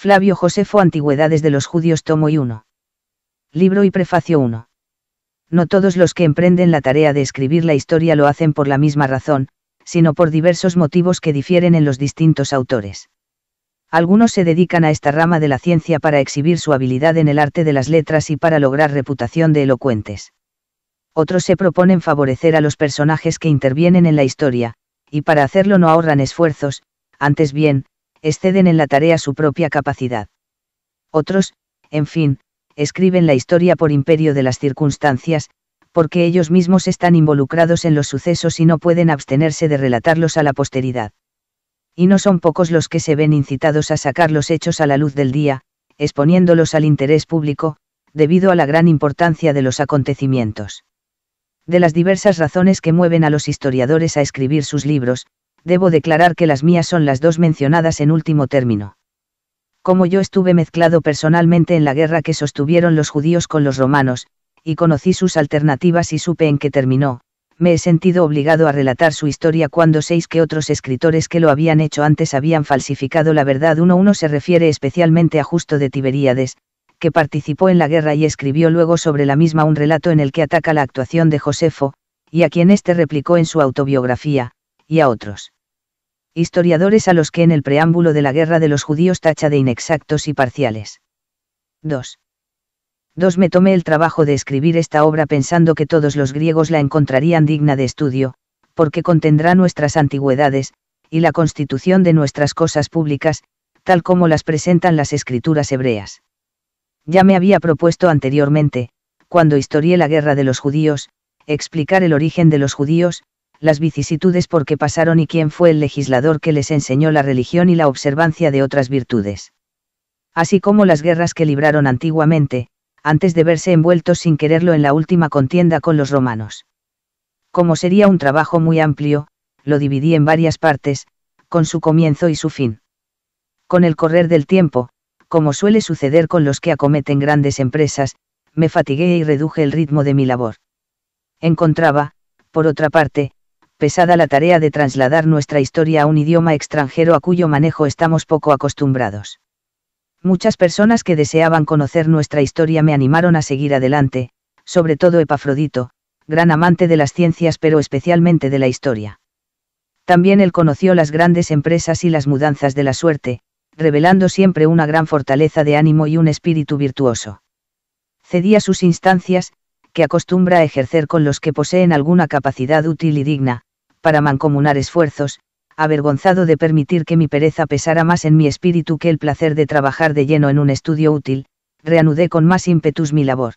Flavio Josefo Antigüedades de los Judíos Tomo y 1. Libro y Prefacio 1. No todos los que emprenden la tarea de escribir la historia lo hacen por la misma razón, sino por diversos motivos que difieren en los distintos autores. Algunos se dedican a esta rama de la ciencia para exhibir su habilidad en el arte de las letras y para lograr reputación de elocuentes. Otros se proponen favorecer a los personajes que intervienen en la historia, y para hacerlo no ahorran esfuerzos, antes bien, exceden en la tarea su propia capacidad. Otros, en fin, escriben la historia por imperio de las circunstancias, porque ellos mismos están involucrados en los sucesos y no pueden abstenerse de relatarlos a la posteridad. Y no son pocos los que se ven incitados a sacar los hechos a la luz del día, exponiéndolos al interés público, debido a la gran importancia de los acontecimientos. De las diversas razones que mueven a los historiadores a escribir sus libros, debo declarar que las mías son las dos mencionadas en último término. Como yo estuve mezclado personalmente en la guerra que sostuvieron los judíos con los romanos, y conocí sus alternativas y supe en qué terminó, me he sentido obligado a relatar su historia cuando seis que otros escritores que lo habían hecho antes habían falsificado la verdad. Uno, uno se refiere especialmente a Justo de Tiberíades, que participó en la guerra y escribió luego sobre la misma un relato en el que ataca la actuación de Josefo, y a quien éste replicó en su autobiografía, y a otros historiadores a los que en el preámbulo de la guerra de los judíos tacha de inexactos y parciales. 2. 2. Me tomé el trabajo de escribir esta obra pensando que todos los griegos la encontrarían digna de estudio, porque contendrá nuestras antigüedades, y la constitución de nuestras cosas públicas, tal como las presentan las escrituras hebreas. Ya me había propuesto anteriormente, cuando historié la guerra de los judíos, explicar el origen de los judíos, las vicisitudes por qué pasaron y quién fue el legislador que les enseñó la religión y la observancia de otras virtudes. Así como las guerras que libraron antiguamente, antes de verse envueltos sin quererlo en la última contienda con los romanos. Como sería un trabajo muy amplio, lo dividí en varias partes, con su comienzo y su fin. Con el correr del tiempo, como suele suceder con los que acometen grandes empresas, me fatigué y reduje el ritmo de mi labor. Encontraba, por otra parte, pesada la tarea de trasladar nuestra historia a un idioma extranjero a cuyo manejo estamos poco acostumbrados. Muchas personas que deseaban conocer nuestra historia me animaron a seguir adelante, sobre todo Epafrodito, gran amante de las ciencias pero especialmente de la historia. También él conoció las grandes empresas y las mudanzas de la suerte, revelando siempre una gran fortaleza de ánimo y un espíritu virtuoso. Cedía sus instancias, que acostumbra a ejercer con los que poseen alguna capacidad útil y digna, para mancomunar esfuerzos, avergonzado de permitir que mi pereza pesara más en mi espíritu que el placer de trabajar de lleno en un estudio útil, reanudé con más ímpetus mi labor.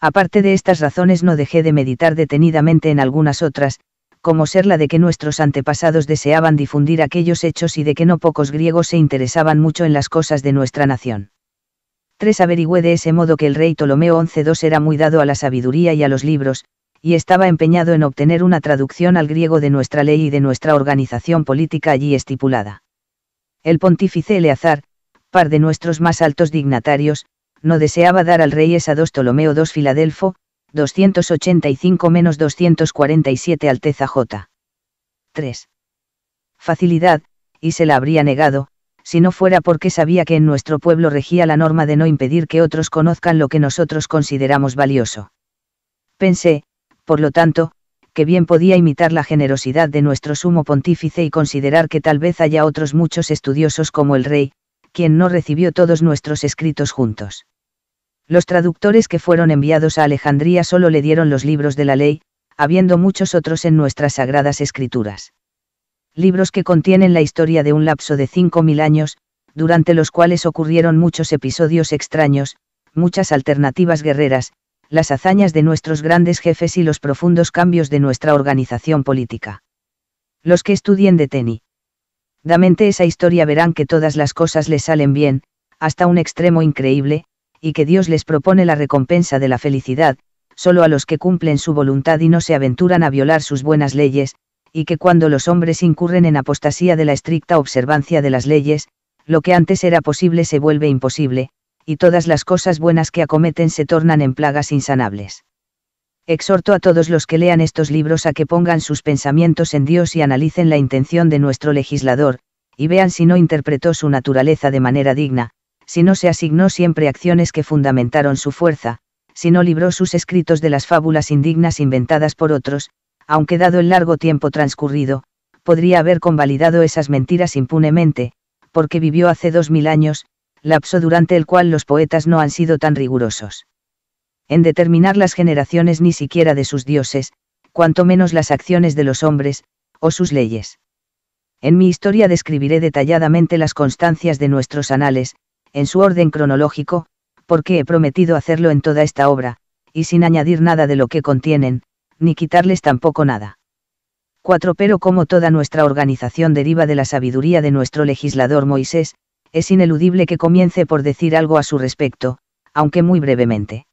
Aparte de estas razones no dejé de meditar detenidamente en algunas otras, como ser la de que nuestros antepasados deseaban difundir aquellos hechos y de que no pocos griegos se interesaban mucho en las cosas de nuestra nación. 3. Averigüé de ese modo que el rey Ptolomeo XI II era muy dado a la sabiduría y a los libros, y estaba empeñado en obtener una traducción al griego de nuestra ley y de nuestra organización política allí estipulada. El pontífice Eleazar, par de nuestros más altos dignatarios, no deseaba dar al rey dos Ptolomeo II Filadelfo, 285-247 Alteza J. 3. Facilidad, y se la habría negado, si no fuera porque sabía que en nuestro pueblo regía la norma de no impedir que otros conozcan lo que nosotros consideramos valioso. Pensé, por lo tanto, que bien podía imitar la generosidad de nuestro sumo pontífice y considerar que tal vez haya otros muchos estudiosos como el rey, quien no recibió todos nuestros escritos juntos. Los traductores que fueron enviados a Alejandría solo le dieron los libros de la ley, habiendo muchos otros en nuestras sagradas escrituras. Libros que contienen la historia de un lapso de 5.000 años, durante los cuales ocurrieron muchos episodios extraños, muchas alternativas guerreras, las hazañas de nuestros grandes jefes y los profundos cambios de nuestra organización política. Los que estudien de Teni. Damente esa historia verán que todas las cosas les salen bien, hasta un extremo increíble, y que Dios les propone la recompensa de la felicidad, solo a los que cumplen su voluntad y no se aventuran a violar sus buenas leyes, y que cuando los hombres incurren en apostasía de la estricta observancia de las leyes, lo que antes era posible se vuelve imposible, y todas las cosas buenas que acometen se tornan en plagas insanables. Exhorto a todos los que lean estos libros a que pongan sus pensamientos en Dios y analicen la intención de nuestro legislador, y vean si no interpretó su naturaleza de manera digna, si no se asignó siempre acciones que fundamentaron su fuerza, si no libró sus escritos de las fábulas indignas inventadas por otros, aunque dado el largo tiempo transcurrido, podría haber convalidado esas mentiras impunemente, porque vivió hace dos mil años, lapso durante el cual los poetas no han sido tan rigurosos. En determinar las generaciones ni siquiera de sus dioses, cuanto menos las acciones de los hombres, o sus leyes. En mi historia describiré detalladamente las constancias de nuestros anales, en su orden cronológico, porque he prometido hacerlo en toda esta obra, y sin añadir nada de lo que contienen, ni quitarles tampoco nada. 4. Pero como toda nuestra organización deriva de la sabiduría de nuestro legislador Moisés, es ineludible que comience por decir algo a su respecto, aunque muy brevemente.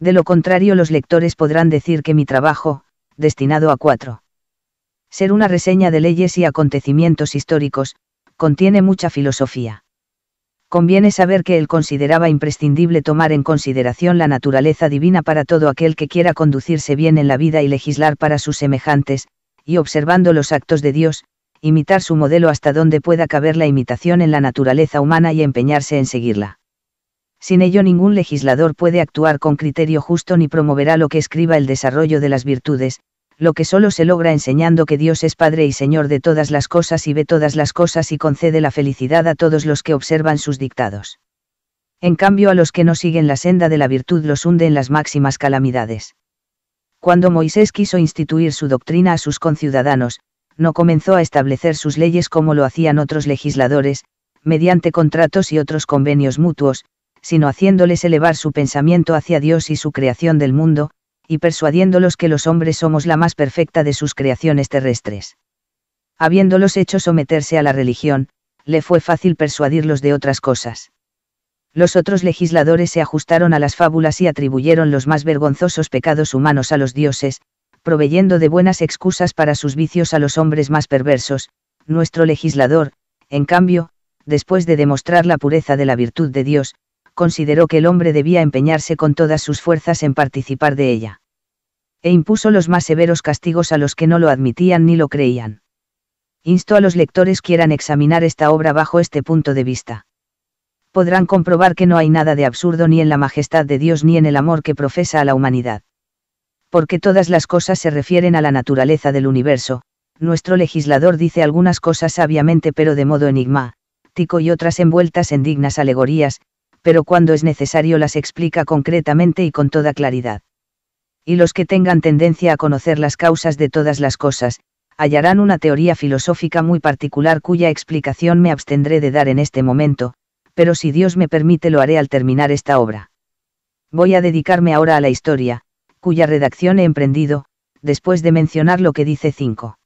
De lo contrario los lectores podrán decir que mi trabajo, destinado a cuatro. Ser una reseña de leyes y acontecimientos históricos, contiene mucha filosofía. Conviene saber que él consideraba imprescindible tomar en consideración la naturaleza divina para todo aquel que quiera conducirse bien en la vida y legislar para sus semejantes, y observando los actos de Dios, imitar su modelo hasta donde pueda caber la imitación en la naturaleza humana y empeñarse en seguirla. Sin ello ningún legislador puede actuar con criterio justo ni promoverá lo que escriba el desarrollo de las virtudes, lo que solo se logra enseñando que Dios es Padre y Señor de todas las cosas y ve todas las cosas y concede la felicidad a todos los que observan sus dictados. En cambio a los que no siguen la senda de la virtud los hunde en las máximas calamidades. Cuando Moisés quiso instituir su doctrina a sus conciudadanos, no comenzó a establecer sus leyes como lo hacían otros legisladores, mediante contratos y otros convenios mutuos, sino haciéndoles elevar su pensamiento hacia Dios y su creación del mundo, y persuadiéndolos que los hombres somos la más perfecta de sus creaciones terrestres. Habiéndolos hecho someterse a la religión, le fue fácil persuadirlos de otras cosas. Los otros legisladores se ajustaron a las fábulas y atribuyeron los más vergonzosos pecados humanos a los dioses, proveyendo de buenas excusas para sus vicios a los hombres más perversos, nuestro legislador, en cambio, después de demostrar la pureza de la virtud de Dios, consideró que el hombre debía empeñarse con todas sus fuerzas en participar de ella. E impuso los más severos castigos a los que no lo admitían ni lo creían. Insto a los lectores quieran examinar esta obra bajo este punto de vista. Podrán comprobar que no hay nada de absurdo ni en la majestad de Dios ni en el amor que profesa a la humanidad porque todas las cosas se refieren a la naturaleza del universo, nuestro legislador dice algunas cosas sabiamente pero de modo tico y otras envueltas en dignas alegorías, pero cuando es necesario las explica concretamente y con toda claridad. Y los que tengan tendencia a conocer las causas de todas las cosas, hallarán una teoría filosófica muy particular cuya explicación me abstendré de dar en este momento, pero si Dios me permite lo haré al terminar esta obra. Voy a dedicarme ahora a la historia, cuya redacción he emprendido, después de mencionar lo que dice 5.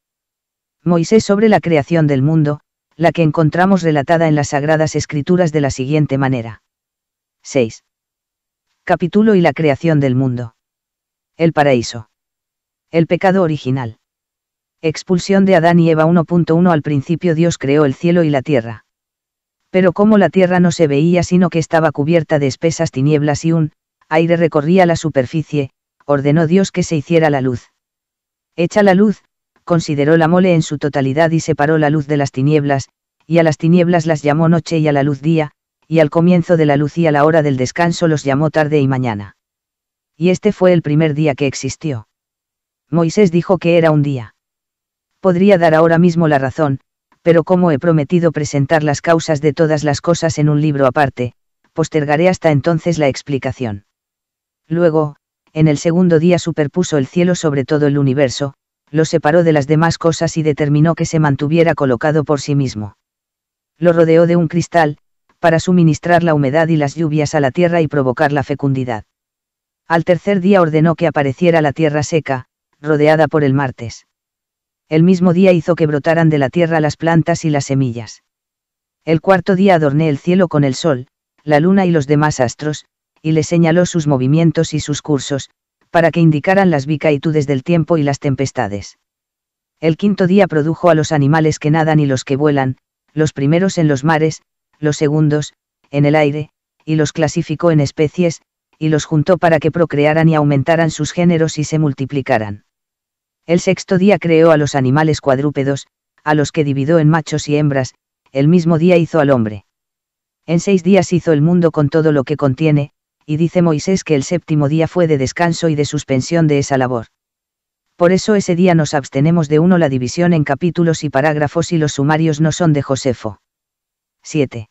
Moisés sobre la creación del mundo, la que encontramos relatada en las Sagradas Escrituras de la siguiente manera. 6. Capítulo y la creación del mundo. El paraíso. El pecado original. Expulsión de Adán y Eva 1.1 Al principio Dios creó el cielo y la tierra. Pero como la tierra no se veía sino que estaba cubierta de espesas tinieblas y un aire recorría la superficie, ordenó Dios que se hiciera la luz. Hecha la luz, consideró la mole en su totalidad y separó la luz de las tinieblas, y a las tinieblas las llamó noche y a la luz día, y al comienzo de la luz y a la hora del descanso los llamó tarde y mañana. Y este fue el primer día que existió. Moisés dijo que era un día. Podría dar ahora mismo la razón, pero como he prometido presentar las causas de todas las cosas en un libro aparte, postergaré hasta entonces la explicación. Luego, en el segundo día superpuso el cielo sobre todo el universo, lo separó de las demás cosas y determinó que se mantuviera colocado por sí mismo. Lo rodeó de un cristal, para suministrar la humedad y las lluvias a la tierra y provocar la fecundidad. Al tercer día ordenó que apareciera la tierra seca, rodeada por el martes. El mismo día hizo que brotaran de la tierra las plantas y las semillas. El cuarto día adorné el cielo con el sol, la luna y los demás astros, y le señaló sus movimientos y sus cursos, para que indicaran las vicaitudes del tiempo y las tempestades. El quinto día produjo a los animales que nadan y los que vuelan, los primeros en los mares, los segundos, en el aire, y los clasificó en especies, y los juntó para que procrearan y aumentaran sus géneros y se multiplicaran. El sexto día creó a los animales cuadrúpedos, a los que dividió en machos y hembras, el mismo día hizo al hombre. En seis días hizo el mundo con todo lo que contiene, y dice Moisés que el séptimo día fue de descanso y de suspensión de esa labor. Por eso ese día nos abstenemos de uno la división en capítulos y parágrafos y los sumarios no son de Josefo. 7.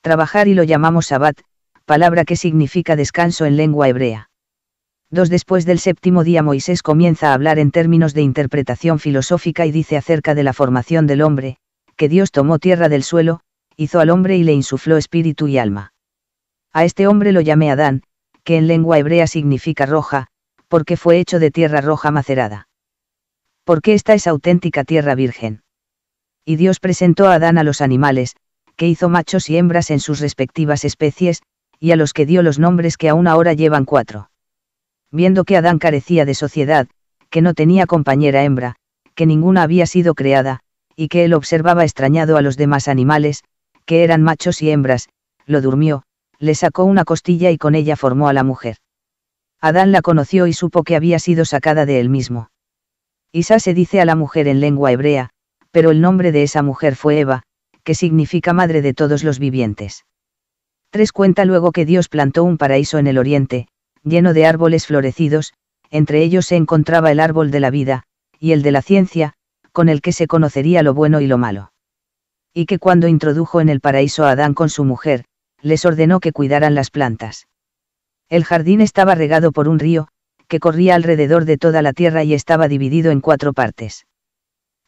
Trabajar y lo llamamos Sabbat, palabra que significa descanso en lengua hebrea. 2. Después del séptimo día Moisés comienza a hablar en términos de interpretación filosófica y dice acerca de la formación del hombre, que Dios tomó tierra del suelo, hizo al hombre y le insufló espíritu y alma. A este hombre lo llamé Adán, que en lengua hebrea significa roja, porque fue hecho de tierra roja macerada. Porque esta es auténtica tierra virgen. Y Dios presentó a Adán a los animales, que hizo machos y hembras en sus respectivas especies, y a los que dio los nombres que aún ahora llevan cuatro. Viendo que Adán carecía de sociedad, que no tenía compañera hembra, que ninguna había sido creada, y que él observaba extrañado a los demás animales, que eran machos y hembras, lo durmió, le sacó una costilla y con ella formó a la mujer. Adán la conoció y supo que había sido sacada de él mismo. Isa se dice a la mujer en lengua hebrea, pero el nombre de esa mujer fue Eva, que significa madre de todos los vivientes. 3 cuenta luego que Dios plantó un paraíso en el oriente, lleno de árboles florecidos, entre ellos se encontraba el árbol de la vida, y el de la ciencia, con el que se conocería lo bueno y lo malo. Y que cuando introdujo en el paraíso a Adán con su mujer, les ordenó que cuidaran las plantas. El jardín estaba regado por un río, que corría alrededor de toda la tierra y estaba dividido en cuatro partes.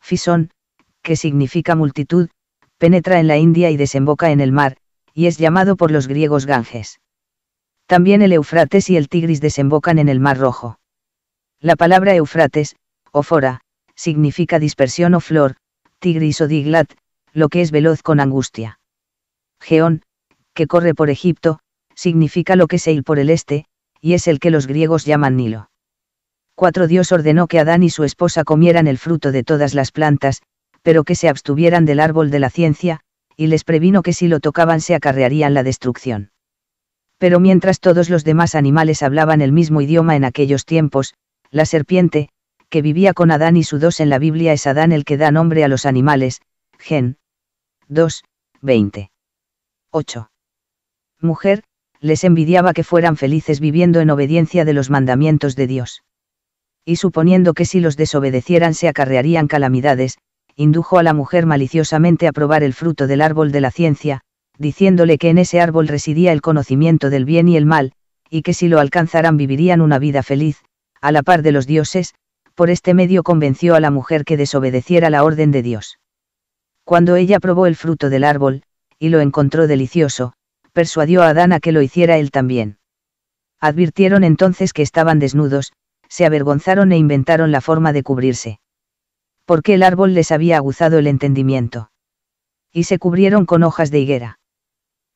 Fisón, que significa multitud, penetra en la India y desemboca en el mar, y es llamado por los griegos Ganges. También el Eufrates y el Tigris desembocan en el Mar Rojo. La palabra Eufrates, o fora, significa dispersión o flor, Tigris o Diglat, lo que es veloz con angustia. Geón, que corre por Egipto, significa lo que se ir por el este, y es el que los griegos llaman Nilo. 4. Dios ordenó que Adán y su esposa comieran el fruto de todas las plantas, pero que se abstuvieran del árbol de la ciencia, y les previno que si lo tocaban se acarrearían la destrucción. Pero mientras todos los demás animales hablaban el mismo idioma en aquellos tiempos, la serpiente, que vivía con Adán y su dos en la Biblia es Adán el que da nombre a los animales, Gen. 2, 20. 8 mujer, les envidiaba que fueran felices viviendo en obediencia de los mandamientos de Dios. Y suponiendo que si los desobedecieran se acarrearían calamidades, indujo a la mujer maliciosamente a probar el fruto del árbol de la ciencia, diciéndole que en ese árbol residía el conocimiento del bien y el mal, y que si lo alcanzaran vivirían una vida feliz, a la par de los dioses, por este medio convenció a la mujer que desobedeciera la orden de Dios. Cuando ella probó el fruto del árbol, y lo encontró delicioso, persuadió a Adán a que lo hiciera él también. Advirtieron entonces que estaban desnudos, se avergonzaron e inventaron la forma de cubrirse. Porque el árbol les había aguzado el entendimiento. Y se cubrieron con hojas de higuera.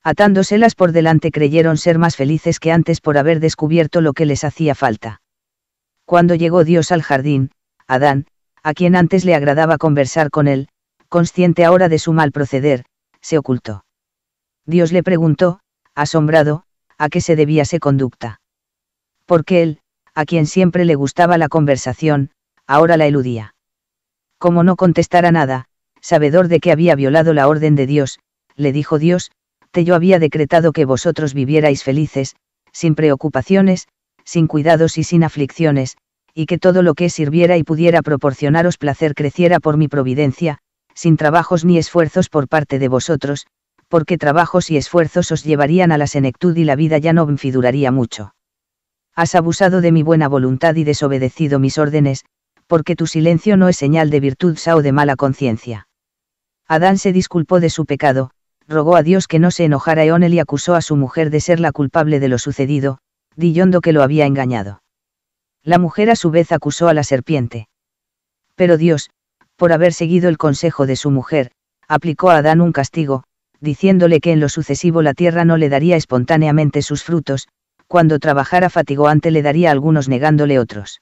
Atándoselas por delante creyeron ser más felices que antes por haber descubierto lo que les hacía falta. Cuando llegó Dios al jardín, Adán, a quien antes le agradaba conversar con él, consciente ahora de su mal proceder, se ocultó. Dios le preguntó, asombrado, a qué se debía esa conducta. Porque él, a quien siempre le gustaba la conversación, ahora la eludía. Como no contestara nada, sabedor de que había violado la orden de Dios, le dijo Dios, te yo había decretado que vosotros vivierais felices, sin preocupaciones, sin cuidados y sin aflicciones, y que todo lo que sirviera y pudiera proporcionaros placer creciera por mi providencia, sin trabajos ni esfuerzos por parte de vosotros, porque trabajos y esfuerzos os llevarían a la senectud y la vida ya no enfiduraría mucho. Has abusado de mi buena voluntad y desobedecido mis órdenes, porque tu silencio no es señal de virtud o de mala conciencia. Adán se disculpó de su pecado, rogó a Dios que no se enojara Eonel y acusó a su mujer de ser la culpable de lo sucedido, dillondo que lo había engañado. La mujer a su vez acusó a la serpiente. Pero Dios, por haber seguido el consejo de su mujer, aplicó a Adán un castigo, diciéndole que en lo sucesivo la tierra no le daría espontáneamente sus frutos, cuando trabajara fatigante le daría algunos negándole otros.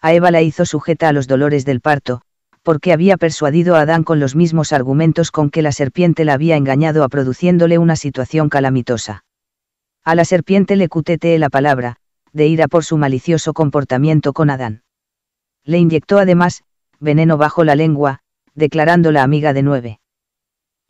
A Eva la hizo sujeta a los dolores del parto, porque había persuadido a Adán con los mismos argumentos con que la serpiente la había engañado a produciéndole una situación calamitosa. A la serpiente le cuteteé la palabra, de ira por su malicioso comportamiento con Adán. Le inyectó además, veneno bajo la lengua, declarándola amiga de nueve.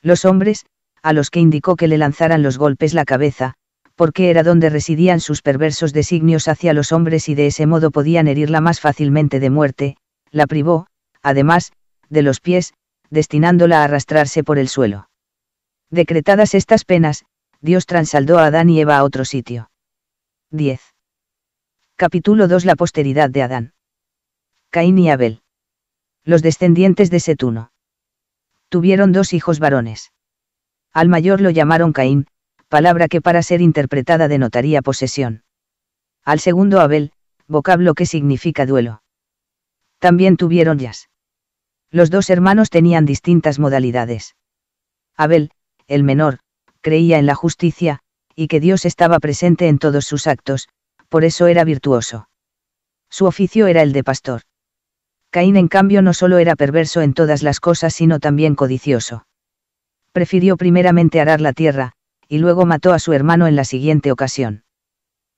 Los hombres, a los que indicó que le lanzaran los golpes la cabeza, porque era donde residían sus perversos designios hacia los hombres y de ese modo podían herirla más fácilmente de muerte, la privó, además, de los pies, destinándola a arrastrarse por el suelo. Decretadas estas penas, Dios transaldó a Adán y Eva a otro sitio. 10. Capítulo 2 La posteridad de Adán. Caín y Abel. Los descendientes de Setuno. Tuvieron dos hijos varones. Al mayor lo llamaron Caín, palabra que para ser interpretada denotaría posesión. Al segundo Abel, vocablo que significa duelo. También tuvieron yas. Los dos hermanos tenían distintas modalidades. Abel, el menor, creía en la justicia, y que Dios estaba presente en todos sus actos, por eso era virtuoso. Su oficio era el de pastor. Caín en cambio no solo era perverso en todas las cosas, sino también codicioso prefirió primeramente arar la tierra, y luego mató a su hermano en la siguiente ocasión.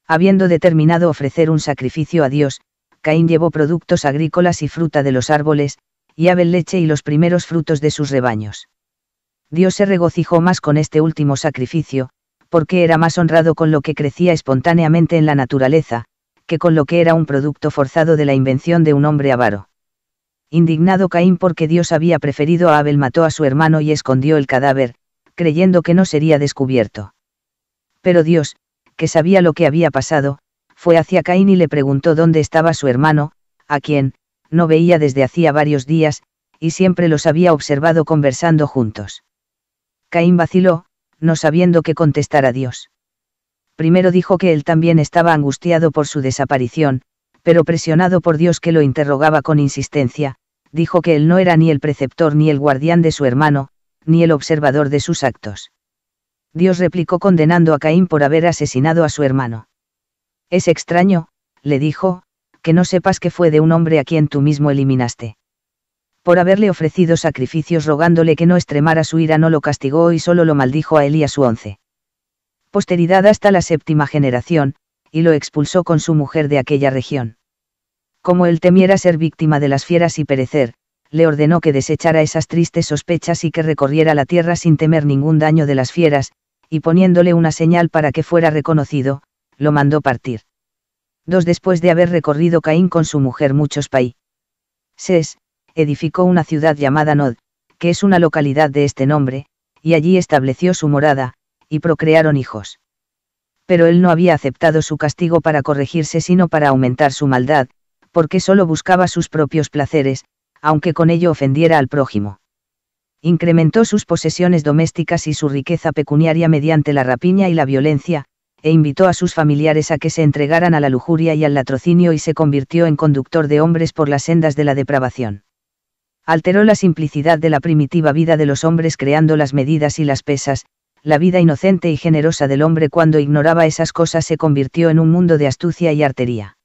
Habiendo determinado ofrecer un sacrificio a Dios, Caín llevó productos agrícolas y fruta de los árboles, y Abel leche y los primeros frutos de sus rebaños. Dios se regocijó más con este último sacrificio, porque era más honrado con lo que crecía espontáneamente en la naturaleza, que con lo que era un producto forzado de la invención de un hombre avaro. Indignado Caín porque Dios había preferido a Abel mató a su hermano y escondió el cadáver, creyendo que no sería descubierto. Pero Dios, que sabía lo que había pasado, fue hacia Caín y le preguntó dónde estaba su hermano, a quien, no veía desde hacía varios días, y siempre los había observado conversando juntos. Caín vaciló, no sabiendo qué contestar a Dios. Primero dijo que él también estaba angustiado por su desaparición, pero presionado por Dios que lo interrogaba con insistencia, dijo que él no era ni el preceptor ni el guardián de su hermano, ni el observador de sus actos. Dios replicó condenando a Caín por haber asesinado a su hermano. Es extraño, le dijo, que no sepas que fue de un hombre a quien tú mismo eliminaste. Por haberle ofrecido sacrificios rogándole que no extremara su ira no lo castigó y solo lo maldijo a él y a su once. Posteridad hasta la séptima generación, y lo expulsó con su mujer de aquella región como él temiera ser víctima de las fieras y perecer, le ordenó que desechara esas tristes sospechas y que recorriera la tierra sin temer ningún daño de las fieras, y poniéndole una señal para que fuera reconocido, lo mandó partir. Dos después de haber recorrido Caín con su mujer muchos Ses, edificó una ciudad llamada Nod, que es una localidad de este nombre, y allí estableció su morada, y procrearon hijos. Pero él no había aceptado su castigo para corregirse sino para aumentar su maldad, porque solo buscaba sus propios placeres, aunque con ello ofendiera al prójimo. Incrementó sus posesiones domésticas y su riqueza pecuniaria mediante la rapiña y la violencia, e invitó a sus familiares a que se entregaran a la lujuria y al latrocinio y se convirtió en conductor de hombres por las sendas de la depravación. Alteró la simplicidad de la primitiva vida de los hombres creando las medidas y las pesas, la vida inocente y generosa del hombre cuando ignoraba esas cosas se convirtió en un mundo de astucia y artería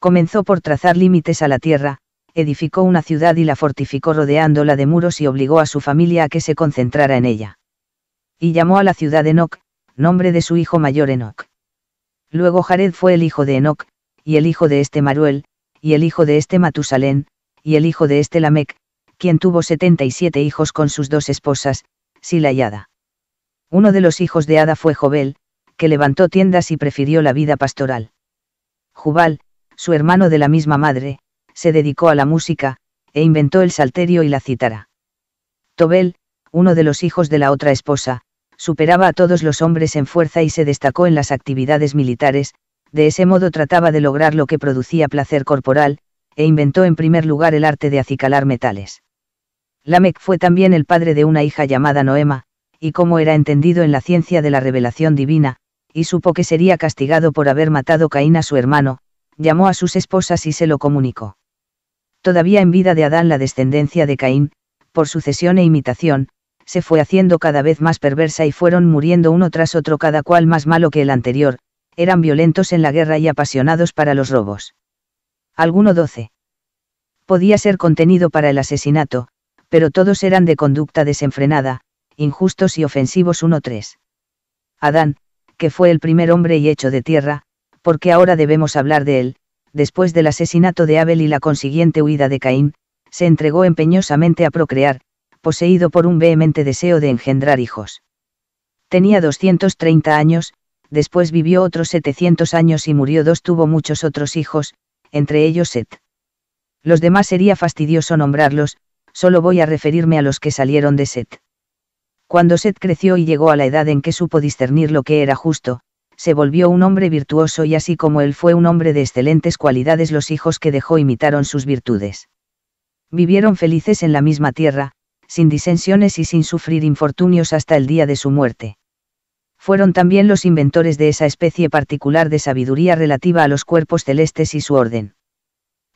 comenzó por trazar límites a la tierra, edificó una ciudad y la fortificó rodeándola de muros y obligó a su familia a que se concentrara en ella. Y llamó a la ciudad Enoch, nombre de su hijo mayor Enoch. Luego Jared fue el hijo de Enoc, y el hijo de este Maruel, y el hijo de este Matusalén, y el hijo de este Lamec, quien tuvo setenta y siete hijos con sus dos esposas, Sila y Uno de los hijos de Ada fue Jobel, que levantó tiendas y prefirió la vida pastoral. Jubal, su hermano de la misma madre, se dedicó a la música, e inventó el salterio y la cítara. Tobel, uno de los hijos de la otra esposa, superaba a todos los hombres en fuerza y se destacó en las actividades militares, de ese modo trataba de lograr lo que producía placer corporal, e inventó en primer lugar el arte de acicalar metales. Lamec fue también el padre de una hija llamada Noema, y como era entendido en la ciencia de la revelación divina, y supo que sería castigado por haber matado Caín a su hermano, llamó a sus esposas y se lo comunicó. Todavía en vida de Adán la descendencia de Caín, por sucesión e imitación, se fue haciendo cada vez más perversa y fueron muriendo uno tras otro cada cual más malo que el anterior, eran violentos en la guerra y apasionados para los robos. Alguno 12. Podía ser contenido para el asesinato, pero todos eran de conducta desenfrenada, injustos y ofensivos 1-3. Adán, que fue el primer hombre y hecho de tierra, porque ahora debemos hablar de él, después del asesinato de Abel y la consiguiente huida de Caín, se entregó empeñosamente a procrear, poseído por un vehemente deseo de engendrar hijos. Tenía 230 años, después vivió otros 700 años y murió dos tuvo muchos otros hijos, entre ellos Set. Los demás sería fastidioso nombrarlos, solo voy a referirme a los que salieron de Set. Cuando Set creció y llegó a la edad en que supo discernir lo que era justo, se volvió un hombre virtuoso y así como él fue un hombre de excelentes cualidades los hijos que dejó imitaron sus virtudes. Vivieron felices en la misma tierra, sin disensiones y sin sufrir infortunios hasta el día de su muerte. Fueron también los inventores de esa especie particular de sabiduría relativa a los cuerpos celestes y su orden.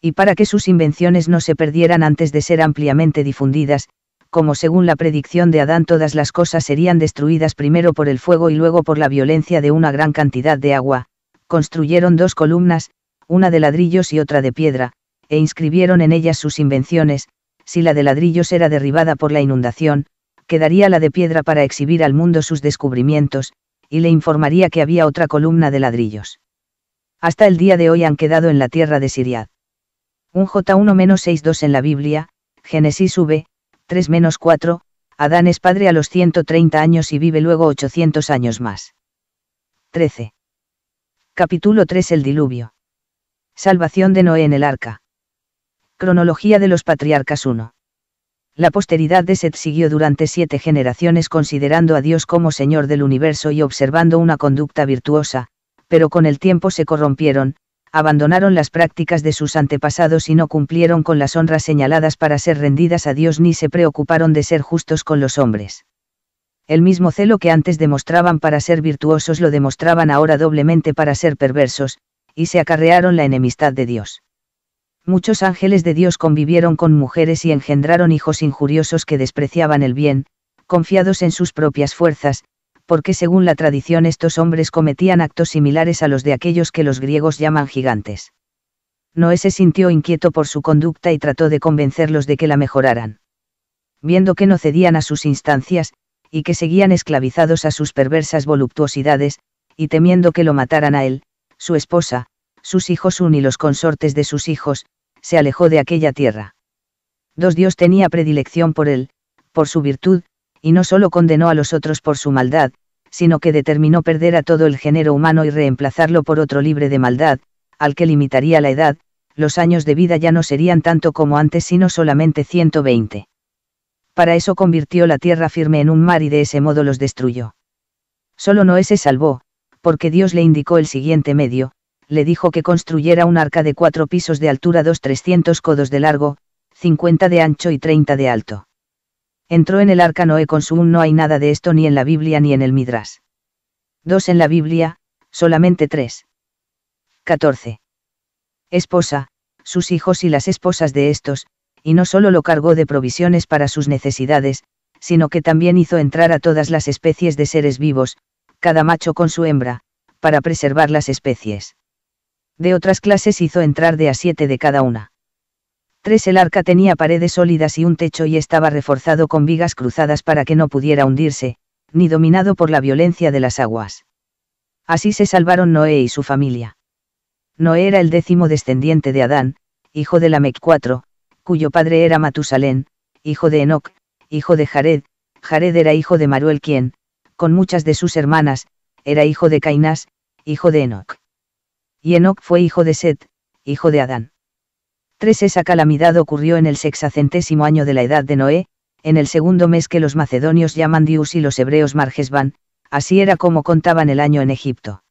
Y para que sus invenciones no se perdieran antes de ser ampliamente difundidas, como según la predicción de Adán todas las cosas serían destruidas primero por el fuego y luego por la violencia de una gran cantidad de agua, construyeron dos columnas, una de ladrillos y otra de piedra, e inscribieron en ellas sus invenciones, si la de ladrillos era derribada por la inundación, quedaría la de piedra para exhibir al mundo sus descubrimientos, y le informaría que había otra columna de ladrillos. Hasta el día de hoy han quedado en la tierra de Siriad. Un J1-62 en la Biblia, Génesis V, 3 menos 4, Adán es padre a los 130 años y vive luego 800 años más. 13. Capítulo 3 El diluvio. Salvación de Noé en el arca. Cronología de los patriarcas 1. La posteridad de Seth siguió durante siete generaciones considerando a Dios como Señor del universo y observando una conducta virtuosa, pero con el tiempo se corrompieron, abandonaron las prácticas de sus antepasados y no cumplieron con las honras señaladas para ser rendidas a Dios ni se preocuparon de ser justos con los hombres. El mismo celo que antes demostraban para ser virtuosos lo demostraban ahora doblemente para ser perversos, y se acarrearon la enemistad de Dios. Muchos ángeles de Dios convivieron con mujeres y engendraron hijos injuriosos que despreciaban el bien, confiados en sus propias fuerzas, porque según la tradición estos hombres cometían actos similares a los de aquellos que los griegos llaman gigantes. Noé se sintió inquieto por su conducta y trató de convencerlos de que la mejoraran. Viendo que no cedían a sus instancias, y que seguían esclavizados a sus perversas voluptuosidades, y temiendo que lo mataran a él, su esposa, sus hijos un y los consortes de sus hijos, se alejó de aquella tierra. Dos Dios tenía predilección por él, por su virtud, y no solo condenó a los otros por su maldad, sino que determinó perder a todo el género humano y reemplazarlo por otro libre de maldad, al que limitaría la edad, los años de vida ya no serían tanto como antes sino solamente 120. Para eso convirtió la tierra firme en un mar y de ese modo los destruyó. Solo Noé se salvó, porque Dios le indicó el siguiente medio, le dijo que construyera un arca de cuatro pisos de altura dos 300 codos de largo, 50 de ancho y 30 de alto. Entró en el arca Noé con su un no hay nada de esto ni en la Biblia ni en el Midras. 2 en la Biblia, solamente tres. 14. Esposa, sus hijos y las esposas de estos, y no solo lo cargó de provisiones para sus necesidades, sino que también hizo entrar a todas las especies de seres vivos, cada macho con su hembra, para preservar las especies. De otras clases hizo entrar de a siete de cada una. 3. El arca tenía paredes sólidas y un techo y estaba reforzado con vigas cruzadas para que no pudiera hundirse, ni dominado por la violencia de las aguas. Así se salvaron Noé y su familia. Noé era el décimo descendiente de Adán, hijo de Lamec 4 cuyo padre era Matusalén, hijo de Enoc, hijo de Jared, Jared era hijo de Maruel quien, con muchas de sus hermanas, era hijo de Cainás, hijo de Enoc. Y Enoc fue hijo de Set, hijo de Adán. 3. Esa calamidad ocurrió en el sexacentésimo año de la edad de Noé, en el segundo mes que los macedonios llaman Dius y los hebreos Margesban, así era como contaban el año en Egipto.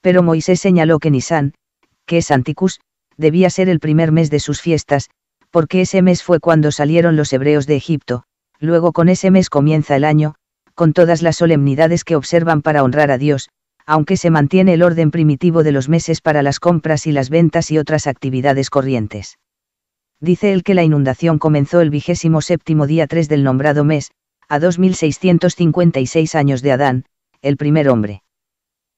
Pero Moisés señaló que Nisan, que es Anticus, debía ser el primer mes de sus fiestas, porque ese mes fue cuando salieron los hebreos de Egipto, luego con ese mes comienza el año, con todas las solemnidades que observan para honrar a Dios, aunque se mantiene el orden primitivo de los meses para las compras y las ventas y otras actividades corrientes. Dice él que la inundación comenzó el vigésimo séptimo día 3 del nombrado mes, a 2656 años de Adán, el primer hombre.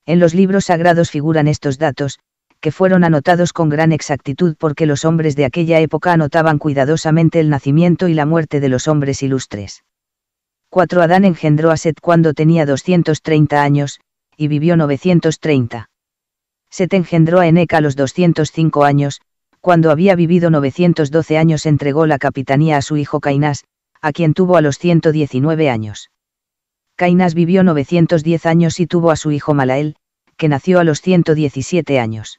En los libros sagrados figuran estos datos, que fueron anotados con gran exactitud porque los hombres de aquella época anotaban cuidadosamente el nacimiento y la muerte de los hombres ilustres. 4. Adán engendró a Seth cuando tenía 230 años, y vivió 930. Set engendró a Eneca a los 205 años, cuando había vivido 912 años entregó la capitanía a su hijo Cainás, a quien tuvo a los 119 años. Cainás vivió 910 años y tuvo a su hijo Malael, que nació a los 117 años.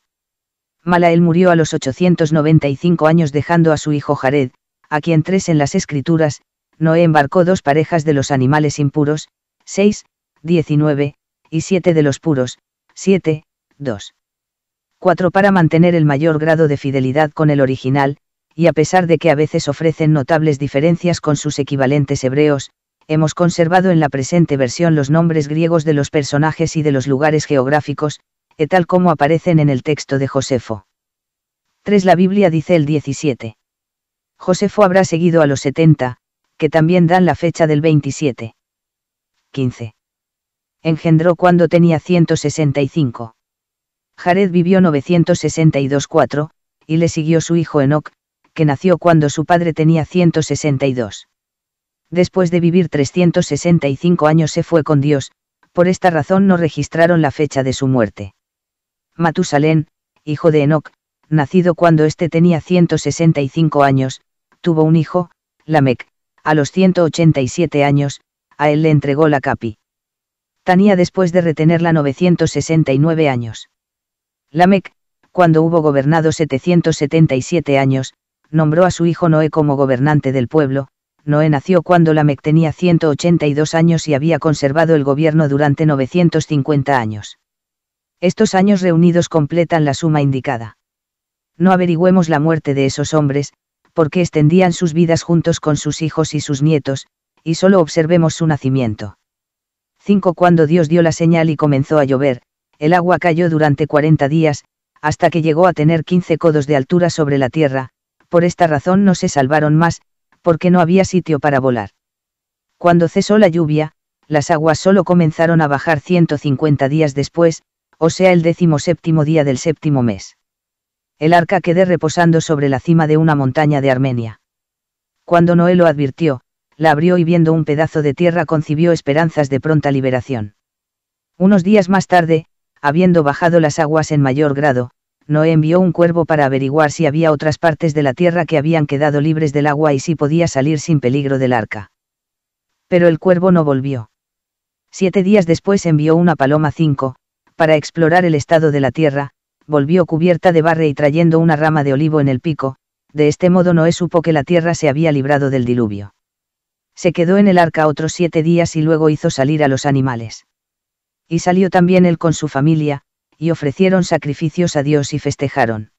Malael murió a los 895 años dejando a su hijo Jared, a quien tres en las escrituras, Noé embarcó dos parejas de los animales impuros, 6, 19, y 7 de los puros, 7, 2. 4 para mantener el mayor grado de fidelidad con el original, y a pesar de que a veces ofrecen notables diferencias con sus equivalentes hebreos, hemos conservado en la presente versión los nombres griegos de los personajes y de los lugares geográficos, e tal como aparecen en el texto de Josefo. 3. La Biblia dice el 17. Josefo habrá seguido a los 70, que también dan la fecha del 27. 15 engendró cuando tenía 165. Jared vivió 962-4, y le siguió su hijo Enoch, que nació cuando su padre tenía 162. Después de vivir 365 años se fue con Dios, por esta razón no registraron la fecha de su muerte. Matusalén, hijo de Enoch, nacido cuando éste tenía 165 años, tuvo un hijo, Lamec, a los 187 años, a él le entregó la capi después de retenerla 969 años. Lamec, cuando hubo gobernado 777 años, nombró a su hijo Noé como gobernante del pueblo, Noé nació cuando Lamec tenía 182 años y había conservado el gobierno durante 950 años. Estos años reunidos completan la suma indicada. No averigüemos la muerte de esos hombres, porque extendían sus vidas juntos con sus hijos y sus nietos, y solo observemos su nacimiento. 5. Cuando Dios dio la señal y comenzó a llover, el agua cayó durante 40 días, hasta que llegó a tener 15 codos de altura sobre la tierra, por esta razón no se salvaron más, porque no había sitio para volar. Cuando cesó la lluvia, las aguas solo comenzaron a bajar 150 días después, o sea el décimo séptimo día del séptimo mes. El arca quedó reposando sobre la cima de una montaña de Armenia. Cuando Noé lo advirtió, la abrió y viendo un pedazo de tierra concibió esperanzas de pronta liberación. Unos días más tarde, habiendo bajado las aguas en mayor grado, Noé envió un cuervo para averiguar si había otras partes de la tierra que habían quedado libres del agua y si podía salir sin peligro del arca. Pero el cuervo no volvió. Siete días después envió una paloma 5, para explorar el estado de la tierra, volvió cubierta de barre y trayendo una rama de olivo en el pico, de este modo Noé supo que la tierra se había librado del diluvio se quedó en el arca otros siete días y luego hizo salir a los animales. Y salió también él con su familia, y ofrecieron sacrificios a Dios y festejaron.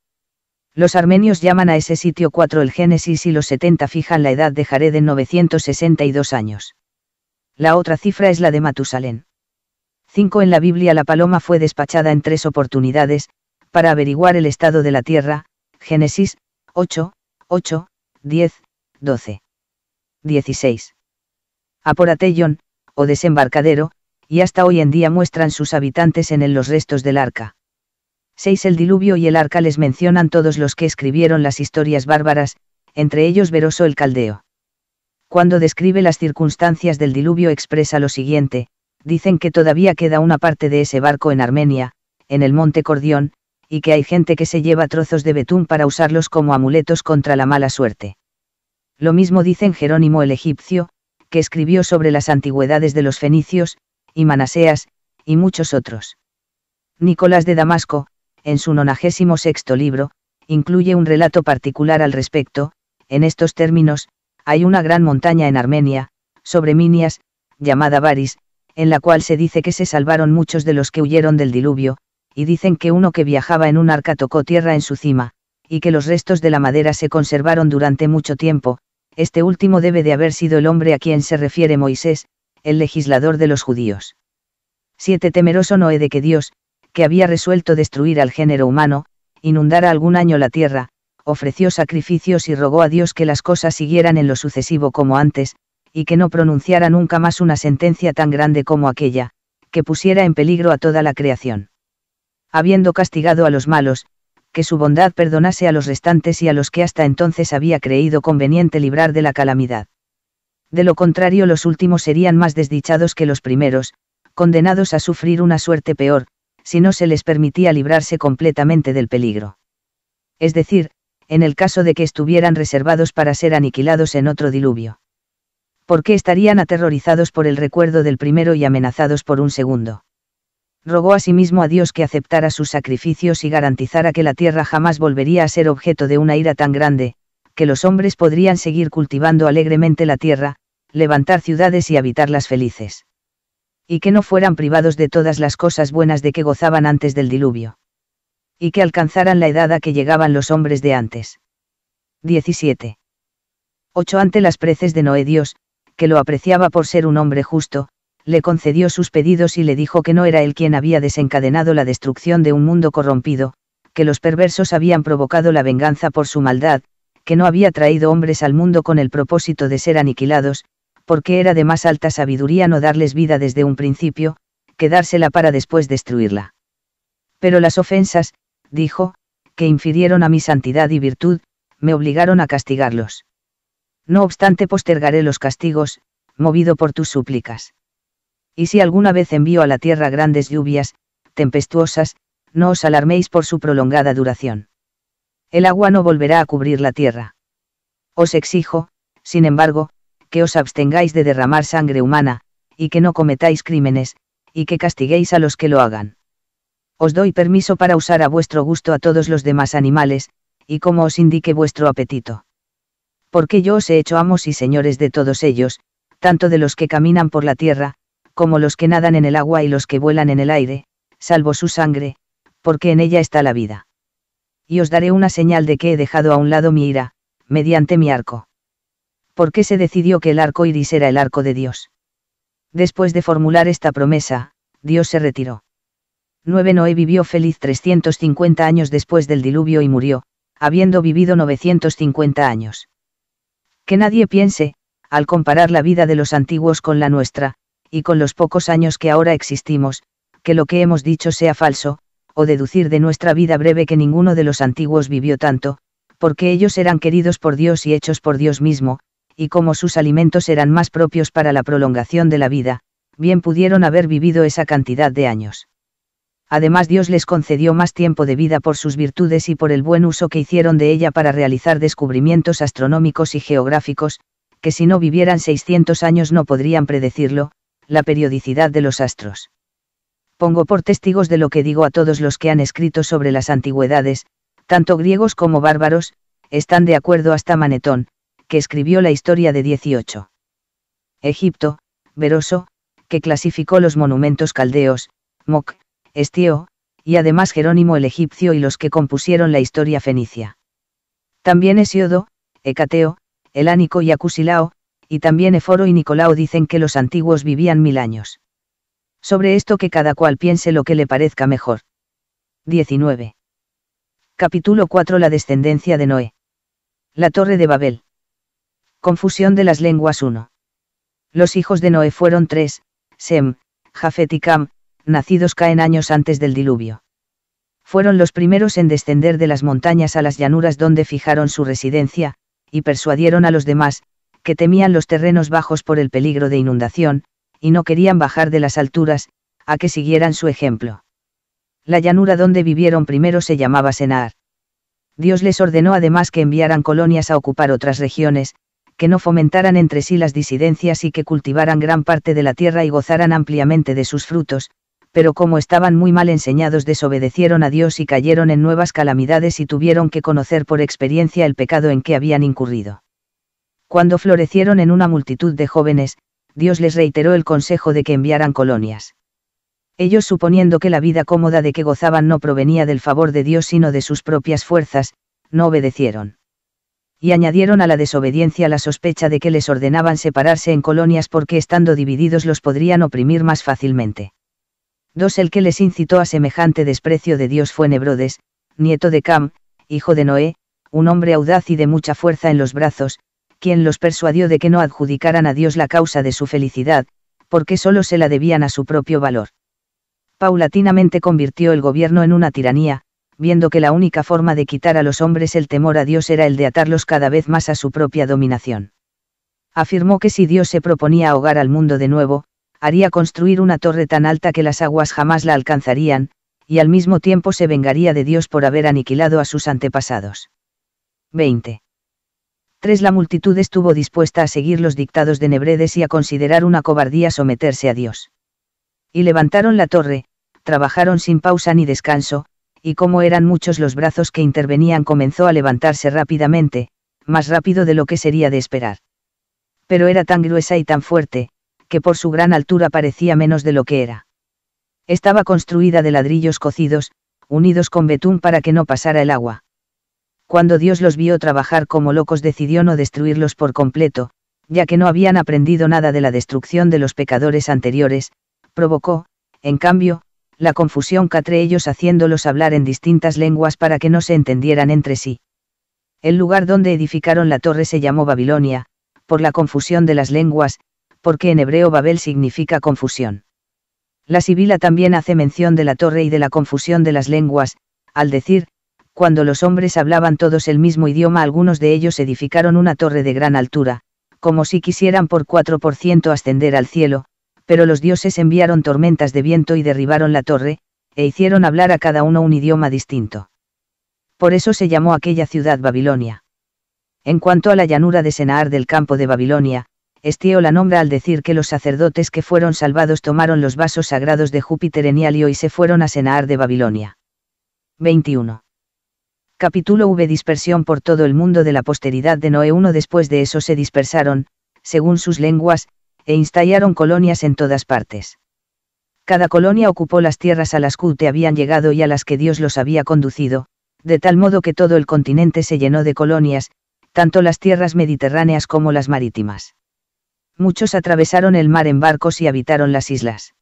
Los armenios llaman a ese sitio 4 el Génesis y los 70 fijan la edad de Jared en 962 años. La otra cifra es la de Matusalén. 5 En la Biblia la paloma fue despachada en tres oportunidades, para averiguar el estado de la tierra, Génesis, 8, 8, 10, 12. 16. Aporatellón, o desembarcadero, y hasta hoy en día muestran sus habitantes en él los restos del arca. 6. El diluvio y el arca les mencionan todos los que escribieron las historias bárbaras, entre ellos Veroso el Caldeo. Cuando describe las circunstancias del diluvio expresa lo siguiente, dicen que todavía queda una parte de ese barco en Armenia, en el monte Cordión, y que hay gente que se lleva trozos de betún para usarlos como amuletos contra la mala suerte. Lo mismo dicen Jerónimo el egipcio, que escribió sobre las antigüedades de los fenicios, y Manaseas, y muchos otros. Nicolás de Damasco, en su nonagésimo sexto libro, incluye un relato particular al respecto, en estos términos, hay una gran montaña en Armenia, sobre Minias, llamada Baris, en la cual se dice que se salvaron muchos de los que huyeron del diluvio, y dicen que uno que viajaba en un arca tocó tierra en su cima, y que los restos de la madera se conservaron durante mucho tiempo, este último debe de haber sido el hombre a quien se refiere Moisés, el legislador de los judíos. 7. Temeroso Noé de que Dios, que había resuelto destruir al género humano, inundara algún año la tierra, ofreció sacrificios y rogó a Dios que las cosas siguieran en lo sucesivo como antes, y que no pronunciara nunca más una sentencia tan grande como aquella, que pusiera en peligro a toda la creación. Habiendo castigado a los malos, que su bondad perdonase a los restantes y a los que hasta entonces había creído conveniente librar de la calamidad. De lo contrario los últimos serían más desdichados que los primeros, condenados a sufrir una suerte peor, si no se les permitía librarse completamente del peligro. Es decir, en el caso de que estuvieran reservados para ser aniquilados en otro diluvio. ¿Por qué estarían aterrorizados por el recuerdo del primero y amenazados por un segundo? Rogó asimismo a Dios que aceptara sus sacrificios y garantizara que la tierra jamás volvería a ser objeto de una ira tan grande, que los hombres podrían seguir cultivando alegremente la tierra, levantar ciudades y habitarlas felices. Y que no fueran privados de todas las cosas buenas de que gozaban antes del diluvio. Y que alcanzaran la edad a que llegaban los hombres de antes. 17. 8. Ante las preces de Noé Dios, que lo apreciaba por ser un hombre justo, le concedió sus pedidos y le dijo que no era él quien había desencadenado la destrucción de un mundo corrompido, que los perversos habían provocado la venganza por su maldad, que no había traído hombres al mundo con el propósito de ser aniquilados, porque era de más alta sabiduría no darles vida desde un principio, que dársela para después destruirla. Pero las ofensas, dijo, que infirieron a mi santidad y virtud, me obligaron a castigarlos. No obstante postergaré los castigos, movido por tus súplicas y si alguna vez envío a la tierra grandes lluvias, tempestuosas, no os alarméis por su prolongada duración. El agua no volverá a cubrir la tierra. Os exijo, sin embargo, que os abstengáis de derramar sangre humana, y que no cometáis crímenes, y que castiguéis a los que lo hagan. Os doy permiso para usar a vuestro gusto a todos los demás animales, y como os indique vuestro apetito. Porque yo os he hecho amos y señores de todos ellos, tanto de los que caminan por la tierra, como los que nadan en el agua y los que vuelan en el aire, salvo su sangre, porque en ella está la vida. Y os daré una señal de que he dejado a un lado mi ira, mediante mi arco. ¿Por qué se decidió que el arco iris era el arco de Dios? Después de formular esta promesa, Dios se retiró. 9 Noé vivió feliz 350 años después del diluvio y murió, habiendo vivido 950 años. Que nadie piense, al comparar la vida de los antiguos con la nuestra, y con los pocos años que ahora existimos, que lo que hemos dicho sea falso, o deducir de nuestra vida breve que ninguno de los antiguos vivió tanto, porque ellos eran queridos por Dios y hechos por Dios mismo, y como sus alimentos eran más propios para la prolongación de la vida, bien pudieron haber vivido esa cantidad de años. Además Dios les concedió más tiempo de vida por sus virtudes y por el buen uso que hicieron de ella para realizar descubrimientos astronómicos y geográficos, que si no vivieran 600 años no podrían predecirlo, la periodicidad de los astros. Pongo por testigos de lo que digo a todos los que han escrito sobre las antigüedades, tanto griegos como bárbaros, están de acuerdo hasta Manetón, que escribió la historia de 18. Egipto, Veroso, que clasificó los monumentos caldeos, Moc, Estío, y además Jerónimo el egipcio y los que compusieron la historia fenicia. También Hesiodo, Hecateo, Elánico y Acusilao, y también Eforo y Nicolao dicen que los antiguos vivían mil años. Sobre esto que cada cual piense lo que le parezca mejor. 19. Capítulo 4 La descendencia de Noé. La Torre de Babel. Confusión de las lenguas 1. Los hijos de Noé fueron tres, Sem, Jafet y Cam, nacidos caen años antes del diluvio. Fueron los primeros en descender de las montañas a las llanuras donde fijaron su residencia, y persuadieron a los demás, que temían los terrenos bajos por el peligro de inundación, y no querían bajar de las alturas, a que siguieran su ejemplo. La llanura donde vivieron primero se llamaba Senar. Dios les ordenó además que enviaran colonias a ocupar otras regiones, que no fomentaran entre sí las disidencias y que cultivaran gran parte de la tierra y gozaran ampliamente de sus frutos, pero como estaban muy mal enseñados desobedecieron a Dios y cayeron en nuevas calamidades y tuvieron que conocer por experiencia el pecado en que habían incurrido. Cuando florecieron en una multitud de jóvenes, Dios les reiteró el consejo de que enviaran colonias. Ellos suponiendo que la vida cómoda de que gozaban no provenía del favor de Dios sino de sus propias fuerzas, no obedecieron. Y añadieron a la desobediencia la sospecha de que les ordenaban separarse en colonias porque estando divididos los podrían oprimir más fácilmente. Dos, El que les incitó a semejante desprecio de Dios fue Nebrodes, nieto de Cam, hijo de Noé, un hombre audaz y de mucha fuerza en los brazos, quien los persuadió de que no adjudicaran a Dios la causa de su felicidad, porque solo se la debían a su propio valor. Paulatinamente convirtió el gobierno en una tiranía, viendo que la única forma de quitar a los hombres el temor a Dios era el de atarlos cada vez más a su propia dominación. Afirmó que si Dios se proponía ahogar al mundo de nuevo, haría construir una torre tan alta que las aguas jamás la alcanzarían, y al mismo tiempo se vengaría de Dios por haber aniquilado a sus antepasados. 20. Tres La multitud estuvo dispuesta a seguir los dictados de Nebredes y a considerar una cobardía someterse a Dios. Y levantaron la torre, trabajaron sin pausa ni descanso, y como eran muchos los brazos que intervenían comenzó a levantarse rápidamente, más rápido de lo que sería de esperar. Pero era tan gruesa y tan fuerte, que por su gran altura parecía menos de lo que era. Estaba construida de ladrillos cocidos, unidos con betún para que no pasara el agua cuando Dios los vio trabajar como locos decidió no destruirlos por completo, ya que no habían aprendido nada de la destrucción de los pecadores anteriores, provocó, en cambio, la confusión que entre ellos haciéndolos hablar en distintas lenguas para que no se entendieran entre sí. El lugar donde edificaron la torre se llamó Babilonia, por la confusión de las lenguas, porque en hebreo Babel significa confusión. La Sibila también hace mención de la torre y de la confusión de las lenguas, al decir, cuando los hombres hablaban todos el mismo idioma algunos de ellos edificaron una torre de gran altura, como si quisieran por 4% ascender al cielo, pero los dioses enviaron tormentas de viento y derribaron la torre, e hicieron hablar a cada uno un idioma distinto. Por eso se llamó aquella ciudad Babilonia. En cuanto a la llanura de Senaar del campo de Babilonia, Estío la nombra al decir que los sacerdotes que fueron salvados tomaron los vasos sagrados de Júpiter en Hialio y se fueron a Senaar de Babilonia. 21. Capítulo V Dispersión por todo el mundo de la posteridad de Noé. 1 Después de eso se dispersaron, según sus lenguas, e installaron colonias en todas partes. Cada colonia ocupó las tierras a las que te habían llegado y a las que Dios los había conducido, de tal modo que todo el continente se llenó de colonias, tanto las tierras mediterráneas como las marítimas. Muchos atravesaron el mar en barcos y habitaron las islas.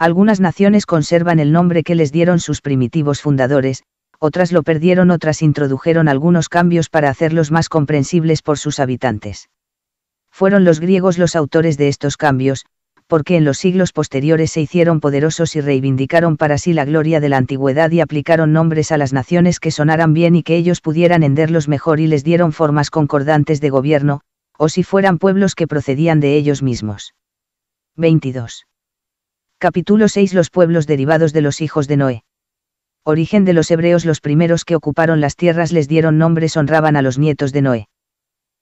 Algunas naciones conservan el nombre que les dieron sus primitivos fundadores, otras lo perdieron, otras introdujeron algunos cambios para hacerlos más comprensibles por sus habitantes. Fueron los griegos los autores de estos cambios, porque en los siglos posteriores se hicieron poderosos y reivindicaron para sí la gloria de la antigüedad y aplicaron nombres a las naciones que sonaran bien y que ellos pudieran enderlos mejor y les dieron formas concordantes de gobierno, o si fueran pueblos que procedían de ellos mismos. 22. Capítulo 6 Los pueblos derivados de los hijos de Noé origen de los hebreos los primeros que ocuparon las tierras les dieron nombres honraban a los nietos de Noé.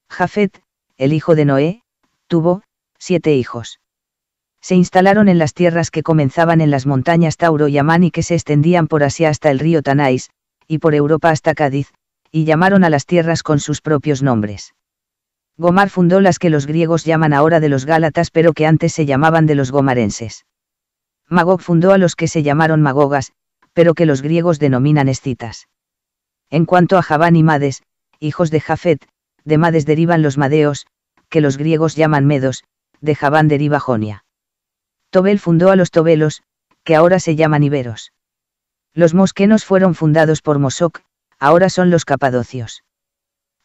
Jafet, el hijo de Noé, tuvo, siete hijos. Se instalaron en las tierras que comenzaban en las montañas Tauro y Amán y que se extendían por Asia hasta el río Tanais, y por Europa hasta Cádiz, y llamaron a las tierras con sus propios nombres. Gomar fundó las que los griegos llaman ahora de los Gálatas pero que antes se llamaban de los gomarenses. Magog fundó a los que se llamaron Magogas, pero que los griegos denominan escitas. En cuanto a Javán y Mades, hijos de Jafet, de Mades derivan los madeos, que los griegos llaman medos, de Javán deriva Jonia. Tobel fundó a los tobelos, que ahora se llaman iberos. Los mosquenos fueron fundados por Mosoc, ahora son los capadocios.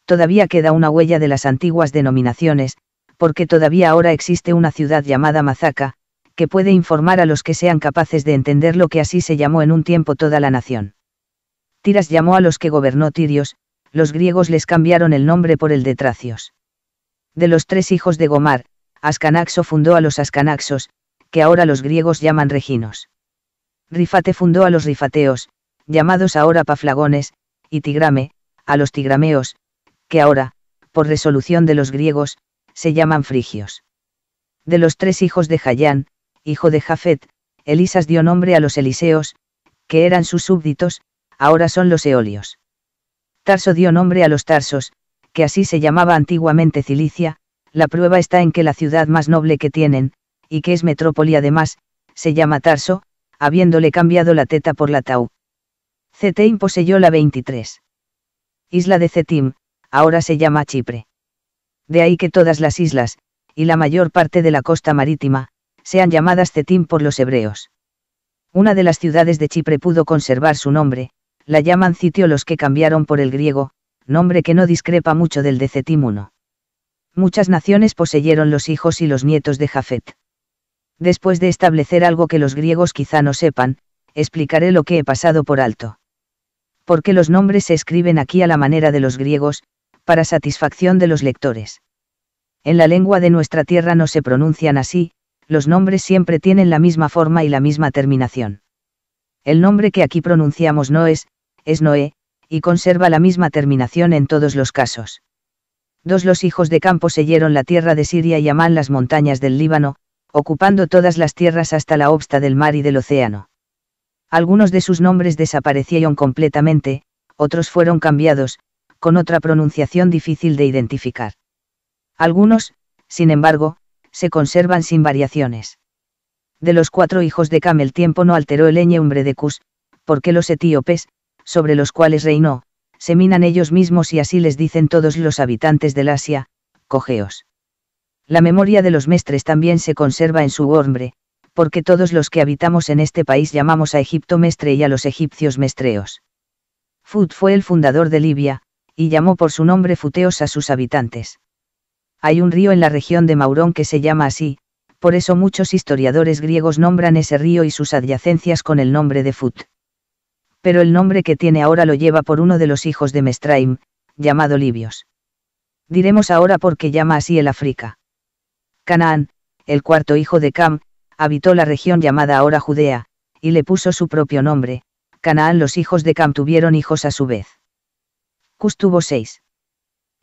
Todavía queda una huella de las antiguas denominaciones, porque todavía ahora existe una ciudad llamada Mazaca, que puede informar a los que sean capaces de entender lo que así se llamó en un tiempo toda la nación. Tiras llamó a los que gobernó Tirios, los griegos les cambiaron el nombre por el de Tracios. De los tres hijos de Gomar, Ascanaxo fundó a los Ascanaxos, que ahora los griegos llaman reginos. Rifate fundó a los rifateos, llamados ahora paflagones, y Tigrame, a los tigrameos, que ahora, por resolución de los griegos, se llaman frigios. De los tres hijos de Jayán, hijo de Jafet, Elisas dio nombre a los Eliseos, que eran sus súbditos, ahora son los Eolios. Tarso dio nombre a los Tarsos, que así se llamaba antiguamente Cilicia, la prueba está en que la ciudad más noble que tienen, y que es metrópoli además, se llama Tarso, habiéndole cambiado la teta por la tau. Cetim poseyó la 23. Isla de Cetim, ahora se llama Chipre. De ahí que todas las islas, y la mayor parte de la costa marítima, sean llamadas Cetim por los hebreos. Una de las ciudades de Chipre pudo conservar su nombre, la llaman sitio los que cambiaron por el griego, nombre que no discrepa mucho del de I. Muchas naciones poseyeron los hijos y los nietos de Jafet. Después de establecer algo que los griegos quizá no sepan, explicaré lo que he pasado por alto. Porque los nombres se escriben aquí a la manera de los griegos, para satisfacción de los lectores. En la lengua de nuestra tierra no se pronuncian así, los nombres siempre tienen la misma forma y la misma terminación. El nombre que aquí pronunciamos no es, es Noé, y conserva la misma terminación en todos los casos. Dos los hijos de campo seyeron la tierra de Siria y Amán las montañas del Líbano, ocupando todas las tierras hasta la obsta del mar y del océano. Algunos de sus nombres desaparecieron completamente, otros fueron cambiados, con otra pronunciación difícil de identificar. Algunos, sin embargo, se conservan sin variaciones. De los cuatro hijos de Cam el tiempo no alteró el ñeumbre de Cus, porque los etíopes, sobre los cuales reinó, se ellos mismos y así les dicen todos los habitantes del Asia, cogeos. La memoria de los mestres también se conserva en su hombre, porque todos los que habitamos en este país llamamos a Egipto mestre y a los egipcios mestreos. Fut fue el fundador de Libia, y llamó por su nombre futeos a sus habitantes. Hay un río en la región de Maurón que se llama así, por eso muchos historiadores griegos nombran ese río y sus adyacencias con el nombre de Fut. Pero el nombre que tiene ahora lo lleva por uno de los hijos de Mestraim, llamado Libios. Diremos ahora por qué llama así el África. Canaán, el cuarto hijo de Cam, habitó la región llamada ahora Judea, y le puso su propio nombre. Canaán los hijos de Cam tuvieron hijos a su vez. Custuvo tuvo seis.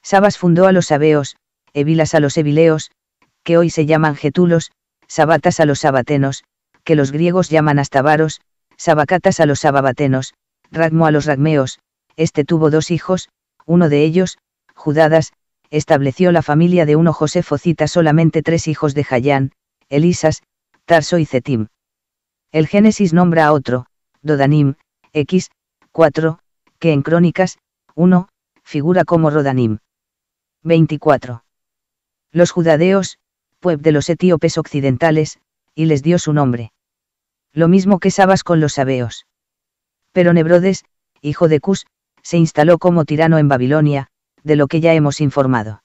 Sabas fundó a los Sabeos, Evilas a los evileos, que hoy se llaman getulos, sabatas a los sabatenos, que los griegos llaman astabaros, sabacatas a los sababatenos, Ragmo a los ragmeos, este tuvo dos hijos, uno de ellos, Judadas, estableció la familia de uno Josefo cita solamente tres hijos de Jayán, Elisas, Tarso y Cetim. El Génesis nombra a otro, Dodanim, X, 4, que en Crónicas, 1, figura como Rodanim. 24 los judadeos, pueblo de los etíopes occidentales, y les dio su nombre. Lo mismo que Sabas con los sabeos. Pero Nebrodes, hijo de Cus, se instaló como tirano en Babilonia, de lo que ya hemos informado.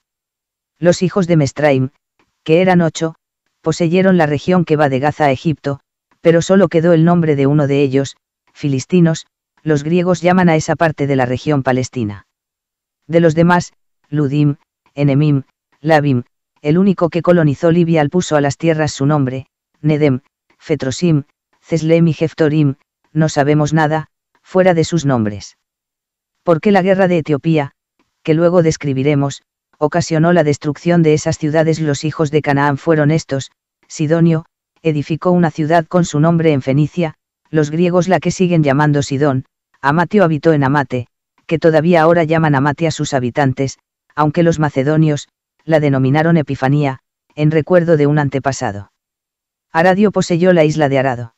Los hijos de Mestraim, que eran ocho, poseyeron la región que va de Gaza a Egipto, pero solo quedó el nombre de uno de ellos, filistinos, los griegos llaman a esa parte de la región palestina. De los demás, Ludim, Enemim, Labim, el único que colonizó Libia al puso a las tierras su nombre, Nedem, Fetrosim, Ceslem y Jeftorim, no sabemos nada, fuera de sus nombres. Porque la guerra de Etiopía, que luego describiremos, ocasionó la destrucción de esas ciudades? Los hijos de Canaán fueron estos, Sidonio, edificó una ciudad con su nombre en Fenicia, los griegos la que siguen llamando Sidón, Amatio habitó en Amate, que todavía ahora llaman Amate a sus habitantes, aunque los macedonios, la denominaron Epifanía, en recuerdo de un antepasado. Aradio poseyó la isla de Arado.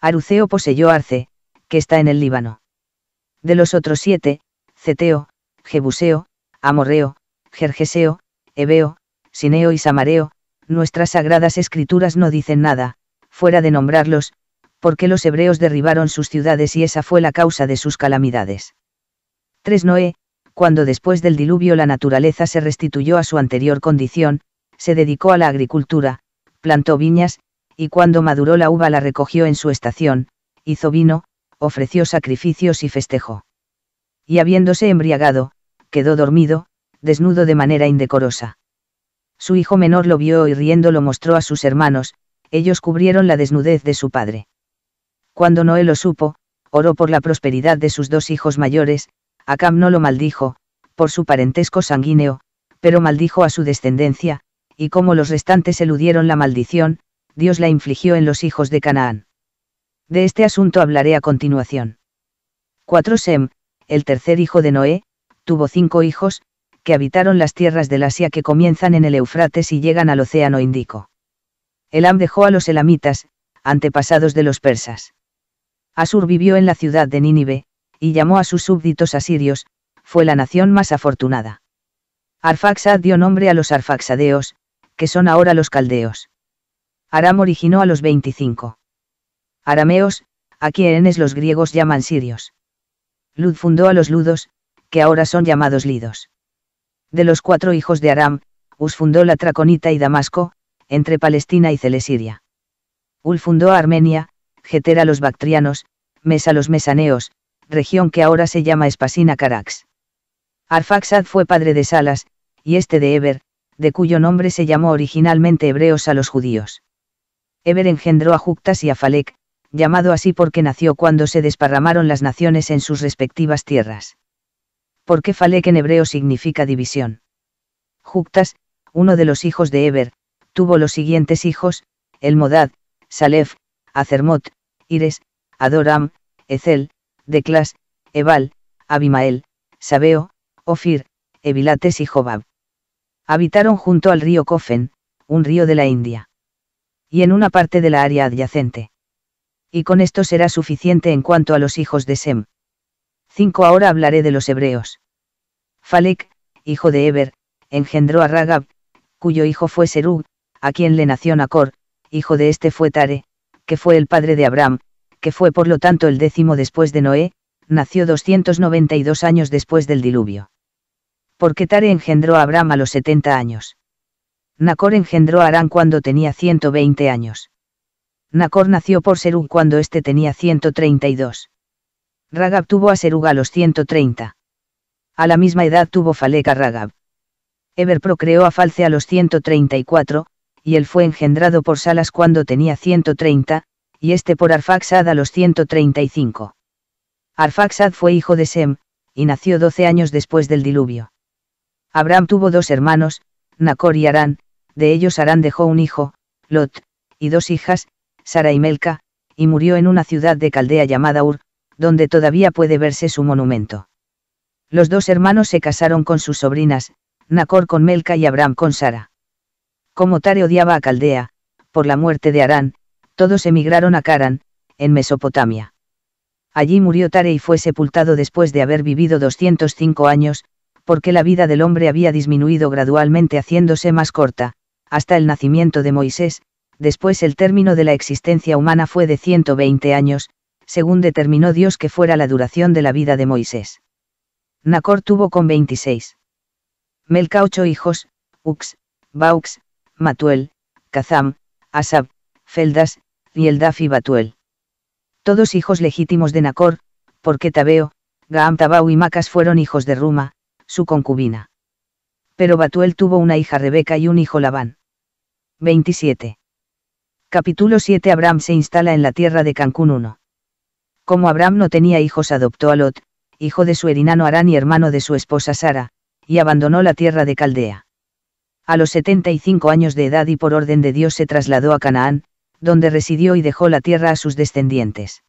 Aruceo poseyó Arce, que está en el Líbano. De los otros siete, Ceteo, Jebuseo, Amorreo, Jergeseo, Ebeo, Sineo y Samareo, nuestras sagradas escrituras no dicen nada, fuera de nombrarlos, porque los hebreos derribaron sus ciudades y esa fue la causa de sus calamidades. 3 Noé, cuando después del diluvio la naturaleza se restituyó a su anterior condición, se dedicó a la agricultura, plantó viñas, y cuando maduró la uva la recogió en su estación, hizo vino, ofreció sacrificios y festejó. Y habiéndose embriagado, quedó dormido, desnudo de manera indecorosa. Su hijo menor lo vio y riendo lo mostró a sus hermanos, ellos cubrieron la desnudez de su padre. Cuando Noé lo supo, oró por la prosperidad de sus dos hijos mayores, Acam no lo maldijo, por su parentesco sanguíneo, pero maldijo a su descendencia, y como los restantes eludieron la maldición, Dios la infligió en los hijos de Canaán. De este asunto hablaré a continuación. 4 Sem, el tercer hijo de Noé, tuvo cinco hijos, que habitaron las tierras del Asia que comienzan en el Eufrates y llegan al Océano Índico. Elam dejó a los elamitas, antepasados de los persas. Asur vivió en la ciudad de Nínive, y llamó a sus súbditos asirios, fue la nación más afortunada. Arfaxad dio nombre a los arfaxadeos, que son ahora los caldeos. Aram originó a los 25. Arameos, a quienes los griegos llaman sirios. Lud fundó a los ludos, que ahora son llamados lidos. De los cuatro hijos de Aram, Us fundó la Traconita y Damasco, entre Palestina y Celesiria. Ul fundó a Armenia, Getera los Bactrianos, Mesa los Mesaneos, región que ahora se llama Espasina Carax. Arfaxad fue padre de Salas, y este de Eber, de cuyo nombre se llamó originalmente hebreos a los judíos. Eber engendró a Juctas y a Falec, llamado así porque nació cuando se desparramaron las naciones en sus respectivas tierras. Porque Falec en hebreo significa división. Juctas, uno de los hijos de Eber, tuvo los siguientes hijos, Elmodad, Salef, Azermot, Ires, Adoram, Ezel, Declas, Ebal, Abimael, Sabeo, Ofir, Evilates y Jobab. Habitaron junto al río Cofen, un río de la India. Y en una parte de la área adyacente. Y con esto será suficiente en cuanto a los hijos de Sem. 5. Ahora hablaré de los hebreos. Falek, hijo de Eber, engendró a Ragab, cuyo hijo fue Serug, a quien le nació Nacor, hijo de este fue Tare, que fue el padre de Abraham, que fue por lo tanto el décimo después de Noé, nació 292 años después del diluvio. Porque Tare engendró a Abraham a los 70 años. Nacor engendró a Arán cuando tenía 120 años. Nacor nació por Serug cuando éste tenía 132. Ragab tuvo a Serug a los 130. A la misma edad tuvo Falek a Ragab. Eber procreó a Falce a los 134, y él fue engendrado por Salas cuando tenía 130, y este por Arfaxad a los 135. Arfaxad fue hijo de Sem, y nació 12 años después del diluvio. Abraham tuvo dos hermanos, Nacor y Arán, de ellos Arán dejó un hijo, Lot, y dos hijas, Sara y Melca, y murió en una ciudad de Caldea llamada Ur, donde todavía puede verse su monumento. Los dos hermanos se casaron con sus sobrinas, Nacor con Melca y Abraham con Sara. Como Tare odiaba a Caldea, por la muerte de Arán, todos emigraron a Karan, en Mesopotamia. Allí murió Tare y fue sepultado después de haber vivido 205 años, porque la vida del hombre había disminuido gradualmente haciéndose más corta, hasta el nacimiento de Moisés, después el término de la existencia humana fue de 120 años, según determinó Dios que fuera la duración de la vida de Moisés. Nacor tuvo con 26. Melca ocho hijos, Ux, Baux, Matuel, Kazam, Asab, Feldas, y el y Batuel. Todos hijos legítimos de Nacor, porque Tabeo, Gaam Tabau y Macas fueron hijos de Ruma, su concubina. Pero Batuel tuvo una hija Rebeca y un hijo Labán. 27. Capítulo 7 Abraham se instala en la tierra de Cancún 1. Como Abraham no tenía hijos, adoptó a Lot, hijo de su erinano Arán y hermano de su esposa Sara, y abandonó la tierra de Caldea. A los 75 años de edad y por orden de Dios se trasladó a Canaán, donde residió y dejó la tierra a sus descendientes.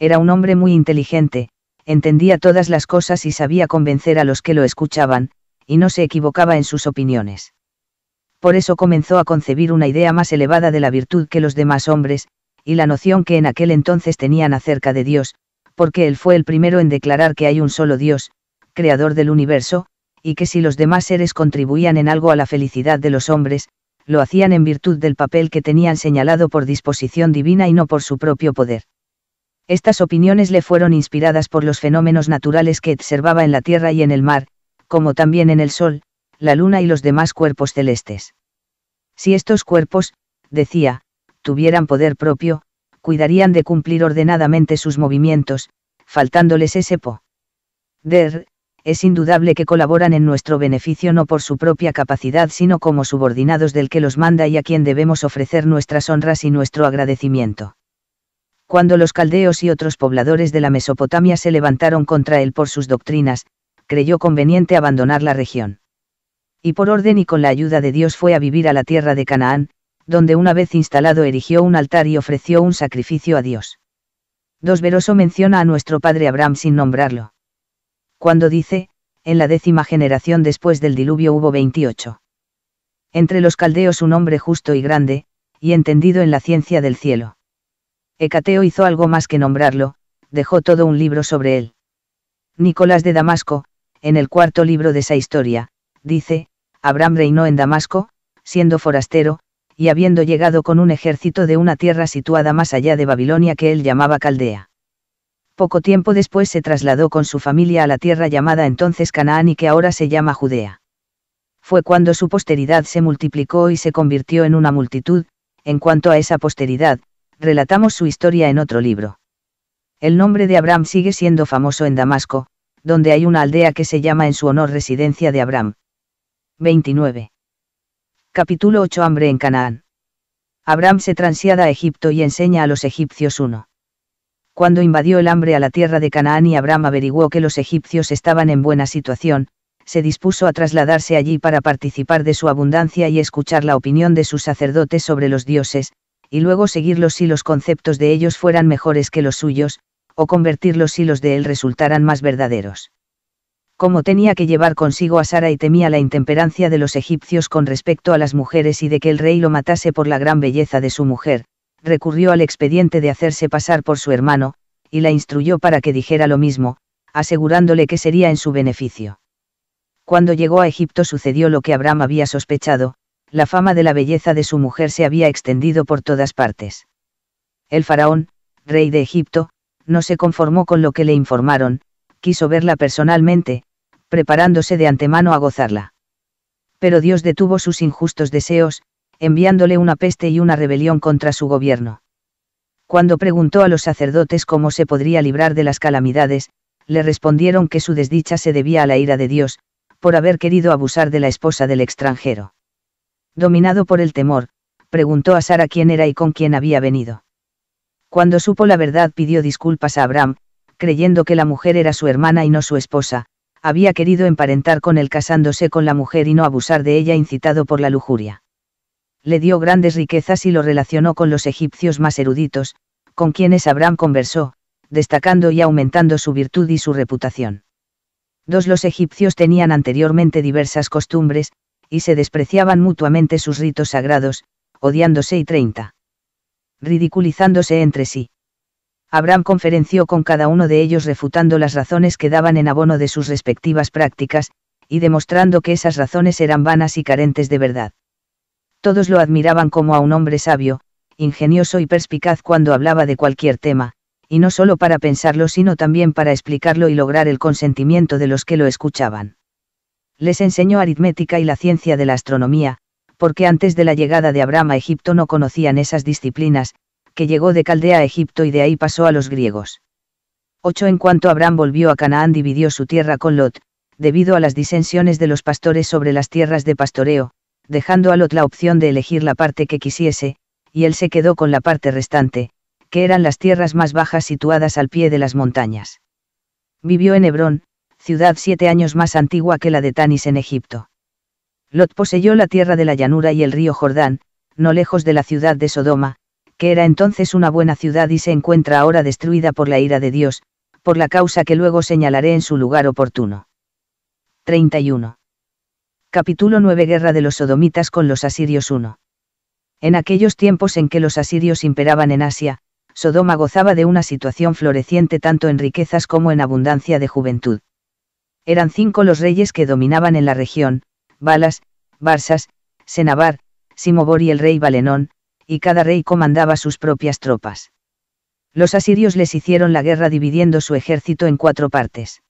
Era un hombre muy inteligente, entendía todas las cosas y sabía convencer a los que lo escuchaban, y no se equivocaba en sus opiniones. Por eso comenzó a concebir una idea más elevada de la virtud que los demás hombres, y la noción que en aquel entonces tenían acerca de Dios, porque él fue el primero en declarar que hay un solo Dios, creador del universo, y que si los demás seres contribuían en algo a la felicidad de los hombres, lo hacían en virtud del papel que tenían señalado por disposición divina y no por su propio poder. Estas opiniones le fueron inspiradas por los fenómenos naturales que observaba en la tierra y en el mar, como también en el sol, la luna y los demás cuerpos celestes. Si estos cuerpos, decía, tuvieran poder propio, cuidarían de cumplir ordenadamente sus movimientos, faltándoles ese po. Der, es indudable que colaboran en nuestro beneficio no por su propia capacidad sino como subordinados del que los manda y a quien debemos ofrecer nuestras honras y nuestro agradecimiento. Cuando los caldeos y otros pobladores de la Mesopotamia se levantaron contra él por sus doctrinas, creyó conveniente abandonar la región. Y por orden y con la ayuda de Dios fue a vivir a la tierra de Canaán, donde una vez instalado erigió un altar y ofreció un sacrificio a Dios. Dosveroso menciona a nuestro padre Abraham sin nombrarlo cuando dice, en la décima generación después del diluvio hubo 28. Entre los caldeos un hombre justo y grande, y entendido en la ciencia del cielo. Hecateo hizo algo más que nombrarlo, dejó todo un libro sobre él. Nicolás de Damasco, en el cuarto libro de esa historia, dice, Abraham reinó en Damasco, siendo forastero, y habiendo llegado con un ejército de una tierra situada más allá de Babilonia que él llamaba Caldea. Poco tiempo después se trasladó con su familia a la tierra llamada entonces Canaán y que ahora se llama Judea. Fue cuando su posteridad se multiplicó y se convirtió en una multitud, en cuanto a esa posteridad, relatamos su historia en otro libro. El nombre de Abraham sigue siendo famoso en Damasco, donde hay una aldea que se llama en su honor Residencia de Abraham. 29. Capítulo 8 Hambre en Canaán. Abraham se transiada a Egipto y enseña a los egipcios 1 cuando invadió el hambre a la tierra de Canaán y Abraham averiguó que los egipcios estaban en buena situación, se dispuso a trasladarse allí para participar de su abundancia y escuchar la opinión de sus sacerdotes sobre los dioses, y luego seguirlos si los conceptos de ellos fueran mejores que los suyos, o convertirlos si los de él resultaran más verdaderos. Como tenía que llevar consigo a Sara y temía la intemperancia de los egipcios con respecto a las mujeres y de que el rey lo matase por la gran belleza de su mujer, recurrió al expediente de hacerse pasar por su hermano, y la instruyó para que dijera lo mismo, asegurándole que sería en su beneficio. Cuando llegó a Egipto sucedió lo que Abraham había sospechado, la fama de la belleza de su mujer se había extendido por todas partes. El faraón, rey de Egipto, no se conformó con lo que le informaron, quiso verla personalmente, preparándose de antemano a gozarla. Pero Dios detuvo sus injustos deseos, enviándole una peste y una rebelión contra su gobierno. Cuando preguntó a los sacerdotes cómo se podría librar de las calamidades, le respondieron que su desdicha se debía a la ira de Dios, por haber querido abusar de la esposa del extranjero. Dominado por el temor, preguntó a Sara quién era y con quién había venido. Cuando supo la verdad pidió disculpas a Abraham, creyendo que la mujer era su hermana y no su esposa, había querido emparentar con él casándose con la mujer y no abusar de ella incitado por la lujuria le dio grandes riquezas y lo relacionó con los egipcios más eruditos, con quienes Abraham conversó, destacando y aumentando su virtud y su reputación. Dos Los egipcios tenían anteriormente diversas costumbres, y se despreciaban mutuamente sus ritos sagrados, odiándose y treinta. Ridiculizándose entre sí. Abraham conferenció con cada uno de ellos refutando las razones que daban en abono de sus respectivas prácticas, y demostrando que esas razones eran vanas y carentes de verdad todos lo admiraban como a un hombre sabio, ingenioso y perspicaz cuando hablaba de cualquier tema, y no solo para pensarlo sino también para explicarlo y lograr el consentimiento de los que lo escuchaban. Les enseñó aritmética y la ciencia de la astronomía, porque antes de la llegada de Abraham a Egipto no conocían esas disciplinas, que llegó de Caldea a Egipto y de ahí pasó a los griegos. 8. En cuanto Abraham volvió a Canaán dividió su tierra con Lot, debido a las disensiones de los pastores sobre las tierras de pastoreo, dejando a Lot la opción de elegir la parte que quisiese, y él se quedó con la parte restante, que eran las tierras más bajas situadas al pie de las montañas. Vivió en Hebrón, ciudad siete años más antigua que la de Tanis en Egipto. Lot poseyó la tierra de la llanura y el río Jordán, no lejos de la ciudad de Sodoma, que era entonces una buena ciudad y se encuentra ahora destruida por la ira de Dios, por la causa que luego señalaré en su lugar oportuno. 31. Capítulo 9 Guerra de los sodomitas con los asirios 1. En aquellos tiempos en que los asirios imperaban en Asia, Sodoma gozaba de una situación floreciente tanto en riquezas como en abundancia de juventud. Eran cinco los reyes que dominaban en la región, Balas, Barsas, Senabar, Simobor y el rey Valenón, y cada rey comandaba sus propias tropas. Los asirios les hicieron la guerra dividiendo su ejército en cuatro partes.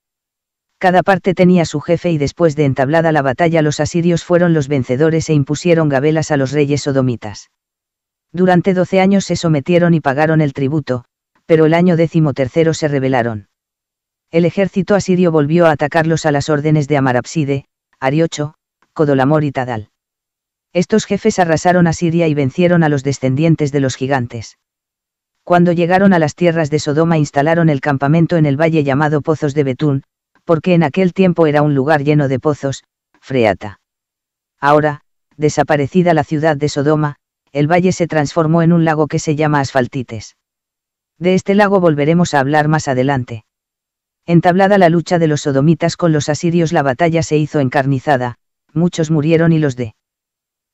Cada parte tenía su jefe y después de entablada la batalla los asirios fueron los vencedores e impusieron gabelas a los reyes sodomitas. Durante doce años se sometieron y pagaron el tributo, pero el año decimotercero se rebelaron. El ejército asirio volvió a atacarlos a las órdenes de Amarapside, Ariocho, Codolamor y Tadal. Estos jefes arrasaron a Siria y vencieron a los descendientes de los gigantes. Cuando llegaron a las tierras de Sodoma instalaron el campamento en el valle llamado Pozos de Betún, porque en aquel tiempo era un lugar lleno de pozos, Freata. Ahora, desaparecida la ciudad de Sodoma, el valle se transformó en un lago que se llama Asfaltites. De este lago volveremos a hablar más adelante. Entablada la lucha de los sodomitas con los asirios la batalla se hizo encarnizada, muchos murieron y los de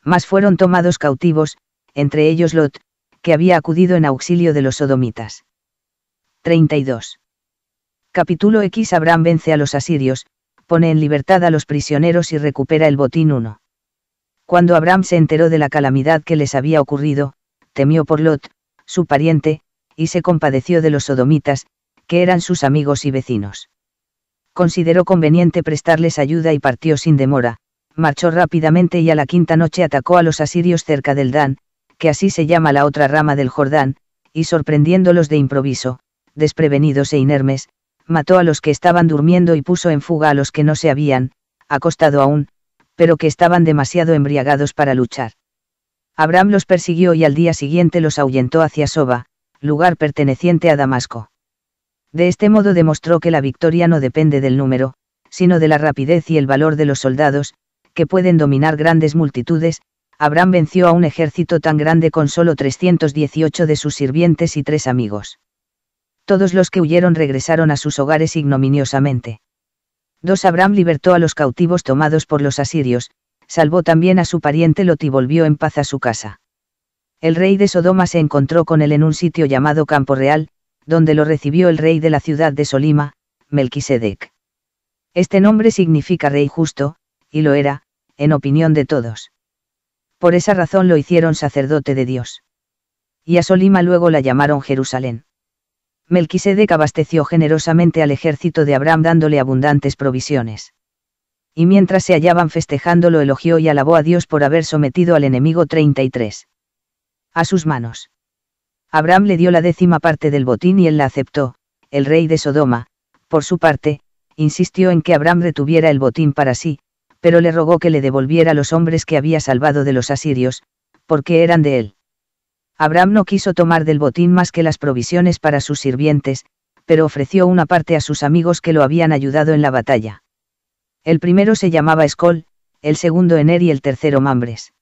más fueron tomados cautivos, entre ellos Lot, que había acudido en auxilio de los sodomitas. 32. Capítulo X Abraham vence a los asirios, pone en libertad a los prisioneros y recupera el botín 1. Cuando Abraham se enteró de la calamidad que les había ocurrido, temió por Lot, su pariente, y se compadeció de los sodomitas, que eran sus amigos y vecinos. Consideró conveniente prestarles ayuda y partió sin demora, marchó rápidamente y a la quinta noche atacó a los asirios cerca del Dan, que así se llama la otra rama del Jordán, y sorprendiéndolos de improviso, desprevenidos e inermes, mató a los que estaban durmiendo y puso en fuga a los que no se habían, acostado aún, pero que estaban demasiado embriagados para luchar. Abraham los persiguió y al día siguiente los ahuyentó hacia Soba, lugar perteneciente a Damasco. De este modo demostró que la victoria no depende del número, sino de la rapidez y el valor de los soldados, que pueden dominar grandes multitudes, Abraham venció a un ejército tan grande con solo 318 de sus sirvientes y tres amigos todos los que huyeron regresaron a sus hogares ignominiosamente. Dos Abraham libertó a los cautivos tomados por los asirios, salvó también a su pariente Lot y volvió en paz a su casa. El rey de Sodoma se encontró con él en un sitio llamado Campo Real, donde lo recibió el rey de la ciudad de Solima, Melquisedec. Este nombre significa rey justo, y lo era, en opinión de todos. Por esa razón lo hicieron sacerdote de Dios. Y a Solima luego la llamaron Jerusalén. Melquisedec abasteció generosamente al ejército de Abraham dándole abundantes provisiones. Y mientras se hallaban festejando lo elogió y alabó a Dios por haber sometido al enemigo 33. A sus manos. Abraham le dio la décima parte del botín y él la aceptó, el rey de Sodoma, por su parte, insistió en que Abraham retuviera el botín para sí, pero le rogó que le devolviera los hombres que había salvado de los asirios, porque eran de él. Abraham no quiso tomar del botín más que las provisiones para sus sirvientes, pero ofreció una parte a sus amigos que lo habían ayudado en la batalla. El primero se llamaba Escol, el segundo Ener y el tercero Mambres.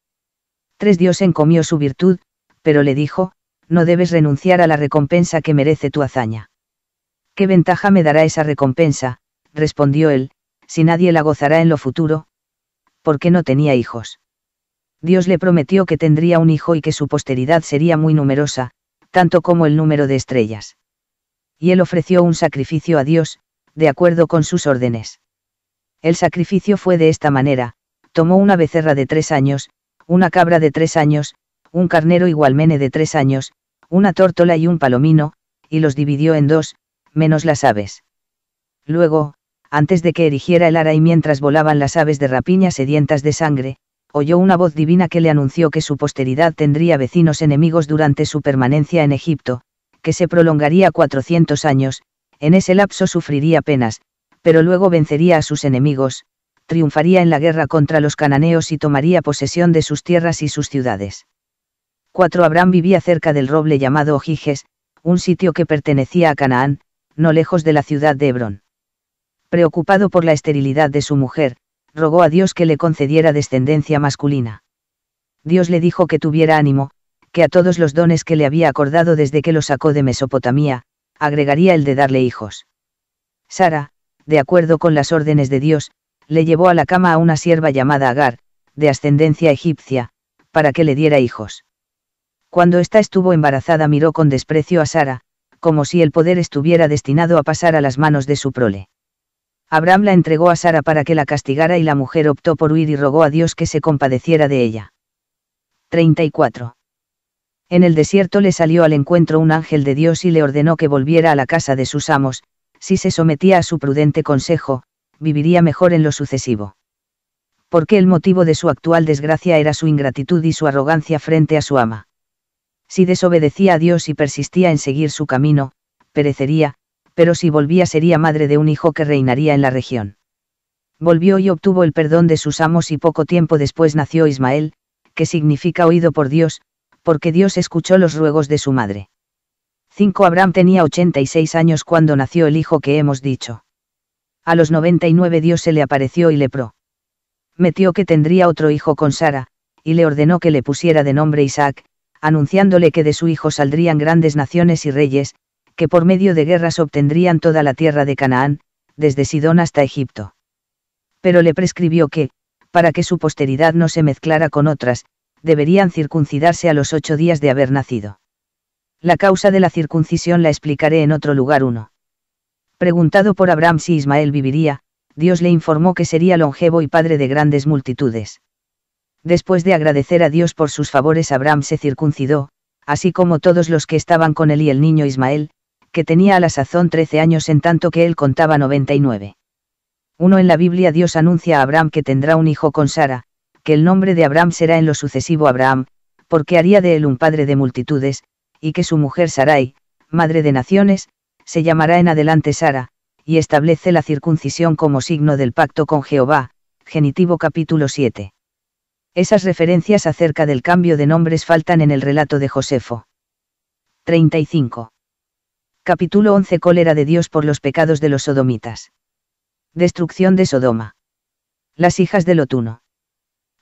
Tres dios encomió su virtud, pero le dijo, no debes renunciar a la recompensa que merece tu hazaña. ¿Qué ventaja me dará esa recompensa? respondió él, si nadie la gozará en lo futuro. Porque no tenía hijos. Dios le prometió que tendría un hijo y que su posteridad sería muy numerosa, tanto como el número de estrellas. Y él ofreció un sacrificio a Dios, de acuerdo con sus órdenes. El sacrificio fue de esta manera, tomó una becerra de tres años, una cabra de tres años, un carnero igualmene de tres años, una tórtola y un palomino, y los dividió en dos, menos las aves. Luego, antes de que erigiera el ara y mientras volaban las aves de rapiña sedientas de sangre, oyó una voz divina que le anunció que su posteridad tendría vecinos enemigos durante su permanencia en Egipto, que se prolongaría 400 años, en ese lapso sufriría penas, pero luego vencería a sus enemigos, triunfaría en la guerra contra los cananeos y tomaría posesión de sus tierras y sus ciudades. 4. Abraham vivía cerca del roble llamado Ojiges, un sitio que pertenecía a Canaán, no lejos de la ciudad de Hebrón. Preocupado por la esterilidad de su mujer, rogó a Dios que le concediera descendencia masculina. Dios le dijo que tuviera ánimo, que a todos los dones que le había acordado desde que lo sacó de Mesopotamia, agregaría el de darle hijos. Sara, de acuerdo con las órdenes de Dios, le llevó a la cama a una sierva llamada Agar, de ascendencia egipcia, para que le diera hijos. Cuando ésta estuvo embarazada miró con desprecio a Sara, como si el poder estuviera destinado a pasar a las manos de su prole. Abraham la entregó a Sara para que la castigara y la mujer optó por huir y rogó a Dios que se compadeciera de ella. 34. En el desierto le salió al encuentro un ángel de Dios y le ordenó que volviera a la casa de sus amos, si se sometía a su prudente consejo, viviría mejor en lo sucesivo. Porque el motivo de su actual desgracia era su ingratitud y su arrogancia frente a su ama. Si desobedecía a Dios y persistía en seguir su camino, perecería, pero si volvía sería madre de un hijo que reinaría en la región. Volvió y obtuvo el perdón de sus amos y poco tiempo después nació Ismael, que significa oído por Dios, porque Dios escuchó los ruegos de su madre. 5. Abraham tenía 86 años cuando nació el hijo que hemos dicho. A los 99 Dios se le apareció y le Metió que tendría otro hijo con Sara, y le ordenó que le pusiera de nombre Isaac, anunciándole que de su hijo saldrían grandes naciones y reyes, que por medio de guerras obtendrían toda la tierra de Canaán, desde Sidón hasta Egipto. Pero le prescribió que, para que su posteridad no se mezclara con otras, deberían circuncidarse a los ocho días de haber nacido. La causa de la circuncisión la explicaré en otro lugar Uno. Preguntado por Abraham si Ismael viviría, Dios le informó que sería longevo y padre de grandes multitudes. Después de agradecer a Dios por sus favores, Abraham se circuncidó, así como todos los que estaban con él y el niño Ismael, que tenía a la sazón 13 años en tanto que él contaba 99. Uno En la Biblia Dios anuncia a Abraham que tendrá un hijo con Sara, que el nombre de Abraham será en lo sucesivo Abraham, porque haría de él un padre de multitudes, y que su mujer Sarai, madre de naciones, se llamará en adelante Sara, y establece la circuncisión como signo del pacto con Jehová, genitivo capítulo 7. Esas referencias acerca del cambio de nombres faltan en el relato de Josefo. 35. Capítulo 11 Cólera de Dios por los pecados de los sodomitas. Destrucción de Sodoma. Las hijas de Lotuno.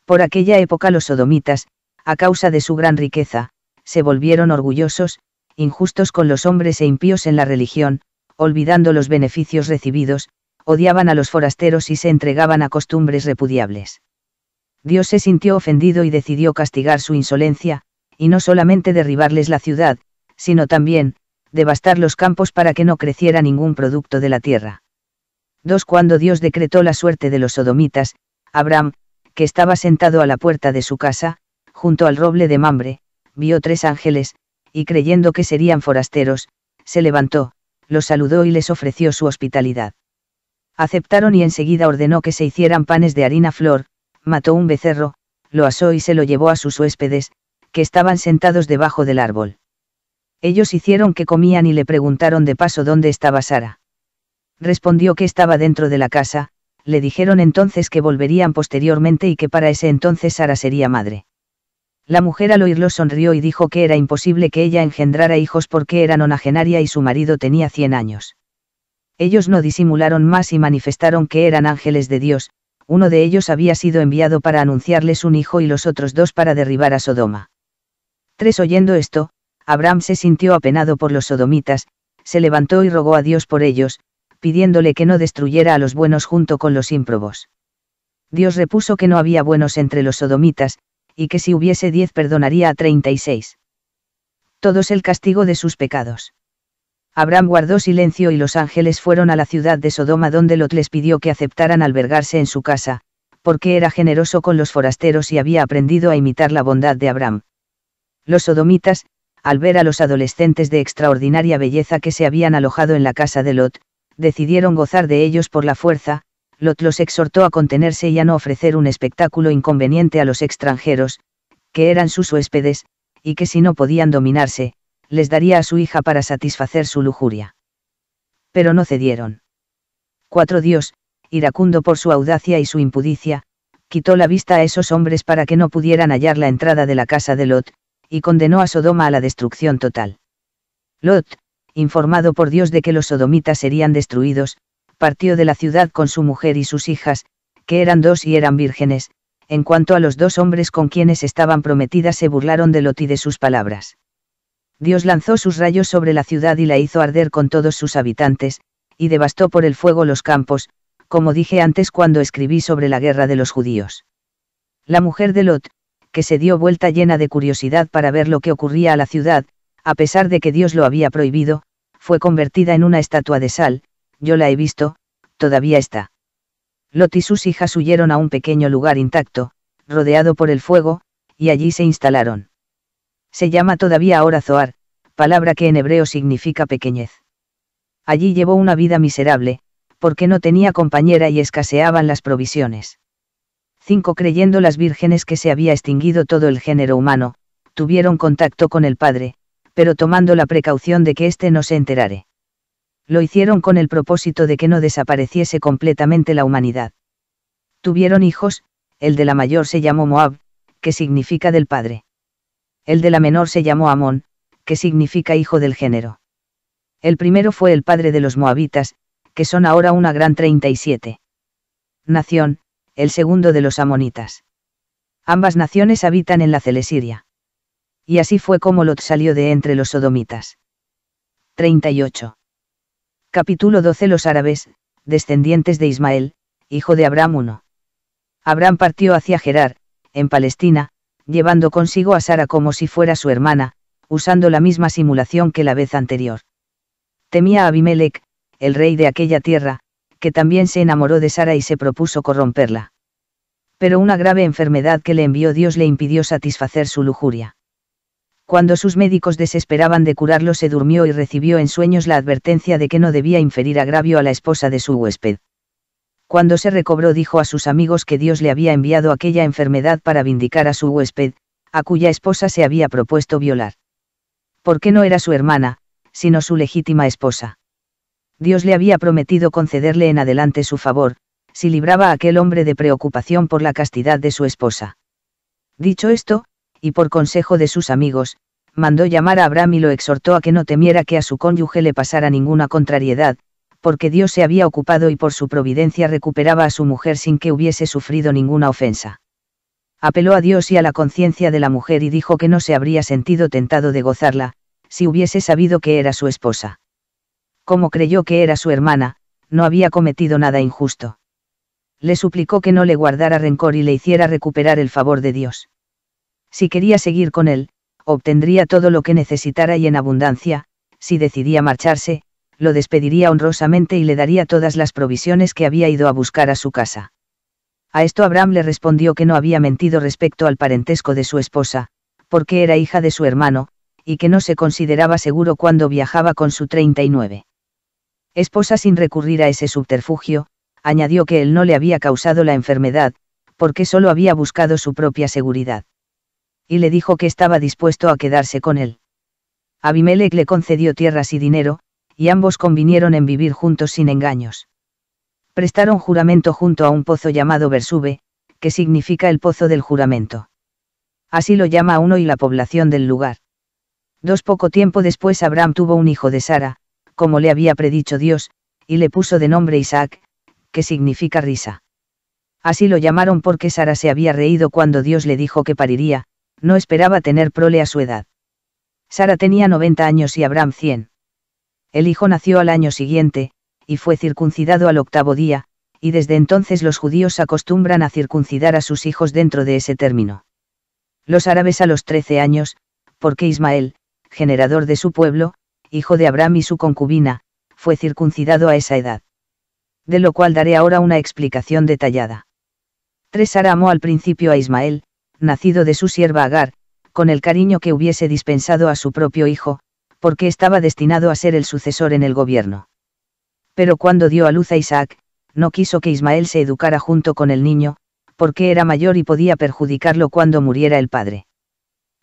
Por aquella época los sodomitas, a causa de su gran riqueza, se volvieron orgullosos, injustos con los hombres e impíos en la religión, olvidando los beneficios recibidos, odiaban a los forasteros y se entregaban a costumbres repudiables. Dios se sintió ofendido y decidió castigar su insolencia, y no solamente derribarles la ciudad, sino también, devastar los campos para que no creciera ningún producto de la tierra. 2. Cuando Dios decretó la suerte de los sodomitas, Abraham, que estaba sentado a la puerta de su casa, junto al roble de Mambre, vio tres ángeles, y creyendo que serían forasteros, se levantó, los saludó y les ofreció su hospitalidad. Aceptaron y enseguida ordenó que se hicieran panes de harina flor, mató un becerro, lo asó y se lo llevó a sus huéspedes, que estaban sentados debajo del árbol. Ellos hicieron que comían y le preguntaron de paso dónde estaba Sara. Respondió que estaba dentro de la casa, le dijeron entonces que volverían posteriormente y que para ese entonces Sara sería madre. La mujer al oírlo sonrió y dijo que era imposible que ella engendrara hijos porque era nonagenaria y su marido tenía 100 años. Ellos no disimularon más y manifestaron que eran ángeles de Dios, uno de ellos había sido enviado para anunciarles un hijo y los otros dos para derribar a Sodoma. Tres oyendo esto, Abraham se sintió apenado por los sodomitas, se levantó y rogó a Dios por ellos, pidiéndole que no destruyera a los buenos junto con los ímprobos. Dios repuso que no había buenos entre los sodomitas, y que si hubiese diez perdonaría a treinta y seis. Todos el castigo de sus pecados. Abraham guardó silencio y los ángeles fueron a la ciudad de Sodoma donde Lot les pidió que aceptaran albergarse en su casa, porque era generoso con los forasteros y había aprendido a imitar la bondad de Abraham. Los sodomitas, al ver a los adolescentes de extraordinaria belleza que se habían alojado en la casa de Lot, decidieron gozar de ellos por la fuerza, Lot los exhortó a contenerse y a no ofrecer un espectáculo inconveniente a los extranjeros, que eran sus huéspedes, y que si no podían dominarse, les daría a su hija para satisfacer su lujuria. Pero no cedieron. Cuatro Dios, iracundo por su audacia y su impudicia, quitó la vista a esos hombres para que no pudieran hallar la entrada de la casa de Lot, y condenó a Sodoma a la destrucción total. Lot, informado por Dios de que los sodomitas serían destruidos, partió de la ciudad con su mujer y sus hijas, que eran dos y eran vírgenes, en cuanto a los dos hombres con quienes estaban prometidas se burlaron de Lot y de sus palabras. Dios lanzó sus rayos sobre la ciudad y la hizo arder con todos sus habitantes, y devastó por el fuego los campos, como dije antes cuando escribí sobre la guerra de los judíos. La mujer de Lot, que se dio vuelta llena de curiosidad para ver lo que ocurría a la ciudad, a pesar de que Dios lo había prohibido, fue convertida en una estatua de sal, yo la he visto, todavía está. Lot y sus hijas huyeron a un pequeño lugar intacto, rodeado por el fuego, y allí se instalaron. Se llama todavía ahora Zoar, palabra que en hebreo significa pequeñez. Allí llevó una vida miserable, porque no tenía compañera y escaseaban las provisiones. 5. Creyendo las vírgenes que se había extinguido todo el género humano, tuvieron contacto con el Padre, pero tomando la precaución de que éste no se enterare. Lo hicieron con el propósito de que no desapareciese completamente la humanidad. Tuvieron hijos, el de la mayor se llamó Moab, que significa del Padre. El de la menor se llamó Amón, que significa hijo del género. El primero fue el padre de los moabitas, que son ahora una gran 37. Nación, el segundo de los amonitas. Ambas naciones habitan en la Celesiria. Y así fue como Lot salió de entre los sodomitas. 38. Capítulo 12 Los árabes, descendientes de Ismael, hijo de Abraham 1. Abraham partió hacia Gerar, en Palestina, llevando consigo a Sara como si fuera su hermana, usando la misma simulación que la vez anterior. Temía a Abimelech, el rey de aquella tierra, que también se enamoró de Sara y se propuso corromperla. Pero una grave enfermedad que le envió Dios le impidió satisfacer su lujuria. Cuando sus médicos desesperaban de curarlo se durmió y recibió en sueños la advertencia de que no debía inferir agravio a la esposa de su huésped. Cuando se recobró dijo a sus amigos que Dios le había enviado aquella enfermedad para vindicar a su huésped, a cuya esposa se había propuesto violar. Porque no era su hermana, sino su legítima esposa. Dios le había prometido concederle en adelante su favor, si libraba a aquel hombre de preocupación por la castidad de su esposa. Dicho esto, y por consejo de sus amigos, mandó llamar a Abraham y lo exhortó a que no temiera que a su cónyuge le pasara ninguna contrariedad, porque Dios se había ocupado y por su providencia recuperaba a su mujer sin que hubiese sufrido ninguna ofensa. Apeló a Dios y a la conciencia de la mujer y dijo que no se habría sentido tentado de gozarla, si hubiese sabido que era su esposa como creyó que era su hermana, no había cometido nada injusto. Le suplicó que no le guardara rencor y le hiciera recuperar el favor de Dios. Si quería seguir con él, obtendría todo lo que necesitara y en abundancia, si decidía marcharse, lo despediría honrosamente y le daría todas las provisiones que había ido a buscar a su casa. A esto Abraham le respondió que no había mentido respecto al parentesco de su esposa, porque era hija de su hermano, y que no se consideraba seguro cuando viajaba con su nueve esposa sin recurrir a ese subterfugio, añadió que él no le había causado la enfermedad, porque solo había buscado su propia seguridad. Y le dijo que estaba dispuesto a quedarse con él. Abimelech le concedió tierras y dinero, y ambos convinieron en vivir juntos sin engaños. Prestaron juramento junto a un pozo llamado Bersube, que significa el pozo del juramento. Así lo llama uno y la población del lugar. Dos poco tiempo después Abraham tuvo un hijo de Sara, como le había predicho Dios, y le puso de nombre Isaac, que significa risa. Así lo llamaron porque Sara se había reído cuando Dios le dijo que pariría, no esperaba tener prole a su edad. Sara tenía 90 años y Abraham 100. El hijo nació al año siguiente, y fue circuncidado al octavo día, y desde entonces los judíos acostumbran a circuncidar a sus hijos dentro de ese término. Los árabes a los 13 años, porque Ismael, generador de su pueblo, hijo de Abraham y su concubina, fue circuncidado a esa edad. De lo cual daré ahora una explicación detallada. 3. amó al principio a Ismael, nacido de su sierva Agar, con el cariño que hubiese dispensado a su propio hijo, porque estaba destinado a ser el sucesor en el gobierno. Pero cuando dio a luz a Isaac, no quiso que Ismael se educara junto con el niño, porque era mayor y podía perjudicarlo cuando muriera el padre.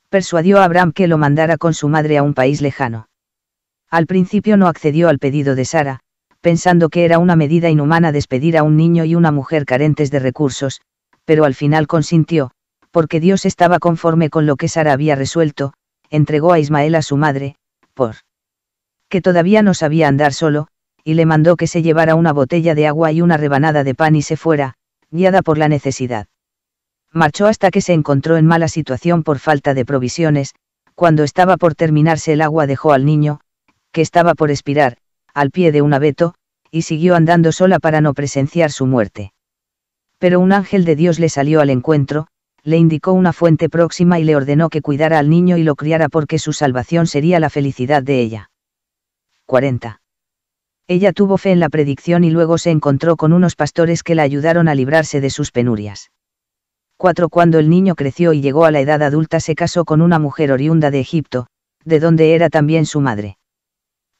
Persuadió a Abraham que lo mandara con su madre a un país lejano. Al principio no accedió al pedido de Sara, pensando que era una medida inhumana despedir a un niño y una mujer carentes de recursos, pero al final consintió, porque Dios estaba conforme con lo que Sara había resuelto, entregó a Ismael a su madre, por que todavía no sabía andar solo, y le mandó que se llevara una botella de agua y una rebanada de pan y se fuera, guiada por la necesidad. Marchó hasta que se encontró en mala situación por falta de provisiones, cuando estaba por terminarse el agua dejó al niño, que estaba por expirar, al pie de un abeto, y siguió andando sola para no presenciar su muerte. Pero un ángel de Dios le salió al encuentro, le indicó una fuente próxima y le ordenó que cuidara al niño y lo criara porque su salvación sería la felicidad de ella. 40. Ella tuvo fe en la predicción y luego se encontró con unos pastores que la ayudaron a librarse de sus penurias. 4. Cuando el niño creció y llegó a la edad adulta se casó con una mujer oriunda de Egipto, de donde era también su madre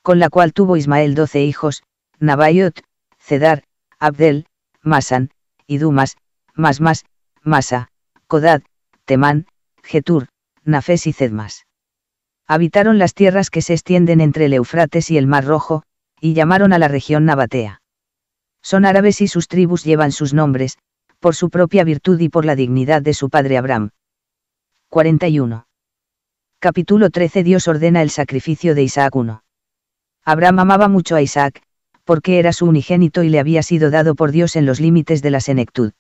con la cual tuvo Ismael doce hijos, Nabaiot, Cedar, Abdel, Masan, Idumas, Masmas, Masa, Kodad, Temán, Getur, Nafes y Zedmas. Habitaron las tierras que se extienden entre el Eufrates y el Mar Rojo, y llamaron a la región Nabatea. Son árabes y sus tribus llevan sus nombres, por su propia virtud y por la dignidad de su padre Abraham. 41. Capítulo 13 Dios ordena el sacrificio de Isaac 1. Abraham amaba mucho a Isaac, porque era su unigénito y le había sido dado por Dios en los límites de la senectud.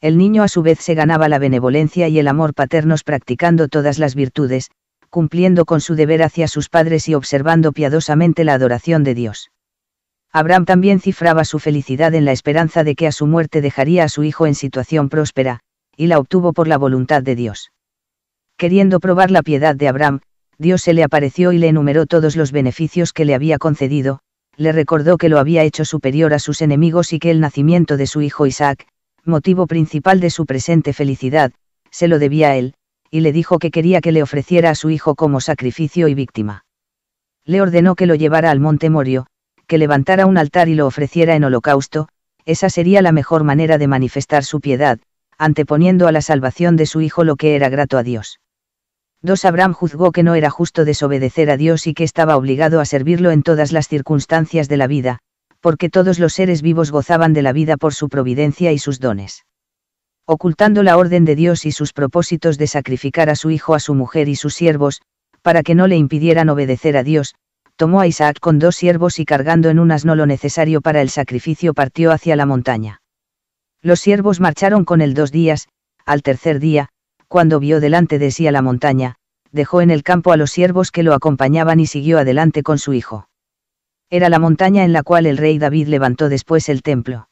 El niño a su vez se ganaba la benevolencia y el amor paternos practicando todas las virtudes, cumpliendo con su deber hacia sus padres y observando piadosamente la adoración de Dios. Abraham también cifraba su felicidad en la esperanza de que a su muerte dejaría a su hijo en situación próspera, y la obtuvo por la voluntad de Dios. Queriendo probar la piedad de Abraham, Dios se le apareció y le enumeró todos los beneficios que le había concedido, le recordó que lo había hecho superior a sus enemigos y que el nacimiento de su hijo Isaac, motivo principal de su presente felicidad, se lo debía a él, y le dijo que quería que le ofreciera a su hijo como sacrificio y víctima. Le ordenó que lo llevara al monte Morio, que levantara un altar y lo ofreciera en holocausto, esa sería la mejor manera de manifestar su piedad, anteponiendo a la salvación de su hijo lo que era grato a Dios. 2. Abraham juzgó que no era justo desobedecer a Dios y que estaba obligado a servirlo en todas las circunstancias de la vida, porque todos los seres vivos gozaban de la vida por su providencia y sus dones. Ocultando la orden de Dios y sus propósitos de sacrificar a su hijo, a su mujer y sus siervos, para que no le impidieran obedecer a Dios, tomó a Isaac con dos siervos y cargando en un asno lo necesario para el sacrificio partió hacia la montaña. Los siervos marcharon con él dos días, al tercer día, cuando vio delante de sí a la montaña, dejó en el campo a los siervos que lo acompañaban y siguió adelante con su hijo. Era la montaña en la cual el rey David levantó después el templo.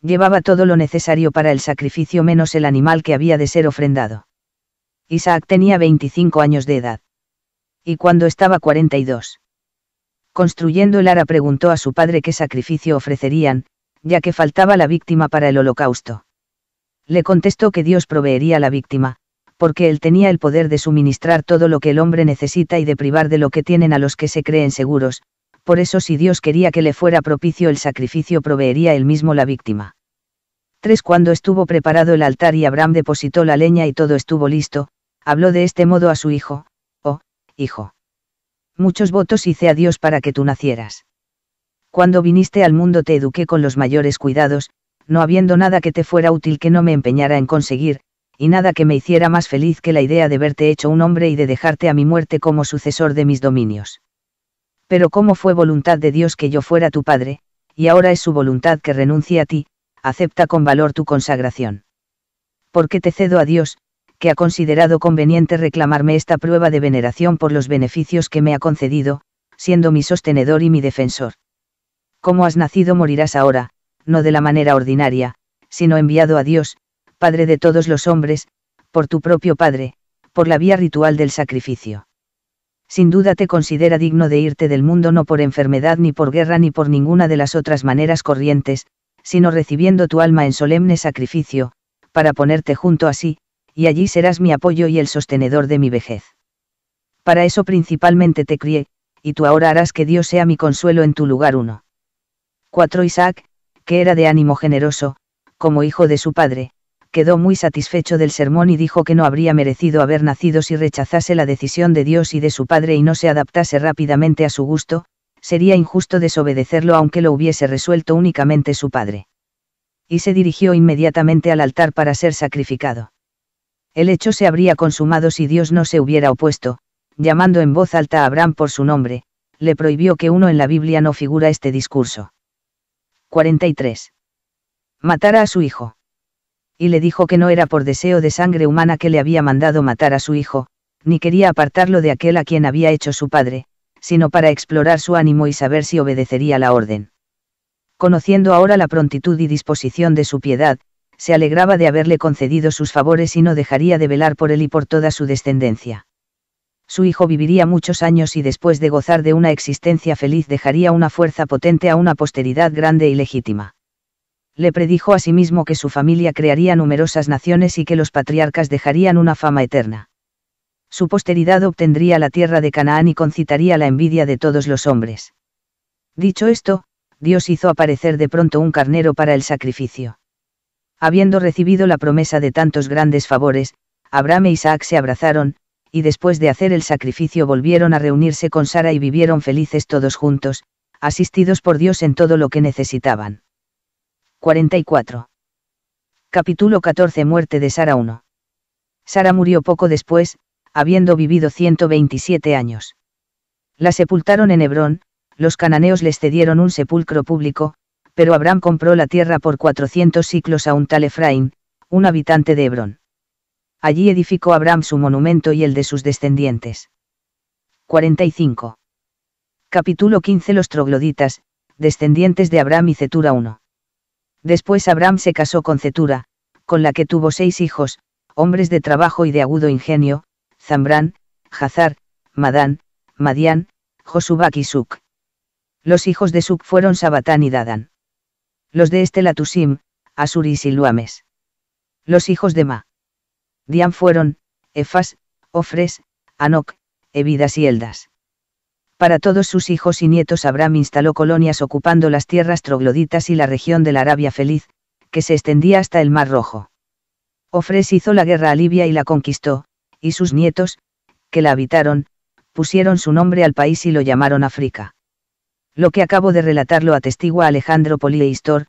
Llevaba todo lo necesario para el sacrificio menos el animal que había de ser ofrendado. Isaac tenía 25 años de edad. Y cuando estaba 42. Construyendo el ara preguntó a su padre qué sacrificio ofrecerían, ya que faltaba la víctima para el holocausto le contestó que Dios proveería la víctima, porque él tenía el poder de suministrar todo lo que el hombre necesita y de privar de lo que tienen a los que se creen seguros, por eso si Dios quería que le fuera propicio el sacrificio proveería él mismo la víctima. 3. Cuando estuvo preparado el altar y Abraham depositó la leña y todo estuvo listo, habló de este modo a su hijo, oh, hijo. Muchos votos hice a Dios para que tú nacieras. Cuando viniste al mundo te eduqué con los mayores cuidados, no habiendo nada que te fuera útil que no me empeñara en conseguir, y nada que me hiciera más feliz que la idea de verte hecho un hombre y de dejarte a mi muerte como sucesor de mis dominios. Pero como fue voluntad de Dios que yo fuera tu padre, y ahora es su voluntad que renuncie a ti, acepta con valor tu consagración. Porque te cedo a Dios, que ha considerado conveniente reclamarme esta prueba de veneración por los beneficios que me ha concedido, siendo mi sostenedor y mi defensor. Como has nacido morirás ahora, no de la manera ordinaria, sino enviado a Dios, Padre de todos los hombres, por tu propio Padre, por la vía ritual del sacrificio. Sin duda te considera digno de irte del mundo no por enfermedad ni por guerra ni por ninguna de las otras maneras corrientes, sino recibiendo tu alma en solemne sacrificio, para ponerte junto a sí, y allí serás mi apoyo y el sostenedor de mi vejez. Para eso principalmente te crié, y tú ahora harás que Dios sea mi consuelo en tu lugar uno. 4 Isaac, que era de ánimo generoso, como hijo de su padre, quedó muy satisfecho del sermón y dijo que no habría merecido haber nacido si rechazase la decisión de Dios y de su padre y no se adaptase rápidamente a su gusto, sería injusto desobedecerlo aunque lo hubiese resuelto únicamente su padre. Y se dirigió inmediatamente al altar para ser sacrificado. El hecho se habría consumado si Dios no se hubiera opuesto, llamando en voz alta a Abraham por su nombre, le prohibió que uno en la Biblia no figura este discurso. 43. Matara a su hijo. Y le dijo que no era por deseo de sangre humana que le había mandado matar a su hijo, ni quería apartarlo de aquel a quien había hecho su padre, sino para explorar su ánimo y saber si obedecería la orden. Conociendo ahora la prontitud y disposición de su piedad, se alegraba de haberle concedido sus favores y no dejaría de velar por él y por toda su descendencia su hijo viviría muchos años y después de gozar de una existencia feliz dejaría una fuerza potente a una posteridad grande y legítima. Le predijo a sí mismo que su familia crearía numerosas naciones y que los patriarcas dejarían una fama eterna. Su posteridad obtendría la tierra de Canaán y concitaría la envidia de todos los hombres. Dicho esto, Dios hizo aparecer de pronto un carnero para el sacrificio. Habiendo recibido la promesa de tantos grandes favores, Abraham e Isaac se abrazaron, y después de hacer el sacrificio volvieron a reunirse con Sara y vivieron felices todos juntos, asistidos por Dios en todo lo que necesitaban. 44. Capítulo 14 Muerte de Sara 1. Sara murió poco después, habiendo vivido 127 años. La sepultaron en Hebrón, los cananeos les cedieron un sepulcro público, pero Abraham compró la tierra por 400 siclos a un tal Efraín, un habitante de Hebrón. Allí edificó Abraham su monumento y el de sus descendientes. 45. Capítulo 15 Los trogloditas, descendientes de Abraham y Cetura 1. Después Abraham se casó con Cetura, con la que tuvo seis hijos, hombres de trabajo y de agudo ingenio, Zambrán, Hazar, Madán, Madián, Josubak y Suk. Los hijos de Suk fueron Sabatán y Dadán. Los de este Latusim, Asur y Siluames. Los hijos de Ma. Dian fueron, Efas, Ofres, Anok, Evidas y Eldas. Para todos sus hijos y nietos Abraham instaló colonias ocupando las tierras trogloditas y la región de la Arabia Feliz, que se extendía hasta el Mar Rojo. Ofres hizo la guerra a Libia y la conquistó, y sus nietos, que la habitaron, pusieron su nombre al país y lo llamaron África. Lo que acabo de relatar lo atestigua Alejandro Polieistor,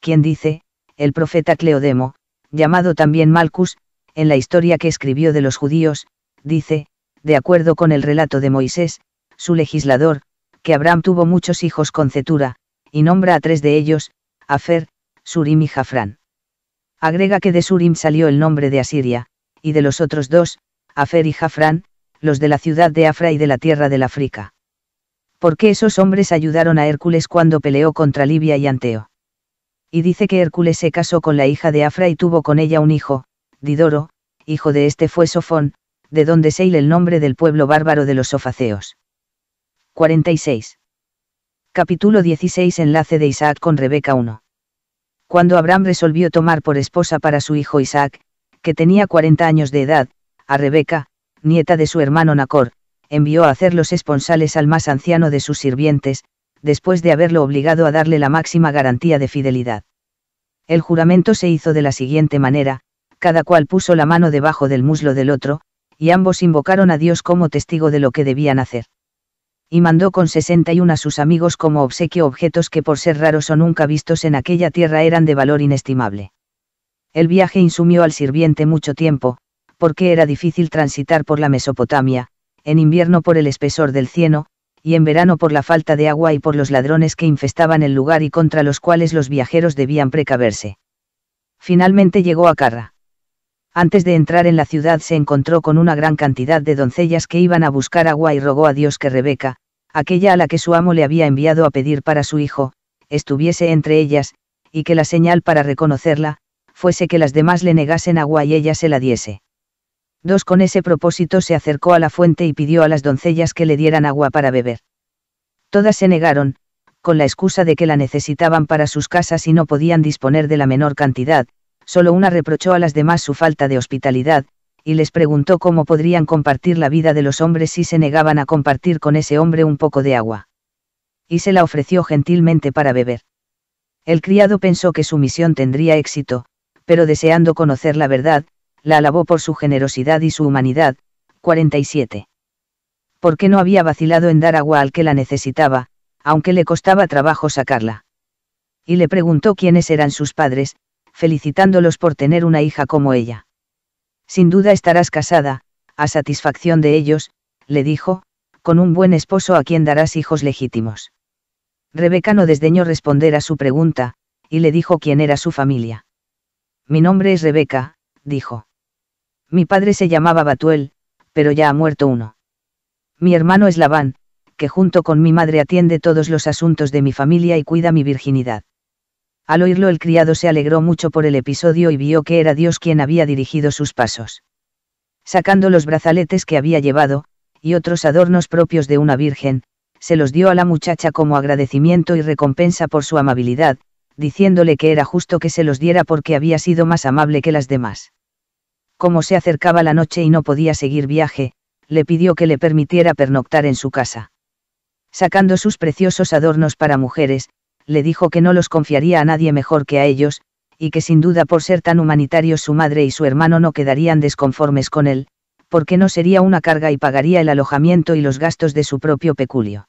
quien dice, el profeta Cleodemo, llamado también Malcus, en la historia que escribió de los judíos, dice, de acuerdo con el relato de Moisés, su legislador, que Abraham tuvo muchos hijos con Cetura, y nombra a tres de ellos, Afer, Surim y Jafrán. Agrega que de Surim salió el nombre de Asiria, y de los otros dos, Afer y Jafrán, los de la ciudad de Afra y de la tierra del África. ¿Por qué esos hombres ayudaron a Hércules cuando peleó contra Libia y Anteo? Y dice que Hércules se casó con la hija de Afra y tuvo con ella un hijo, Didoro, hijo de este fue Sofón, de donde se el nombre del pueblo bárbaro de los sofaceos. 46. Capítulo 16 Enlace de Isaac con Rebeca 1. Cuando Abraham resolvió tomar por esposa para su hijo Isaac, que tenía 40 años de edad, a Rebeca, nieta de su hermano Nacor, envió a hacer los esponsales al más anciano de sus sirvientes, después de haberlo obligado a darle la máxima garantía de fidelidad. El juramento se hizo de la siguiente manera, cada cual puso la mano debajo del muslo del otro, y ambos invocaron a Dios como testigo de lo que debían hacer. Y mandó con 61 a sus amigos como obsequio objetos que por ser raros o nunca vistos en aquella tierra eran de valor inestimable. El viaje insumió al sirviente mucho tiempo, porque era difícil transitar por la Mesopotamia, en invierno por el espesor del cieno, y en verano por la falta de agua y por los ladrones que infestaban el lugar y contra los cuales los viajeros debían precaverse. Finalmente llegó a Carra. Antes de entrar en la ciudad se encontró con una gran cantidad de doncellas que iban a buscar agua y rogó a Dios que Rebeca, aquella a la que su amo le había enviado a pedir para su hijo, estuviese entre ellas, y que la señal para reconocerla, fuese que las demás le negasen agua y ella se la diese. Dos con ese propósito se acercó a la fuente y pidió a las doncellas que le dieran agua para beber. Todas se negaron, con la excusa de que la necesitaban para sus casas y no podían disponer de la menor cantidad, solo una reprochó a las demás su falta de hospitalidad, y les preguntó cómo podrían compartir la vida de los hombres si se negaban a compartir con ese hombre un poco de agua. Y se la ofreció gentilmente para beber. El criado pensó que su misión tendría éxito, pero deseando conocer la verdad, la alabó por su generosidad y su humanidad. 47. Porque no había vacilado en dar agua al que la necesitaba, aunque le costaba trabajo sacarla. Y le preguntó quiénes eran sus padres, felicitándolos por tener una hija como ella. Sin duda estarás casada, a satisfacción de ellos, le dijo, con un buen esposo a quien darás hijos legítimos. Rebeca no desdeñó responder a su pregunta, y le dijo quién era su familia. Mi nombre es Rebeca, dijo. Mi padre se llamaba Batuel, pero ya ha muerto uno. Mi hermano es Labán, que junto con mi madre atiende todos los asuntos de mi familia y cuida mi virginidad. Al oírlo el criado se alegró mucho por el episodio y vio que era Dios quien había dirigido sus pasos. Sacando los brazaletes que había llevado, y otros adornos propios de una virgen, se los dio a la muchacha como agradecimiento y recompensa por su amabilidad, diciéndole que era justo que se los diera porque había sido más amable que las demás. Como se acercaba la noche y no podía seguir viaje, le pidió que le permitiera pernoctar en su casa. Sacando sus preciosos adornos para mujeres, le dijo que no los confiaría a nadie mejor que a ellos, y que sin duda por ser tan humanitarios su madre y su hermano no quedarían desconformes con él, porque no sería una carga y pagaría el alojamiento y los gastos de su propio peculio.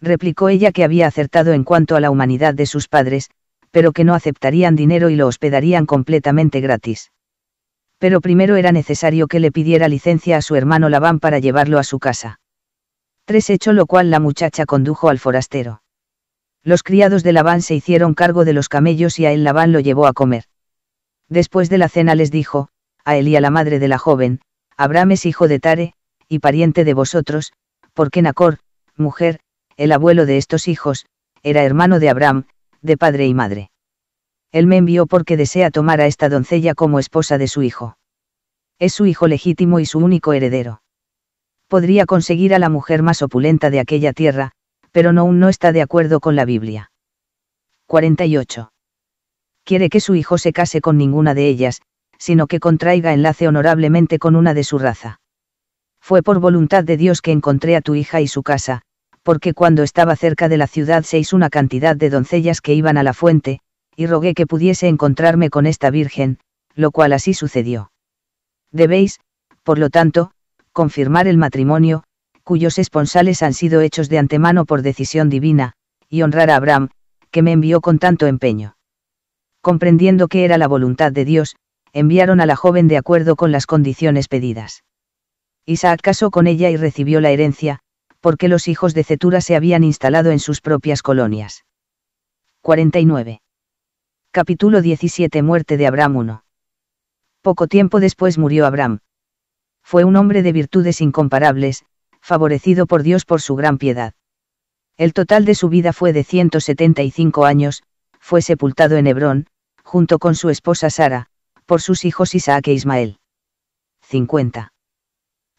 Replicó ella que había acertado en cuanto a la humanidad de sus padres, pero que no aceptarían dinero y lo hospedarían completamente gratis. Pero primero era necesario que le pidiera licencia a su hermano Labán para llevarlo a su casa. Tres hecho lo cual la muchacha condujo al forastero. Los criados de Labán se hicieron cargo de los camellos y a él Labán lo llevó a comer. Después de la cena les dijo, a él y a la madre de la joven, Abraham es hijo de Tare, y pariente de vosotros, porque Nacor, mujer, el abuelo de estos hijos, era hermano de Abraham, de padre y madre. Él me envió porque desea tomar a esta doncella como esposa de su hijo. Es su hijo legítimo y su único heredero. Podría conseguir a la mujer más opulenta de aquella tierra, pero aún no está de acuerdo con la Biblia. 48. Quiere que su hijo se case con ninguna de ellas, sino que contraiga enlace honorablemente con una de su raza. Fue por voluntad de Dios que encontré a tu hija y su casa, porque cuando estaba cerca de la ciudad seis una cantidad de doncellas que iban a la fuente, y rogué que pudiese encontrarme con esta virgen, lo cual así sucedió. Debéis, por lo tanto, confirmar el matrimonio, cuyos esponsales han sido hechos de antemano por decisión divina, y honrar a Abraham, que me envió con tanto empeño. Comprendiendo que era la voluntad de Dios, enviaron a la joven de acuerdo con las condiciones pedidas. Isaac casó con ella y recibió la herencia, porque los hijos de Cetura se habían instalado en sus propias colonias. 49. Capítulo 17 Muerte de Abraham 1. Poco tiempo después murió Abraham. Fue un hombre de virtudes incomparables, favorecido por Dios por su gran piedad. El total de su vida fue de 175 años, fue sepultado en Hebrón, junto con su esposa Sara, por sus hijos Isaac e Ismael. 50.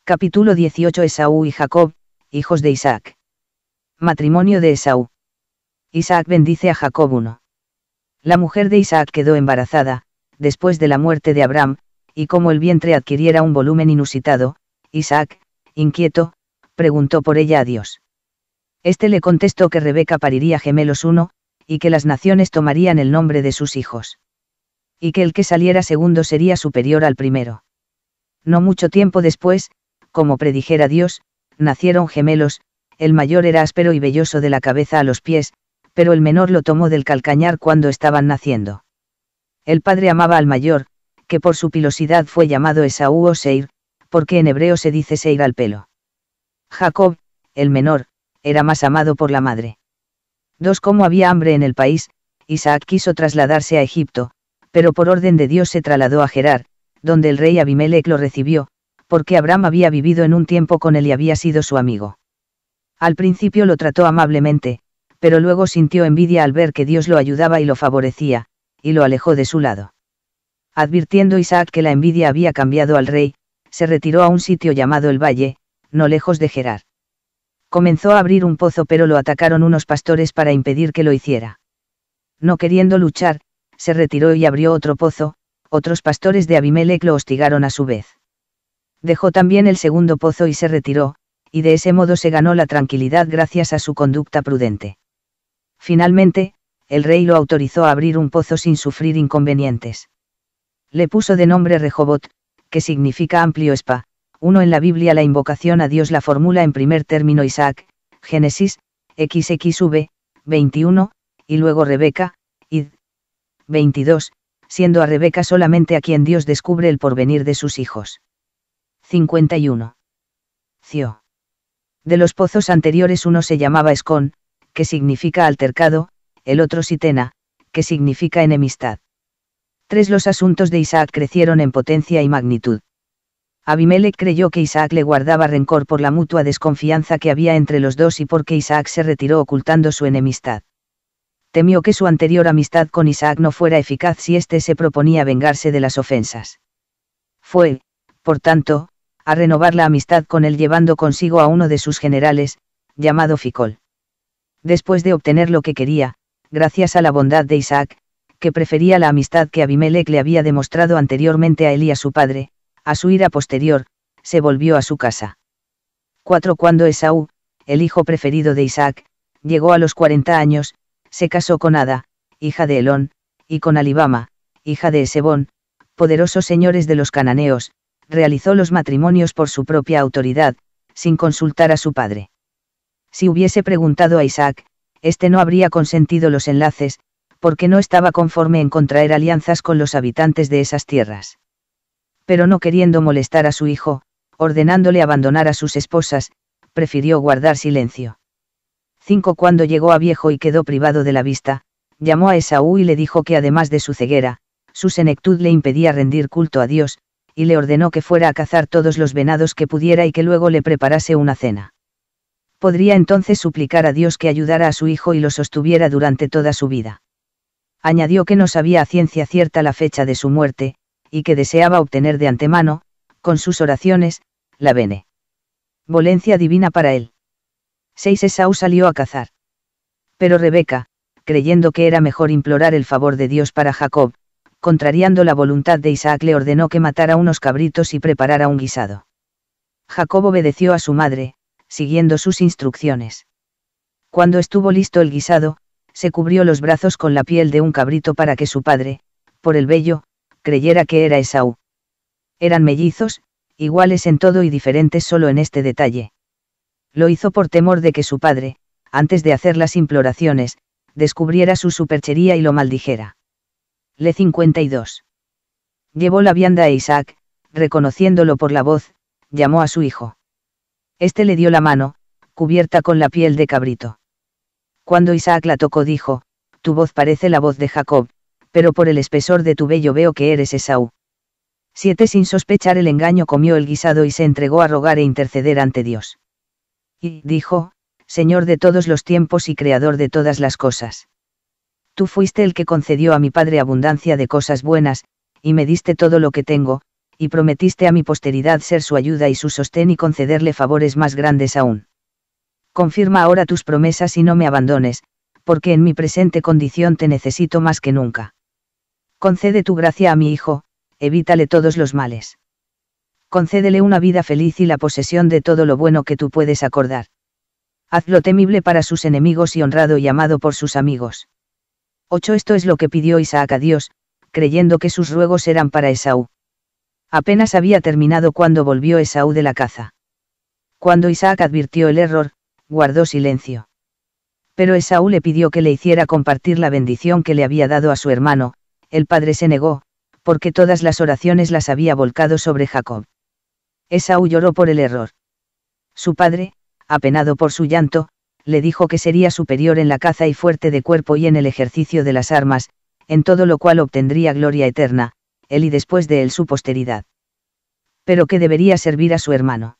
Capítulo 18 Esaú y Jacob, hijos de Isaac. Matrimonio de Esaú. Isaac bendice a Jacob 1. La mujer de Isaac quedó embarazada, después de la muerte de Abraham, y como el vientre adquiriera un volumen inusitado, Isaac, inquieto, preguntó por ella a Dios. Este le contestó que Rebeca pariría gemelos uno, y que las naciones tomarían el nombre de sus hijos. Y que el que saliera segundo sería superior al primero. No mucho tiempo después, como predijera Dios, nacieron gemelos, el mayor era áspero y velloso de la cabeza a los pies, pero el menor lo tomó del calcañar cuando estaban naciendo. El padre amaba al mayor, que por su pilosidad fue llamado Esaú o Seir, porque en hebreo se dice Seir al pelo. Jacob, el menor, era más amado por la madre. 2. Como había hambre en el país, Isaac quiso trasladarse a Egipto, pero por orden de Dios se trasladó a Gerar, donde el rey Abimelec lo recibió, porque Abraham había vivido en un tiempo con él y había sido su amigo. Al principio lo trató amablemente, pero luego sintió envidia al ver que Dios lo ayudaba y lo favorecía, y lo alejó de su lado. Advirtiendo Isaac que la envidia había cambiado al rey, se retiró a un sitio llamado el Valle, no lejos de Gerard. Comenzó a abrir un pozo pero lo atacaron unos pastores para impedir que lo hiciera. No queriendo luchar, se retiró y abrió otro pozo, otros pastores de Abimelech lo hostigaron a su vez. Dejó también el segundo pozo y se retiró, y de ese modo se ganó la tranquilidad gracias a su conducta prudente. Finalmente, el rey lo autorizó a abrir un pozo sin sufrir inconvenientes. Le puso de nombre Rejobot, que significa amplio spa, 1. En la Biblia la invocación a Dios la formula en primer término Isaac, Génesis, XXV, 21, y luego Rebeca, Id. 22, siendo a Rebeca solamente a quien Dios descubre el porvenir de sus hijos. 51. Cio. De los pozos anteriores uno se llamaba Escon, que significa altercado, el otro Sitena, que significa enemistad. 3. Los asuntos de Isaac crecieron en potencia y magnitud. Abimelec creyó que Isaac le guardaba rencor por la mutua desconfianza que había entre los dos y porque Isaac se retiró ocultando su enemistad. Temió que su anterior amistad con Isaac no fuera eficaz si éste se proponía vengarse de las ofensas. Fue, por tanto, a renovar la amistad con él llevando consigo a uno de sus generales, llamado Ficol. Después de obtener lo que quería, gracias a la bondad de Isaac, que prefería la amistad que Abimelech le había demostrado anteriormente a él y a su padre, a su ira posterior, se volvió a su casa. 4. Cuando Esaú, el hijo preferido de Isaac, llegó a los 40 años, se casó con Ada, hija de Elón, y con Alibama, hija de Esebón, poderosos señores de los cananeos, realizó los matrimonios por su propia autoridad, sin consultar a su padre. Si hubiese preguntado a Isaac, este no habría consentido los enlaces, porque no estaba conforme en contraer alianzas con los habitantes de esas tierras pero no queriendo molestar a su hijo, ordenándole abandonar a sus esposas, prefirió guardar silencio. 5. Cuando llegó a viejo y quedó privado de la vista, llamó a Esaú y le dijo que además de su ceguera, su senectud le impedía rendir culto a Dios, y le ordenó que fuera a cazar todos los venados que pudiera y que luego le preparase una cena. Podría entonces suplicar a Dios que ayudara a su hijo y lo sostuviera durante toda su vida. Añadió que no sabía a ciencia cierta la fecha de su muerte, y que deseaba obtener de antemano, con sus oraciones, la bene. Volencia divina para él. 6. Esaú salió a cazar. Pero Rebeca, creyendo que era mejor implorar el favor de Dios para Jacob, contrariando la voluntad de Isaac le ordenó que matara unos cabritos y preparara un guisado. Jacob obedeció a su madre, siguiendo sus instrucciones. Cuando estuvo listo el guisado, se cubrió los brazos con la piel de un cabrito para que su padre, por el vello, creyera que era Esaú. Eran mellizos, iguales en todo y diferentes solo en este detalle. Lo hizo por temor de que su padre, antes de hacer las imploraciones, descubriera su superchería y lo maldijera. Le 52. Llevó la vianda a Isaac, reconociéndolo por la voz, llamó a su hijo. Este le dio la mano, cubierta con la piel de cabrito. Cuando Isaac la tocó dijo, Tu voz parece la voz de Jacob, pero por el espesor de tu vello veo que eres Esaú. 7. Sin sospechar el engaño comió el guisado y se entregó a rogar e interceder ante Dios. Y dijo, Señor de todos los tiempos y Creador de todas las cosas. Tú fuiste el que concedió a mi Padre abundancia de cosas buenas, y me diste todo lo que tengo, y prometiste a mi posteridad ser su ayuda y su sostén y concederle favores más grandes aún. Confirma ahora tus promesas y no me abandones, porque en mi presente condición te necesito más que nunca. Concede tu gracia a mi hijo, evítale todos los males. Concédele una vida feliz y la posesión de todo lo bueno que tú puedes acordar. Hazlo temible para sus enemigos y honrado y amado por sus amigos. 8. Esto es lo que pidió Isaac a Dios, creyendo que sus ruegos eran para Esaú. Apenas había terminado cuando volvió Esaú de la caza. Cuando Isaac advirtió el error, guardó silencio. Pero Esaú le pidió que le hiciera compartir la bendición que le había dado a su hermano, el padre se negó, porque todas las oraciones las había volcado sobre Jacob. Esaú lloró por el error. Su padre, apenado por su llanto, le dijo que sería superior en la caza y fuerte de cuerpo y en el ejercicio de las armas, en todo lo cual obtendría gloria eterna, él y después de él su posteridad. Pero que debería servir a su hermano.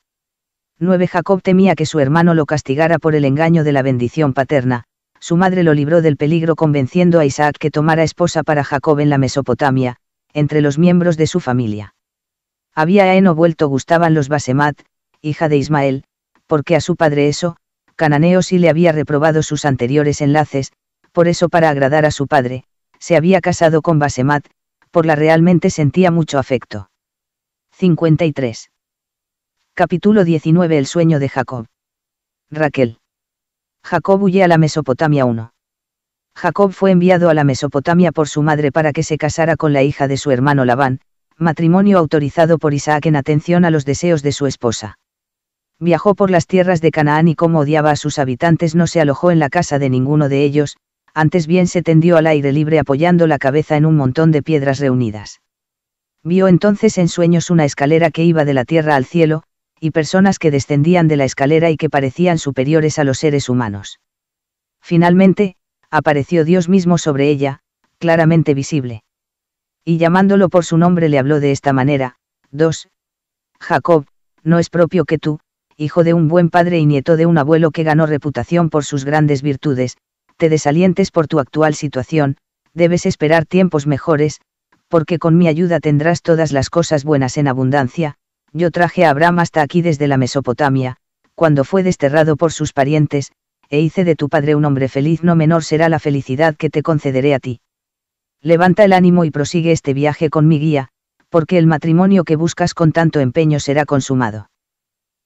9. Jacob temía que su hermano lo castigara por el engaño de la bendición paterna, su madre lo libró del peligro convenciendo a Isaac que tomara esposa para Jacob en la Mesopotamia, entre los miembros de su familia. Había a Eno vuelto gustaban los Basemat, hija de Ismael, porque a su padre eso, cananeo sí le había reprobado sus anteriores enlaces, por eso para agradar a su padre, se había casado con Basemat, por la realmente sentía mucho afecto. 53. Capítulo 19 El sueño de Jacob. Raquel. Jacob huye a la Mesopotamia 1. Jacob fue enviado a la Mesopotamia por su madre para que se casara con la hija de su hermano Labán, matrimonio autorizado por Isaac en atención a los deseos de su esposa. Viajó por las tierras de Canaán y como odiaba a sus habitantes no se alojó en la casa de ninguno de ellos, antes bien se tendió al aire libre apoyando la cabeza en un montón de piedras reunidas. Vio entonces en sueños una escalera que iba de la tierra al cielo, y personas que descendían de la escalera y que parecían superiores a los seres humanos. Finalmente, apareció Dios mismo sobre ella, claramente visible. Y llamándolo por su nombre le habló de esta manera, 2. Jacob, no es propio que tú, hijo de un buen padre y nieto de un abuelo que ganó reputación por sus grandes virtudes, te desalientes por tu actual situación, debes esperar tiempos mejores, porque con mi ayuda tendrás todas las cosas buenas en abundancia, yo traje a Abraham hasta aquí desde la Mesopotamia, cuando fue desterrado por sus parientes, e hice de tu padre un hombre feliz, no menor será la felicidad que te concederé a ti. Levanta el ánimo y prosigue este viaje con mi guía, porque el matrimonio que buscas con tanto empeño será consumado.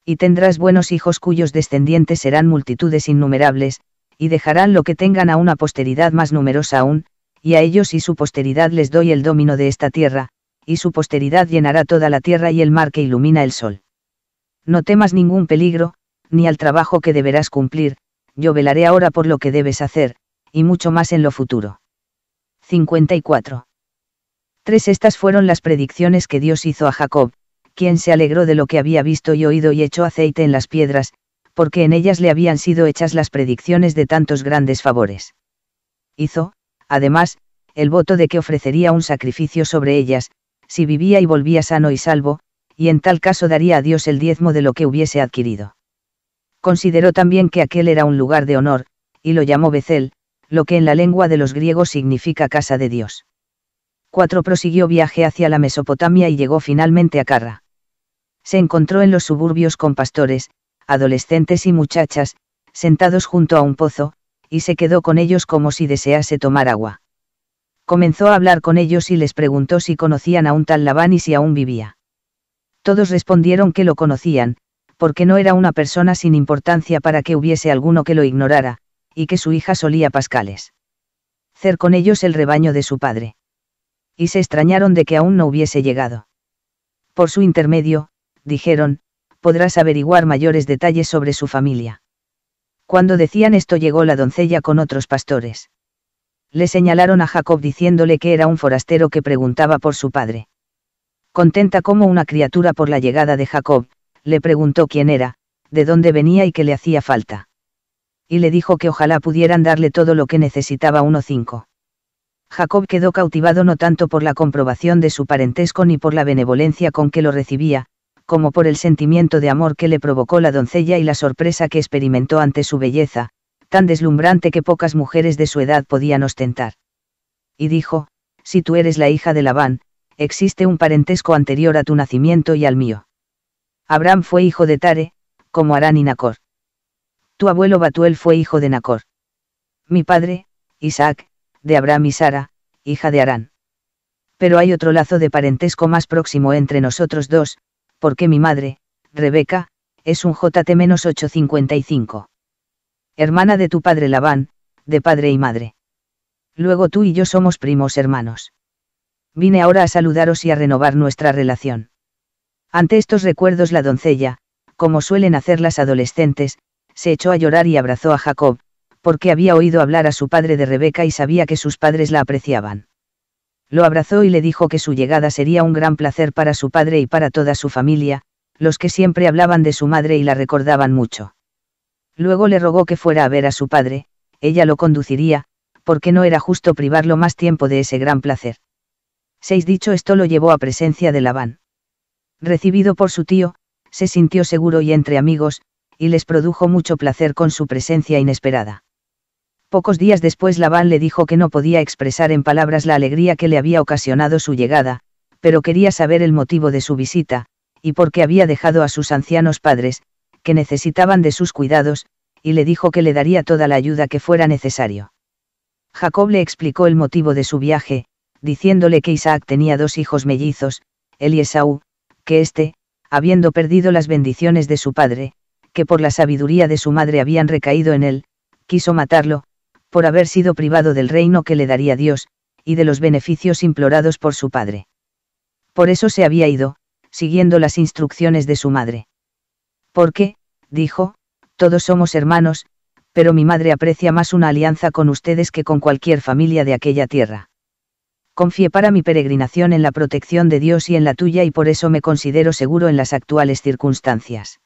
Y tendrás buenos hijos cuyos descendientes serán multitudes innumerables, y dejarán lo que tengan a una posteridad más numerosa aún, y a ellos y su posteridad les doy el domino de esta tierra, y su posteridad llenará toda la tierra y el mar que ilumina el sol. No temas ningún peligro, ni al trabajo que deberás cumplir, yo velaré ahora por lo que debes hacer, y mucho más en lo futuro. 54. Tres estas fueron las predicciones que Dios hizo a Jacob, quien se alegró de lo que había visto y oído y echó aceite en las piedras, porque en ellas le habían sido hechas las predicciones de tantos grandes favores. Hizo, además, el voto de que ofrecería un sacrificio sobre ellas, si vivía y volvía sano y salvo, y en tal caso daría a Dios el diezmo de lo que hubiese adquirido. Consideró también que aquel era un lugar de honor, y lo llamó Bezel, lo que en la lengua de los griegos significa casa de Dios. 4. Prosiguió viaje hacia la Mesopotamia y llegó finalmente a Carra. Se encontró en los suburbios con pastores, adolescentes y muchachas, sentados junto a un pozo, y se quedó con ellos como si desease tomar agua comenzó a hablar con ellos y les preguntó si conocían a un tal Labán y si aún vivía. Todos respondieron que lo conocían, porque no era una persona sin importancia para que hubiese alguno que lo ignorara, y que su hija solía pascales. Cer con ellos el rebaño de su padre. Y se extrañaron de que aún no hubiese llegado. Por su intermedio, dijeron, podrás averiguar mayores detalles sobre su familia. Cuando decían esto llegó la doncella con otros pastores le señalaron a Jacob diciéndole que era un forastero que preguntaba por su padre. Contenta como una criatura por la llegada de Jacob, le preguntó quién era, de dónde venía y qué le hacía falta. Y le dijo que ojalá pudieran darle todo lo que necesitaba uno cinco. Jacob quedó cautivado no tanto por la comprobación de su parentesco ni por la benevolencia con que lo recibía, como por el sentimiento de amor que le provocó la doncella y la sorpresa que experimentó ante su belleza, tan deslumbrante que pocas mujeres de su edad podían ostentar. Y dijo, si tú eres la hija de Labán, existe un parentesco anterior a tu nacimiento y al mío. Abraham fue hijo de Tare, como Arán y Nacor. Tu abuelo Batuel fue hijo de Nacor. Mi padre, Isaac, de Abraham y Sara, hija de Arán. Pero hay otro lazo de parentesco más próximo entre nosotros dos, porque mi madre, Rebeca, es un JT-855 hermana de tu padre Labán, de padre y madre. Luego tú y yo somos primos hermanos. Vine ahora a saludaros y a renovar nuestra relación. Ante estos recuerdos la doncella, como suelen hacer las adolescentes, se echó a llorar y abrazó a Jacob, porque había oído hablar a su padre de Rebeca y sabía que sus padres la apreciaban. Lo abrazó y le dijo que su llegada sería un gran placer para su padre y para toda su familia, los que siempre hablaban de su madre y la recordaban mucho. Luego le rogó que fuera a ver a su padre, ella lo conduciría, porque no era justo privarlo más tiempo de ese gran placer. Seis dicho esto lo llevó a presencia de Labán. Recibido por su tío, se sintió seguro y entre amigos, y les produjo mucho placer con su presencia inesperada. Pocos días después Labán le dijo que no podía expresar en palabras la alegría que le había ocasionado su llegada, pero quería saber el motivo de su visita, y por qué había dejado a sus ancianos padres, que necesitaban de sus cuidados, y le dijo que le daría toda la ayuda que fuera necesario. Jacob le explicó el motivo de su viaje, diciéndole que Isaac tenía dos hijos mellizos, él y Esaú, que éste, habiendo perdido las bendiciones de su padre, que por la sabiduría de su madre habían recaído en él, quiso matarlo, por haber sido privado del reino que le daría Dios, y de los beneficios implorados por su padre. Por eso se había ido, siguiendo las instrucciones de su madre. Porque, dijo, todos somos hermanos, pero mi madre aprecia más una alianza con ustedes que con cualquier familia de aquella tierra. Confié para mi peregrinación en la protección de Dios y en la tuya y por eso me considero seguro en las actuales circunstancias.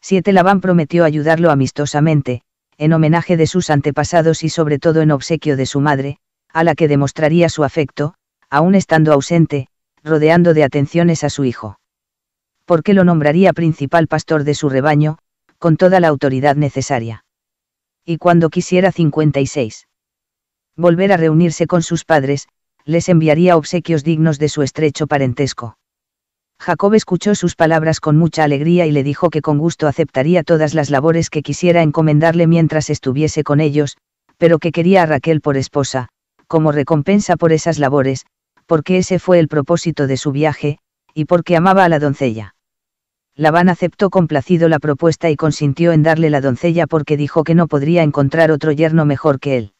Siete Labán prometió ayudarlo amistosamente, en homenaje de sus antepasados y sobre todo en obsequio de su madre, a la que demostraría su afecto, aún estando ausente, rodeando de atenciones a su hijo porque lo nombraría principal pastor de su rebaño, con toda la autoridad necesaria. Y cuando quisiera 56. Volver a reunirse con sus padres, les enviaría obsequios dignos de su estrecho parentesco. Jacob escuchó sus palabras con mucha alegría y le dijo que con gusto aceptaría todas las labores que quisiera encomendarle mientras estuviese con ellos, pero que quería a Raquel por esposa, como recompensa por esas labores, porque ese fue el propósito de su viaje, y porque amaba a la doncella. Labán aceptó complacido la propuesta y consintió en darle la doncella porque dijo que no podría encontrar otro yerno mejor que él.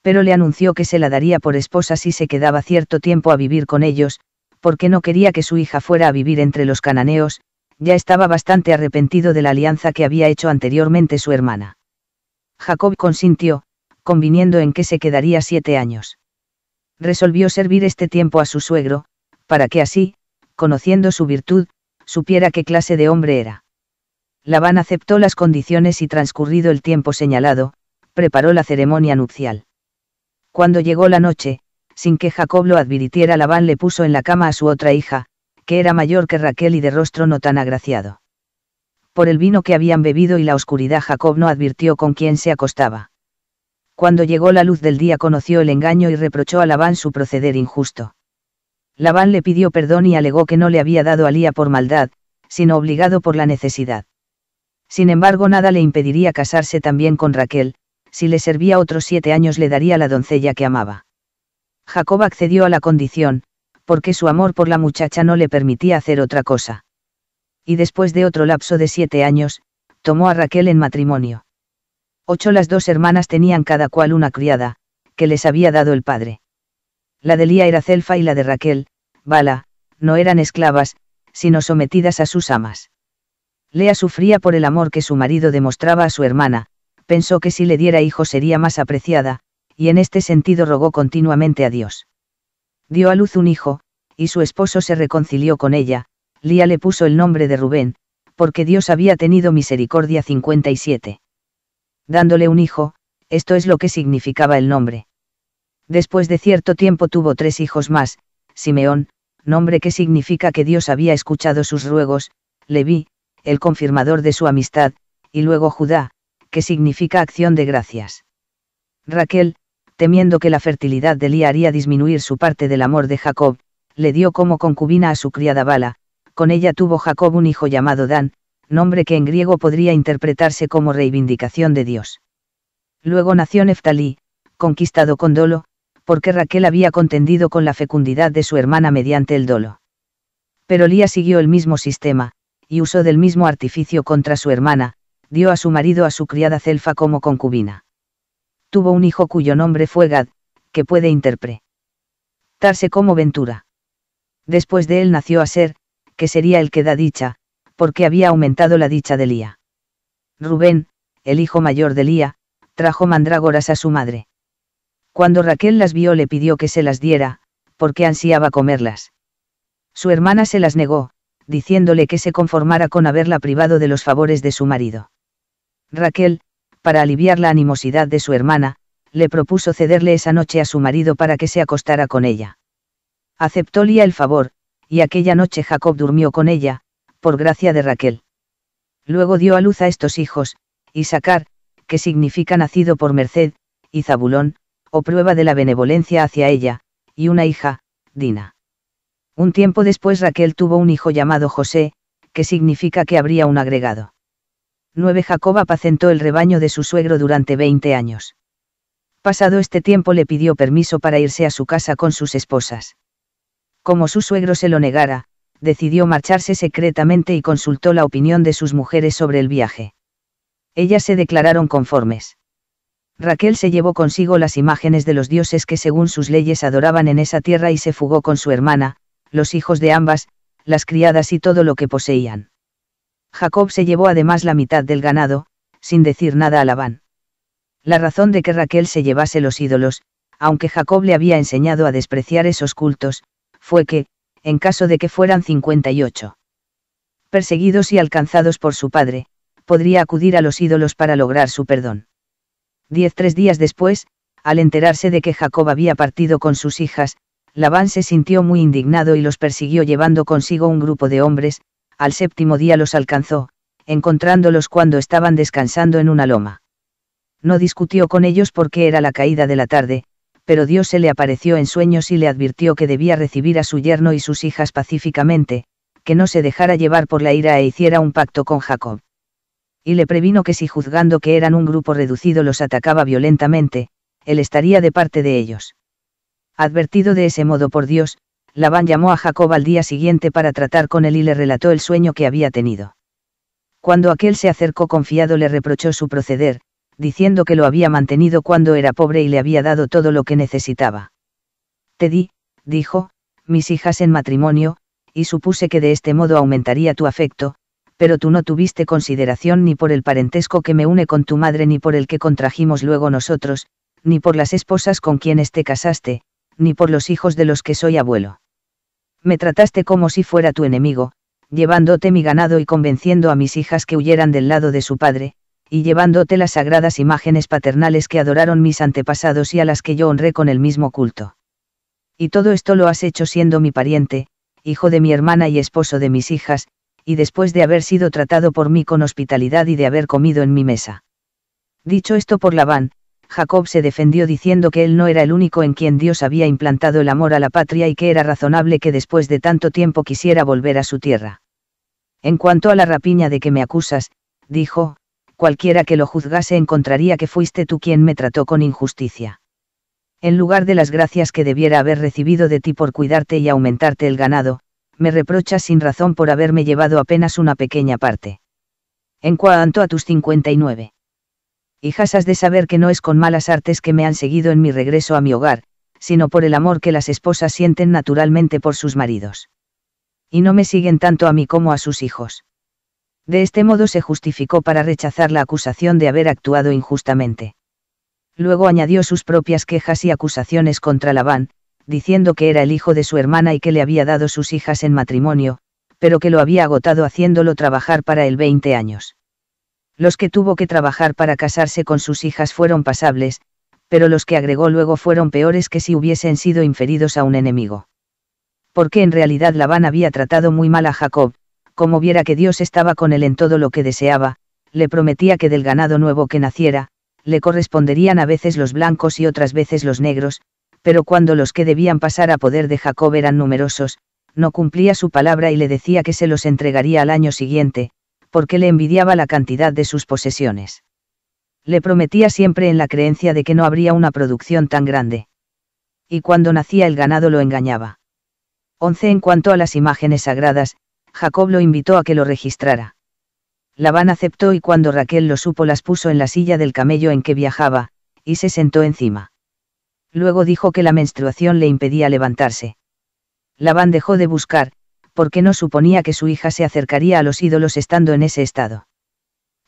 Pero le anunció que se la daría por esposa si se quedaba cierto tiempo a vivir con ellos, porque no quería que su hija fuera a vivir entre los cananeos, ya estaba bastante arrepentido de la alianza que había hecho anteriormente su hermana. Jacob consintió, conviniendo en que se quedaría siete años. Resolvió servir este tiempo a su suegro, para que así, conociendo su virtud, supiera qué clase de hombre era. Labán aceptó las condiciones y transcurrido el tiempo señalado, preparó la ceremonia nupcial. Cuando llegó la noche, sin que Jacob lo advirtiera, Labán le puso en la cama a su otra hija, que era mayor que Raquel y de rostro no tan agraciado. Por el vino que habían bebido y la oscuridad, Jacob no advirtió con quién se acostaba. Cuando llegó la luz del día conoció el engaño y reprochó a Labán su proceder injusto. Labán le pidió perdón y alegó que no le había dado a Lía por maldad, sino obligado por la necesidad. Sin embargo, nada le impediría casarse también con Raquel, si le servía otros siete años le daría la doncella que amaba. Jacob accedió a la condición, porque su amor por la muchacha no le permitía hacer otra cosa. Y después de otro lapso de siete años, tomó a Raquel en matrimonio. Ocho las dos hermanas tenían cada cual una criada, que les había dado el padre. La de Lía era Celfa y la de Raquel, Bala, no eran esclavas, sino sometidas a sus amas. Lea sufría por el amor que su marido demostraba a su hermana, pensó que si le diera hijo sería más apreciada, y en este sentido rogó continuamente a Dios. Dio a luz un hijo, y su esposo se reconcilió con ella, Lía le puso el nombre de Rubén, porque Dios había tenido misericordia 57. Dándole un hijo, esto es lo que significaba el nombre. Después de cierto tiempo tuvo tres hijos más, Simeón, nombre que significa que Dios había escuchado sus ruegos, Leví, el confirmador de su amistad, y luego Judá, que significa acción de gracias. Raquel, temiendo que la fertilidad de Lía haría disminuir su parte del amor de Jacob, le dio como concubina a su criada Bala, con ella tuvo Jacob un hijo llamado Dan, nombre que en griego podría interpretarse como reivindicación de Dios. Luego nació Neftalí, conquistado con dolo, porque Raquel había contendido con la fecundidad de su hermana mediante el dolo. Pero Lía siguió el mismo sistema, y usó del mismo artificio contra su hermana, dio a su marido a su criada Celfa como concubina. Tuvo un hijo cuyo nombre fue Gad, que puede interpretarse como Ventura. Después de él nació ser, que sería el que da dicha, porque había aumentado la dicha de Lía. Rubén, el hijo mayor de Lía, trajo mandrágoras a su madre. Cuando Raquel las vio le pidió que se las diera, porque ansiaba comerlas. Su hermana se las negó, diciéndole que se conformara con haberla privado de los favores de su marido. Raquel, para aliviar la animosidad de su hermana, le propuso cederle esa noche a su marido para que se acostara con ella. Aceptó Lía el favor, y aquella noche Jacob durmió con ella, por gracia de Raquel. Luego dio a luz a estos hijos, Isacar, que significa nacido por merced, y Zabulón, o prueba de la benevolencia hacia ella, y una hija, Dina. Un tiempo después Raquel tuvo un hijo llamado José, que significa que habría un agregado. 9. Jacob apacentó el rebaño de su suegro durante 20 años. Pasado este tiempo le pidió permiso para irse a su casa con sus esposas. Como su suegro se lo negara, decidió marcharse secretamente y consultó la opinión de sus mujeres sobre el viaje. Ellas se declararon conformes. Raquel se llevó consigo las imágenes de los dioses que según sus leyes adoraban en esa tierra y se fugó con su hermana, los hijos de ambas, las criadas y todo lo que poseían. Jacob se llevó además la mitad del ganado, sin decir nada a Labán. La razón de que Raquel se llevase los ídolos, aunque Jacob le había enseñado a despreciar esos cultos, fue que, en caso de que fueran 58 perseguidos y alcanzados por su padre, podría acudir a los ídolos para lograr su perdón. Diez tres días después, al enterarse de que Jacob había partido con sus hijas, Labán se sintió muy indignado y los persiguió llevando consigo un grupo de hombres, al séptimo día los alcanzó, encontrándolos cuando estaban descansando en una loma. No discutió con ellos porque era la caída de la tarde, pero Dios se le apareció en sueños y le advirtió que debía recibir a su yerno y sus hijas pacíficamente, que no se dejara llevar por la ira e hiciera un pacto con Jacob y le previno que si juzgando que eran un grupo reducido los atacaba violentamente, él estaría de parte de ellos. Advertido de ese modo por Dios, Labán llamó a Jacob al día siguiente para tratar con él y le relató el sueño que había tenido. Cuando aquel se acercó confiado le reprochó su proceder, diciendo que lo había mantenido cuando era pobre y le había dado todo lo que necesitaba. Te di, dijo, mis hijas en matrimonio, y supuse que de este modo aumentaría tu afecto, pero tú no tuviste consideración ni por el parentesco que me une con tu madre ni por el que contrajimos luego nosotros, ni por las esposas con quienes te casaste, ni por los hijos de los que soy abuelo. Me trataste como si fuera tu enemigo, llevándote mi ganado y convenciendo a mis hijas que huyeran del lado de su padre, y llevándote las sagradas imágenes paternales que adoraron mis antepasados y a las que yo honré con el mismo culto. Y todo esto lo has hecho siendo mi pariente, hijo de mi hermana y esposo de mis hijas, y después de haber sido tratado por mí con hospitalidad y de haber comido en mi mesa. Dicho esto por Labán, Jacob se defendió diciendo que él no era el único en quien Dios había implantado el amor a la patria y que era razonable que después de tanto tiempo quisiera volver a su tierra. En cuanto a la rapiña de que me acusas, dijo, cualquiera que lo juzgase encontraría que fuiste tú quien me trató con injusticia. En lugar de las gracias que debiera haber recibido de ti por cuidarte y aumentarte el ganado, me reprochas sin razón por haberme llevado apenas una pequeña parte. En cuanto a tus 59 hijas has de saber que no es con malas artes que me han seguido en mi regreso a mi hogar, sino por el amor que las esposas sienten naturalmente por sus maridos. Y no me siguen tanto a mí como a sus hijos. De este modo se justificó para rechazar la acusación de haber actuado injustamente. Luego añadió sus propias quejas y acusaciones contra Labán, diciendo que era el hijo de su hermana y que le había dado sus hijas en matrimonio, pero que lo había agotado haciéndolo trabajar para él veinte años. Los que tuvo que trabajar para casarse con sus hijas fueron pasables, pero los que agregó luego fueron peores que si hubiesen sido inferidos a un enemigo. Porque en realidad Labán había tratado muy mal a Jacob, como viera que Dios estaba con él en todo lo que deseaba, le prometía que del ganado nuevo que naciera, le corresponderían a veces los blancos y otras veces los negros, pero cuando los que debían pasar a poder de Jacob eran numerosos, no cumplía su palabra y le decía que se los entregaría al año siguiente, porque le envidiaba la cantidad de sus posesiones. Le prometía siempre en la creencia de que no habría una producción tan grande. Y cuando nacía el ganado lo engañaba. 11. En cuanto a las imágenes sagradas, Jacob lo invitó a que lo registrara. Labán aceptó y cuando Raquel lo supo las puso en la silla del camello en que viajaba, y se sentó encima. Luego dijo que la menstruación le impedía levantarse. Labán dejó de buscar, porque no suponía que su hija se acercaría a los ídolos estando en ese estado.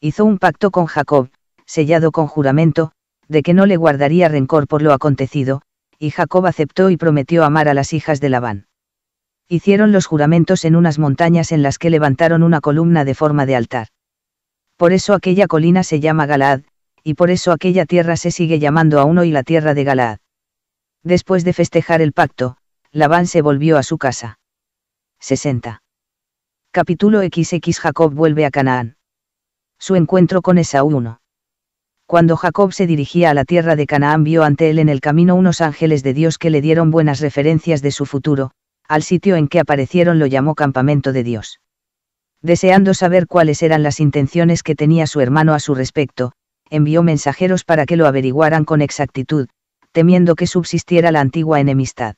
Hizo un pacto con Jacob, sellado con juramento, de que no le guardaría rencor por lo acontecido, y Jacob aceptó y prometió amar a las hijas de Labán. Hicieron los juramentos en unas montañas en las que levantaron una columna de forma de altar. Por eso aquella colina se llama Galaad, y por eso aquella tierra se sigue llamando a uno y la tierra de Galaad. Después de festejar el pacto, Labán se volvió a su casa. 60. Capítulo XX Jacob vuelve a Canaán. Su encuentro con Esaú 1. Cuando Jacob se dirigía a la tierra de Canaán vio ante él en el camino unos ángeles de Dios que le dieron buenas referencias de su futuro, al sitio en que aparecieron lo llamó campamento de Dios. Deseando saber cuáles eran las intenciones que tenía su hermano a su respecto, envió mensajeros para que lo averiguaran con exactitud, temiendo que subsistiera la antigua enemistad.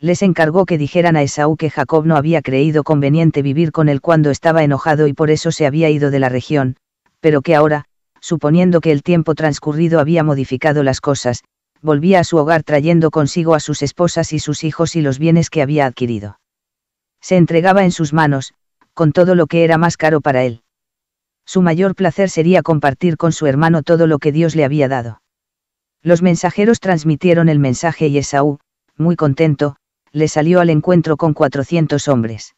Les encargó que dijeran a Esaú que Jacob no había creído conveniente vivir con él cuando estaba enojado y por eso se había ido de la región, pero que ahora, suponiendo que el tiempo transcurrido había modificado las cosas, volvía a su hogar trayendo consigo a sus esposas y sus hijos y los bienes que había adquirido. Se entregaba en sus manos, con todo lo que era más caro para él. Su mayor placer sería compartir con su hermano todo lo que Dios le había dado. Los mensajeros transmitieron el mensaje y Esaú, muy contento, le salió al encuentro con cuatrocientos hombres.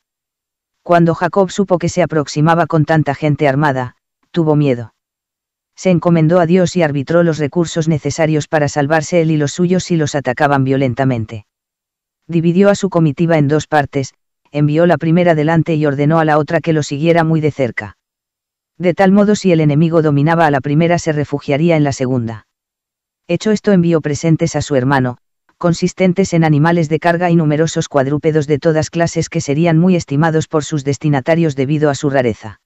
Cuando Jacob supo que se aproximaba con tanta gente armada, tuvo miedo. Se encomendó a Dios y arbitró los recursos necesarios para salvarse él y los suyos si los atacaban violentamente. Dividió a su comitiva en dos partes, envió la primera delante y ordenó a la otra que lo siguiera muy de cerca. De tal modo si el enemigo dominaba a la primera se refugiaría en la segunda. Hecho esto envió presentes a su hermano, consistentes en animales de carga y numerosos cuadrúpedos de todas clases que serían muy estimados por sus destinatarios debido a su rareza.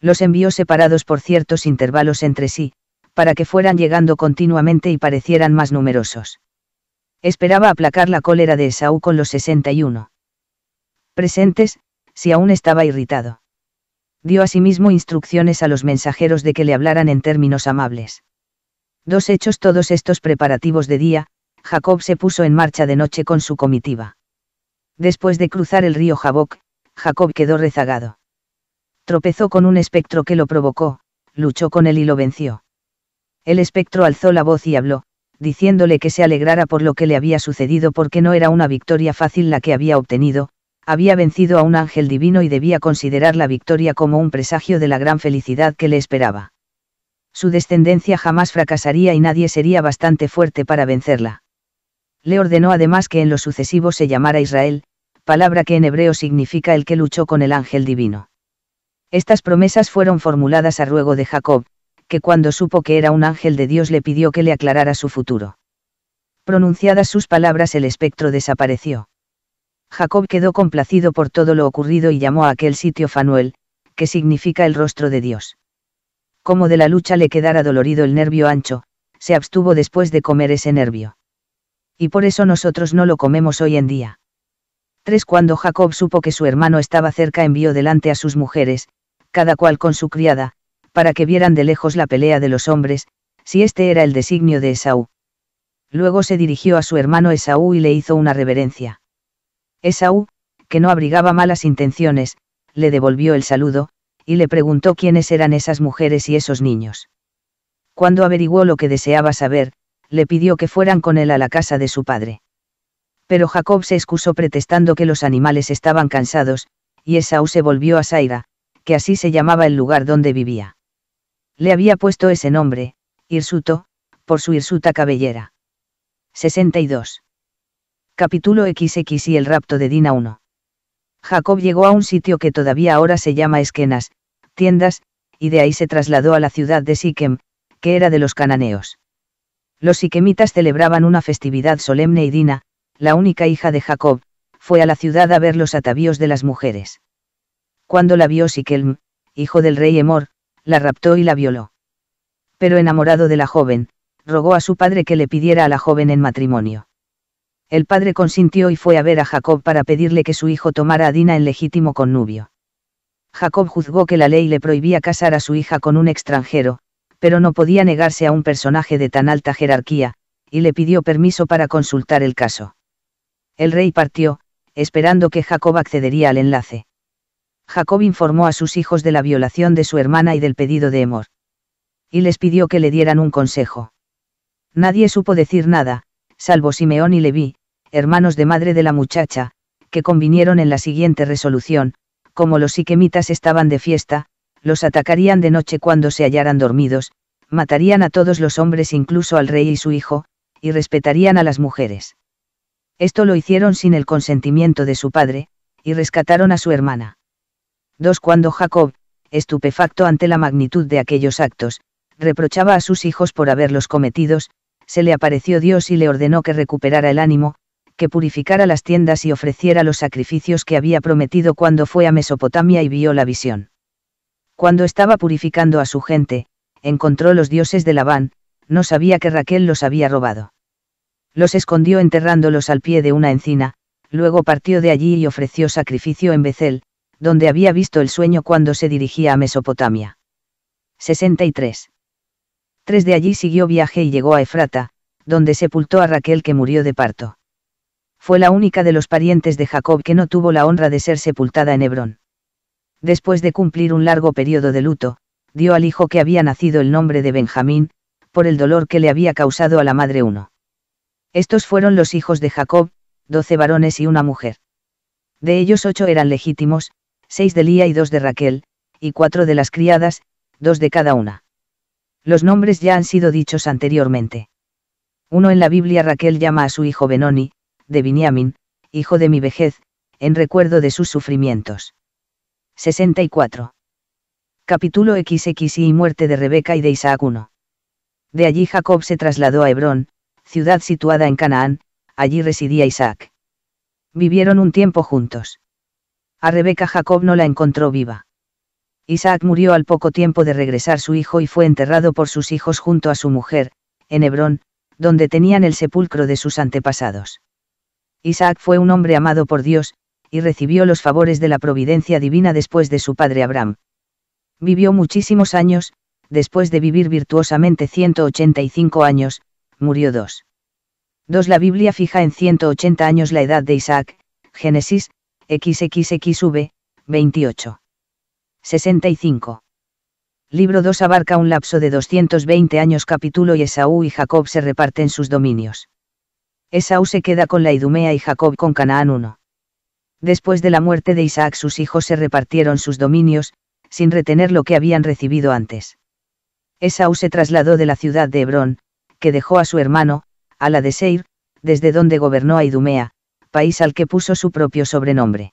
Los envió separados por ciertos intervalos entre sí, para que fueran llegando continuamente y parecieran más numerosos. Esperaba aplacar la cólera de Esaú con los 61. Presentes, si aún estaba irritado. Dio asimismo instrucciones a los mensajeros de que le hablaran en términos amables. Dos hechos todos estos preparativos de día, Jacob se puso en marcha de noche con su comitiva. Después de cruzar el río Jaboc, Jacob quedó rezagado. Tropezó con un espectro que lo provocó, luchó con él y lo venció. El espectro alzó la voz y habló, diciéndole que se alegrara por lo que le había sucedido porque no era una victoria fácil la que había obtenido, había vencido a un ángel divino y debía considerar la victoria como un presagio de la gran felicidad que le esperaba su descendencia jamás fracasaría y nadie sería bastante fuerte para vencerla. Le ordenó además que en lo sucesivo se llamara Israel, palabra que en hebreo significa el que luchó con el ángel divino. Estas promesas fueron formuladas a ruego de Jacob, que cuando supo que era un ángel de Dios le pidió que le aclarara su futuro. Pronunciadas sus palabras el espectro desapareció. Jacob quedó complacido por todo lo ocurrido y llamó a aquel sitio Fanuel, que significa el rostro de Dios como de la lucha le quedara dolorido el nervio ancho, se abstuvo después de comer ese nervio. Y por eso nosotros no lo comemos hoy en día. 3. Cuando Jacob supo que su hermano estaba cerca envió delante a sus mujeres, cada cual con su criada, para que vieran de lejos la pelea de los hombres, si este era el designio de Esaú. Luego se dirigió a su hermano Esaú y le hizo una reverencia. Esaú, que no abrigaba malas intenciones, le devolvió el saludo, y le preguntó quiénes eran esas mujeres y esos niños. Cuando averiguó lo que deseaba saber, le pidió que fueran con él a la casa de su padre. Pero Jacob se excusó pretextando que los animales estaban cansados, y Esaú se volvió a Saira, que así se llamaba el lugar donde vivía. Le había puesto ese nombre, Hirsuto, por su hirsuta cabellera. 62. Capítulo XX y el rapto de Dina 1. Jacob llegó a un sitio que todavía ahora se llama Esquenas, tiendas, y de ahí se trasladó a la ciudad de Siquem, que era de los cananeos. Los siquemitas celebraban una festividad solemne y Dina, la única hija de Jacob, fue a la ciudad a ver los atavíos de las mujeres. Cuando la vio Siquelm, hijo del rey Emor, la raptó y la violó. Pero enamorado de la joven, rogó a su padre que le pidiera a la joven en matrimonio. El padre consintió y fue a ver a Jacob para pedirle que su hijo tomara a Dina en legítimo connubio. Jacob juzgó que la ley le prohibía casar a su hija con un extranjero, pero no podía negarse a un personaje de tan alta jerarquía, y le pidió permiso para consultar el caso. El rey partió, esperando que Jacob accedería al enlace. Jacob informó a sus hijos de la violación de su hermana y del pedido de amor Y les pidió que le dieran un consejo. Nadie supo decir nada, salvo Simeón y Leví, hermanos de madre de la muchacha, que convinieron en la siguiente resolución, como los siquemitas estaban de fiesta, los atacarían de noche cuando se hallaran dormidos, matarían a todos los hombres incluso al rey y su hijo, y respetarían a las mujeres. Esto lo hicieron sin el consentimiento de su padre, y rescataron a su hermana. 2. Cuando Jacob, estupefacto ante la magnitud de aquellos actos, reprochaba a sus hijos por haberlos cometidos, se le apareció Dios y le ordenó que recuperara el ánimo, purificara las tiendas y ofreciera los sacrificios que había prometido cuando fue a Mesopotamia y vio la visión. Cuando estaba purificando a su gente, encontró los dioses de Labán, no sabía que Raquel los había robado. Los escondió enterrándolos al pie de una encina, luego partió de allí y ofreció sacrificio en Bezel, donde había visto el sueño cuando se dirigía a Mesopotamia. 63. Tres de allí siguió viaje y llegó a Efrata, donde sepultó a Raquel que murió de parto fue la única de los parientes de Jacob que no tuvo la honra de ser sepultada en Hebrón. Después de cumplir un largo periodo de luto, dio al hijo que había nacido el nombre de Benjamín, por el dolor que le había causado a la madre uno. Estos fueron los hijos de Jacob, doce varones y una mujer. De ellos ocho eran legítimos, seis de Lía y dos de Raquel, y cuatro de las criadas, dos de cada una. Los nombres ya han sido dichos anteriormente. Uno en la Biblia Raquel llama a su hijo Benoni, de Biniamin, hijo de mi vejez, en recuerdo de sus sufrimientos. 64. Capítulo XXI y muerte de Rebeca y de Isaac 1. De allí Jacob se trasladó a Hebrón, ciudad situada en Canaán, allí residía Isaac. Vivieron un tiempo juntos. A Rebeca Jacob no la encontró viva. Isaac murió al poco tiempo de regresar su hijo y fue enterrado por sus hijos junto a su mujer, en Hebrón, donde tenían el sepulcro de sus antepasados. Isaac fue un hombre amado por Dios, y recibió los favores de la providencia divina después de su padre Abraham. Vivió muchísimos años, después de vivir virtuosamente 185 años, murió dos. 2. La Biblia fija en 180 años la edad de Isaac, Génesis, XXXV, 28. 65. Libro 2 abarca un lapso de 220 años capítulo y Esaú y Jacob se reparten sus dominios. Esau se queda con la Idumea y Jacob con Canaán 1. Después de la muerte de Isaac sus hijos se repartieron sus dominios, sin retener lo que habían recibido antes. Esaú se trasladó de la ciudad de Hebrón, que dejó a su hermano, a la de Seir, desde donde gobernó a Idumea, país al que puso su propio sobrenombre.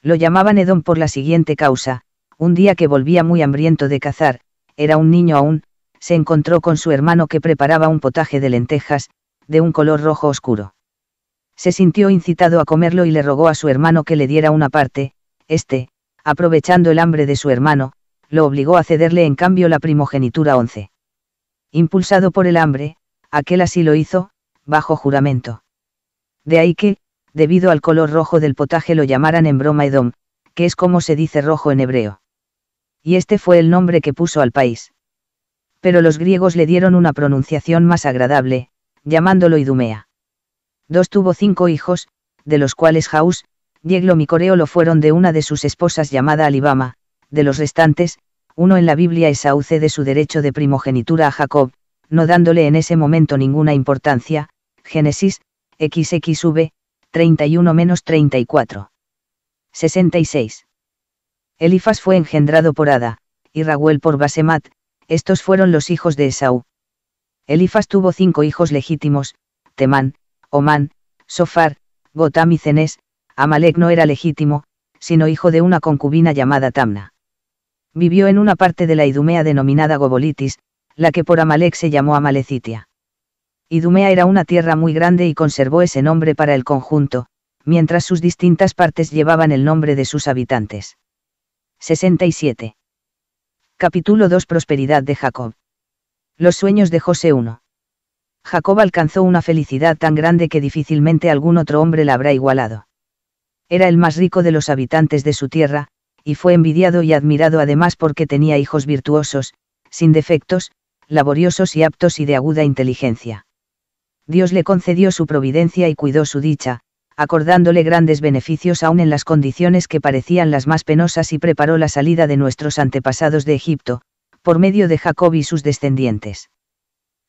Lo llamaban Edom por la siguiente causa, un día que volvía muy hambriento de cazar, era un niño aún, se encontró con su hermano que preparaba un potaje de lentejas, de un color rojo oscuro. Se sintió incitado a comerlo y le rogó a su hermano que le diera una parte, este, aprovechando el hambre de su hermano, lo obligó a cederle en cambio la primogenitura 11. Impulsado por el hambre, aquel así lo hizo, bajo juramento. De ahí que, debido al color rojo del potaje lo llamaran en broma Edom, que es como se dice rojo en hebreo. Y este fue el nombre que puso al país. Pero los griegos le dieron una pronunciación más agradable, llamándolo Idumea. Dos tuvo cinco hijos, de los cuales Jaús, Dieglo y lo fueron de una de sus esposas llamada Alibama, de los restantes, uno en la Biblia Esau cede su derecho de primogenitura a Jacob, no dándole en ese momento ninguna importancia, Génesis, XXV, 31-34. 66. Elifas fue engendrado por Ada, y Raguel por Basemat, estos fueron los hijos de Esaú, Elifas tuvo cinco hijos legítimos, Temán, Omán, Sofar, Gotam y Cenés, Amalek no era legítimo, sino hijo de una concubina llamada Tamna. Vivió en una parte de la Idumea denominada Gobolitis, la que por Amalek se llamó Amalecitia. Idumea era una tierra muy grande y conservó ese nombre para el conjunto, mientras sus distintas partes llevaban el nombre de sus habitantes. 67. Capítulo 2 Prosperidad de Jacob. Los sueños de José 1. Jacob alcanzó una felicidad tan grande que difícilmente algún otro hombre la habrá igualado. Era el más rico de los habitantes de su tierra, y fue envidiado y admirado además porque tenía hijos virtuosos, sin defectos, laboriosos y aptos y de aguda inteligencia. Dios le concedió su providencia y cuidó su dicha, acordándole grandes beneficios aún en las condiciones que parecían las más penosas y preparó la salida de nuestros antepasados de Egipto, por medio de Jacob y sus descendientes.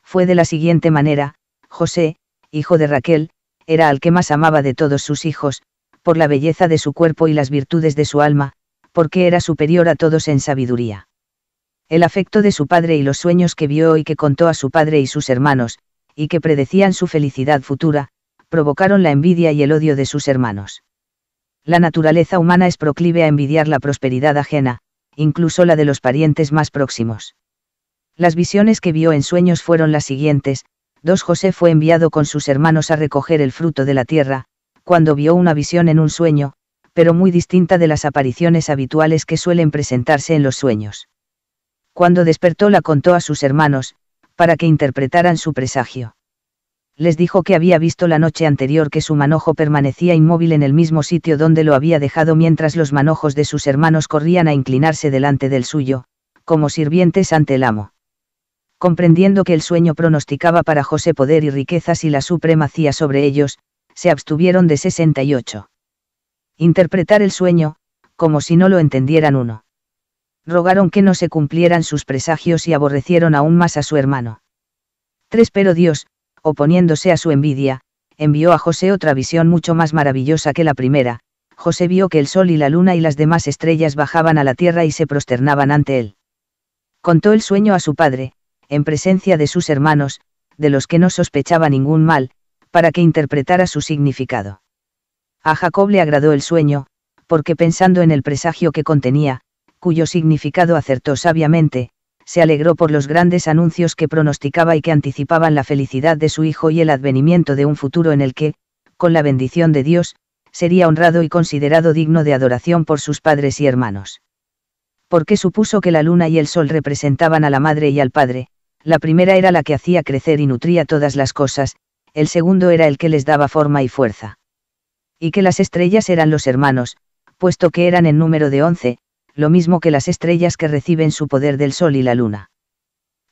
Fue de la siguiente manera, José, hijo de Raquel, era al que más amaba de todos sus hijos, por la belleza de su cuerpo y las virtudes de su alma, porque era superior a todos en sabiduría. El afecto de su padre y los sueños que vio y que contó a su padre y sus hermanos, y que predecían su felicidad futura, provocaron la envidia y el odio de sus hermanos. La naturaleza humana es proclive a envidiar la prosperidad ajena, incluso la de los parientes más próximos. Las visiones que vio en sueños fueron las siguientes, dos José fue enviado con sus hermanos a recoger el fruto de la tierra, cuando vio una visión en un sueño, pero muy distinta de las apariciones habituales que suelen presentarse en los sueños. Cuando despertó la contó a sus hermanos, para que interpretaran su presagio les dijo que había visto la noche anterior que su manojo permanecía inmóvil en el mismo sitio donde lo había dejado mientras los manojos de sus hermanos corrían a inclinarse delante del suyo, como sirvientes ante el amo. Comprendiendo que el sueño pronosticaba para José poder y riquezas y la supremacía sobre ellos, se abstuvieron de 68. Interpretar el sueño, como si no lo entendieran uno. Rogaron que no se cumplieran sus presagios y aborrecieron aún más a su hermano. 3. Pero Dios, oponiéndose a su envidia, envió a José otra visión mucho más maravillosa que la primera, José vio que el sol y la luna y las demás estrellas bajaban a la tierra y se prosternaban ante él. Contó el sueño a su padre, en presencia de sus hermanos, de los que no sospechaba ningún mal, para que interpretara su significado. A Jacob le agradó el sueño, porque pensando en el presagio que contenía, cuyo significado acertó sabiamente, se alegró por los grandes anuncios que pronosticaba y que anticipaban la felicidad de su hijo y el advenimiento de un futuro en el que, con la bendición de Dios, sería honrado y considerado digno de adoración por sus padres y hermanos. Porque supuso que la luna y el sol representaban a la madre y al padre, la primera era la que hacía crecer y nutría todas las cosas, el segundo era el que les daba forma y fuerza. Y que las estrellas eran los hermanos, puesto que eran en número de once, lo mismo que las estrellas que reciben su poder del Sol y la Luna.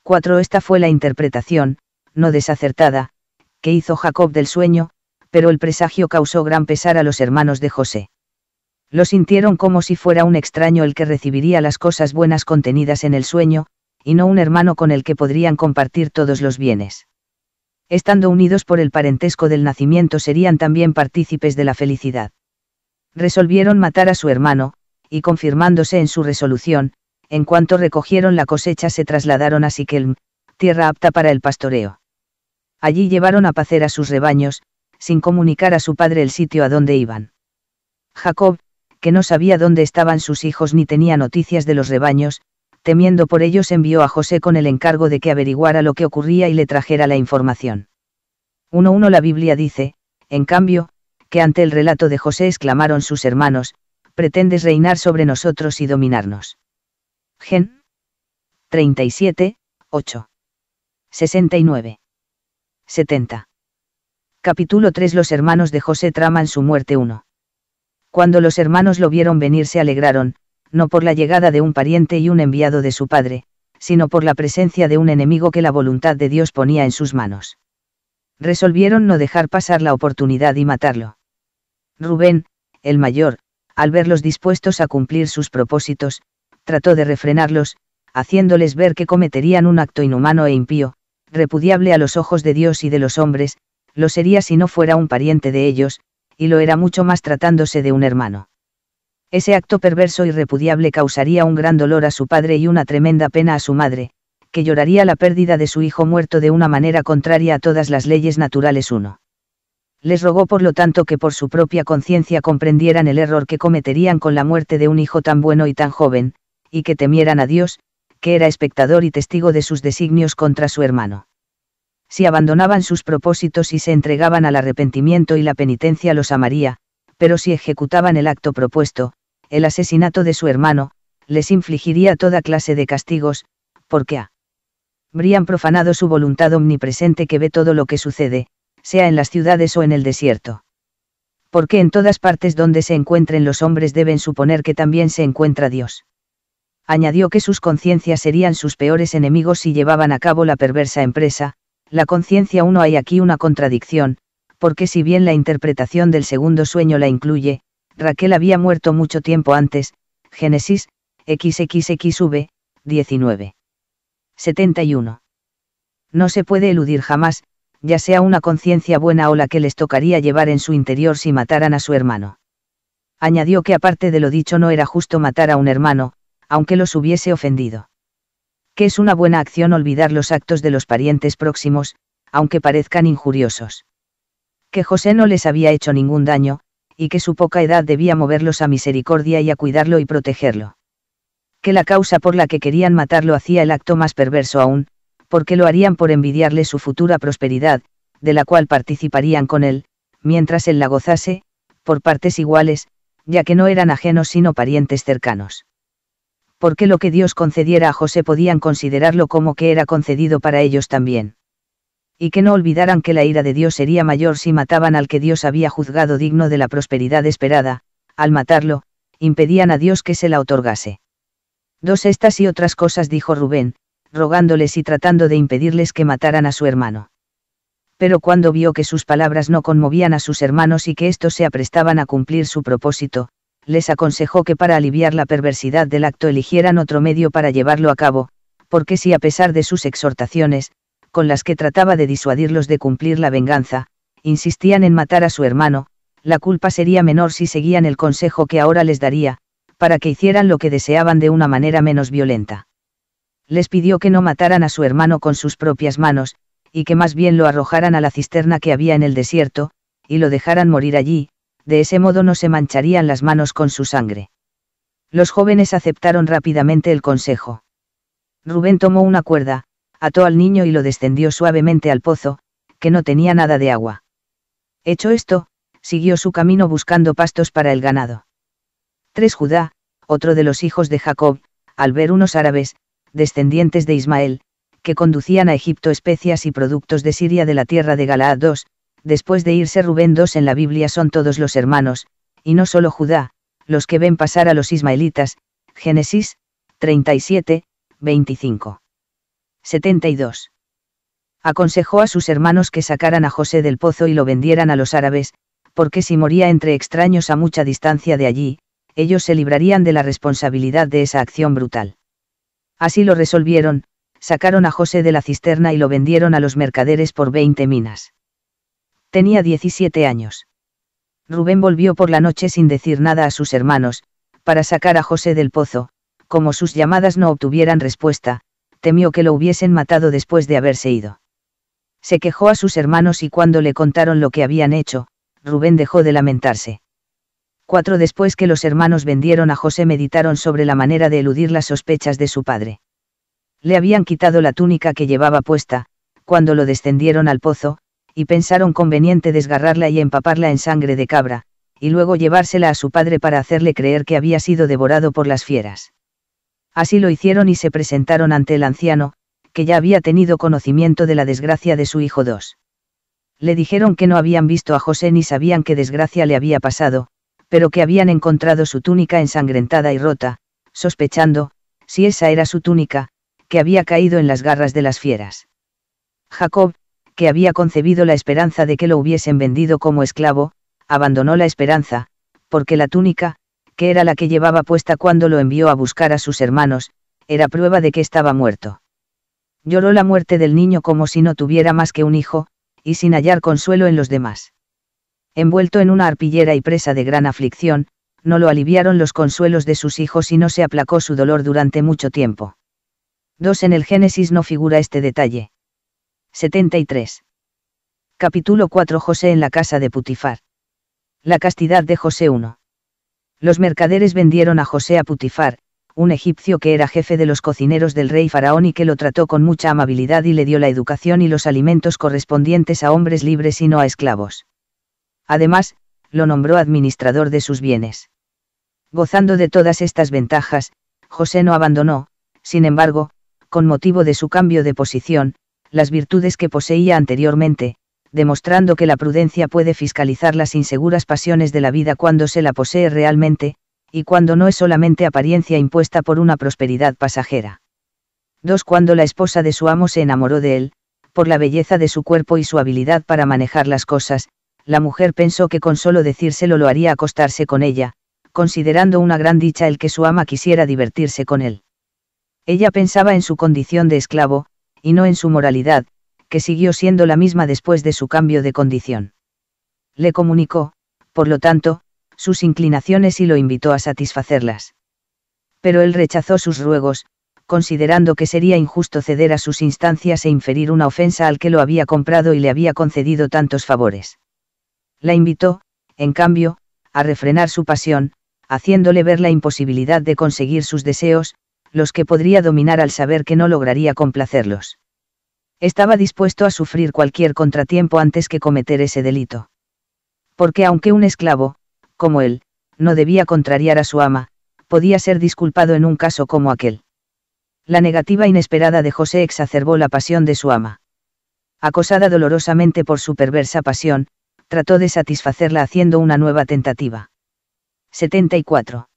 4. Esta fue la interpretación, no desacertada, que hizo Jacob del sueño, pero el presagio causó gran pesar a los hermanos de José. Lo sintieron como si fuera un extraño el que recibiría las cosas buenas contenidas en el sueño, y no un hermano con el que podrían compartir todos los bienes. Estando unidos por el parentesco del nacimiento serían también partícipes de la felicidad. Resolvieron matar a su hermano, y confirmándose en su resolución, en cuanto recogieron la cosecha se trasladaron a Siquelm, tierra apta para el pastoreo. Allí llevaron a pacer a sus rebaños, sin comunicar a su padre el sitio a donde iban. Jacob, que no sabía dónde estaban sus hijos ni tenía noticias de los rebaños, temiendo por ellos envió a José con el encargo de que averiguara lo que ocurría y le trajera la información. 1.1 La Biblia dice, en cambio, que ante el relato de José exclamaron sus hermanos, pretendes reinar sobre nosotros y dominarnos. Gen. 37, 8. 69. 70. Capítulo 3 Los hermanos de José traman su muerte 1. Cuando los hermanos lo vieron venir se alegraron, no por la llegada de un pariente y un enviado de su padre, sino por la presencia de un enemigo que la voluntad de Dios ponía en sus manos. Resolvieron no dejar pasar la oportunidad y matarlo. Rubén, el mayor, al verlos dispuestos a cumplir sus propósitos, trató de refrenarlos, haciéndoles ver que cometerían un acto inhumano e impío, repudiable a los ojos de Dios y de los hombres, lo sería si no fuera un pariente de ellos, y lo era mucho más tratándose de un hermano. Ese acto perverso y repudiable causaría un gran dolor a su padre y una tremenda pena a su madre, que lloraría la pérdida de su hijo muerto de una manera contraria a todas las leyes naturales. 1. Les rogó por lo tanto que por su propia conciencia comprendieran el error que cometerían con la muerte de un hijo tan bueno y tan joven, y que temieran a Dios, que era espectador y testigo de sus designios contra su hermano. Si abandonaban sus propósitos y se entregaban al arrepentimiento y la penitencia los amaría, pero si ejecutaban el acto propuesto, el asesinato de su hermano, les infligiría toda clase de castigos, porque habrían profanado su voluntad omnipresente que ve todo lo que sucede, sea en las ciudades o en el desierto. Porque en todas partes donde se encuentren los hombres deben suponer que también se encuentra Dios. Añadió que sus conciencias serían sus peores enemigos si llevaban a cabo la perversa empresa, la conciencia uno hay aquí una contradicción, porque si bien la interpretación del segundo sueño la incluye, Raquel había muerto mucho tiempo antes, Génesis, XXXV, 19. 71. No se puede eludir jamás, ya sea una conciencia buena o la que les tocaría llevar en su interior si mataran a su hermano. Añadió que aparte de lo dicho no era justo matar a un hermano, aunque los hubiese ofendido. Que es una buena acción olvidar los actos de los parientes próximos, aunque parezcan injuriosos. Que José no les había hecho ningún daño, y que su poca edad debía moverlos a misericordia y a cuidarlo y protegerlo. Que la causa por la que querían matarlo hacía el acto más perverso aún, porque lo harían por envidiarle su futura prosperidad, de la cual participarían con él, mientras él la gozase, por partes iguales, ya que no eran ajenos sino parientes cercanos. Porque lo que Dios concediera a José podían considerarlo como que era concedido para ellos también. Y que no olvidaran que la ira de Dios sería mayor si mataban al que Dios había juzgado digno de la prosperidad esperada, al matarlo, impedían a Dios que se la otorgase. Dos estas y otras cosas dijo Rubén, rogándoles y tratando de impedirles que mataran a su hermano. Pero cuando vio que sus palabras no conmovían a sus hermanos y que éstos se aprestaban a cumplir su propósito, les aconsejó que para aliviar la perversidad del acto eligieran otro medio para llevarlo a cabo, porque si a pesar de sus exhortaciones, con las que trataba de disuadirlos de cumplir la venganza, insistían en matar a su hermano, la culpa sería menor si seguían el consejo que ahora les daría, para que hicieran lo que deseaban de una manera menos violenta les pidió que no mataran a su hermano con sus propias manos, y que más bien lo arrojaran a la cisterna que había en el desierto, y lo dejaran morir allí, de ese modo no se mancharían las manos con su sangre. Los jóvenes aceptaron rápidamente el consejo. Rubén tomó una cuerda, ató al niño y lo descendió suavemente al pozo, que no tenía nada de agua. Hecho esto, siguió su camino buscando pastos para el ganado. Tres Judá, otro de los hijos de Jacob, al ver unos árabes, descendientes de Ismael, que conducían a Egipto especias y productos de Siria de la tierra de Galaad 2, después de irse Rubén II en la Biblia son todos los hermanos, y no solo Judá, los que ven pasar a los ismaelitas, Génesis, 37, 25. 72. Aconsejó a sus hermanos que sacaran a José del pozo y lo vendieran a los árabes, porque si moría entre extraños a mucha distancia de allí, ellos se librarían de la responsabilidad de esa acción brutal. Así lo resolvieron, sacaron a José de la cisterna y lo vendieron a los mercaderes por 20 minas. Tenía 17 años. Rubén volvió por la noche sin decir nada a sus hermanos, para sacar a José del pozo, como sus llamadas no obtuvieran respuesta, temió que lo hubiesen matado después de haberse ido. Se quejó a sus hermanos y cuando le contaron lo que habían hecho, Rubén dejó de lamentarse. Cuatro después que los hermanos vendieron a José meditaron sobre la manera de eludir las sospechas de su padre. Le habían quitado la túnica que llevaba puesta, cuando lo descendieron al pozo, y pensaron conveniente desgarrarla y empaparla en sangre de cabra, y luego llevársela a su padre para hacerle creer que había sido devorado por las fieras. Así lo hicieron y se presentaron ante el anciano, que ya había tenido conocimiento de la desgracia de su hijo dos. Le dijeron que no habían visto a José ni sabían qué desgracia le había pasado, pero que habían encontrado su túnica ensangrentada y rota, sospechando, si esa era su túnica, que había caído en las garras de las fieras. Jacob, que había concebido la esperanza de que lo hubiesen vendido como esclavo, abandonó la esperanza, porque la túnica, que era la que llevaba puesta cuando lo envió a buscar a sus hermanos, era prueba de que estaba muerto. Lloró la muerte del niño como si no tuviera más que un hijo, y sin hallar consuelo en los demás envuelto en una arpillera y presa de gran aflicción, no lo aliviaron los consuelos de sus hijos y no se aplacó su dolor durante mucho tiempo. 2. En el Génesis no figura este detalle. 73. Capítulo 4 José en la casa de Putifar. La castidad de José 1. Los mercaderes vendieron a José a Putifar, un egipcio que era jefe de los cocineros del rey faraón y que lo trató con mucha amabilidad y le dio la educación y los alimentos correspondientes a hombres libres y no a esclavos. Además, lo nombró administrador de sus bienes. Gozando de todas estas ventajas, José no abandonó, sin embargo, con motivo de su cambio de posición, las virtudes que poseía anteriormente, demostrando que la prudencia puede fiscalizar las inseguras pasiones de la vida cuando se la posee realmente, y cuando no es solamente apariencia impuesta por una prosperidad pasajera. 2. Cuando la esposa de su amo se enamoró de él, por la belleza de su cuerpo y su habilidad para manejar las cosas, la mujer pensó que con solo decírselo lo haría acostarse con ella, considerando una gran dicha el que su ama quisiera divertirse con él. Ella pensaba en su condición de esclavo, y no en su moralidad, que siguió siendo la misma después de su cambio de condición. Le comunicó, por lo tanto, sus inclinaciones y lo invitó a satisfacerlas. Pero él rechazó sus ruegos, considerando que sería injusto ceder a sus instancias e inferir una ofensa al que lo había comprado y le había concedido tantos favores. La invitó, en cambio, a refrenar su pasión, haciéndole ver la imposibilidad de conseguir sus deseos, los que podría dominar al saber que no lograría complacerlos. Estaba dispuesto a sufrir cualquier contratiempo antes que cometer ese delito. Porque aunque un esclavo, como él, no debía contrariar a su ama, podía ser disculpado en un caso como aquel. La negativa inesperada de José exacerbó la pasión de su ama. Acosada dolorosamente por su perversa pasión, trató de satisfacerla haciendo una nueva tentativa. 74.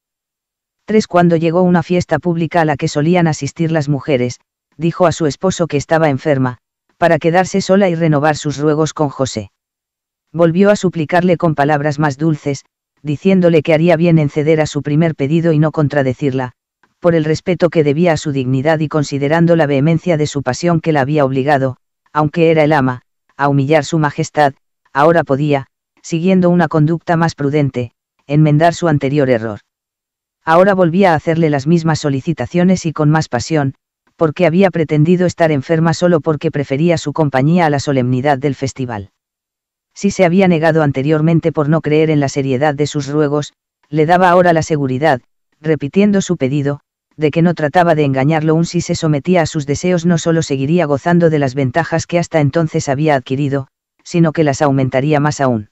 3. Cuando llegó una fiesta pública a la que solían asistir las mujeres, dijo a su esposo que estaba enferma, para quedarse sola y renovar sus ruegos con José. Volvió a suplicarle con palabras más dulces, diciéndole que haría bien en ceder a su primer pedido y no contradecirla, por el respeto que debía a su dignidad y considerando la vehemencia de su pasión que la había obligado, aunque era el ama, a humillar su majestad, ahora podía, siguiendo una conducta más prudente, enmendar su anterior error. Ahora volvía a hacerle las mismas solicitaciones y con más pasión, porque había pretendido estar enferma solo porque prefería su compañía a la solemnidad del festival. Si se había negado anteriormente por no creer en la seriedad de sus ruegos, le daba ahora la seguridad, repitiendo su pedido, de que no trataba de engañarlo un si se sometía a sus deseos no solo seguiría gozando de las ventajas que hasta entonces había adquirido, sino que las aumentaría más aún.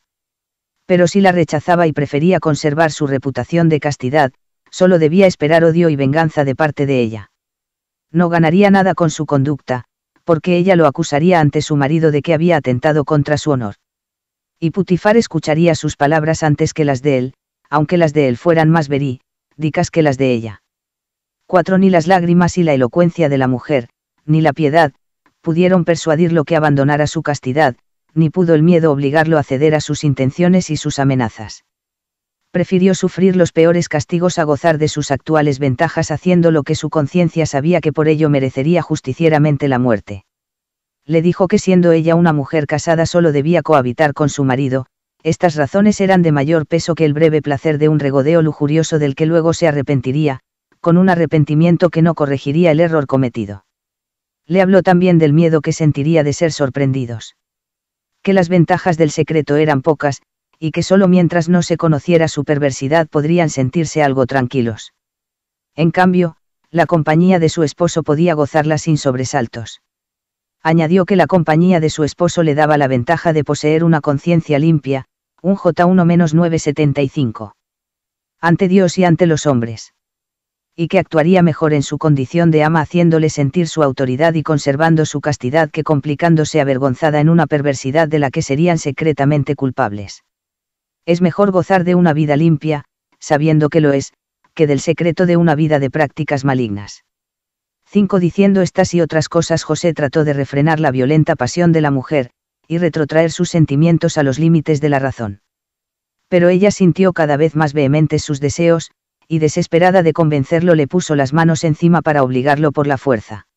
Pero si la rechazaba y prefería conservar su reputación de castidad, solo debía esperar odio y venganza de parte de ella. No ganaría nada con su conducta, porque ella lo acusaría ante su marido de que había atentado contra su honor. Y Putifar escucharía sus palabras antes que las de él, aunque las de él fueran más verídicas que las de ella. Cuatro ni las lágrimas y la elocuencia de la mujer, ni la piedad, pudieron persuadirlo que abandonara su castidad, ni pudo el miedo obligarlo a ceder a sus intenciones y sus amenazas. Prefirió sufrir los peores castigos a gozar de sus actuales ventajas haciendo lo que su conciencia sabía que por ello merecería justicieramente la muerte. Le dijo que siendo ella una mujer casada solo debía cohabitar con su marido, estas razones eran de mayor peso que el breve placer de un regodeo lujurioso del que luego se arrepentiría, con un arrepentimiento que no corregiría el error cometido. Le habló también del miedo que sentiría de ser sorprendidos que las ventajas del secreto eran pocas, y que solo mientras no se conociera su perversidad podrían sentirse algo tranquilos. En cambio, la compañía de su esposo podía gozarla sin sobresaltos. Añadió que la compañía de su esposo le daba la ventaja de poseer una conciencia limpia, un J1-975. Ante Dios y ante los hombres y que actuaría mejor en su condición de ama haciéndole sentir su autoridad y conservando su castidad que complicándose avergonzada en una perversidad de la que serían secretamente culpables. Es mejor gozar de una vida limpia, sabiendo que lo es, que del secreto de una vida de prácticas malignas. 5. Diciendo estas y otras cosas, José trató de refrenar la violenta pasión de la mujer, y retrotraer sus sentimientos a los límites de la razón. Pero ella sintió cada vez más vehementes sus deseos, y desesperada de convencerlo le puso las manos encima para obligarlo por la fuerza.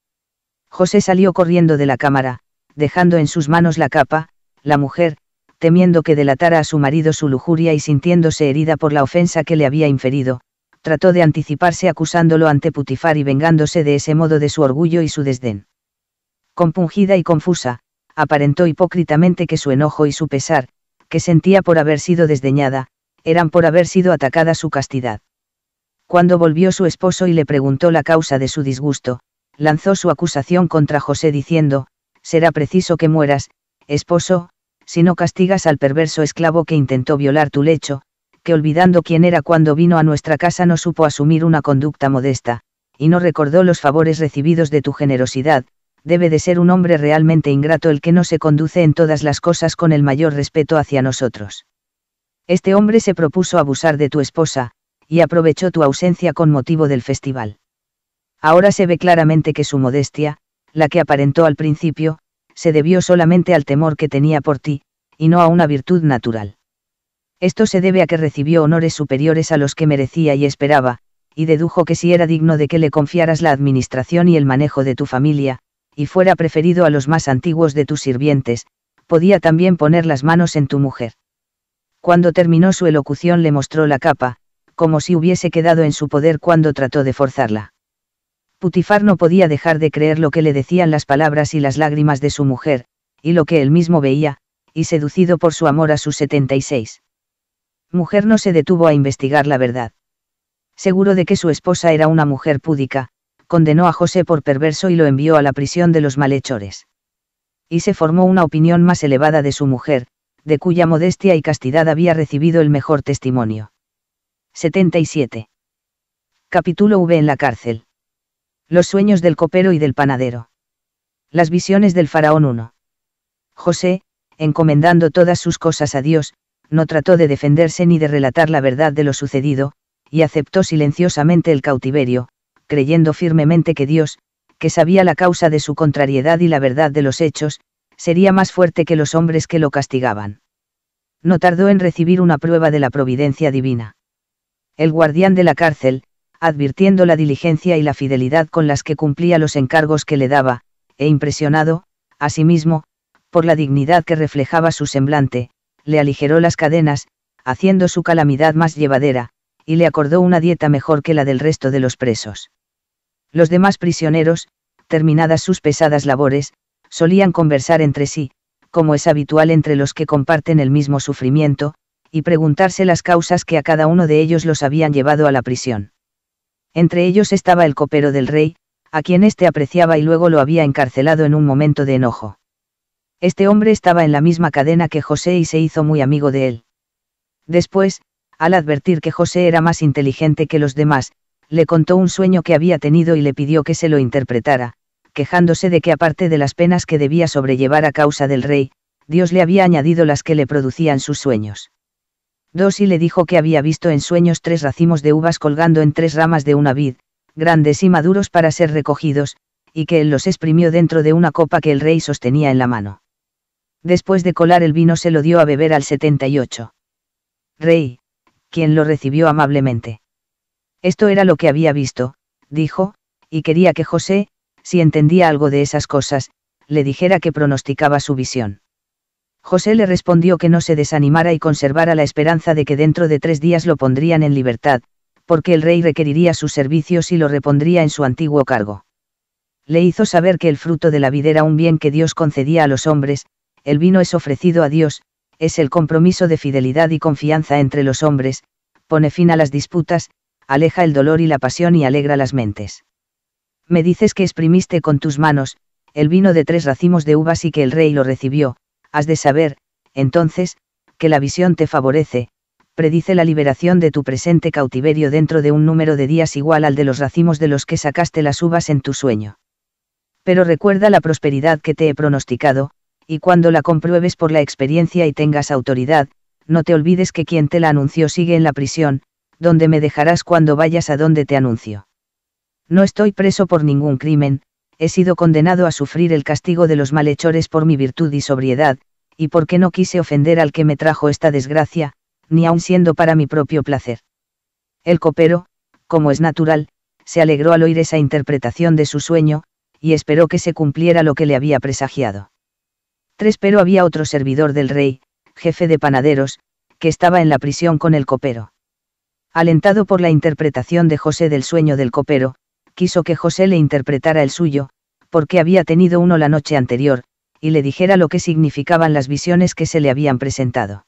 José salió corriendo de la cámara, dejando en sus manos la capa, la mujer, temiendo que delatara a su marido su lujuria y sintiéndose herida por la ofensa que le había inferido, trató de anticiparse acusándolo ante Putifar y vengándose de ese modo de su orgullo y su desdén. Compungida y confusa, aparentó hipócritamente que su enojo y su pesar, que sentía por haber sido desdeñada, eran por haber sido atacada su castidad. Cuando volvió su esposo y le preguntó la causa de su disgusto, lanzó su acusación contra José diciendo, será preciso que mueras, esposo, si no castigas al perverso esclavo que intentó violar tu lecho, que olvidando quién era cuando vino a nuestra casa no supo asumir una conducta modesta, y no recordó los favores recibidos de tu generosidad, debe de ser un hombre realmente ingrato el que no se conduce en todas las cosas con el mayor respeto hacia nosotros. Este hombre se propuso abusar de tu esposa, y aprovechó tu ausencia con motivo del festival. Ahora se ve claramente que su modestia, la que aparentó al principio, se debió solamente al temor que tenía por ti, y no a una virtud natural. Esto se debe a que recibió honores superiores a los que merecía y esperaba, y dedujo que si era digno de que le confiaras la administración y el manejo de tu familia, y fuera preferido a los más antiguos de tus sirvientes, podía también poner las manos en tu mujer. Cuando terminó su elocución le mostró la capa, como si hubiese quedado en su poder cuando trató de forzarla. Putifar no podía dejar de creer lo que le decían las palabras y las lágrimas de su mujer, y lo que él mismo veía, y seducido por su amor a sus 76. Mujer no se detuvo a investigar la verdad. Seguro de que su esposa era una mujer púdica, condenó a José por perverso y lo envió a la prisión de los malhechores. Y se formó una opinión más elevada de su mujer, de cuya modestia y castidad había recibido el mejor testimonio. 77. Capítulo V en la cárcel. Los sueños del copero y del panadero. Las visiones del faraón 1. José, encomendando todas sus cosas a Dios, no trató de defenderse ni de relatar la verdad de lo sucedido, y aceptó silenciosamente el cautiverio, creyendo firmemente que Dios, que sabía la causa de su contrariedad y la verdad de los hechos, sería más fuerte que los hombres que lo castigaban. No tardó en recibir una prueba de la providencia divina el guardián de la cárcel, advirtiendo la diligencia y la fidelidad con las que cumplía los encargos que le daba, e impresionado, asimismo, por la dignidad que reflejaba su semblante, le aligeró las cadenas, haciendo su calamidad más llevadera, y le acordó una dieta mejor que la del resto de los presos. Los demás prisioneros, terminadas sus pesadas labores, solían conversar entre sí, como es habitual entre los que comparten el mismo sufrimiento, y preguntarse las causas que a cada uno de ellos los habían llevado a la prisión. Entre ellos estaba el copero del rey, a quien éste apreciaba y luego lo había encarcelado en un momento de enojo. Este hombre estaba en la misma cadena que José y se hizo muy amigo de él. Después, al advertir que José era más inteligente que los demás, le contó un sueño que había tenido y le pidió que se lo interpretara, quejándose de que aparte de las penas que debía sobrellevar a causa del rey, Dios le había añadido las que le producían sus sueños. Dos y le dijo que había visto en sueños tres racimos de uvas colgando en tres ramas de una vid, grandes y maduros para ser recogidos, y que él los exprimió dentro de una copa que el rey sostenía en la mano. Después de colar el vino se lo dio a beber al 78. Rey, quien lo recibió amablemente. Esto era lo que había visto, dijo, y quería que José, si entendía algo de esas cosas, le dijera que pronosticaba su visión. José le respondió que no se desanimara y conservara la esperanza de que dentro de tres días lo pondrían en libertad, porque el rey requeriría sus servicios y lo repondría en su antiguo cargo. Le hizo saber que el fruto de la vid era un bien que Dios concedía a los hombres, el vino es ofrecido a Dios, es el compromiso de fidelidad y confianza entre los hombres, pone fin a las disputas, aleja el dolor y la pasión y alegra las mentes. Me dices que exprimiste con tus manos, el vino de tres racimos de uvas y que el rey lo recibió, Has de saber, entonces, que la visión te favorece, predice la liberación de tu presente cautiverio dentro de un número de días igual al de los racimos de los que sacaste las uvas en tu sueño. Pero recuerda la prosperidad que te he pronosticado, y cuando la compruebes por la experiencia y tengas autoridad, no te olvides que quien te la anunció sigue en la prisión, donde me dejarás cuando vayas a donde te anuncio. No estoy preso por ningún crimen, he sido condenado a sufrir el castigo de los malhechores por mi virtud y sobriedad, y porque no quise ofender al que me trajo esta desgracia, ni aun siendo para mi propio placer. El copero, como es natural, se alegró al oír esa interpretación de su sueño, y esperó que se cumpliera lo que le había presagiado. Tres pero había otro servidor del rey, jefe de panaderos, que estaba en la prisión con el copero. Alentado por la interpretación de José del sueño del copero, quiso que José le interpretara el suyo, porque había tenido uno la noche anterior, y le dijera lo que significaban las visiones que se le habían presentado.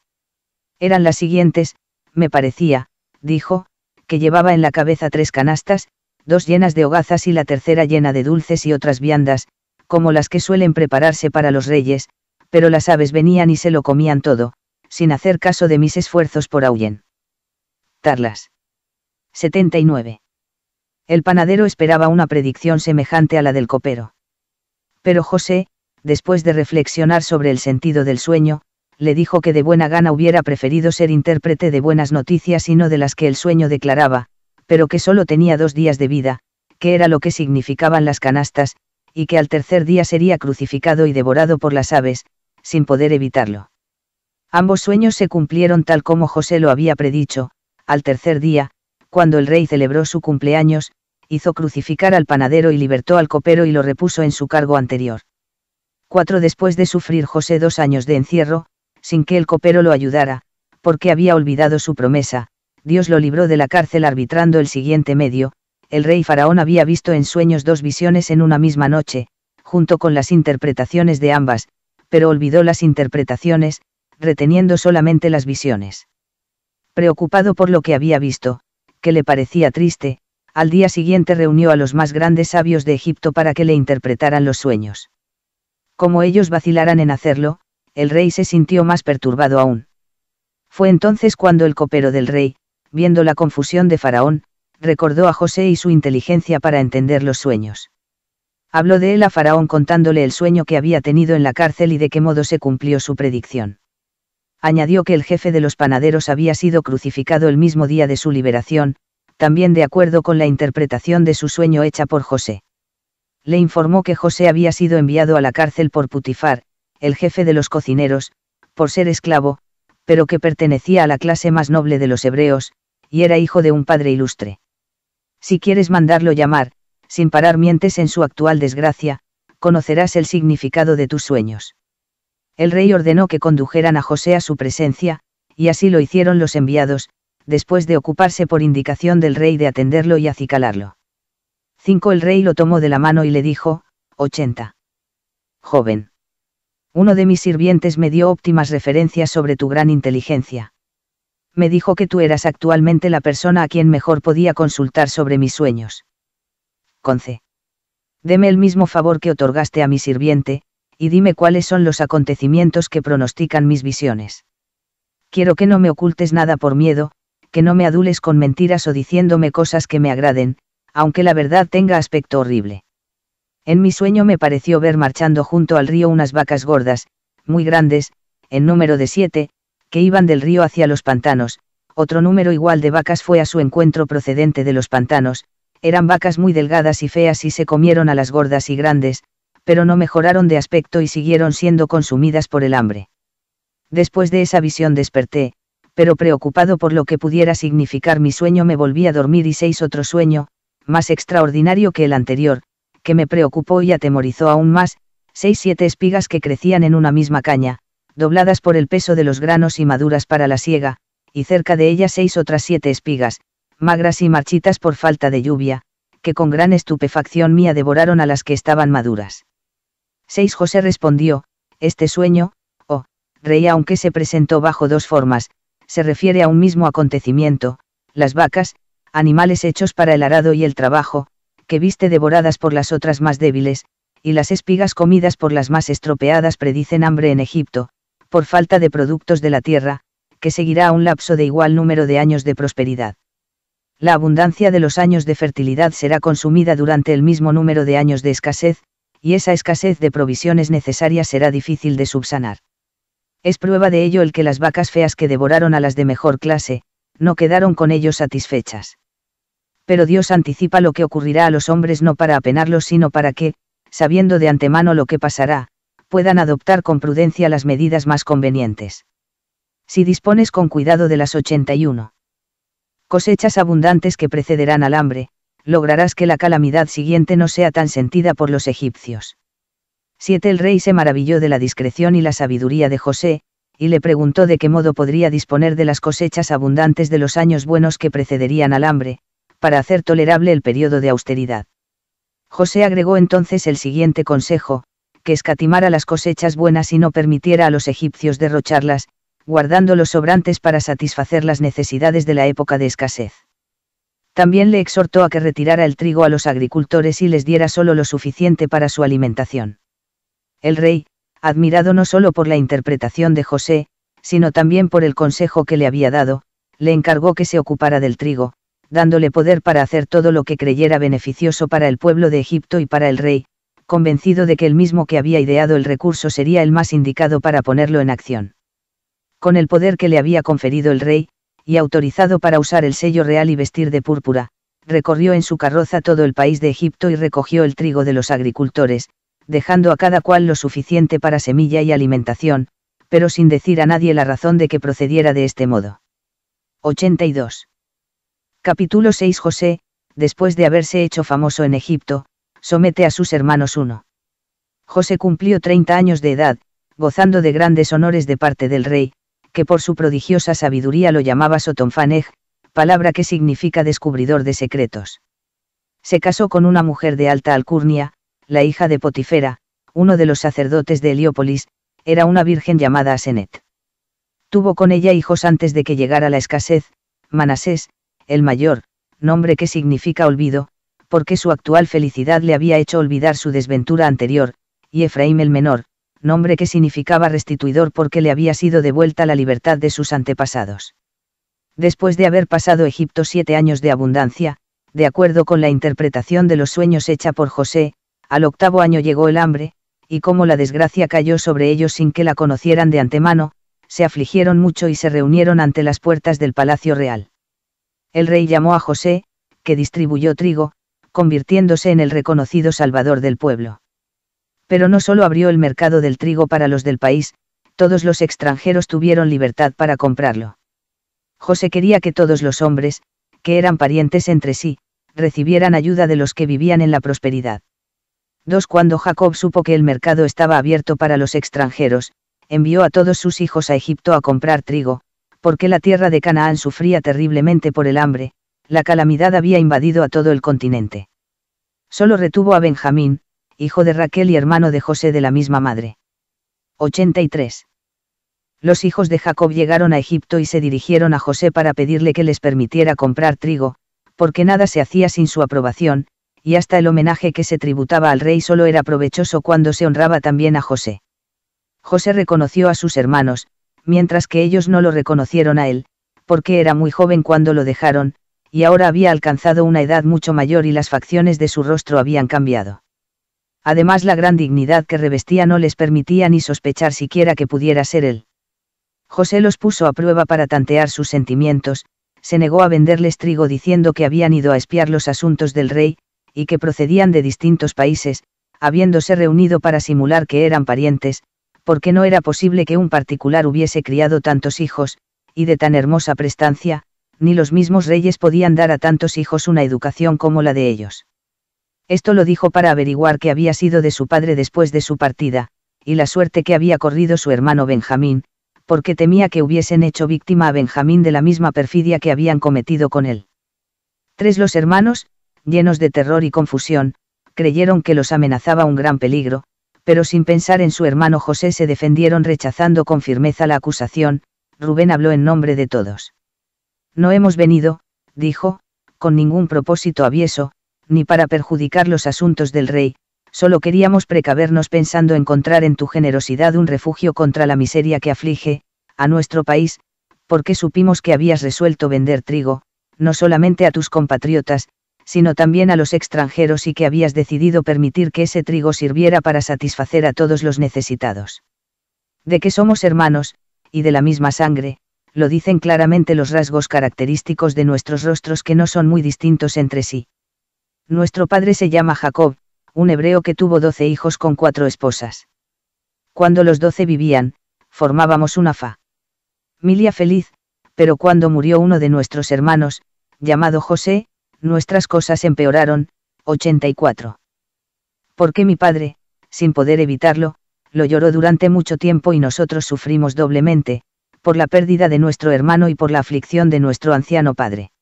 Eran las siguientes, me parecía, dijo, que llevaba en la cabeza tres canastas, dos llenas de hogazas y la tercera llena de dulces y otras viandas, como las que suelen prepararse para los reyes, pero las aves venían y se lo comían todo, sin hacer caso de mis esfuerzos por ahuyen. Tarlas. 79. El panadero esperaba una predicción semejante a la del copero. Pero José, después de reflexionar sobre el sentido del sueño, le dijo que de buena gana hubiera preferido ser intérprete de buenas noticias y no de las que el sueño declaraba, pero que solo tenía dos días de vida, que era lo que significaban las canastas, y que al tercer día sería crucificado y devorado por las aves, sin poder evitarlo. Ambos sueños se cumplieron tal como José lo había predicho, al tercer día, cuando el rey celebró su cumpleaños, hizo crucificar al panadero y libertó al copero y lo repuso en su cargo anterior. 4. Después de sufrir José dos años de encierro, sin que el copero lo ayudara, porque había olvidado su promesa, Dios lo libró de la cárcel arbitrando el siguiente medio, el rey faraón había visto en sueños dos visiones en una misma noche, junto con las interpretaciones de ambas, pero olvidó las interpretaciones, reteniendo solamente las visiones. Preocupado por lo que había visto, le parecía triste, al día siguiente reunió a los más grandes sabios de Egipto para que le interpretaran los sueños. Como ellos vacilaran en hacerlo, el rey se sintió más perturbado aún. Fue entonces cuando el copero del rey, viendo la confusión de Faraón, recordó a José y su inteligencia para entender los sueños. Habló de él a Faraón contándole el sueño que había tenido en la cárcel y de qué modo se cumplió su predicción añadió que el jefe de los panaderos había sido crucificado el mismo día de su liberación, también de acuerdo con la interpretación de su sueño hecha por José. Le informó que José había sido enviado a la cárcel por Putifar, el jefe de los cocineros, por ser esclavo, pero que pertenecía a la clase más noble de los hebreos, y era hijo de un padre ilustre. Si quieres mandarlo llamar, sin parar mientes en su actual desgracia, conocerás el significado de tus sueños el rey ordenó que condujeran a José a su presencia, y así lo hicieron los enviados, después de ocuparse por indicación del rey de atenderlo y acicalarlo. 5. El rey lo tomó de la mano y le dijo, 80. Joven. Uno de mis sirvientes me dio óptimas referencias sobre tu gran inteligencia. Me dijo que tú eras actualmente la persona a quien mejor podía consultar sobre mis sueños. Conce. Deme el mismo favor que otorgaste a mi sirviente, y dime cuáles son los acontecimientos que pronostican mis visiones. Quiero que no me ocultes nada por miedo, que no me adules con mentiras o diciéndome cosas que me agraden, aunque la verdad tenga aspecto horrible. En mi sueño me pareció ver marchando junto al río unas vacas gordas, muy grandes, en número de siete, que iban del río hacia los pantanos, otro número igual de vacas fue a su encuentro procedente de los pantanos, eran vacas muy delgadas y feas y se comieron a las gordas y grandes, pero no mejoraron de aspecto y siguieron siendo consumidas por el hambre. Después de esa visión desperté, pero preocupado por lo que pudiera significar mi sueño me volví a dormir y seis otro sueño, más extraordinario que el anterior, que me preocupó y atemorizó aún más, seis siete espigas que crecían en una misma caña, dobladas por el peso de los granos y maduras para la siega, y cerca de ellas seis otras siete espigas, magras y marchitas por falta de lluvia, que con gran estupefacción mía devoraron a las que estaban maduras. 6 José respondió, este sueño, o, oh, rey aunque se presentó bajo dos formas, se refiere a un mismo acontecimiento, las vacas, animales hechos para el arado y el trabajo, que viste devoradas por las otras más débiles, y las espigas comidas por las más estropeadas predicen hambre en Egipto, por falta de productos de la tierra, que seguirá a un lapso de igual número de años de prosperidad. La abundancia de los años de fertilidad será consumida durante el mismo número de años de escasez, y esa escasez de provisiones necesarias será difícil de subsanar. Es prueba de ello el que las vacas feas que devoraron a las de mejor clase, no quedaron con ellos satisfechas. Pero Dios anticipa lo que ocurrirá a los hombres no para apenarlos, sino para que, sabiendo de antemano lo que pasará, puedan adoptar con prudencia las medidas más convenientes. Si dispones con cuidado de las 81 cosechas abundantes que precederán al hambre, lograrás que la calamidad siguiente no sea tan sentida por los egipcios. 7. El rey se maravilló de la discreción y la sabiduría de José, y le preguntó de qué modo podría disponer de las cosechas abundantes de los años buenos que precederían al hambre, para hacer tolerable el periodo de austeridad. José agregó entonces el siguiente consejo, que escatimara las cosechas buenas y no permitiera a los egipcios derrocharlas, guardando los sobrantes para satisfacer las necesidades de la época de escasez también le exhortó a que retirara el trigo a los agricultores y les diera solo lo suficiente para su alimentación. El rey, admirado no solo por la interpretación de José, sino también por el consejo que le había dado, le encargó que se ocupara del trigo, dándole poder para hacer todo lo que creyera beneficioso para el pueblo de Egipto y para el rey, convencido de que el mismo que había ideado el recurso sería el más indicado para ponerlo en acción. Con el poder que le había conferido el rey, y autorizado para usar el sello real y vestir de púrpura, recorrió en su carroza todo el país de Egipto y recogió el trigo de los agricultores, dejando a cada cual lo suficiente para semilla y alimentación, pero sin decir a nadie la razón de que procediera de este modo. 82. Capítulo 6 José, después de haberse hecho famoso en Egipto, somete a sus hermanos uno. José cumplió 30 años de edad, gozando de grandes honores de parte del rey, que por su prodigiosa sabiduría lo llamaba Sotonfaneg, palabra que significa descubridor de secretos. Se casó con una mujer de alta alcurnia, la hija de Potifera, uno de los sacerdotes de Heliópolis, era una virgen llamada Asenet. Tuvo con ella hijos antes de que llegara la escasez, Manasés, el mayor, nombre que significa olvido, porque su actual felicidad le había hecho olvidar su desventura anterior, y Efraín el menor, nombre que significaba restituidor porque le había sido devuelta la libertad de sus antepasados. Después de haber pasado Egipto siete años de abundancia, de acuerdo con la interpretación de los sueños hecha por José, al octavo año llegó el hambre, y como la desgracia cayó sobre ellos sin que la conocieran de antemano, se afligieron mucho y se reunieron ante las puertas del palacio real. El rey llamó a José, que distribuyó trigo, convirtiéndose en el reconocido salvador del pueblo pero no solo abrió el mercado del trigo para los del país, todos los extranjeros tuvieron libertad para comprarlo. José quería que todos los hombres, que eran parientes entre sí, recibieran ayuda de los que vivían en la prosperidad. 2. Cuando Jacob supo que el mercado estaba abierto para los extranjeros, envió a todos sus hijos a Egipto a comprar trigo, porque la tierra de Canaán sufría terriblemente por el hambre, la calamidad había invadido a todo el continente. Solo retuvo a Benjamín, hijo de Raquel y hermano de José de la misma madre. 83. Los hijos de Jacob llegaron a Egipto y se dirigieron a José para pedirle que les permitiera comprar trigo, porque nada se hacía sin su aprobación, y hasta el homenaje que se tributaba al rey solo era provechoso cuando se honraba también a José. José reconoció a sus hermanos, mientras que ellos no lo reconocieron a él, porque era muy joven cuando lo dejaron, y ahora había alcanzado una edad mucho mayor y las facciones de su rostro habían cambiado además la gran dignidad que revestía no les permitía ni sospechar siquiera que pudiera ser él. José los puso a prueba para tantear sus sentimientos, se negó a venderles trigo diciendo que habían ido a espiar los asuntos del rey, y que procedían de distintos países, habiéndose reunido para simular que eran parientes, porque no era posible que un particular hubiese criado tantos hijos, y de tan hermosa prestancia, ni los mismos reyes podían dar a tantos hijos una educación como la de ellos. Esto lo dijo para averiguar qué había sido de su padre después de su partida, y la suerte que había corrido su hermano Benjamín, porque temía que hubiesen hecho víctima a Benjamín de la misma perfidia que habían cometido con él. Tres los hermanos, llenos de terror y confusión, creyeron que los amenazaba un gran peligro, pero sin pensar en su hermano José se defendieron rechazando con firmeza la acusación, Rubén habló en nombre de todos. No hemos venido, dijo, con ningún propósito avieso, ni para perjudicar los asuntos del rey, solo queríamos precavernos pensando encontrar en tu generosidad un refugio contra la miseria que aflige, a nuestro país, porque supimos que habías resuelto vender trigo, no solamente a tus compatriotas, sino también a los extranjeros y que habías decidido permitir que ese trigo sirviera para satisfacer a todos los necesitados. De que somos hermanos, y de la misma sangre, lo dicen claramente los rasgos característicos de nuestros rostros que no son muy distintos entre sí. Nuestro padre se llama Jacob, un hebreo que tuvo doce hijos con cuatro esposas. Cuando los doce vivían, formábamos una fa. Milia feliz, pero cuando murió uno de nuestros hermanos, llamado José, nuestras cosas empeoraron, 84. Porque mi padre, sin poder evitarlo, lo lloró durante mucho tiempo y nosotros sufrimos doblemente, por la pérdida de nuestro hermano y por la aflicción de nuestro anciano padre.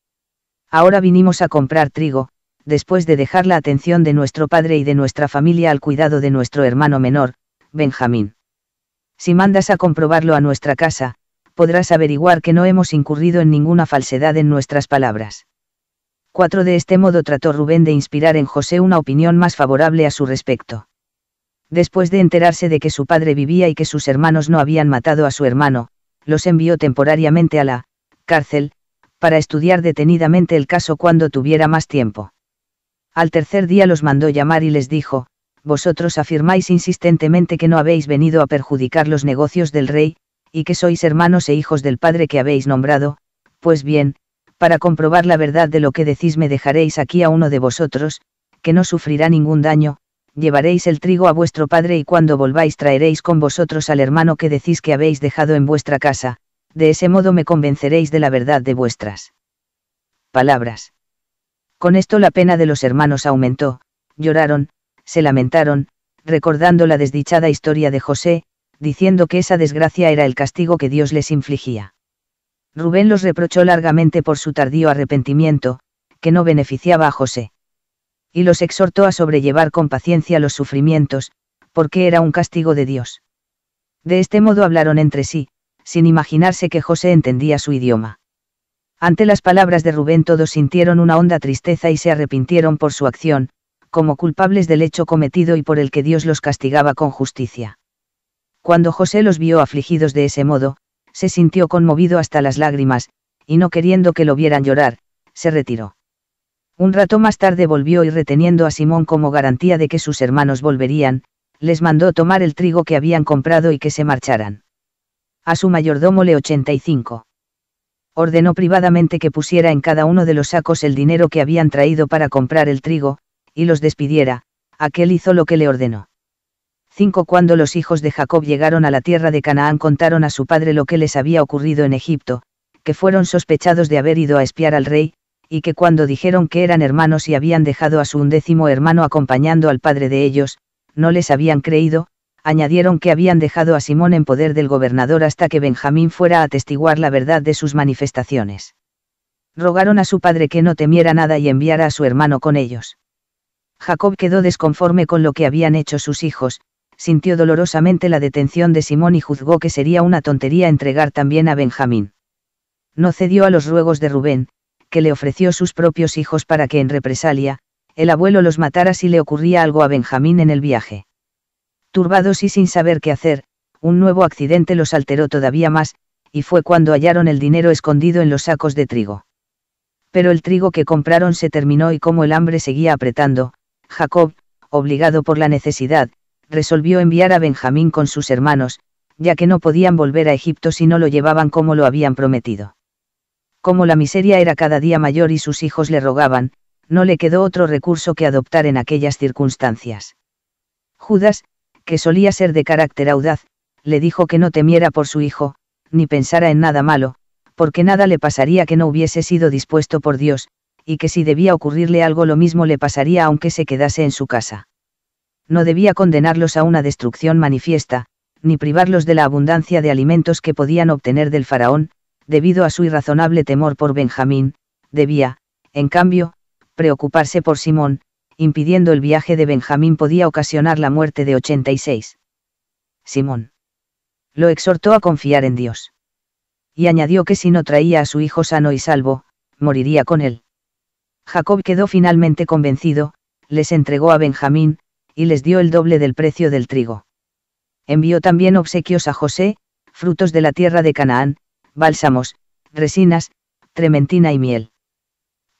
Ahora vinimos a comprar trigo, después de dejar la atención de nuestro padre y de nuestra familia al cuidado de nuestro hermano menor, Benjamín. Si mandas a comprobarlo a nuestra casa, podrás averiguar que no hemos incurrido en ninguna falsedad en nuestras palabras. 4. De este modo trató Rubén de inspirar en José una opinión más favorable a su respecto. Después de enterarse de que su padre vivía y que sus hermanos no habían matado a su hermano, los envió temporariamente a la cárcel, para estudiar detenidamente el caso cuando tuviera más tiempo. Al tercer día los mandó llamar y les dijo, Vosotros afirmáis insistentemente que no habéis venido a perjudicar los negocios del rey, y que sois hermanos e hijos del Padre que habéis nombrado, pues bien, para comprobar la verdad de lo que decís me dejaréis aquí a uno de vosotros, que no sufrirá ningún daño, llevaréis el trigo a vuestro padre y cuando volváis traeréis con vosotros al hermano que decís que habéis dejado en vuestra casa, de ese modo me convenceréis de la verdad de vuestras palabras. Con esto la pena de los hermanos aumentó, lloraron, se lamentaron, recordando la desdichada historia de José, diciendo que esa desgracia era el castigo que Dios les infligía. Rubén los reprochó largamente por su tardío arrepentimiento, que no beneficiaba a José. Y los exhortó a sobrellevar con paciencia los sufrimientos, porque era un castigo de Dios. De este modo hablaron entre sí, sin imaginarse que José entendía su idioma. Ante las palabras de Rubén todos sintieron una honda tristeza y se arrepintieron por su acción, como culpables del hecho cometido y por el que Dios los castigaba con justicia. Cuando José los vio afligidos de ese modo, se sintió conmovido hasta las lágrimas, y no queriendo que lo vieran llorar, se retiró. Un rato más tarde volvió y reteniendo a Simón como garantía de que sus hermanos volverían, les mandó tomar el trigo que habían comprado y que se marcharan. A su mayordomo le 85 ordenó privadamente que pusiera en cada uno de los sacos el dinero que habían traído para comprar el trigo, y los despidiera, aquel hizo lo que le ordenó. 5. Cuando los hijos de Jacob llegaron a la tierra de Canaán contaron a su padre lo que les había ocurrido en Egipto, que fueron sospechados de haber ido a espiar al rey, y que cuando dijeron que eran hermanos y habían dejado a su undécimo hermano acompañando al padre de ellos, no les habían creído, añadieron que habían dejado a Simón en poder del gobernador hasta que Benjamín fuera a atestiguar la verdad de sus manifestaciones. Rogaron a su padre que no temiera nada y enviara a su hermano con ellos. Jacob quedó desconforme con lo que habían hecho sus hijos, sintió dolorosamente la detención de Simón y juzgó que sería una tontería entregar también a Benjamín. No cedió a los ruegos de Rubén, que le ofreció sus propios hijos para que en represalia, el abuelo los matara si le ocurría algo a Benjamín en el viaje. Turbados y sin saber qué hacer, un nuevo accidente los alteró todavía más, y fue cuando hallaron el dinero escondido en los sacos de trigo. Pero el trigo que compraron se terminó y como el hambre seguía apretando, Jacob, obligado por la necesidad, resolvió enviar a Benjamín con sus hermanos, ya que no podían volver a Egipto si no lo llevaban como lo habían prometido. Como la miseria era cada día mayor y sus hijos le rogaban, no le quedó otro recurso que adoptar en aquellas circunstancias. Judas, que solía ser de carácter audaz, le dijo que no temiera por su hijo, ni pensara en nada malo, porque nada le pasaría que no hubiese sido dispuesto por Dios, y que si debía ocurrirle algo lo mismo le pasaría aunque se quedase en su casa. No debía condenarlos a una destrucción manifiesta, ni privarlos de la abundancia de alimentos que podían obtener del faraón, debido a su irrazonable temor por Benjamín, debía, en cambio, preocuparse por Simón, impidiendo el viaje de Benjamín podía ocasionar la muerte de 86. Simón. Lo exhortó a confiar en Dios. Y añadió que si no traía a su hijo sano y salvo, moriría con él. Jacob quedó finalmente convencido, les entregó a Benjamín, y les dio el doble del precio del trigo. Envió también obsequios a José, frutos de la tierra de Canaán, bálsamos, resinas, trementina y miel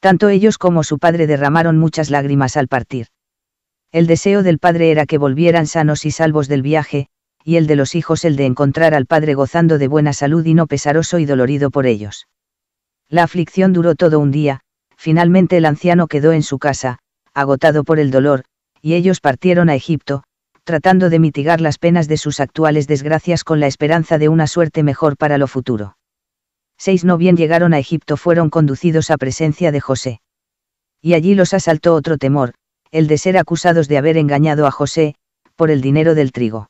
tanto ellos como su padre derramaron muchas lágrimas al partir. El deseo del padre era que volvieran sanos y salvos del viaje, y el de los hijos el de encontrar al padre gozando de buena salud y no pesaroso y dolorido por ellos. La aflicción duró todo un día, finalmente el anciano quedó en su casa, agotado por el dolor, y ellos partieron a Egipto, tratando de mitigar las penas de sus actuales desgracias con la esperanza de una suerte mejor para lo futuro seis no bien llegaron a Egipto fueron conducidos a presencia de José. Y allí los asaltó otro temor, el de ser acusados de haber engañado a José, por el dinero del trigo.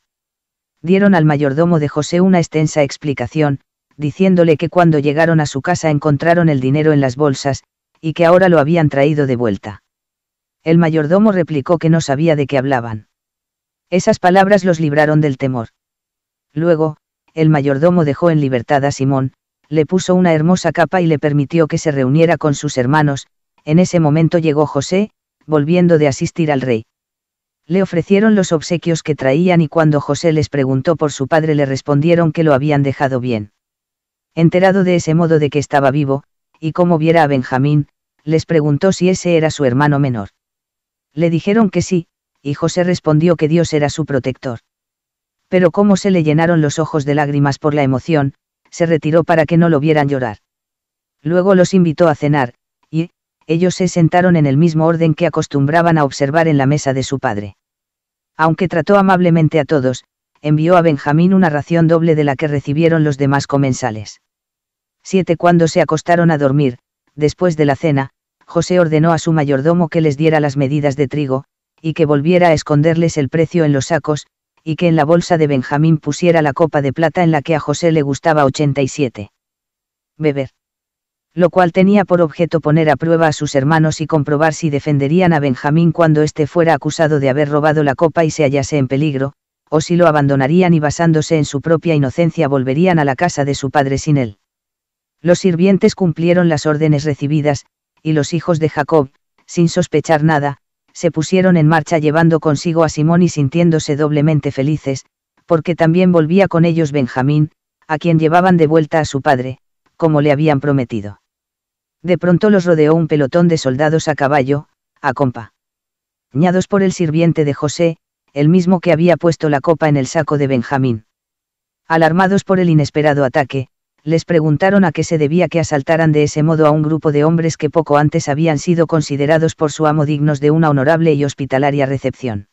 Dieron al mayordomo de José una extensa explicación, diciéndole que cuando llegaron a su casa encontraron el dinero en las bolsas, y que ahora lo habían traído de vuelta. El mayordomo replicó que no sabía de qué hablaban. Esas palabras los libraron del temor. Luego, el mayordomo dejó en libertad a Simón, le puso una hermosa capa y le permitió que se reuniera con sus hermanos, en ese momento llegó José, volviendo de asistir al rey. Le ofrecieron los obsequios que traían y cuando José les preguntó por su padre le respondieron que lo habían dejado bien. Enterado de ese modo de que estaba vivo, y como viera a Benjamín, les preguntó si ese era su hermano menor. Le dijeron que sí, y José respondió que Dios era su protector. Pero cómo se le llenaron los ojos de lágrimas por la emoción, se retiró para que no lo vieran llorar. Luego los invitó a cenar, y, ellos se sentaron en el mismo orden que acostumbraban a observar en la mesa de su padre. Aunque trató amablemente a todos, envió a Benjamín una ración doble de la que recibieron los demás comensales. Siete cuando se acostaron a dormir, después de la cena, José ordenó a su mayordomo que les diera las medidas de trigo, y que volviera a esconderles el precio en los sacos, y que en la bolsa de Benjamín pusiera la copa de plata en la que a José le gustaba 87. Beber. Lo cual tenía por objeto poner a prueba a sus hermanos y comprobar si defenderían a Benjamín cuando éste fuera acusado de haber robado la copa y se hallase en peligro, o si lo abandonarían y basándose en su propia inocencia volverían a la casa de su padre sin él. Los sirvientes cumplieron las órdenes recibidas, y los hijos de Jacob, sin sospechar nada, se pusieron en marcha llevando consigo a Simón y sintiéndose doblemente felices, porque también volvía con ellos Benjamín, a quien llevaban de vuelta a su padre, como le habían prometido. De pronto los rodeó un pelotón de soldados a caballo, a compa. Ñados por el sirviente de José, el mismo que había puesto la copa en el saco de Benjamín. Alarmados por el inesperado ataque, les preguntaron a qué se debía que asaltaran de ese modo a un grupo de hombres que poco antes habían sido considerados por su amo dignos de una honorable y hospitalaria recepción.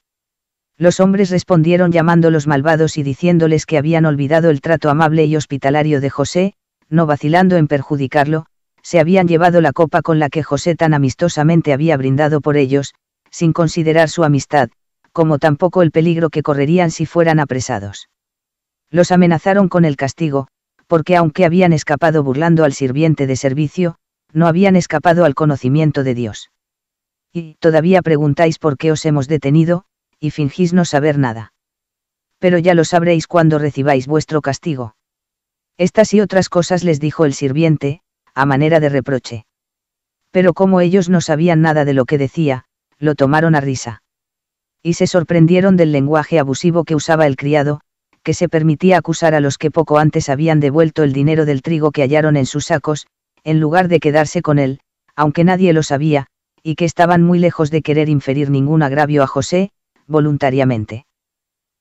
Los hombres respondieron llamándolos malvados y diciéndoles que habían olvidado el trato amable y hospitalario de José, no vacilando en perjudicarlo, se habían llevado la copa con la que José tan amistosamente había brindado por ellos, sin considerar su amistad, como tampoco el peligro que correrían si fueran apresados. Los amenazaron con el castigo, porque aunque habían escapado burlando al sirviente de servicio, no habían escapado al conocimiento de Dios. Y todavía preguntáis por qué os hemos detenido, y fingís no saber nada. Pero ya lo sabréis cuando recibáis vuestro castigo. Estas y otras cosas les dijo el sirviente, a manera de reproche. Pero como ellos no sabían nada de lo que decía, lo tomaron a risa. Y se sorprendieron del lenguaje abusivo que usaba el criado, que se permitía acusar a los que poco antes habían devuelto el dinero del trigo que hallaron en sus sacos, en lugar de quedarse con él, aunque nadie lo sabía, y que estaban muy lejos de querer inferir ningún agravio a José, voluntariamente.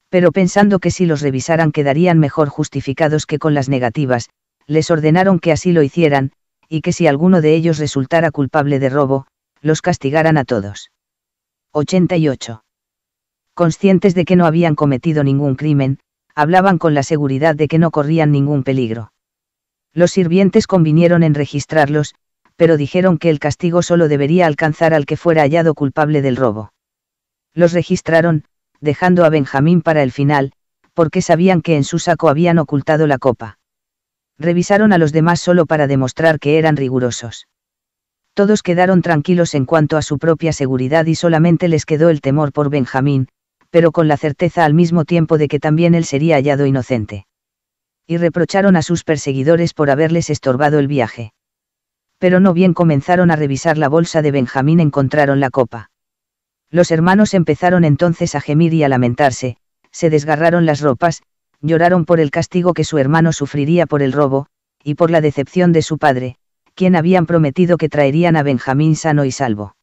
Pero pensando que si los revisaran quedarían mejor justificados que con las negativas, les ordenaron que así lo hicieran, y que si alguno de ellos resultara culpable de robo, los castigaran a todos. 88. Conscientes de que no habían cometido ningún crimen, hablaban con la seguridad de que no corrían ningún peligro. Los sirvientes convinieron en registrarlos, pero dijeron que el castigo solo debería alcanzar al que fuera hallado culpable del robo. Los registraron, dejando a Benjamín para el final, porque sabían que en su saco habían ocultado la copa. Revisaron a los demás solo para demostrar que eran rigurosos. Todos quedaron tranquilos en cuanto a su propia seguridad y solamente les quedó el temor por Benjamín, pero con la certeza al mismo tiempo de que también él sería hallado inocente. Y reprocharon a sus perseguidores por haberles estorbado el viaje. Pero no bien comenzaron a revisar la bolsa de Benjamín encontraron la copa. Los hermanos empezaron entonces a gemir y a lamentarse, se desgarraron las ropas, lloraron por el castigo que su hermano sufriría por el robo, y por la decepción de su padre, quien habían prometido que traerían a Benjamín sano y salvo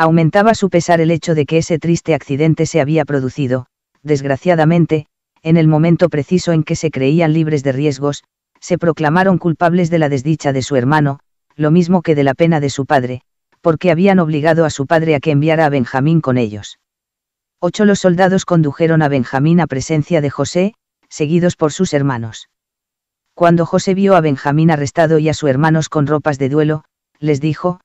aumentaba su pesar el hecho de que ese triste accidente se había producido, desgraciadamente, en el momento preciso en que se creían libres de riesgos, se proclamaron culpables de la desdicha de su hermano, lo mismo que de la pena de su padre, porque habían obligado a su padre a que enviara a Benjamín con ellos. Ocho los soldados condujeron a Benjamín a presencia de José, seguidos por sus hermanos. Cuando José vio a Benjamín arrestado y a sus hermanos con ropas de duelo, les dijo,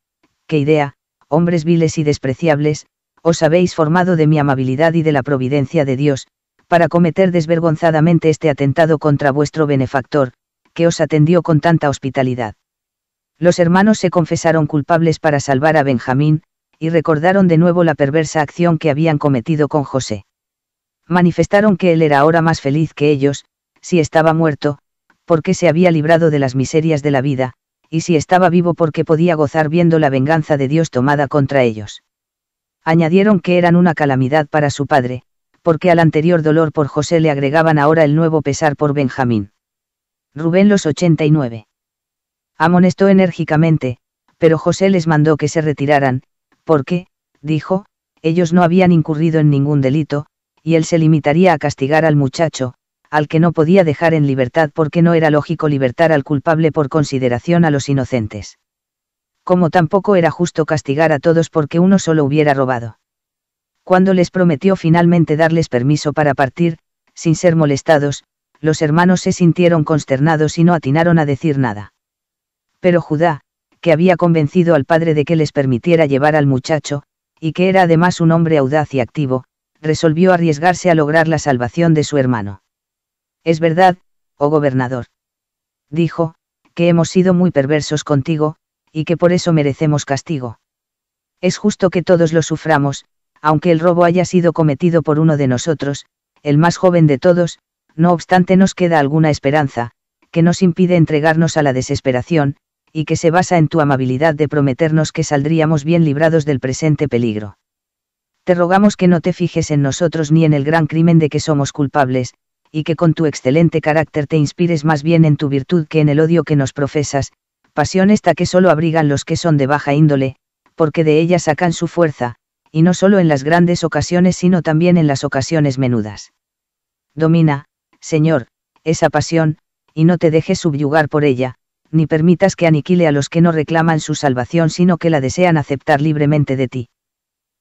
Qué idea, hombres viles y despreciables, os habéis formado de mi amabilidad y de la providencia de Dios, para cometer desvergonzadamente este atentado contra vuestro benefactor, que os atendió con tanta hospitalidad. Los hermanos se confesaron culpables para salvar a Benjamín, y recordaron de nuevo la perversa acción que habían cometido con José. Manifestaron que él era ahora más feliz que ellos, si estaba muerto, porque se había librado de las miserias de la vida, y si estaba vivo porque podía gozar viendo la venganza de Dios tomada contra ellos. Añadieron que eran una calamidad para su padre, porque al anterior dolor por José le agregaban ahora el nuevo pesar por Benjamín. Rubén los 89. Amonestó enérgicamente, pero José les mandó que se retiraran, porque, dijo, ellos no habían incurrido en ningún delito, y él se limitaría a castigar al muchacho, al que no podía dejar en libertad porque no era lógico libertar al culpable por consideración a los inocentes. Como tampoco era justo castigar a todos porque uno solo hubiera robado. Cuando les prometió finalmente darles permiso para partir, sin ser molestados, los hermanos se sintieron consternados y no atinaron a decir nada. Pero Judá, que había convencido al padre de que les permitiera llevar al muchacho, y que era además un hombre audaz y activo, resolvió arriesgarse a lograr la salvación de su hermano. Es verdad, oh gobernador. Dijo, que hemos sido muy perversos contigo, y que por eso merecemos castigo. Es justo que todos lo suframos, aunque el robo haya sido cometido por uno de nosotros, el más joven de todos, no obstante nos queda alguna esperanza, que nos impide entregarnos a la desesperación, y que se basa en tu amabilidad de prometernos que saldríamos bien librados del presente peligro. Te rogamos que no te fijes en nosotros ni en el gran crimen de que somos culpables, y que con tu excelente carácter te inspires más bien en tu virtud que en el odio que nos profesas, pasión esta que solo abrigan los que son de baja índole, porque de ella sacan su fuerza, y no solo en las grandes ocasiones sino también en las ocasiones menudas. Domina, Señor, esa pasión, y no te dejes subyugar por ella, ni permitas que aniquile a los que no reclaman su salvación sino que la desean aceptar libremente de ti.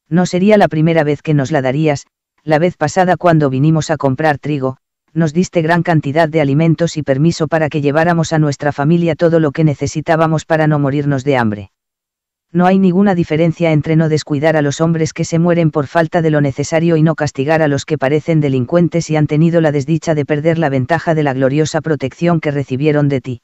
No sería la primera vez que nos la darías, la vez pasada cuando vinimos a comprar trigo, nos diste gran cantidad de alimentos y permiso para que lleváramos a nuestra familia todo lo que necesitábamos para no morirnos de hambre. No hay ninguna diferencia entre no descuidar a los hombres que se mueren por falta de lo necesario y no castigar a los que parecen delincuentes y han tenido la desdicha de perder la ventaja de la gloriosa protección que recibieron de ti.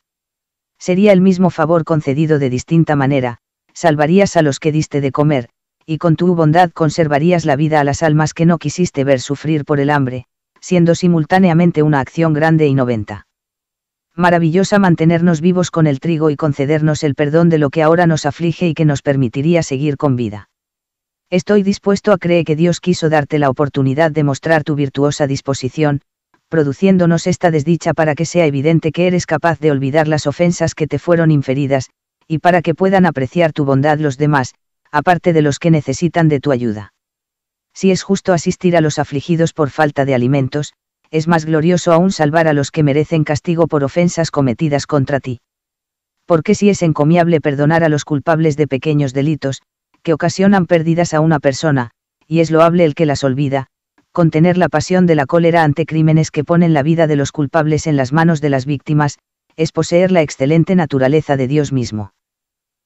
Sería el mismo favor concedido de distinta manera, salvarías a los que diste de comer, y con tu bondad conservarías la vida a las almas que no quisiste ver sufrir por el hambre, siendo simultáneamente una acción grande y noventa. Maravillosa mantenernos vivos con el trigo y concedernos el perdón de lo que ahora nos aflige y que nos permitiría seguir con vida. Estoy dispuesto a creer que Dios quiso darte la oportunidad de mostrar tu virtuosa disposición, produciéndonos esta desdicha para que sea evidente que eres capaz de olvidar las ofensas que te fueron inferidas, y para que puedan apreciar tu bondad los demás, aparte de los que necesitan de tu ayuda. Si es justo asistir a los afligidos por falta de alimentos, es más glorioso aún salvar a los que merecen castigo por ofensas cometidas contra ti. Porque si es encomiable perdonar a los culpables de pequeños delitos, que ocasionan pérdidas a una persona, y es loable el que las olvida, contener la pasión de la cólera ante crímenes que ponen la vida de los culpables en las manos de las víctimas, es poseer la excelente naturaleza de Dios mismo.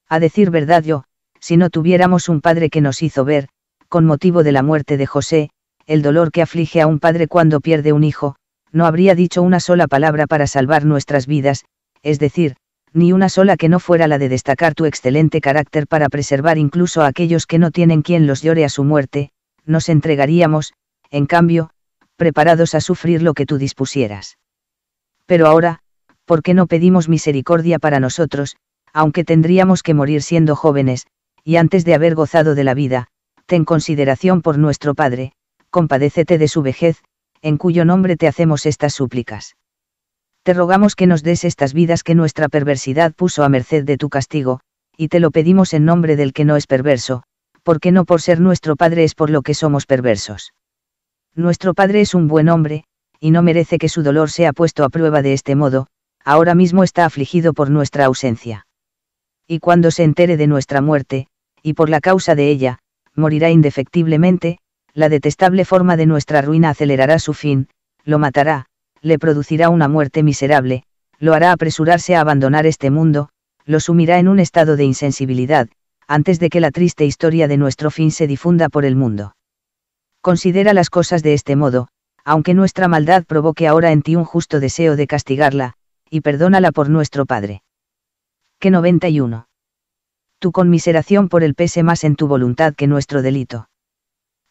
A decir verdad yo, si no tuviéramos un Padre que nos hizo ver, con motivo de la muerte de José, el dolor que aflige a un padre cuando pierde un hijo, no habría dicho una sola palabra para salvar nuestras vidas, es decir, ni una sola que no fuera la de destacar tu excelente carácter para preservar incluso a aquellos que no tienen quien los llore a su muerte, nos entregaríamos, en cambio, preparados a sufrir lo que tú dispusieras. Pero ahora, ¿por qué no pedimos misericordia para nosotros, aunque tendríamos que morir siendo jóvenes, y antes de haber gozado de la vida, ten consideración por nuestro Padre, compadécete de su vejez, en cuyo nombre te hacemos estas súplicas. Te rogamos que nos des estas vidas que nuestra perversidad puso a merced de tu castigo, y te lo pedimos en nombre del que no es perverso, porque no por ser nuestro Padre es por lo que somos perversos. Nuestro Padre es un buen hombre, y no merece que su dolor sea puesto a prueba de este modo, ahora mismo está afligido por nuestra ausencia. Y cuando se entere de nuestra muerte, y por la causa de ella, morirá indefectiblemente, la detestable forma de nuestra ruina acelerará su fin, lo matará, le producirá una muerte miserable, lo hará apresurarse a abandonar este mundo, lo sumirá en un estado de insensibilidad, antes de que la triste historia de nuestro fin se difunda por el mundo. Considera las cosas de este modo, aunque nuestra maldad provoque ahora en ti un justo deseo de castigarla, y perdónala por nuestro Padre. Que 91 tu conmiseración por el pese más en tu voluntad que nuestro delito.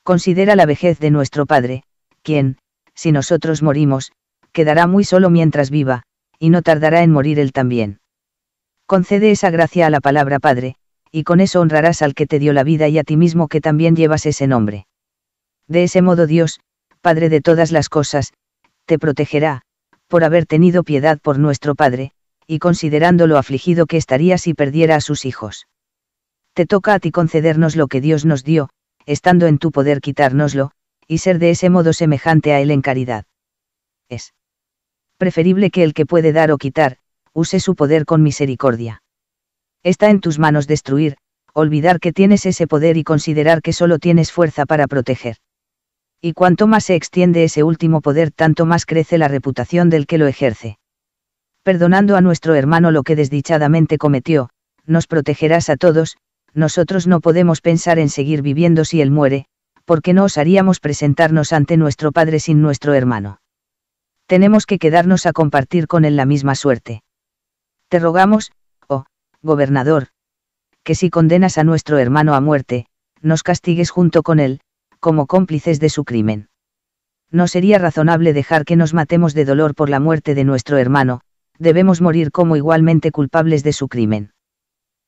Considera la vejez de nuestro Padre, quien, si nosotros morimos, quedará muy solo mientras viva, y no tardará en morir él también. Concede esa gracia a la palabra Padre, y con eso honrarás al que te dio la vida y a ti mismo que también llevas ese nombre. De ese modo Dios, Padre de todas las cosas, te protegerá, por haber tenido piedad por nuestro Padre, y considerando lo afligido que estaría si perdiera a sus hijos te toca a ti concedernos lo que Dios nos dio, estando en tu poder quitárnoslo, y ser de ese modo semejante a Él en caridad. Es preferible que el que puede dar o quitar, use su poder con misericordia. Está en tus manos destruir, olvidar que tienes ese poder y considerar que solo tienes fuerza para proteger. Y cuanto más se extiende ese último poder, tanto más crece la reputación del que lo ejerce. Perdonando a nuestro hermano lo que desdichadamente cometió, nos protegerás a todos, nosotros no podemos pensar en seguir viviendo si él muere, porque no osaríamos presentarnos ante nuestro Padre sin nuestro hermano. Tenemos que quedarnos a compartir con él la misma suerte. Te rogamos, oh, gobernador, que si condenas a nuestro hermano a muerte, nos castigues junto con él, como cómplices de su crimen. No sería razonable dejar que nos matemos de dolor por la muerte de nuestro hermano, debemos morir como igualmente culpables de su crimen.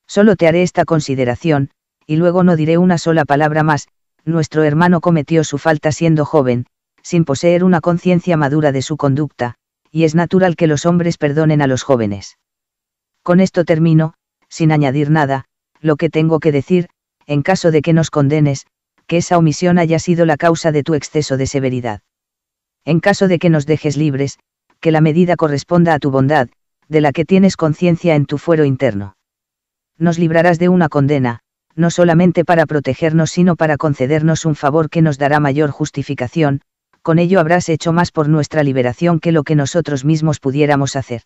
Solo te haré esta consideración, y luego no diré una sola palabra más, nuestro hermano cometió su falta siendo joven, sin poseer una conciencia madura de su conducta, y es natural que los hombres perdonen a los jóvenes. Con esto termino, sin añadir nada, lo que tengo que decir, en caso de que nos condenes, que esa omisión haya sido la causa de tu exceso de severidad. En caso de que nos dejes libres, que la medida corresponda a tu bondad, de la que tienes conciencia en tu fuero interno nos librarás de una condena, no solamente para protegernos sino para concedernos un favor que nos dará mayor justificación, con ello habrás hecho más por nuestra liberación que lo que nosotros mismos pudiéramos hacer.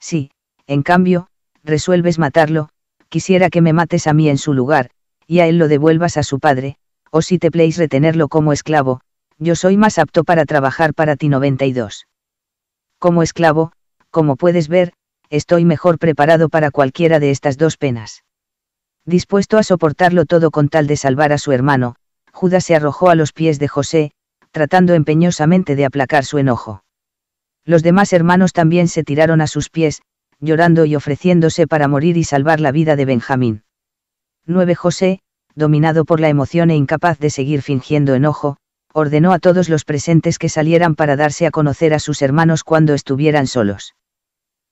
Si, en cambio, resuelves matarlo, quisiera que me mates a mí en su lugar, y a él lo devuelvas a su padre, o si te pleis retenerlo como esclavo, yo soy más apto para trabajar para ti 92. Como esclavo, como puedes ver, estoy mejor preparado para cualquiera de estas dos penas. Dispuesto a soportarlo todo con tal de salvar a su hermano, Judas se arrojó a los pies de José, tratando empeñosamente de aplacar su enojo. Los demás hermanos también se tiraron a sus pies, llorando y ofreciéndose para morir y salvar la vida de Benjamín. 9. José, dominado por la emoción e incapaz de seguir fingiendo enojo, ordenó a todos los presentes que salieran para darse a conocer a sus hermanos cuando estuvieran solos.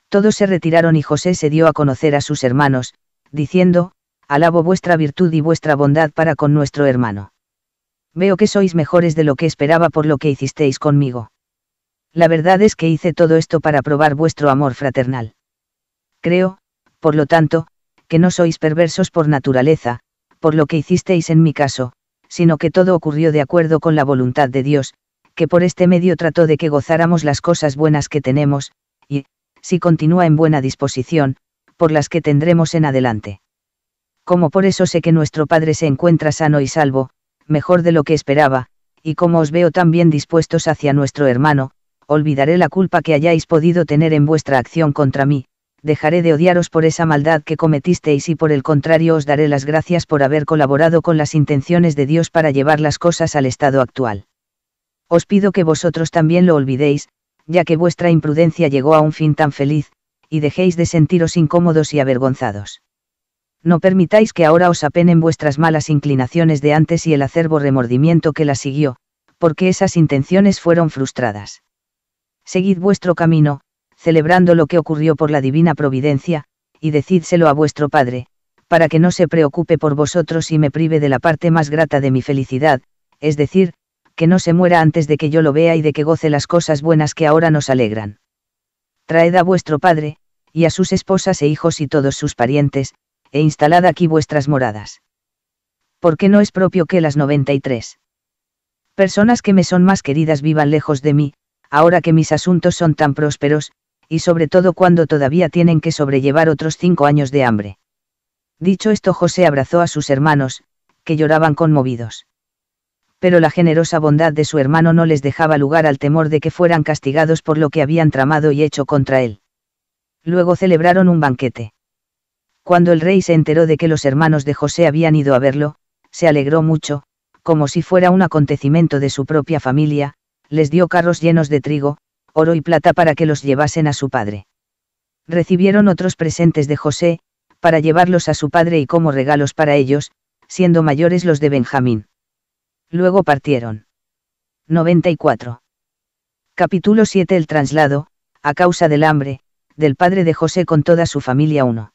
Todos se retiraron y José se dio a conocer a sus hermanos, diciendo, Alabo vuestra virtud y vuestra bondad para con nuestro hermano. Veo que sois mejores de lo que esperaba por lo que hicisteis conmigo. La verdad es que hice todo esto para probar vuestro amor fraternal. Creo, por lo tanto, que no sois perversos por naturaleza, por lo que hicisteis en mi caso, sino que todo ocurrió de acuerdo con la voluntad de Dios, que por este medio trató de que gozáramos las cosas buenas que tenemos, y, si continúa en buena disposición, por las que tendremos en adelante. Como por eso sé que nuestro Padre se encuentra sano y salvo, mejor de lo que esperaba, y como os veo tan bien dispuestos hacia nuestro hermano, olvidaré la culpa que hayáis podido tener en vuestra acción contra mí, dejaré de odiaros por esa maldad que cometisteis y por el contrario os daré las gracias por haber colaborado con las intenciones de Dios para llevar las cosas al estado actual. Os pido que vosotros también lo olvidéis, ya que vuestra imprudencia llegó a un fin tan feliz, y dejéis de sentiros incómodos y avergonzados. No permitáis que ahora os apenen vuestras malas inclinaciones de antes y el acerbo remordimiento que las siguió, porque esas intenciones fueron frustradas. Seguid vuestro camino, celebrando lo que ocurrió por la divina providencia, y decídselo a vuestro Padre, para que no se preocupe por vosotros y me prive de la parte más grata de mi felicidad, es decir, que no se muera antes de que yo lo vea y de que goce las cosas buenas que ahora nos alegran. Traed a vuestro padre, y a sus esposas e hijos y todos sus parientes, e instalad aquí vuestras moradas. Porque no es propio que las 93 personas que me son más queridas vivan lejos de mí, ahora que mis asuntos son tan prósperos, y sobre todo cuando todavía tienen que sobrellevar otros cinco años de hambre. Dicho esto, José abrazó a sus hermanos, que lloraban conmovidos pero la generosa bondad de su hermano no les dejaba lugar al temor de que fueran castigados por lo que habían tramado y hecho contra él. Luego celebraron un banquete. Cuando el rey se enteró de que los hermanos de José habían ido a verlo, se alegró mucho, como si fuera un acontecimiento de su propia familia, les dio carros llenos de trigo, oro y plata para que los llevasen a su padre. Recibieron otros presentes de José, para llevarlos a su padre y como regalos para ellos, siendo mayores los de Benjamín. Luego partieron. 94. Capítulo 7 El traslado, a causa del hambre, del padre de José con toda su familia 1.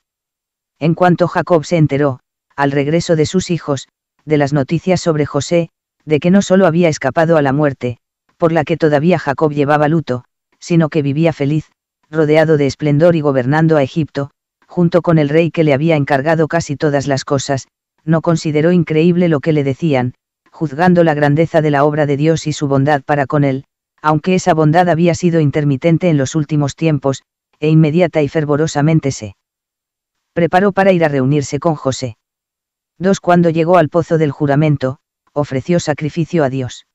En cuanto Jacob se enteró, al regreso de sus hijos, de las noticias sobre José, de que no solo había escapado a la muerte, por la que todavía Jacob llevaba luto, sino que vivía feliz, rodeado de esplendor y gobernando a Egipto, junto con el rey que le había encargado casi todas las cosas, no consideró increíble lo que le decían, juzgando la grandeza de la obra de Dios y su bondad para con él, aunque esa bondad había sido intermitente en los últimos tiempos, e inmediata y fervorosamente se preparó para ir a reunirse con José. 2. Cuando llegó al pozo del juramento, ofreció sacrificio a Dios.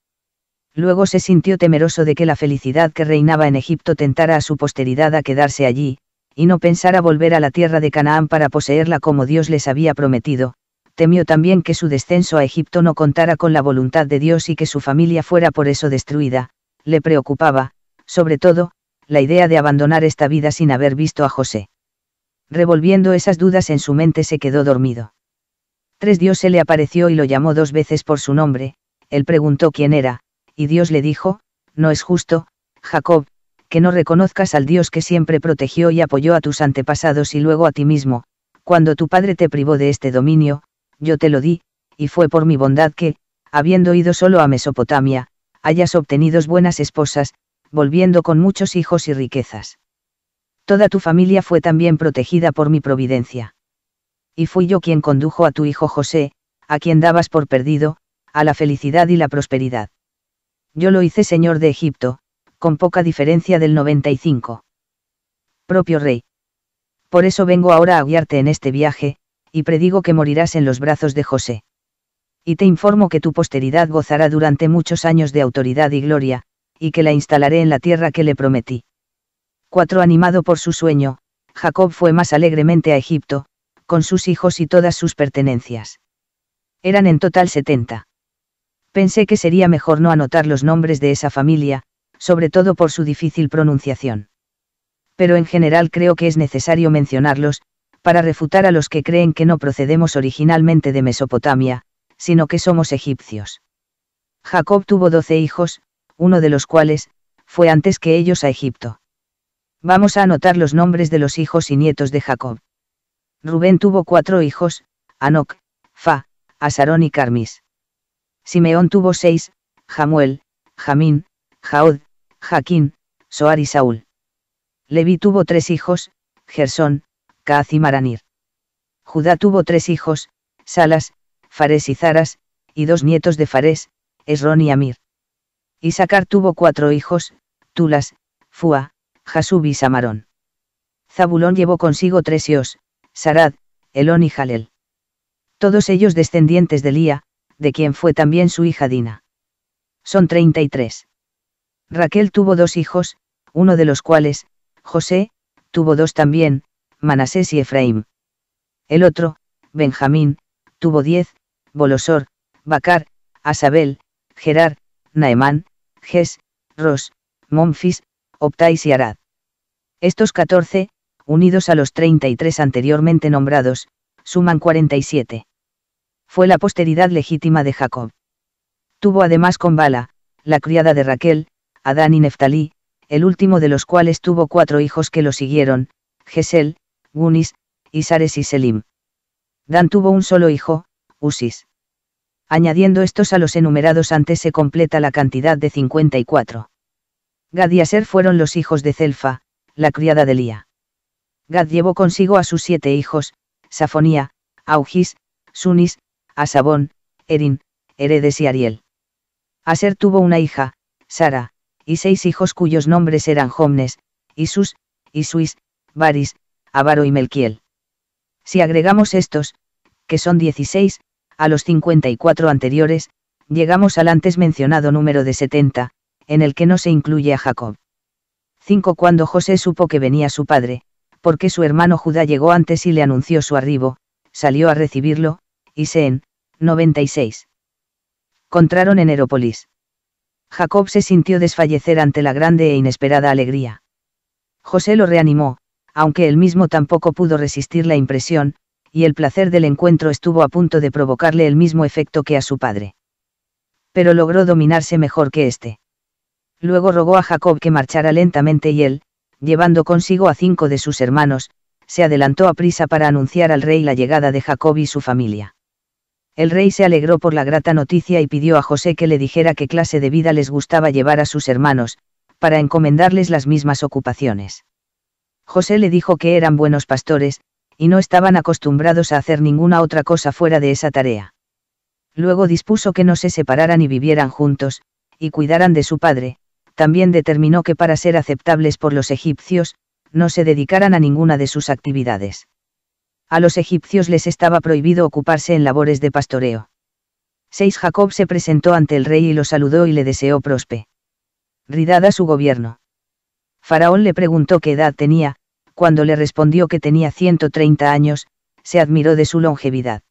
Luego se sintió temeroso de que la felicidad que reinaba en Egipto tentara a su posteridad a quedarse allí, y no pensara volver a la tierra de Canaán para poseerla como Dios les había prometido, temió también que su descenso a Egipto no contara con la voluntad de Dios y que su familia fuera por eso destruida, le preocupaba, sobre todo, la idea de abandonar esta vida sin haber visto a José. Revolviendo esas dudas en su mente se quedó dormido. Tres Dios se le apareció y lo llamó dos veces por su nombre, él preguntó quién era, y Dios le dijo, no es justo, Jacob, que no reconozcas al Dios que siempre protegió y apoyó a tus antepasados y luego a ti mismo, cuando tu padre te privó de este dominio, yo te lo di, y fue por mi bondad que, habiendo ido solo a Mesopotamia, hayas obtenido buenas esposas, volviendo con muchos hijos y riquezas. Toda tu familia fue también protegida por mi providencia. Y fui yo quien condujo a tu hijo José, a quien dabas por perdido, a la felicidad y la prosperidad. Yo lo hice señor de Egipto, con poca diferencia del 95. Propio rey. Por eso vengo ahora a guiarte en este viaje, y predigo que morirás en los brazos de José. Y te informo que tu posteridad gozará durante muchos años de autoridad y gloria, y que la instalaré en la tierra que le prometí. 4. Animado por su sueño, Jacob fue más alegremente a Egipto, con sus hijos y todas sus pertenencias. Eran en total 70. Pensé que sería mejor no anotar los nombres de esa familia, sobre todo por su difícil pronunciación. Pero en general creo que es necesario mencionarlos, para refutar a los que creen que no procedemos originalmente de Mesopotamia, sino que somos egipcios. Jacob tuvo doce hijos, uno de los cuales, fue antes que ellos a Egipto. Vamos a anotar los nombres de los hijos y nietos de Jacob. Rubén tuvo cuatro hijos, Anoc, Fa, Asarón y Carmis. Simeón tuvo seis, Jamuel, Jamín, Jaod, Jaquín, Soar y Saúl. Leví tuvo tres hijos, Gersón, Judá tuvo tres hijos, Salas, Fares y Zaras, y dos nietos de Fares, Esrón y Amir. Isaacar tuvo cuatro hijos, Tulas, Fua, Jasub y Samarón. Zabulón llevó consigo tres hijos, Sarad, Elón y Jalel. Todos ellos descendientes de Lía, de quien fue también su hija Dina. Son 33. Raquel tuvo dos hijos, uno de los cuales, José, tuvo dos también, Manasés y Efraín. El otro, Benjamín, tuvo diez, Bolosor, Bacar, Asabel, Gerar, Naemán, Ges, Ros, Monfis, Optais y Arad. Estos catorce, unidos a los treinta y tres anteriormente nombrados, suman cuarenta y siete. Fue la posteridad legítima de Jacob. Tuvo además con Bala, la criada de Raquel, Adán y Neftalí, el último de los cuales tuvo cuatro hijos que lo siguieron, Gesel, Gunis, Isares y Selim. Dan tuvo un solo hijo, Usis. Añadiendo estos a los enumerados antes se completa la cantidad de 54. Gad y Aser fueron los hijos de Celfa, la criada de Lía. Gad llevó consigo a sus siete hijos, Safonía, Augis, Sunis, Asabón, Erin, Heredes y Ariel. Aser tuvo una hija, Sara, y seis hijos cuyos nombres eran Homnes, Isus, Isuis, Baris, Avaro y Melquiel. Si agregamos estos, que son 16, a los 54 anteriores, llegamos al antes mencionado número de 70, en el que no se incluye a Jacob. 5. Cuando José supo que venía su padre, porque su hermano Judá llegó antes y le anunció su arribo, salió a recibirlo, y se en, 96. Contraron en Herópolis. Jacob se sintió desfallecer ante la grande e inesperada alegría. José lo reanimó, aunque él mismo tampoco pudo resistir la impresión, y el placer del encuentro estuvo a punto de provocarle el mismo efecto que a su padre. Pero logró dominarse mejor que éste. Luego rogó a Jacob que marchara lentamente y él, llevando consigo a cinco de sus hermanos, se adelantó a prisa para anunciar al rey la llegada de Jacob y su familia. El rey se alegró por la grata noticia y pidió a José que le dijera qué clase de vida les gustaba llevar a sus hermanos, para encomendarles las mismas ocupaciones. José le dijo que eran buenos pastores, y no estaban acostumbrados a hacer ninguna otra cosa fuera de esa tarea. Luego dispuso que no se separaran y vivieran juntos, y cuidaran de su padre, también determinó que para ser aceptables por los egipcios, no se dedicaran a ninguna de sus actividades. A los egipcios les estaba prohibido ocuparse en labores de pastoreo. 6. Jacob se presentó ante el rey y lo saludó y le deseó prospe. Ridad a su gobierno. Faraón le preguntó qué edad tenía, cuando le respondió que tenía 130 años, se admiró de su longevidad.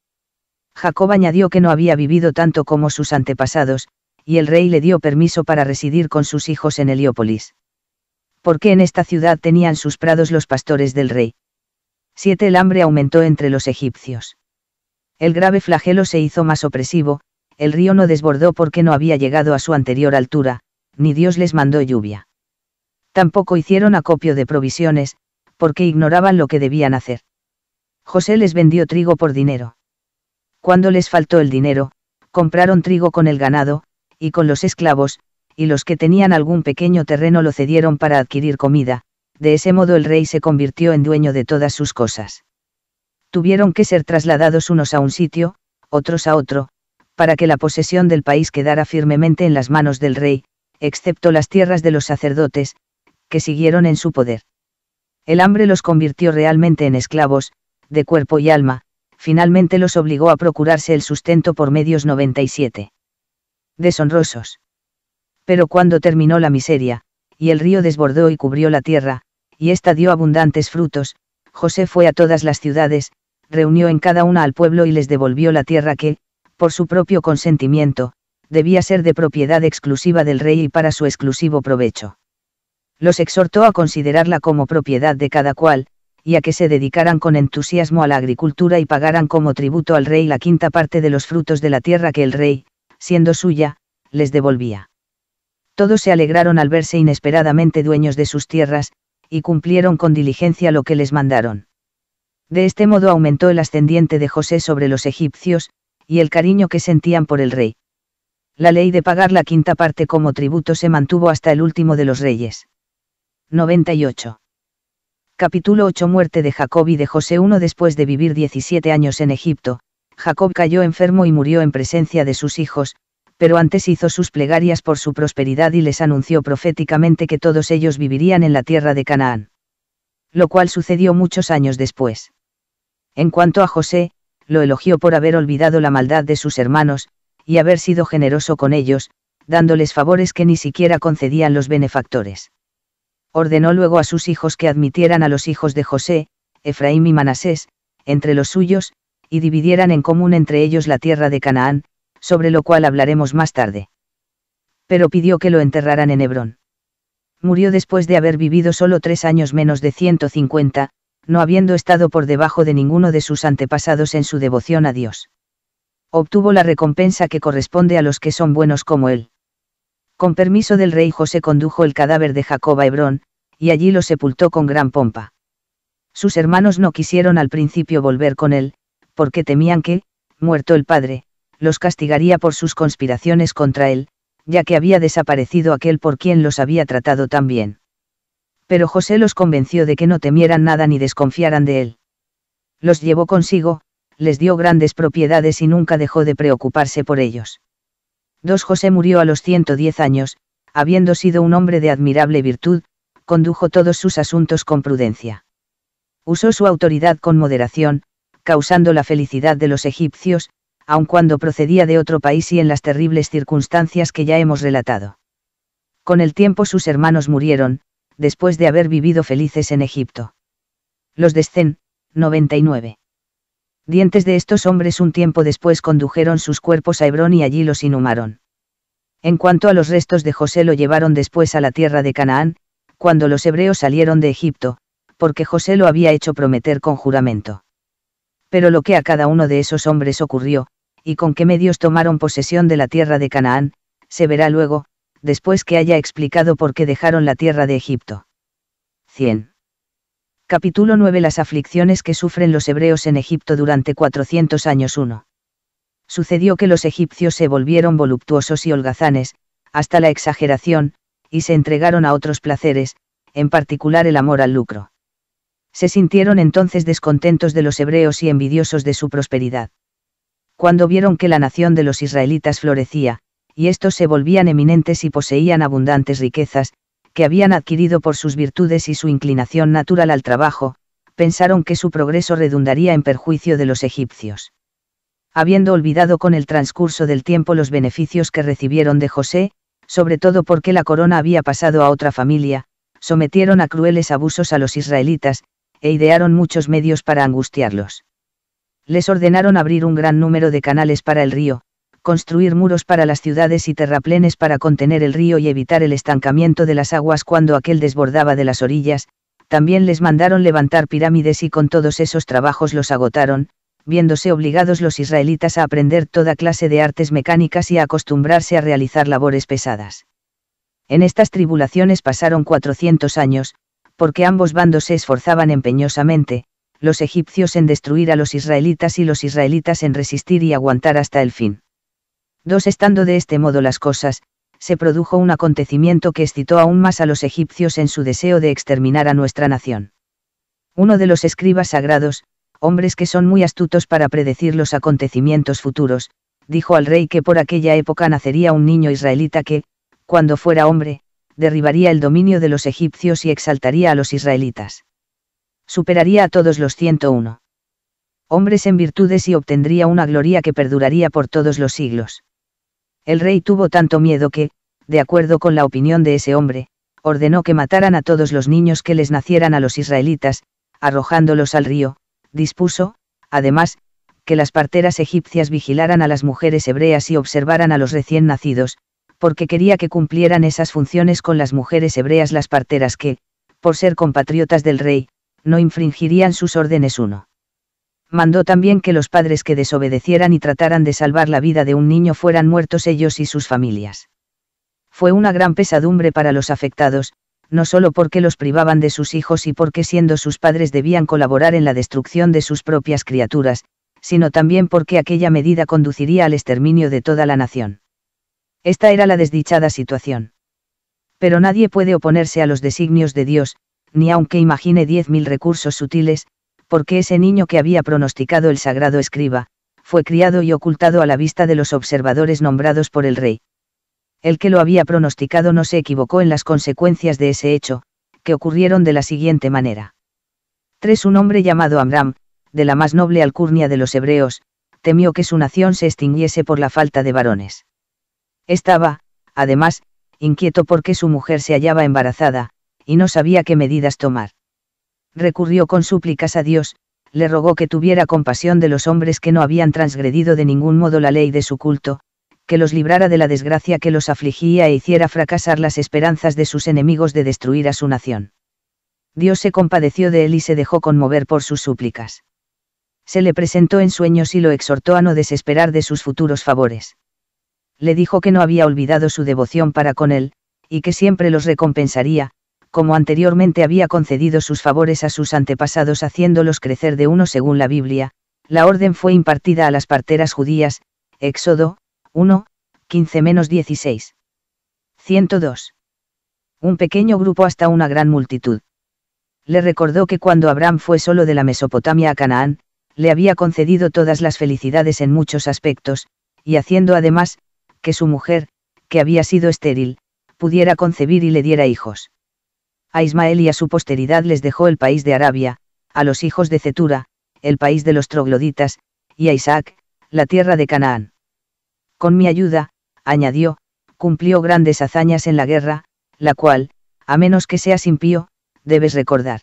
Jacob añadió que no había vivido tanto como sus antepasados, y el rey le dio permiso para residir con sus hijos en Heliópolis. qué en esta ciudad tenían sus prados los pastores del rey. 7. El hambre aumentó entre los egipcios. El grave flagelo se hizo más opresivo, el río no desbordó porque no había llegado a su anterior altura, ni Dios les mandó lluvia. Tampoco hicieron acopio de provisiones, porque ignoraban lo que debían hacer. José les vendió trigo por dinero. Cuando les faltó el dinero, compraron trigo con el ganado, y con los esclavos, y los que tenían algún pequeño terreno lo cedieron para adquirir comida, de ese modo el rey se convirtió en dueño de todas sus cosas. Tuvieron que ser trasladados unos a un sitio, otros a otro, para que la posesión del país quedara firmemente en las manos del rey, excepto las tierras de los sacerdotes, que siguieron en su poder. El hambre los convirtió realmente en esclavos, de cuerpo y alma, finalmente los obligó a procurarse el sustento por medios 97. Deshonrosos. Pero cuando terminó la miseria, y el río desbordó y cubrió la tierra, y ésta dio abundantes frutos, José fue a todas las ciudades, reunió en cada una al pueblo y les devolvió la tierra que, por su propio consentimiento, debía ser de propiedad exclusiva del rey y para su exclusivo provecho los exhortó a considerarla como propiedad de cada cual, y a que se dedicaran con entusiasmo a la agricultura y pagaran como tributo al rey la quinta parte de los frutos de la tierra que el rey, siendo suya, les devolvía. Todos se alegraron al verse inesperadamente dueños de sus tierras, y cumplieron con diligencia lo que les mandaron. De este modo aumentó el ascendiente de José sobre los egipcios, y el cariño que sentían por el rey. La ley de pagar la quinta parte como tributo se mantuvo hasta el último de los reyes. 98. Capítulo 8 Muerte de Jacob y de José 1 Después de vivir 17 años en Egipto, Jacob cayó enfermo y murió en presencia de sus hijos, pero antes hizo sus plegarias por su prosperidad y les anunció proféticamente que todos ellos vivirían en la tierra de Canaán. Lo cual sucedió muchos años después. En cuanto a José, lo elogió por haber olvidado la maldad de sus hermanos, y haber sido generoso con ellos, dándoles favores que ni siquiera concedían los benefactores ordenó luego a sus hijos que admitieran a los hijos de José, Efraín y Manasés, entre los suyos, y dividieran en común entre ellos la tierra de Canaán, sobre lo cual hablaremos más tarde. Pero pidió que lo enterraran en Hebrón. Murió después de haber vivido solo tres años menos de 150, no habiendo estado por debajo de ninguno de sus antepasados en su devoción a Dios. Obtuvo la recompensa que corresponde a los que son buenos como él. Con permiso del rey José condujo el cadáver de Jacob a Hebrón, y allí lo sepultó con gran pompa. Sus hermanos no quisieron al principio volver con él, porque temían que, muerto el padre, los castigaría por sus conspiraciones contra él, ya que había desaparecido aquel por quien los había tratado tan bien. Pero José los convenció de que no temieran nada ni desconfiaran de él. Los llevó consigo, les dio grandes propiedades y nunca dejó de preocuparse por ellos. 2. José murió a los 110 años, habiendo sido un hombre de admirable virtud, condujo todos sus asuntos con prudencia. Usó su autoridad con moderación, causando la felicidad de los egipcios, aun cuando procedía de otro país y en las terribles circunstancias que ya hemos relatado. Con el tiempo sus hermanos murieron, después de haber vivido felices en Egipto. Los descen, 99. Dientes de estos hombres un tiempo después condujeron sus cuerpos a Hebrón y allí los inhumaron. En cuanto a los restos de José lo llevaron después a la tierra de Canaán, cuando los hebreos salieron de Egipto, porque José lo había hecho prometer con juramento. Pero lo que a cada uno de esos hombres ocurrió, y con qué medios tomaron posesión de la tierra de Canaán, se verá luego, después que haya explicado por qué dejaron la tierra de Egipto. 100. Capítulo 9 Las aflicciones que sufren los hebreos en Egipto durante 400 años 1. Sucedió que los egipcios se volvieron voluptuosos y holgazanes, hasta la exageración, y se entregaron a otros placeres, en particular el amor al lucro. Se sintieron entonces descontentos de los hebreos y envidiosos de su prosperidad. Cuando vieron que la nación de los israelitas florecía, y estos se volvían eminentes y poseían abundantes riquezas, que habían adquirido por sus virtudes y su inclinación natural al trabajo, pensaron que su progreso redundaría en perjuicio de los egipcios. Habiendo olvidado con el transcurso del tiempo los beneficios que recibieron de José, sobre todo porque la corona había pasado a otra familia, sometieron a crueles abusos a los israelitas, e idearon muchos medios para angustiarlos. Les ordenaron abrir un gran número de canales para el río, construir muros para las ciudades y terraplenes para contener el río y evitar el estancamiento de las aguas cuando aquel desbordaba de las orillas, también les mandaron levantar pirámides y con todos esos trabajos los agotaron, viéndose obligados los israelitas a aprender toda clase de artes mecánicas y a acostumbrarse a realizar labores pesadas. En estas tribulaciones pasaron 400 años, porque ambos bandos se esforzaban empeñosamente, los egipcios en destruir a los israelitas y los israelitas en resistir y aguantar hasta el fin. Dos Estando de este modo las cosas, se produjo un acontecimiento que excitó aún más a los egipcios en su deseo de exterminar a nuestra nación. Uno de los escribas sagrados, hombres que son muy astutos para predecir los acontecimientos futuros, dijo al rey que por aquella época nacería un niño israelita que, cuando fuera hombre, derribaría el dominio de los egipcios y exaltaría a los israelitas. Superaría a todos los 101 hombres en virtudes y obtendría una gloria que perduraría por todos los siglos. El rey tuvo tanto miedo que, de acuerdo con la opinión de ese hombre, ordenó que mataran a todos los niños que les nacieran a los israelitas, arrojándolos al río, dispuso, además, que las parteras egipcias vigilaran a las mujeres hebreas y observaran a los recién nacidos, porque quería que cumplieran esas funciones con las mujeres hebreas las parteras que, por ser compatriotas del rey, no infringirían sus órdenes uno mandó también que los padres que desobedecieran y trataran de salvar la vida de un niño fueran muertos ellos y sus familias. Fue una gran pesadumbre para los afectados, no solo porque los privaban de sus hijos y porque siendo sus padres debían colaborar en la destrucción de sus propias criaturas, sino también porque aquella medida conduciría al exterminio de toda la nación. Esta era la desdichada situación. Pero nadie puede oponerse a los designios de Dios, ni aunque imagine diez mil recursos sutiles, porque ese niño que había pronosticado el sagrado escriba, fue criado y ocultado a la vista de los observadores nombrados por el rey. El que lo había pronosticado no se equivocó en las consecuencias de ese hecho, que ocurrieron de la siguiente manera. 3. Un hombre llamado Amram, de la más noble alcurnia de los hebreos, temió que su nación se extinguiese por la falta de varones. Estaba, además, inquieto porque su mujer se hallaba embarazada, y no sabía qué medidas tomar recurrió con súplicas a Dios, le rogó que tuviera compasión de los hombres que no habían transgredido de ningún modo la ley de su culto, que los librara de la desgracia que los afligía e hiciera fracasar las esperanzas de sus enemigos de destruir a su nación. Dios se compadeció de él y se dejó conmover por sus súplicas. Se le presentó en sueños y lo exhortó a no desesperar de sus futuros favores. Le dijo que no había olvidado su devoción para con él, y que siempre los recompensaría, como anteriormente había concedido sus favores a sus antepasados haciéndolos crecer de uno según la Biblia, la orden fue impartida a las parteras judías, Éxodo, 1, 15-16. 102. Un pequeño grupo hasta una gran multitud. Le recordó que cuando Abraham fue solo de la Mesopotamia a Canaán, le había concedido todas las felicidades en muchos aspectos, y haciendo además, que su mujer, que había sido estéril, pudiera concebir y le diera hijos. A Ismael y a su posteridad les dejó el país de Arabia, a los hijos de Cetura, el país de los trogloditas, y a Isaac, la tierra de Canaán. Con mi ayuda, añadió, cumplió grandes hazañas en la guerra, la cual, a menos que seas impío, debes recordar.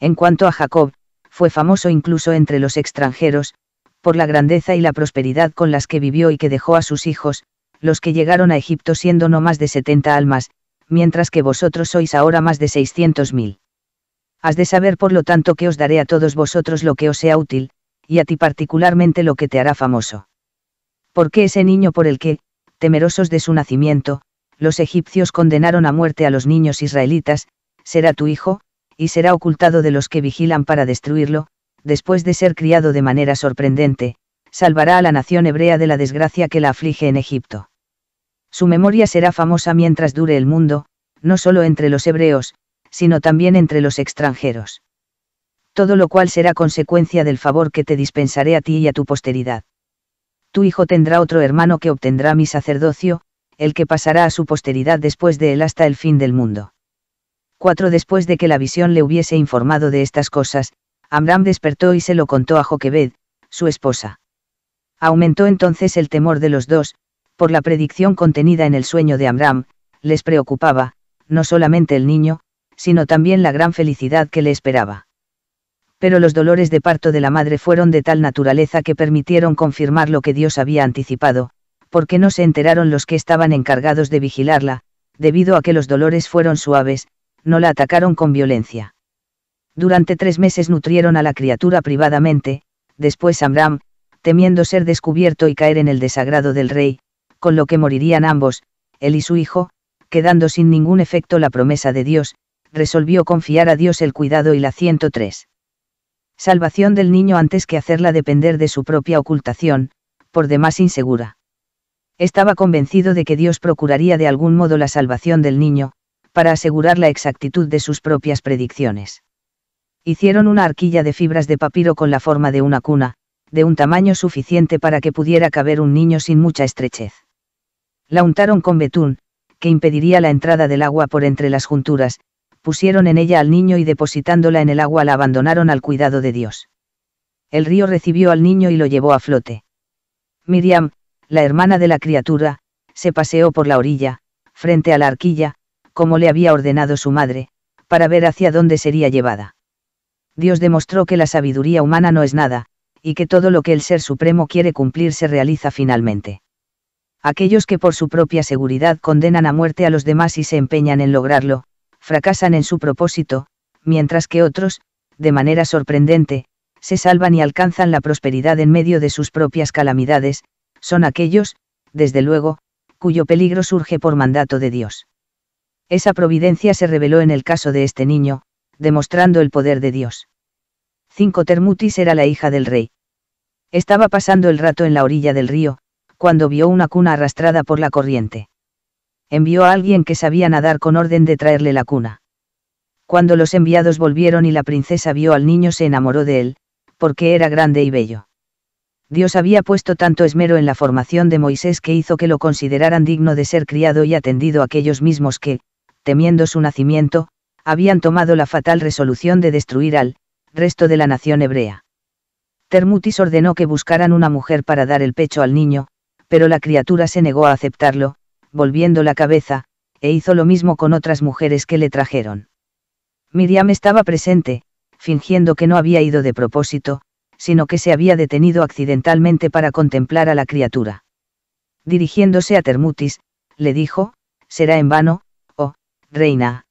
En cuanto a Jacob, fue famoso incluso entre los extranjeros, por la grandeza y la prosperidad con las que vivió y que dejó a sus hijos, los que llegaron a Egipto siendo no más de setenta almas, mientras que vosotros sois ahora más de 600.000. Has de saber por lo tanto que os daré a todos vosotros lo que os sea útil, y a ti particularmente lo que te hará famoso. Porque ese niño por el que, temerosos de su nacimiento, los egipcios condenaron a muerte a los niños israelitas, será tu hijo, y será ocultado de los que vigilan para destruirlo, después de ser criado de manera sorprendente, salvará a la nación hebrea de la desgracia que la aflige en Egipto. Su memoria será famosa mientras dure el mundo, no solo entre los hebreos, sino también entre los extranjeros. Todo lo cual será consecuencia del favor que te dispensaré a ti y a tu posteridad. Tu hijo tendrá otro hermano que obtendrá mi sacerdocio, el que pasará a su posteridad después de él hasta el fin del mundo. 4. Después de que la visión le hubiese informado de estas cosas, Amram despertó y se lo contó a Joquebed, su esposa. Aumentó entonces el temor de los dos, por la predicción contenida en el sueño de Amram, les preocupaba, no solamente el niño, sino también la gran felicidad que le esperaba. Pero los dolores de parto de la madre fueron de tal naturaleza que permitieron confirmar lo que Dios había anticipado, porque no se enteraron los que estaban encargados de vigilarla, debido a que los dolores fueron suaves, no la atacaron con violencia. Durante tres meses nutrieron a la criatura privadamente, después Amram, temiendo ser descubierto y caer en el desagrado del rey, con lo que morirían ambos, él y su hijo, quedando sin ningún efecto la promesa de Dios, resolvió confiar a Dios el cuidado y la 103. Salvación del niño antes que hacerla depender de su propia ocultación, por demás insegura. Estaba convencido de que Dios procuraría de algún modo la salvación del niño, para asegurar la exactitud de sus propias predicciones. Hicieron una arquilla de fibras de papiro con la forma de una cuna, de un tamaño suficiente para que pudiera caber un niño sin mucha estrechez. La untaron con betún, que impediría la entrada del agua por entre las junturas, pusieron en ella al niño y depositándola en el agua la abandonaron al cuidado de Dios. El río recibió al niño y lo llevó a flote. Miriam, la hermana de la criatura, se paseó por la orilla, frente a la arquilla, como le había ordenado su madre, para ver hacia dónde sería llevada. Dios demostró que la sabiduría humana no es nada, y que todo lo que el Ser Supremo quiere cumplir se realiza finalmente aquellos que por su propia seguridad condenan a muerte a los demás y se empeñan en lograrlo, fracasan en su propósito, mientras que otros, de manera sorprendente, se salvan y alcanzan la prosperidad en medio de sus propias calamidades, son aquellos, desde luego, cuyo peligro surge por mandato de Dios. Esa providencia se reveló en el caso de este niño, demostrando el poder de Dios. 5. Termutis era la hija del rey. Estaba pasando el rato en la orilla del río, cuando vio una cuna arrastrada por la corriente. Envió a alguien que sabía nadar con orden de traerle la cuna. Cuando los enviados volvieron y la princesa vio al niño se enamoró de él, porque era grande y bello. Dios había puesto tanto esmero en la formación de Moisés que hizo que lo consideraran digno de ser criado y atendido aquellos mismos que, temiendo su nacimiento, habían tomado la fatal resolución de destruir al resto de la nación hebrea. Termutis ordenó que buscaran una mujer para dar el pecho al niño, pero la criatura se negó a aceptarlo, volviendo la cabeza, e hizo lo mismo con otras mujeres que le trajeron. Miriam estaba presente, fingiendo que no había ido de propósito, sino que se había detenido accidentalmente para contemplar a la criatura. Dirigiéndose a Termutis, le dijo, será en vano, oh, reina.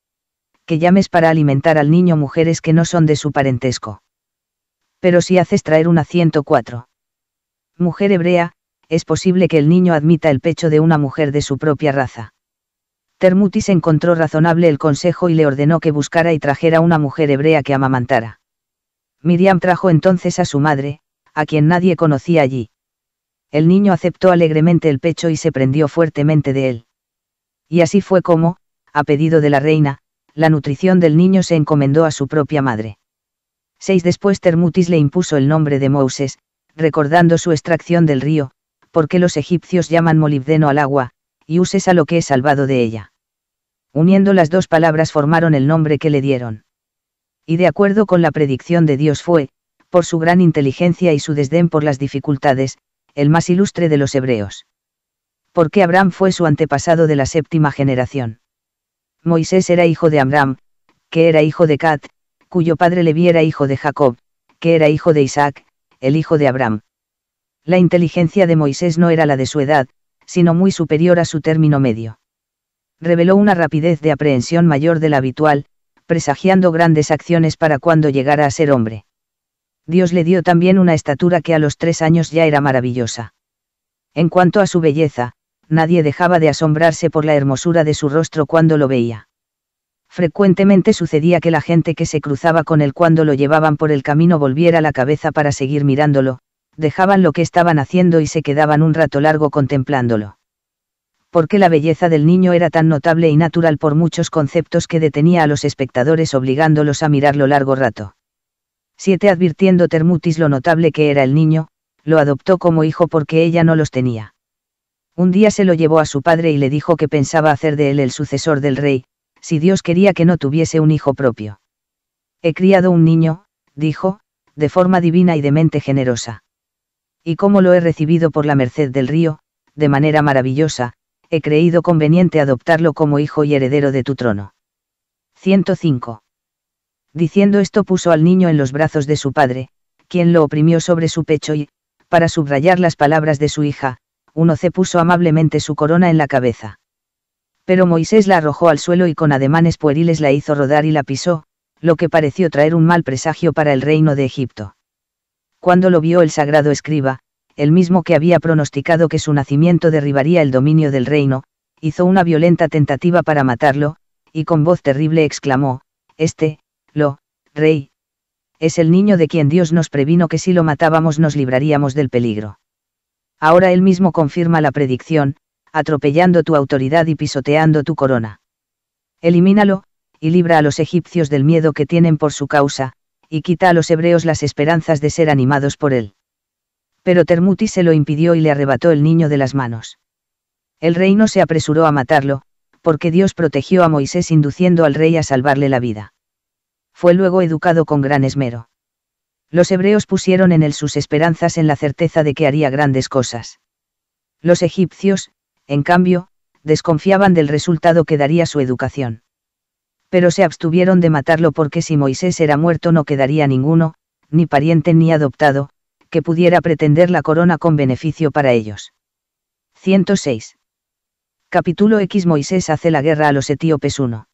Que llames para alimentar al niño mujeres que no son de su parentesco. Pero si haces traer una 104. Mujer hebrea, es posible que el niño admita el pecho de una mujer de su propia raza. Termutis encontró razonable el consejo y le ordenó que buscara y trajera una mujer hebrea que amamantara. Miriam trajo entonces a su madre, a quien nadie conocía allí. El niño aceptó alegremente el pecho y se prendió fuertemente de él. Y así fue como, a pedido de la reina, la nutrición del niño se encomendó a su propia madre. Seis después Termutis le impuso el nombre de Moses, recordando su extracción del río, porque los egipcios llaman molibdeno al agua, y uses a lo que es salvado de ella. Uniendo las dos palabras formaron el nombre que le dieron. Y de acuerdo con la predicción de Dios fue, por su gran inteligencia y su desdén por las dificultades, el más ilustre de los hebreos. Porque Abraham fue su antepasado de la séptima generación. Moisés era hijo de Abraham, que era hijo de Cat, cuyo padre le viera hijo de Jacob, que era hijo de Isaac, el hijo de Abraham. La inteligencia de Moisés no era la de su edad, sino muy superior a su término medio. Reveló una rapidez de aprehensión mayor de la habitual, presagiando grandes acciones para cuando llegara a ser hombre. Dios le dio también una estatura que a los tres años ya era maravillosa. En cuanto a su belleza, nadie dejaba de asombrarse por la hermosura de su rostro cuando lo veía. Frecuentemente sucedía que la gente que se cruzaba con él cuando lo llevaban por el camino volviera la cabeza para seguir mirándolo, dejaban lo que estaban haciendo y se quedaban un rato largo contemplándolo. Porque la belleza del niño era tan notable y natural por muchos conceptos que detenía a los espectadores obligándolos a mirarlo largo rato. 7. Advirtiendo Termutis lo notable que era el niño, lo adoptó como hijo porque ella no los tenía. Un día se lo llevó a su padre y le dijo que pensaba hacer de él el sucesor del rey, si Dios quería que no tuviese un hijo propio. He criado un niño, dijo, de forma divina y de mente generosa y como lo he recibido por la merced del río, de manera maravillosa, he creído conveniente adoptarlo como hijo y heredero de tu trono. 105. Diciendo esto puso al niño en los brazos de su padre, quien lo oprimió sobre su pecho y, para subrayar las palabras de su hija, uno se puso amablemente su corona en la cabeza. Pero Moisés la arrojó al suelo y con ademanes pueriles la hizo rodar y la pisó, lo que pareció traer un mal presagio para el reino de Egipto cuando lo vio el sagrado escriba, el mismo que había pronosticado que su nacimiento derribaría el dominio del reino, hizo una violenta tentativa para matarlo, y con voz terrible exclamó, Este, lo, rey. Es el niño de quien Dios nos previno que si lo matábamos nos libraríamos del peligro. Ahora él mismo confirma la predicción, atropellando tu autoridad y pisoteando tu corona. Elimínalo, y libra a los egipcios del miedo que tienen por su causa, y quita a los hebreos las esperanzas de ser animados por él. Pero Termuti se lo impidió y le arrebató el niño de las manos. El rey no se apresuró a matarlo, porque Dios protegió a Moisés induciendo al rey a salvarle la vida. Fue luego educado con gran esmero. Los hebreos pusieron en él sus esperanzas en la certeza de que haría grandes cosas. Los egipcios, en cambio, desconfiaban del resultado que daría su educación pero se abstuvieron de matarlo porque si Moisés era muerto no quedaría ninguno, ni pariente ni adoptado, que pudiera pretender la corona con beneficio para ellos. 106. Capítulo X Moisés hace la guerra a los etíopes 1.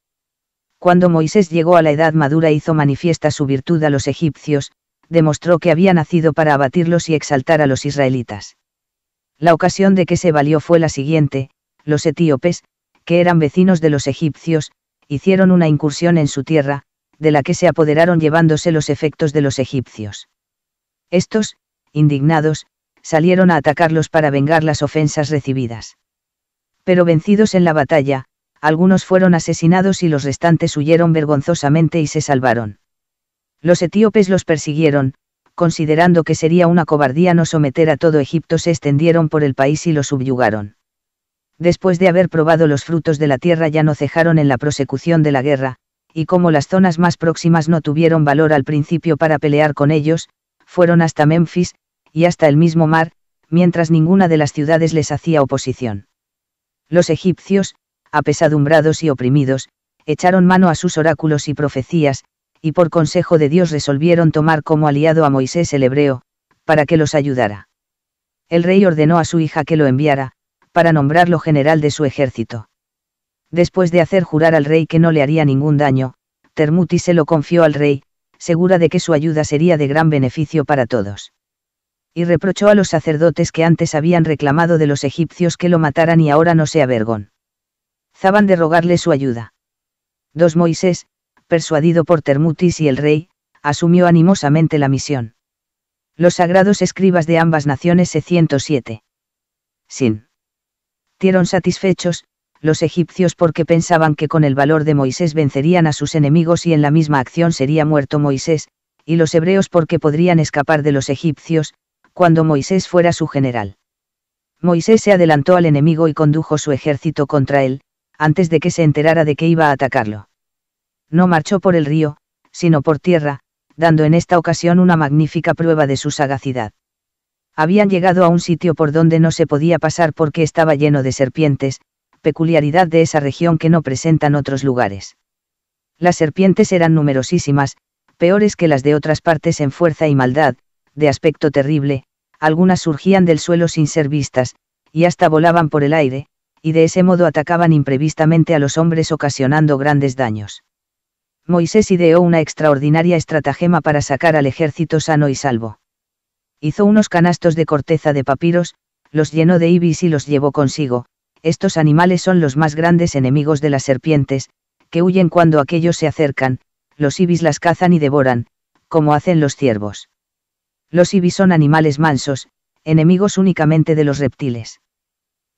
Cuando Moisés llegó a la edad madura hizo manifiesta su virtud a los egipcios, demostró que había nacido para abatirlos y exaltar a los israelitas. La ocasión de que se valió fue la siguiente, los etíopes, que eran vecinos de los egipcios, hicieron una incursión en su tierra, de la que se apoderaron llevándose los efectos de los egipcios. Estos, indignados, salieron a atacarlos para vengar las ofensas recibidas. Pero vencidos en la batalla, algunos fueron asesinados y los restantes huyeron vergonzosamente y se salvaron. Los etíopes los persiguieron, considerando que sería una cobardía no someter a todo Egipto, se extendieron por el país y lo subyugaron. Después de haber probado los frutos de la tierra ya no cejaron en la prosecución de la guerra, y como las zonas más próximas no tuvieron valor al principio para pelear con ellos, fueron hasta Memphis, y hasta el mismo mar, mientras ninguna de las ciudades les hacía oposición. Los egipcios, apesadumbrados y oprimidos, echaron mano a sus oráculos y profecías, y por consejo de Dios resolvieron tomar como aliado a Moisés el hebreo, para que los ayudara. El rey ordenó a su hija que lo enviara, para nombrarlo general de su ejército. Después de hacer jurar al rey que no le haría ningún daño, Termutis se lo confió al rey, segura de que su ayuda sería de gran beneficio para todos. Y reprochó a los sacerdotes que antes habían reclamado de los egipcios que lo mataran y ahora no sea vergón. Zaban de rogarle su ayuda. Dos Moisés, persuadido por Termutis y el rey, asumió animosamente la misión. Los sagrados escribas de ambas naciones se 107. Sin Tieron satisfechos, los egipcios porque pensaban que con el valor de Moisés vencerían a sus enemigos y en la misma acción sería muerto Moisés, y los hebreos porque podrían escapar de los egipcios, cuando Moisés fuera su general. Moisés se adelantó al enemigo y condujo su ejército contra él, antes de que se enterara de que iba a atacarlo. No marchó por el río, sino por tierra, dando en esta ocasión una magnífica prueba de su sagacidad. Habían llegado a un sitio por donde no se podía pasar porque estaba lleno de serpientes, peculiaridad de esa región que no presentan otros lugares. Las serpientes eran numerosísimas, peores que las de otras partes en fuerza y maldad, de aspecto terrible, algunas surgían del suelo sin ser vistas, y hasta volaban por el aire, y de ese modo atacaban imprevistamente a los hombres ocasionando grandes daños. Moisés ideó una extraordinaria estratagema para sacar al ejército sano y salvo hizo unos canastos de corteza de papiros, los llenó de ibis y los llevó consigo. Estos animales son los más grandes enemigos de las serpientes, que huyen cuando aquellos se acercan, los ibis las cazan y devoran, como hacen los ciervos. Los ibis son animales mansos, enemigos únicamente de los reptiles.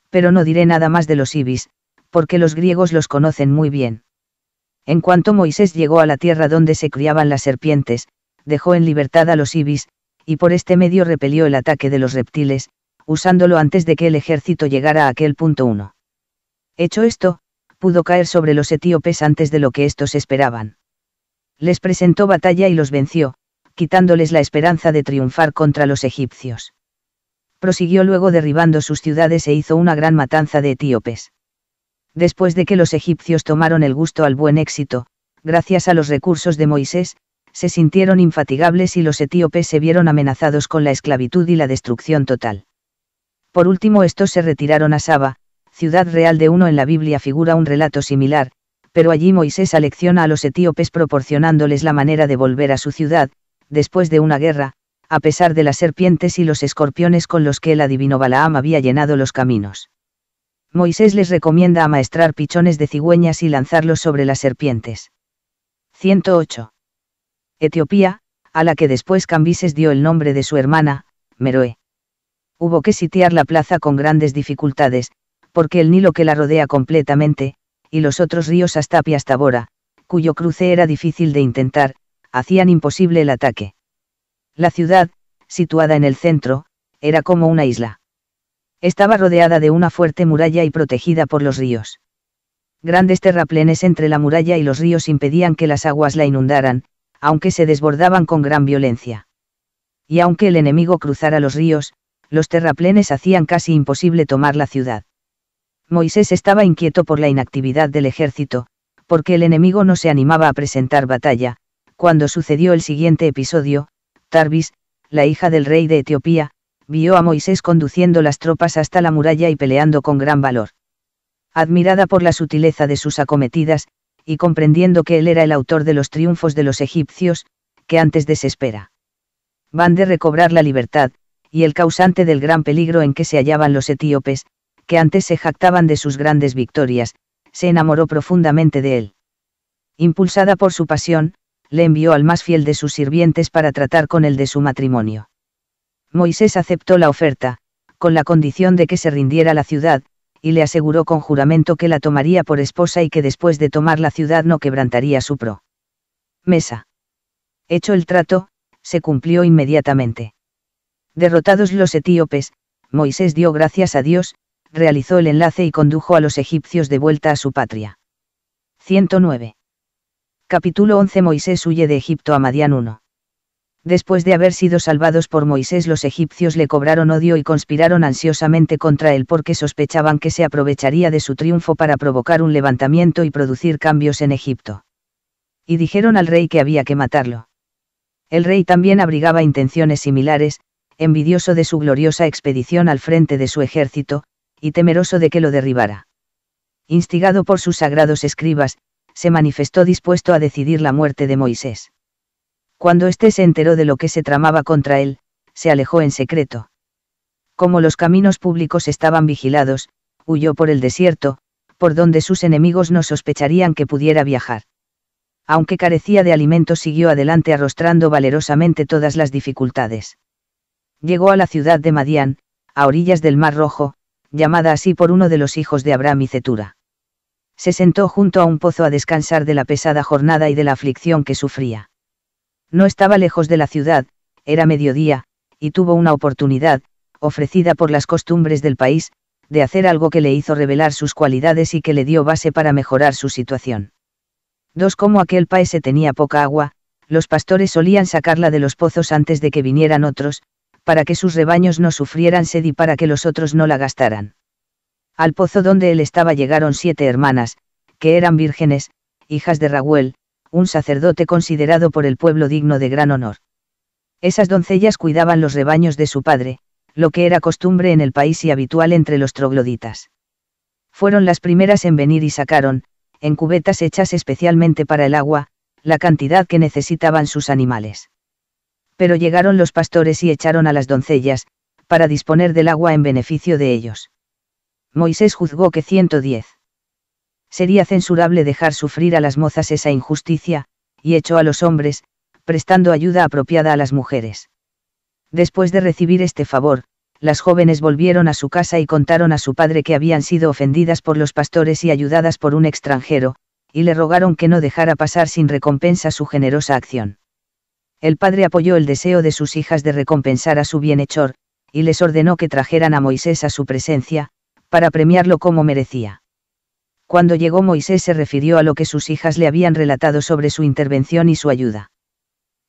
Pero no diré nada más de los ibis, porque los griegos los conocen muy bien. En cuanto Moisés llegó a la tierra donde se criaban las serpientes, dejó en libertad a los ibis, y por este medio repelió el ataque de los reptiles, usándolo antes de que el ejército llegara a aquel punto 1. Hecho esto, pudo caer sobre los etíopes antes de lo que estos esperaban. Les presentó batalla y los venció, quitándoles la esperanza de triunfar contra los egipcios. Prosiguió luego derribando sus ciudades e hizo una gran matanza de etíopes. Después de que los egipcios tomaron el gusto al buen éxito, gracias a los recursos de Moisés, se sintieron infatigables y los etíopes se vieron amenazados con la esclavitud y la destrucción total. Por último, estos se retiraron a Saba, ciudad real de uno en la Biblia figura un relato similar, pero allí Moisés alecciona a los etíopes proporcionándoles la manera de volver a su ciudad, después de una guerra, a pesar de las serpientes y los escorpiones con los que el adivino Balaam había llenado los caminos. Moisés les recomienda amaestrar pichones de cigüeñas y lanzarlos sobre las serpientes. 108. Etiopía, a la que después Cambises dio el nombre de su hermana, Meroe. Hubo que sitiar la plaza con grandes dificultades, porque el Nilo que la rodea completamente, y los otros ríos hasta y Bora, cuyo cruce era difícil de intentar, hacían imposible el ataque. La ciudad, situada en el centro, era como una isla. Estaba rodeada de una fuerte muralla y protegida por los ríos. Grandes terraplenes entre la muralla y los ríos impedían que las aguas la inundaran, aunque se desbordaban con gran violencia. Y aunque el enemigo cruzara los ríos, los terraplenes hacían casi imposible tomar la ciudad. Moisés estaba inquieto por la inactividad del ejército, porque el enemigo no se animaba a presentar batalla, cuando sucedió el siguiente episodio, Tarbis, la hija del rey de Etiopía, vio a Moisés conduciendo las tropas hasta la muralla y peleando con gran valor. Admirada por la sutileza de sus acometidas, y comprendiendo que él era el autor de los triunfos de los egipcios, que antes desespera. Van de recobrar la libertad, y el causante del gran peligro en que se hallaban los etíopes, que antes se jactaban de sus grandes victorias, se enamoró profundamente de él. Impulsada por su pasión, le envió al más fiel de sus sirvientes para tratar con el de su matrimonio. Moisés aceptó la oferta, con la condición de que se rindiera la ciudad, y le aseguró con juramento que la tomaría por esposa y que después de tomar la ciudad no quebrantaría su pro. Mesa. Hecho el trato, se cumplió inmediatamente. Derrotados los etíopes, Moisés dio gracias a Dios, realizó el enlace y condujo a los egipcios de vuelta a su patria. 109. Capítulo 11 Moisés huye de Egipto a Madián 1. Después de haber sido salvados por Moisés los egipcios le cobraron odio y conspiraron ansiosamente contra él porque sospechaban que se aprovecharía de su triunfo para provocar un levantamiento y producir cambios en Egipto. Y dijeron al rey que había que matarlo. El rey también abrigaba intenciones similares, envidioso de su gloriosa expedición al frente de su ejército, y temeroso de que lo derribara. Instigado por sus sagrados escribas, se manifestó dispuesto a decidir la muerte de Moisés cuando éste se enteró de lo que se tramaba contra él, se alejó en secreto. Como los caminos públicos estaban vigilados, huyó por el desierto, por donde sus enemigos no sospecharían que pudiera viajar. Aunque carecía de alimento, siguió adelante arrostrando valerosamente todas las dificultades. Llegó a la ciudad de Madián, a orillas del Mar Rojo, llamada así por uno de los hijos de Abraham y Cetura. Se sentó junto a un pozo a descansar de la pesada jornada y de la aflicción que sufría. No estaba lejos de la ciudad, era mediodía, y tuvo una oportunidad, ofrecida por las costumbres del país, de hacer algo que le hizo revelar sus cualidades y que le dio base para mejorar su situación. Dos Como aquel se tenía poca agua, los pastores solían sacarla de los pozos antes de que vinieran otros, para que sus rebaños no sufrieran sed y para que los otros no la gastaran. Al pozo donde él estaba llegaron siete hermanas, que eran vírgenes, hijas de Raguel, un sacerdote considerado por el pueblo digno de gran honor. Esas doncellas cuidaban los rebaños de su padre, lo que era costumbre en el país y habitual entre los trogloditas. Fueron las primeras en venir y sacaron, en cubetas hechas especialmente para el agua, la cantidad que necesitaban sus animales. Pero llegaron los pastores y echaron a las doncellas, para disponer del agua en beneficio de ellos. Moisés juzgó que 110 sería censurable dejar sufrir a las mozas esa injusticia, y echó a los hombres, prestando ayuda apropiada a las mujeres. Después de recibir este favor, las jóvenes volvieron a su casa y contaron a su padre que habían sido ofendidas por los pastores y ayudadas por un extranjero, y le rogaron que no dejara pasar sin recompensa su generosa acción. El padre apoyó el deseo de sus hijas de recompensar a su bienhechor, y les ordenó que trajeran a Moisés a su presencia, para premiarlo como merecía cuando llegó Moisés se refirió a lo que sus hijas le habían relatado sobre su intervención y su ayuda.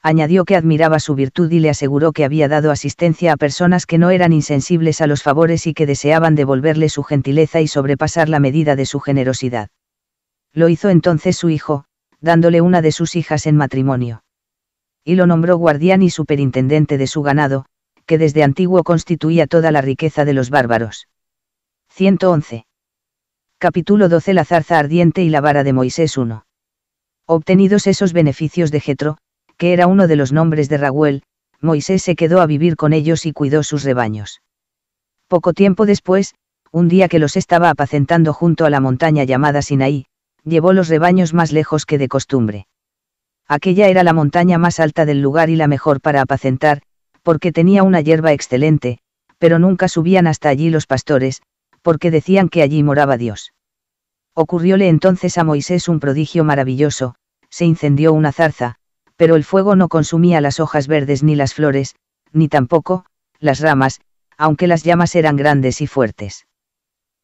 Añadió que admiraba su virtud y le aseguró que había dado asistencia a personas que no eran insensibles a los favores y que deseaban devolverle su gentileza y sobrepasar la medida de su generosidad. Lo hizo entonces su hijo, dándole una de sus hijas en matrimonio. Y lo nombró guardián y superintendente de su ganado, que desde antiguo constituía toda la riqueza de los bárbaros. 111 capítulo 12 La zarza ardiente y la vara de Moisés 1. Obtenidos esos beneficios de Jetro, que era uno de los nombres de Raguel, Moisés se quedó a vivir con ellos y cuidó sus rebaños. Poco tiempo después, un día que los estaba apacentando junto a la montaña llamada Sinaí, llevó los rebaños más lejos que de costumbre. Aquella era la montaña más alta del lugar y la mejor para apacentar, porque tenía una hierba excelente, pero nunca subían hasta allí los pastores, porque decían que allí moraba Dios. Ocurrióle entonces a Moisés un prodigio maravilloso, se incendió una zarza, pero el fuego no consumía las hojas verdes ni las flores, ni tampoco, las ramas, aunque las llamas eran grandes y fuertes.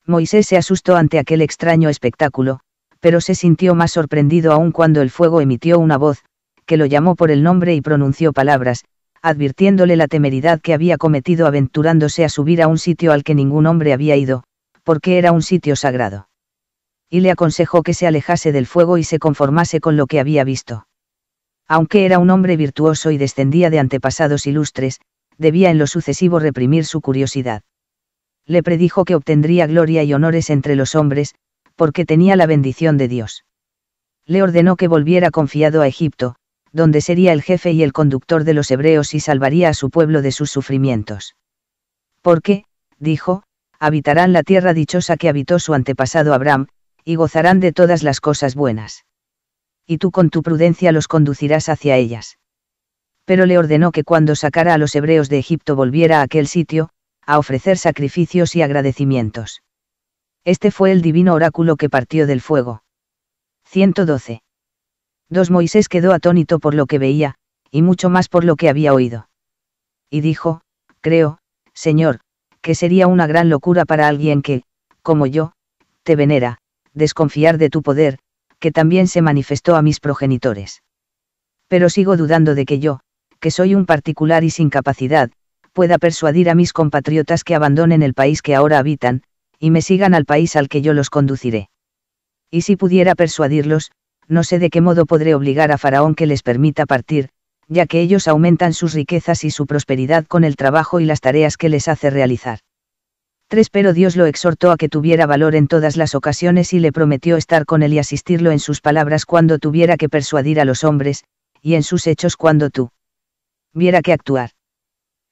Moisés se asustó ante aquel extraño espectáculo, pero se sintió más sorprendido aún cuando el fuego emitió una voz, que lo llamó por el nombre y pronunció palabras, advirtiéndole la temeridad que había cometido aventurándose a subir a un sitio al que ningún hombre había ido, porque era un sitio sagrado. Y le aconsejó que se alejase del fuego y se conformase con lo que había visto. Aunque era un hombre virtuoso y descendía de antepasados ilustres, debía en lo sucesivo reprimir su curiosidad. Le predijo que obtendría gloria y honores entre los hombres, porque tenía la bendición de Dios. Le ordenó que volviera confiado a Egipto, donde sería el jefe y el conductor de los hebreos y salvaría a su pueblo de sus sufrimientos. qué?, dijo, habitarán la tierra dichosa que habitó su antepasado Abraham, y gozarán de todas las cosas buenas. Y tú con tu prudencia los conducirás hacia ellas. Pero le ordenó que cuando sacara a los hebreos de Egipto volviera a aquel sitio, a ofrecer sacrificios y agradecimientos. Este fue el divino oráculo que partió del fuego. 112. Dos Moisés quedó atónito por lo que veía, y mucho más por lo que había oído. Y dijo, Creo, Señor, que sería una gran locura para alguien que, como yo, te venera, desconfiar de tu poder, que también se manifestó a mis progenitores. Pero sigo dudando de que yo, que soy un particular y sin capacidad, pueda persuadir a mis compatriotas que abandonen el país que ahora habitan, y me sigan al país al que yo los conduciré. Y si pudiera persuadirlos, no sé de qué modo podré obligar a Faraón que les permita partir, ya que ellos aumentan sus riquezas y su prosperidad con el trabajo y las tareas que les hace realizar. 3. Pero Dios lo exhortó a que tuviera valor en todas las ocasiones y le prometió estar con él y asistirlo en sus palabras cuando tuviera que persuadir a los hombres, y en sus hechos cuando tú viera que actuar.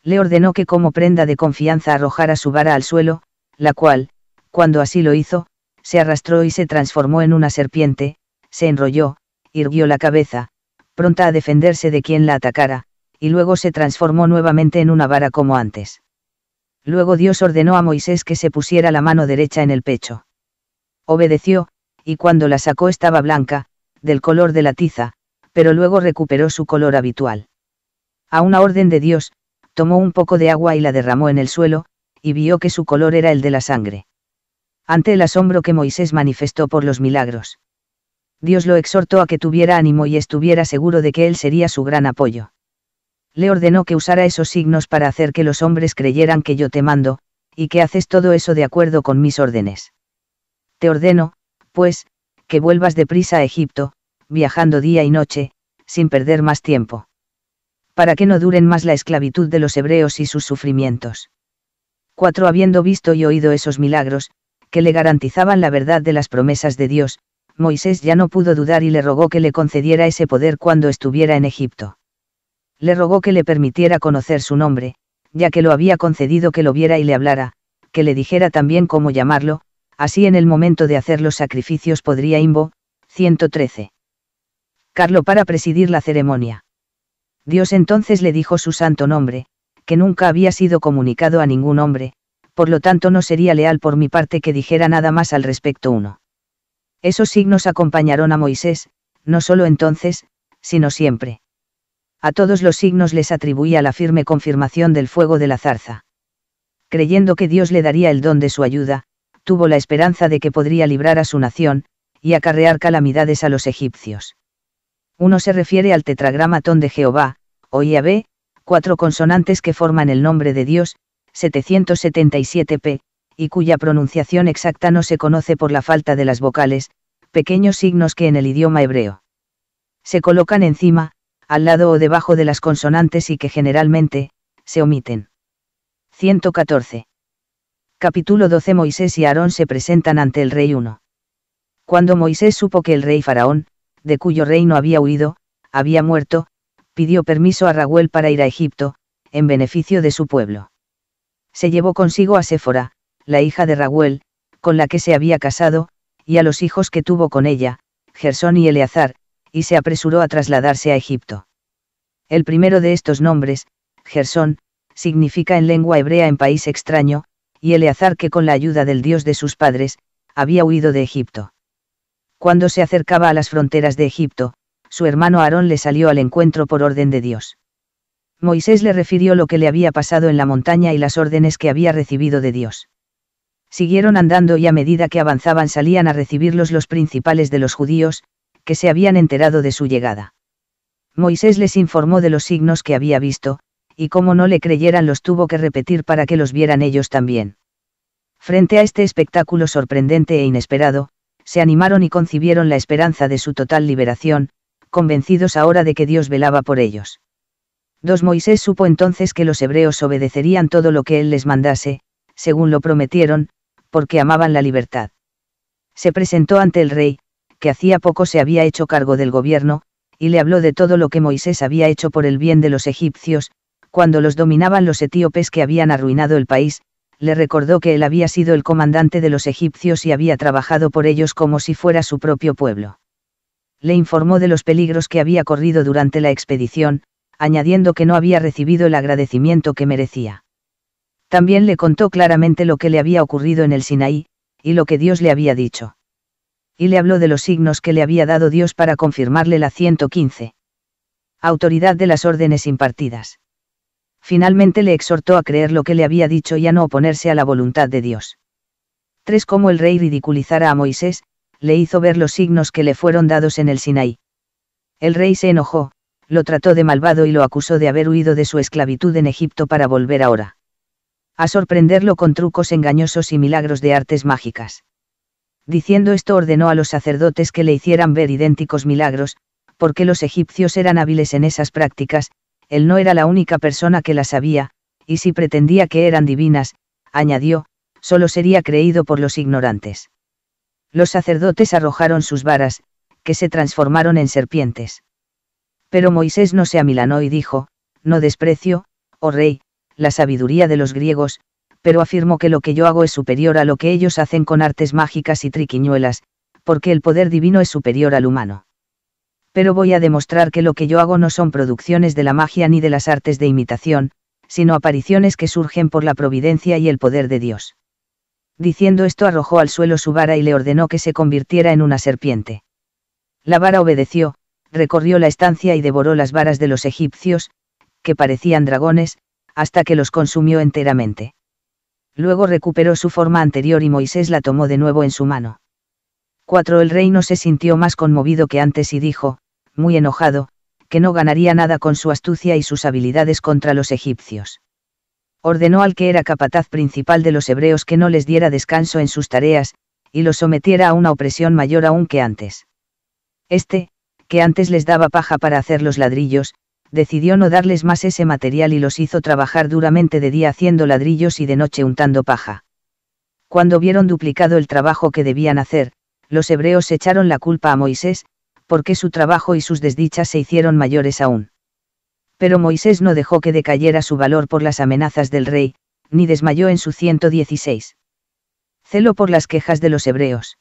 Le ordenó que como prenda de confianza arrojara su vara al suelo, la cual, cuando así lo hizo, se arrastró y se transformó en una serpiente, se enrolló, irguió la cabeza, pronta a defenderse de quien la atacara, y luego se transformó nuevamente en una vara como antes. Luego Dios ordenó a Moisés que se pusiera la mano derecha en el pecho. Obedeció, y cuando la sacó estaba blanca, del color de la tiza, pero luego recuperó su color habitual. A una orden de Dios, tomó un poco de agua y la derramó en el suelo, y vio que su color era el de la sangre. Ante el asombro que Moisés manifestó por los milagros. Dios lo exhortó a que tuviera ánimo y estuviera seguro de que él sería su gran apoyo. Le ordenó que usara esos signos para hacer que los hombres creyeran que yo te mando, y que haces todo eso de acuerdo con mis órdenes. Te ordeno, pues, que vuelvas deprisa a Egipto, viajando día y noche, sin perder más tiempo. Para que no duren más la esclavitud de los hebreos y sus sufrimientos. 4. Habiendo visto y oído esos milagros, que le garantizaban la verdad de las promesas de Dios, Moisés ya no pudo dudar y le rogó que le concediera ese poder cuando estuviera en Egipto. Le rogó que le permitiera conocer su nombre, ya que lo había concedido que lo viera y le hablara, que le dijera también cómo llamarlo, así en el momento de hacer los sacrificios podría Imbo, 113. Carlo para presidir la ceremonia. Dios entonces le dijo su santo nombre, que nunca había sido comunicado a ningún hombre, por lo tanto no sería leal por mi parte que dijera nada más al respecto uno. Esos signos acompañaron a Moisés, no solo entonces, sino siempre. A todos los signos les atribuía la firme confirmación del fuego de la zarza. Creyendo que Dios le daría el don de su ayuda, tuvo la esperanza de que podría librar a su nación, y acarrear calamidades a los egipcios. Uno se refiere al tetragramatón de Jehová, o IAB, cuatro consonantes que forman el nombre de Dios, 777p, y cuya pronunciación exacta no se conoce por la falta de las vocales, pequeños signos que en el idioma hebreo se colocan encima, al lado o debajo de las consonantes y que generalmente, se omiten. 114. Capítulo 12 Moisés y Aarón se presentan ante el rey 1. Cuando Moisés supo que el rey Faraón, de cuyo reino había huido, había muerto, pidió permiso a Raguel para ir a Egipto, en beneficio de su pueblo. Se llevó consigo a Séfora, la hija de Raguel, con la que se había casado, y a los hijos que tuvo con ella, Gersón y Eleazar, y se apresuró a trasladarse a Egipto. El primero de estos nombres, Gersón, significa en lengua hebrea en país extraño, y Eleazar que con la ayuda del dios de sus padres, había huido de Egipto. Cuando se acercaba a las fronteras de Egipto, su hermano Aarón le salió al encuentro por orden de Dios. Moisés le refirió lo que le había pasado en la montaña y las órdenes que había recibido de Dios siguieron andando y a medida que avanzaban salían a recibirlos los principales de los judíos, que se habían enterado de su llegada. Moisés les informó de los signos que había visto, y como no le creyeran los tuvo que repetir para que los vieran ellos también. Frente a este espectáculo sorprendente e inesperado, se animaron y concibieron la esperanza de su total liberación, convencidos ahora de que Dios velaba por ellos. dos Moisés supo entonces que los hebreos obedecerían todo lo que él les mandase, según lo prometieron, porque amaban la libertad. Se presentó ante el rey, que hacía poco se había hecho cargo del gobierno, y le habló de todo lo que Moisés había hecho por el bien de los egipcios, cuando los dominaban los etíopes que habían arruinado el país, le recordó que él había sido el comandante de los egipcios y había trabajado por ellos como si fuera su propio pueblo. Le informó de los peligros que había corrido durante la expedición, añadiendo que no había recibido el agradecimiento que merecía. También le contó claramente lo que le había ocurrido en el Sinaí, y lo que Dios le había dicho. Y le habló de los signos que le había dado Dios para confirmarle la 115. Autoridad de las órdenes impartidas. Finalmente le exhortó a creer lo que le había dicho y a no oponerse a la voluntad de Dios. 3. Como el rey ridiculizara a Moisés, le hizo ver los signos que le fueron dados en el Sinaí. El rey se enojó, lo trató de malvado y lo acusó de haber huido de su esclavitud en Egipto para volver ahora a sorprenderlo con trucos engañosos y milagros de artes mágicas. Diciendo esto ordenó a los sacerdotes que le hicieran ver idénticos milagros, porque los egipcios eran hábiles en esas prácticas, él no era la única persona que las sabía, y si pretendía que eran divinas, añadió, solo sería creído por los ignorantes. Los sacerdotes arrojaron sus varas, que se transformaron en serpientes. Pero Moisés no se amilanó y dijo, No desprecio, oh rey, la sabiduría de los griegos, pero afirmo que lo que yo hago es superior a lo que ellos hacen con artes mágicas y triquiñuelas, porque el poder divino es superior al humano. Pero voy a demostrar que lo que yo hago no son producciones de la magia ni de las artes de imitación, sino apariciones que surgen por la providencia y el poder de Dios. Diciendo esto arrojó al suelo su vara y le ordenó que se convirtiera en una serpiente. La vara obedeció, recorrió la estancia y devoró las varas de los egipcios, que parecían dragones, hasta que los consumió enteramente. Luego recuperó su forma anterior y Moisés la tomó de nuevo en su mano. 4. El rey no se sintió más conmovido que antes y dijo, muy enojado, que no ganaría nada con su astucia y sus habilidades contra los egipcios. Ordenó al que era capataz principal de los hebreos que no les diera descanso en sus tareas, y los sometiera a una opresión mayor aún que antes. Este, que antes les daba paja para hacer los ladrillos, decidió no darles más ese material y los hizo trabajar duramente de día haciendo ladrillos y de noche untando paja. Cuando vieron duplicado el trabajo que debían hacer, los hebreos echaron la culpa a Moisés, porque su trabajo y sus desdichas se hicieron mayores aún. Pero Moisés no dejó que decayera su valor por las amenazas del rey, ni desmayó en su 116. Celo por las quejas de los hebreos.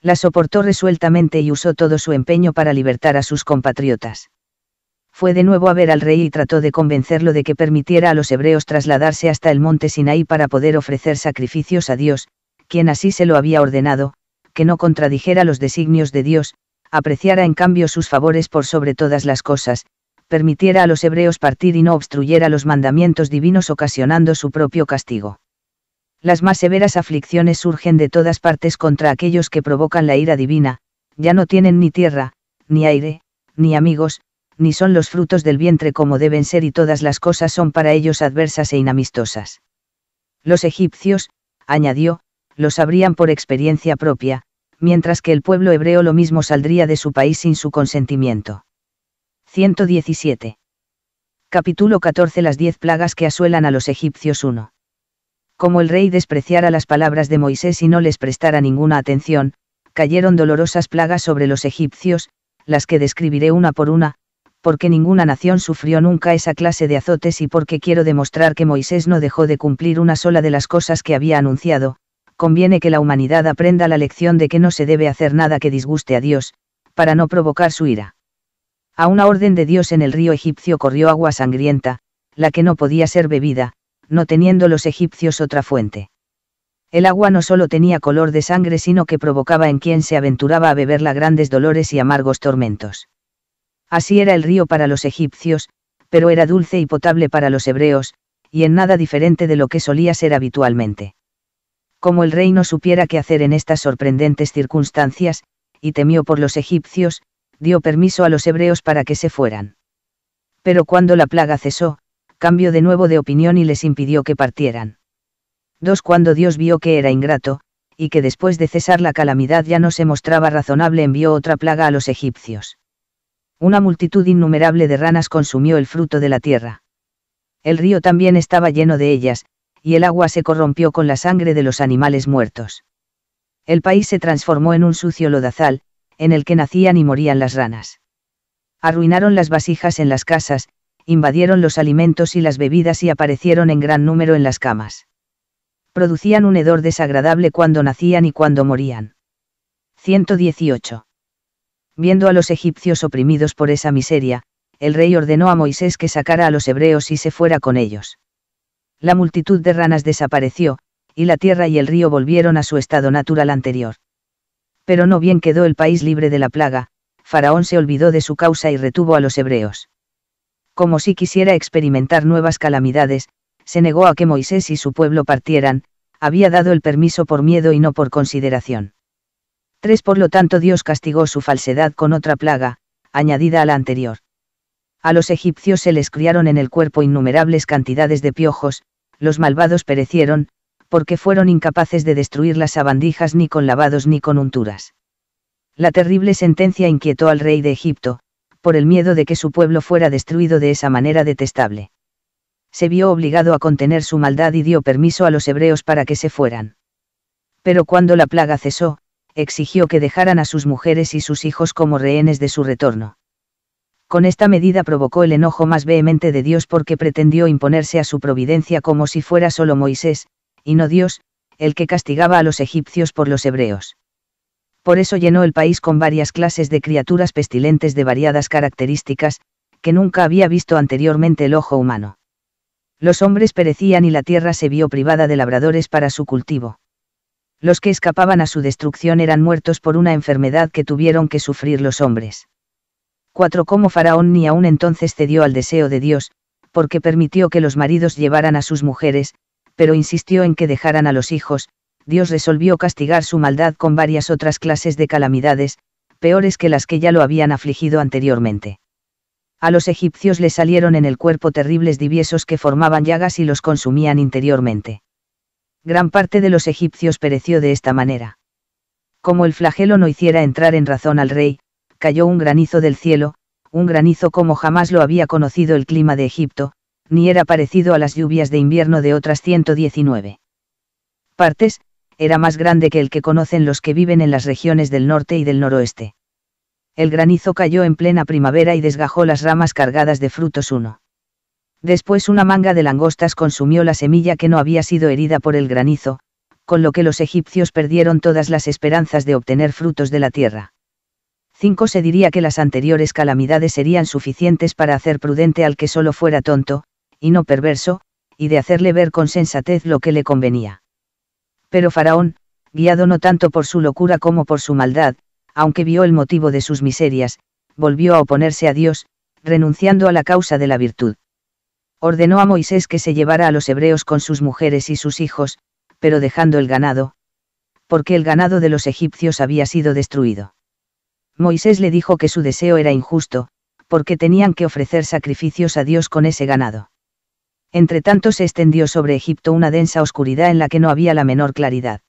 La soportó resueltamente y usó todo su empeño para libertar a sus compatriotas fue de nuevo a ver al rey y trató de convencerlo de que permitiera a los hebreos trasladarse hasta el monte Sinaí para poder ofrecer sacrificios a Dios, quien así se lo había ordenado, que no contradijera los designios de Dios, apreciara en cambio sus favores por sobre todas las cosas, permitiera a los hebreos partir y no obstruyera los mandamientos divinos ocasionando su propio castigo. Las más severas aflicciones surgen de todas partes contra aquellos que provocan la ira divina, ya no tienen ni tierra, ni aire, ni amigos, ni son los frutos del vientre como deben ser y todas las cosas son para ellos adversas e inamistosas. Los egipcios, añadió, lo sabrían por experiencia propia, mientras que el pueblo hebreo lo mismo saldría de su país sin su consentimiento. 117. Capítulo 14 Las diez plagas que asuelan a los egipcios 1. Como el rey despreciara las palabras de Moisés y no les prestara ninguna atención, cayeron dolorosas plagas sobre los egipcios, las que describiré una por una, porque ninguna nación sufrió nunca esa clase de azotes y porque quiero demostrar que Moisés no dejó de cumplir una sola de las cosas que había anunciado, conviene que la humanidad aprenda la lección de que no se debe hacer nada que disguste a Dios, para no provocar su ira. A una orden de Dios en el río egipcio corrió agua sangrienta, la que no podía ser bebida, no teniendo los egipcios otra fuente. El agua no solo tenía color de sangre, sino que provocaba en quien se aventuraba a beberla grandes dolores y amargos tormentos Así era el río para los egipcios, pero era dulce y potable para los hebreos, y en nada diferente de lo que solía ser habitualmente. Como el rey no supiera qué hacer en estas sorprendentes circunstancias, y temió por los egipcios, dio permiso a los hebreos para que se fueran. Pero cuando la plaga cesó, cambió de nuevo de opinión y les impidió que partieran. 2. Cuando Dios vio que era ingrato, y que después de cesar la calamidad ya no se mostraba razonable, envió otra plaga a los egipcios. Una multitud innumerable de ranas consumió el fruto de la tierra. El río también estaba lleno de ellas, y el agua se corrompió con la sangre de los animales muertos. El país se transformó en un sucio lodazal, en el que nacían y morían las ranas. Arruinaron las vasijas en las casas, invadieron los alimentos y las bebidas y aparecieron en gran número en las camas. Producían un hedor desagradable cuando nacían y cuando morían. 118. Viendo a los egipcios oprimidos por esa miseria, el rey ordenó a Moisés que sacara a los hebreos y se fuera con ellos. La multitud de ranas desapareció, y la tierra y el río volvieron a su estado natural anterior. Pero no bien quedó el país libre de la plaga, Faraón se olvidó de su causa y retuvo a los hebreos. Como si quisiera experimentar nuevas calamidades, se negó a que Moisés y su pueblo partieran, había dado el permiso por miedo y no por consideración. 3. Por lo tanto Dios castigó su falsedad con otra plaga, añadida a la anterior. A los egipcios se les criaron en el cuerpo innumerables cantidades de piojos, los malvados perecieron, porque fueron incapaces de destruir las sabandijas ni con lavados ni con unturas. La terrible sentencia inquietó al rey de Egipto, por el miedo de que su pueblo fuera destruido de esa manera detestable. Se vio obligado a contener su maldad y dio permiso a los hebreos para que se fueran. Pero cuando la plaga cesó, exigió que dejaran a sus mujeres y sus hijos como rehenes de su retorno. Con esta medida provocó el enojo más vehemente de Dios porque pretendió imponerse a su providencia como si fuera solo Moisés, y no Dios, el que castigaba a los egipcios por los hebreos. Por eso llenó el país con varias clases de criaturas pestilentes de variadas características, que nunca había visto anteriormente el ojo humano. Los hombres perecían y la tierra se vio privada de labradores para su cultivo. Los que escapaban a su destrucción eran muertos por una enfermedad que tuvieron que sufrir los hombres. 4. Como Faraón ni aún entonces cedió al deseo de Dios, porque permitió que los maridos llevaran a sus mujeres, pero insistió en que dejaran a los hijos, Dios resolvió castigar su maldad con varias otras clases de calamidades, peores que las que ya lo habían afligido anteriormente. A los egipcios le salieron en el cuerpo terribles diviesos que formaban llagas y los consumían interiormente. Gran parte de los egipcios pereció de esta manera. Como el flagelo no hiciera entrar en razón al rey, cayó un granizo del cielo, un granizo como jamás lo había conocido el clima de Egipto, ni era parecido a las lluvias de invierno de otras 119 partes, era más grande que el que conocen los que viven en las regiones del norte y del noroeste. El granizo cayó en plena primavera y desgajó las ramas cargadas de frutos uno Después una manga de langostas consumió la semilla que no había sido herida por el granizo, con lo que los egipcios perdieron todas las esperanzas de obtener frutos de la tierra. 5. Se diría que las anteriores calamidades serían suficientes para hacer prudente al que solo fuera tonto, y no perverso, y de hacerle ver con sensatez lo que le convenía. Pero Faraón, guiado no tanto por su locura como por su maldad, aunque vio el motivo de sus miserias, volvió a oponerse a Dios, renunciando a la causa de la virtud ordenó a Moisés que se llevara a los hebreos con sus mujeres y sus hijos, pero dejando el ganado. Porque el ganado de los egipcios había sido destruido. Moisés le dijo que su deseo era injusto, porque tenían que ofrecer sacrificios a Dios con ese ganado. Entre tanto se extendió sobre Egipto una densa oscuridad en la que no había la menor claridad.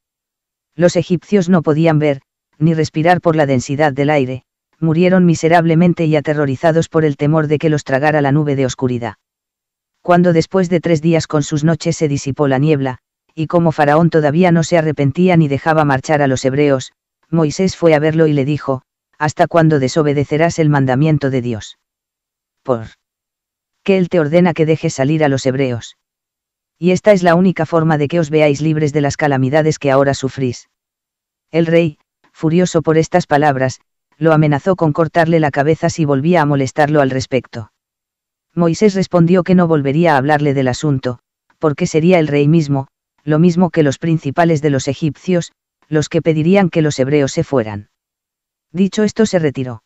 Los egipcios no podían ver, ni respirar por la densidad del aire, murieron miserablemente y aterrorizados por el temor de que los tragara la nube de oscuridad cuando después de tres días con sus noches se disipó la niebla, y como Faraón todavía no se arrepentía ni dejaba marchar a los hebreos, Moisés fue a verlo y le dijo, ¿Hasta cuándo desobedecerás el mandamiento de Dios? Por que Él te ordena que dejes salir a los hebreos. Y esta es la única forma de que os veáis libres de las calamidades que ahora sufrís. El rey, furioso por estas palabras, lo amenazó con cortarle la cabeza si volvía a molestarlo al respecto. Moisés respondió que no volvería a hablarle del asunto, porque sería el rey mismo, lo mismo que los principales de los egipcios, los que pedirían que los hebreos se fueran. Dicho esto se retiró.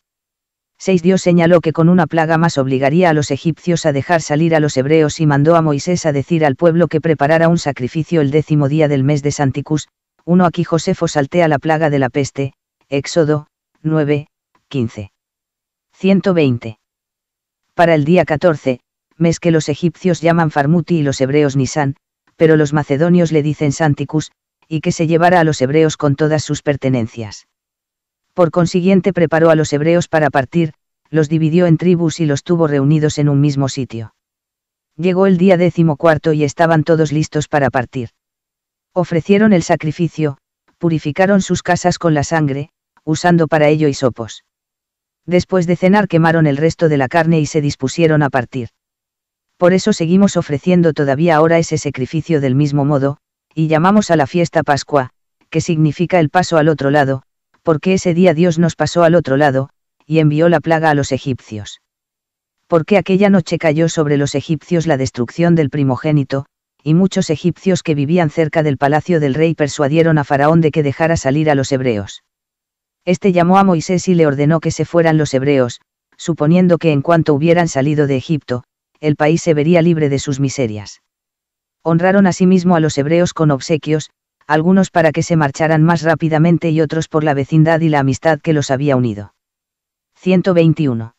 6. Dios señaló que con una plaga más obligaría a los egipcios a dejar salir a los hebreos y mandó a Moisés a decir al pueblo que preparara un sacrificio el décimo día del mes de Santicus, 1 aquí Josefo saltea la plaga de la peste, Éxodo, 9, 15. 120 para el día 14, mes que los egipcios llaman Farmuti y los hebreos Nisan, pero los macedonios le dicen Santicus, y que se llevara a los hebreos con todas sus pertenencias. Por consiguiente preparó a los hebreos para partir, los dividió en tribus y los tuvo reunidos en un mismo sitio. Llegó el día décimo cuarto y estaban todos listos para partir. Ofrecieron el sacrificio, purificaron sus casas con la sangre, usando para ello hisopos. Después de cenar quemaron el resto de la carne y se dispusieron a partir. Por eso seguimos ofreciendo todavía ahora ese sacrificio del mismo modo, y llamamos a la fiesta Pascua, que significa el paso al otro lado, porque ese día Dios nos pasó al otro lado, y envió la plaga a los egipcios. Porque aquella noche cayó sobre los egipcios la destrucción del primogénito, y muchos egipcios que vivían cerca del palacio del rey persuadieron a Faraón de que dejara salir a los hebreos este llamó a Moisés y le ordenó que se fueran los hebreos, suponiendo que en cuanto hubieran salido de Egipto, el país se vería libre de sus miserias. Honraron asimismo a los hebreos con obsequios, algunos para que se marcharan más rápidamente y otros por la vecindad y la amistad que los había unido. 121.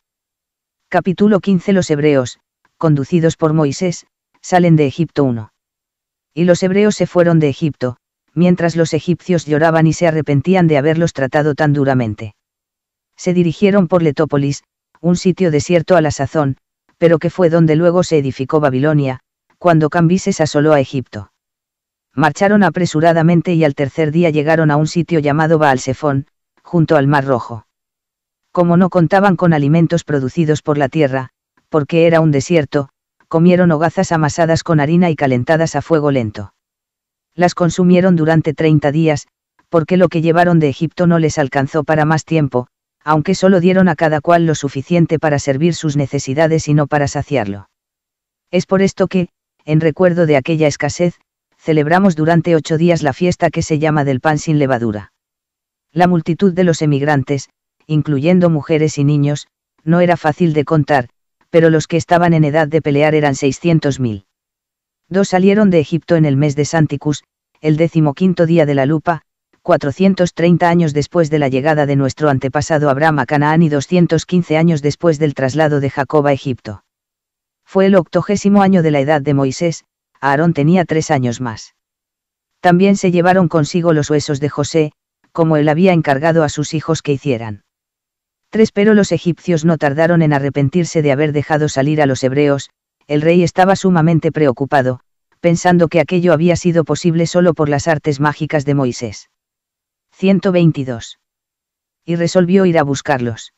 Capítulo 15 Los hebreos, conducidos por Moisés, salen de Egipto 1. Y los hebreos se fueron de Egipto, mientras los egipcios lloraban y se arrepentían de haberlos tratado tan duramente. Se dirigieron por Letópolis, un sitio desierto a la sazón, pero que fue donde luego se edificó Babilonia, cuando Cambises asoló a Egipto. Marcharon apresuradamente y al tercer día llegaron a un sitio llamado Baalsefón, junto al Mar Rojo. Como no contaban con alimentos producidos por la tierra, porque era un desierto, comieron hogazas amasadas con harina y calentadas a fuego lento las consumieron durante 30 días, porque lo que llevaron de Egipto no les alcanzó para más tiempo, aunque solo dieron a cada cual lo suficiente para servir sus necesidades y no para saciarlo. Es por esto que, en recuerdo de aquella escasez, celebramos durante ocho días la fiesta que se llama del pan sin levadura. La multitud de los emigrantes, incluyendo mujeres y niños, no era fácil de contar, pero los que estaban en edad de pelear eran 600.000. Dos salieron de Egipto en el mes de Santicus, el decimoquinto día de la lupa, 430 años después de la llegada de nuestro antepasado Abraham a Canaán y 215 años después del traslado de Jacob a Egipto. Fue el octogésimo año de la edad de Moisés, Aarón tenía tres años más. También se llevaron consigo los huesos de José, como él había encargado a sus hijos que hicieran. Tres pero los egipcios no tardaron en arrepentirse de haber dejado salir a los hebreos, el rey estaba sumamente preocupado, pensando que aquello había sido posible solo por las artes mágicas de Moisés. 122. Y resolvió ir a buscarlos.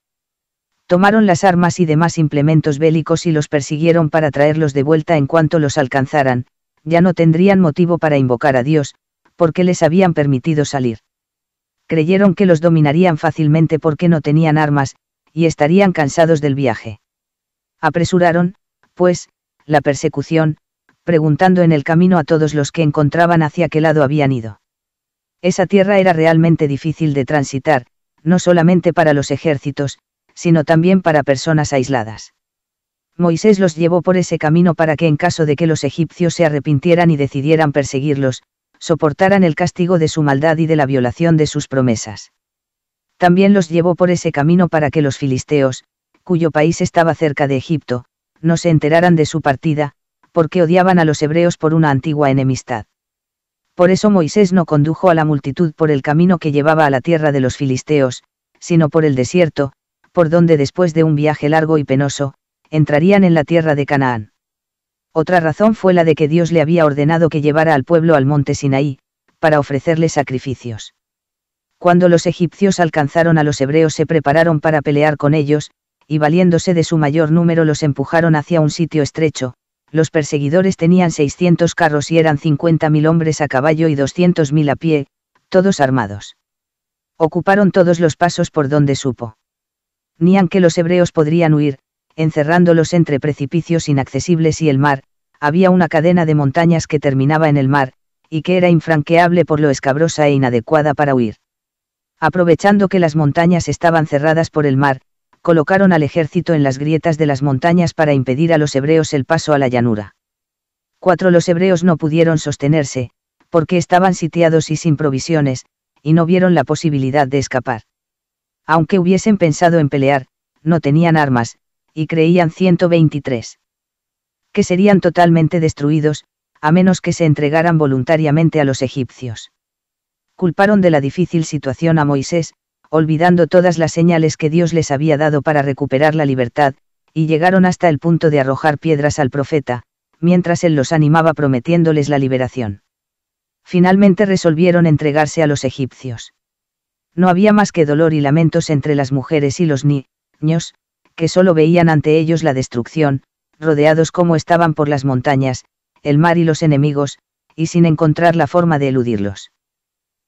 Tomaron las armas y demás implementos bélicos y los persiguieron para traerlos de vuelta en cuanto los alcanzaran, ya no tendrían motivo para invocar a Dios, porque les habían permitido salir. Creyeron que los dominarían fácilmente porque no tenían armas, y estarían cansados del viaje. Apresuraron, pues, la persecución, preguntando en el camino a todos los que encontraban hacia qué lado habían ido. Esa tierra era realmente difícil de transitar, no solamente para los ejércitos, sino también para personas aisladas. Moisés los llevó por ese camino para que en caso de que los egipcios se arrepintieran y decidieran perseguirlos, soportaran el castigo de su maldad y de la violación de sus promesas. También los llevó por ese camino para que los filisteos, cuyo país estaba cerca de Egipto, no se enteraran de su partida, porque odiaban a los hebreos por una antigua enemistad. Por eso Moisés no condujo a la multitud por el camino que llevaba a la tierra de los filisteos, sino por el desierto, por donde después de un viaje largo y penoso, entrarían en la tierra de Canaán. Otra razón fue la de que Dios le había ordenado que llevara al pueblo al monte Sinaí, para ofrecerle sacrificios. Cuando los egipcios alcanzaron a los hebreos se prepararon para pelear con ellos, y valiéndose de su mayor número los empujaron hacia un sitio estrecho, los perseguidores tenían 600 carros y eran 50.000 hombres a caballo y 200.000 a pie, todos armados. Ocuparon todos los pasos por donde supo. Nian que los hebreos podrían huir, encerrándolos entre precipicios inaccesibles y el mar, había una cadena de montañas que terminaba en el mar, y que era infranqueable por lo escabrosa e inadecuada para huir. Aprovechando que las montañas estaban cerradas por el mar, colocaron al ejército en las grietas de las montañas para impedir a los hebreos el paso a la llanura. 4. Los hebreos no pudieron sostenerse, porque estaban sitiados y sin provisiones, y no vieron la posibilidad de escapar. Aunque hubiesen pensado en pelear, no tenían armas, y creían 123. Que serían totalmente destruidos, a menos que se entregaran voluntariamente a los egipcios. Culparon de la difícil situación a Moisés, olvidando todas las señales que Dios les había dado para recuperar la libertad, y llegaron hasta el punto de arrojar piedras al profeta, mientras él los animaba prometiéndoles la liberación. Finalmente resolvieron entregarse a los egipcios. No había más que dolor y lamentos entre las mujeres y los niños, que solo veían ante ellos la destrucción, rodeados como estaban por las montañas, el mar y los enemigos, y sin encontrar la forma de eludirlos.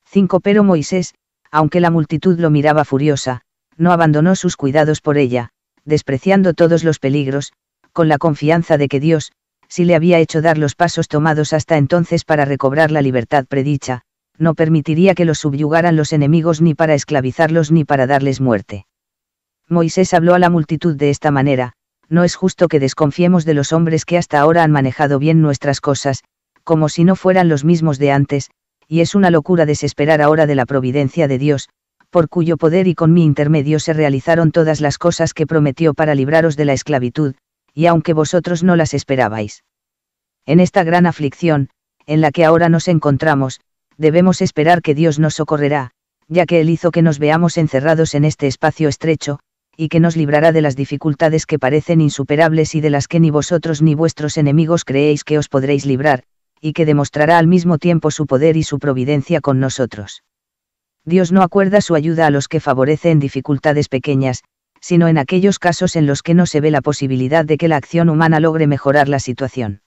5. Pero Moisés, aunque la multitud lo miraba furiosa, no abandonó sus cuidados por ella, despreciando todos los peligros, con la confianza de que Dios, si le había hecho dar los pasos tomados hasta entonces para recobrar la libertad predicha, no permitiría que los subyugaran los enemigos ni para esclavizarlos ni para darles muerte. Moisés habló a la multitud de esta manera, no es justo que desconfiemos de los hombres que hasta ahora han manejado bien nuestras cosas, como si no fueran los mismos de antes, y es una locura desesperar ahora de la providencia de Dios, por cuyo poder y con mi intermedio se realizaron todas las cosas que prometió para libraros de la esclavitud, y aunque vosotros no las esperabais. En esta gran aflicción, en la que ahora nos encontramos, debemos esperar que Dios nos socorrerá, ya que Él hizo que nos veamos encerrados en este espacio estrecho, y que nos librará de las dificultades que parecen insuperables y de las que ni vosotros ni vuestros enemigos creéis que os podréis librar, y que demostrará al mismo tiempo su poder y su providencia con nosotros. Dios no acuerda su ayuda a los que favorece en dificultades pequeñas, sino en aquellos casos en los que no se ve la posibilidad de que la acción humana logre mejorar la situación.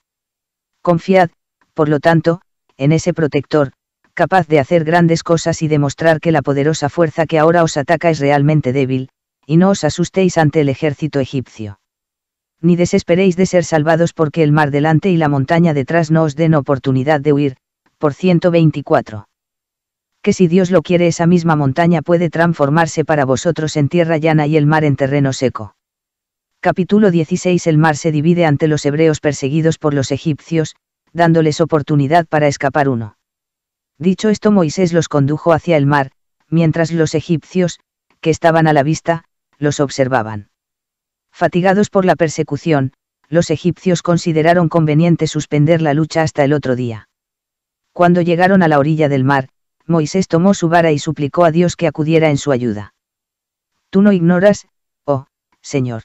Confiad, por lo tanto, en ese protector, capaz de hacer grandes cosas y demostrar que la poderosa fuerza que ahora os ataca es realmente débil, y no os asustéis ante el ejército egipcio ni desesperéis de ser salvados porque el mar delante y la montaña detrás no os den oportunidad de huir, por 124. Que si Dios lo quiere esa misma montaña puede transformarse para vosotros en tierra llana y el mar en terreno seco. Capítulo 16 El mar se divide ante los hebreos perseguidos por los egipcios, dándoles oportunidad para escapar uno. Dicho esto Moisés los condujo hacia el mar, mientras los egipcios, que estaban a la vista, los observaban. Fatigados por la persecución, los egipcios consideraron conveniente suspender la lucha hasta el otro día. Cuando llegaron a la orilla del mar, Moisés tomó su vara y suplicó a Dios que acudiera en su ayuda. Tú no ignoras, oh, Señor.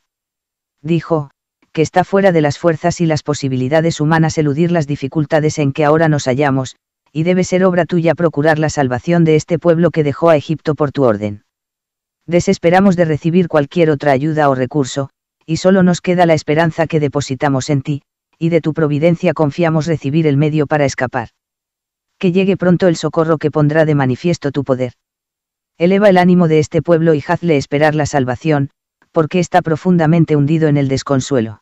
Dijo, que está fuera de las fuerzas y las posibilidades humanas eludir las dificultades en que ahora nos hallamos, y debe ser obra tuya procurar la salvación de este pueblo que dejó a Egipto por tu orden. Desesperamos de recibir cualquier otra ayuda o recurso, y solo nos queda la esperanza que depositamos en ti, y de tu providencia confiamos recibir el medio para escapar. Que llegue pronto el socorro que pondrá de manifiesto tu poder. Eleva el ánimo de este pueblo y hazle esperar la salvación, porque está profundamente hundido en el desconsuelo.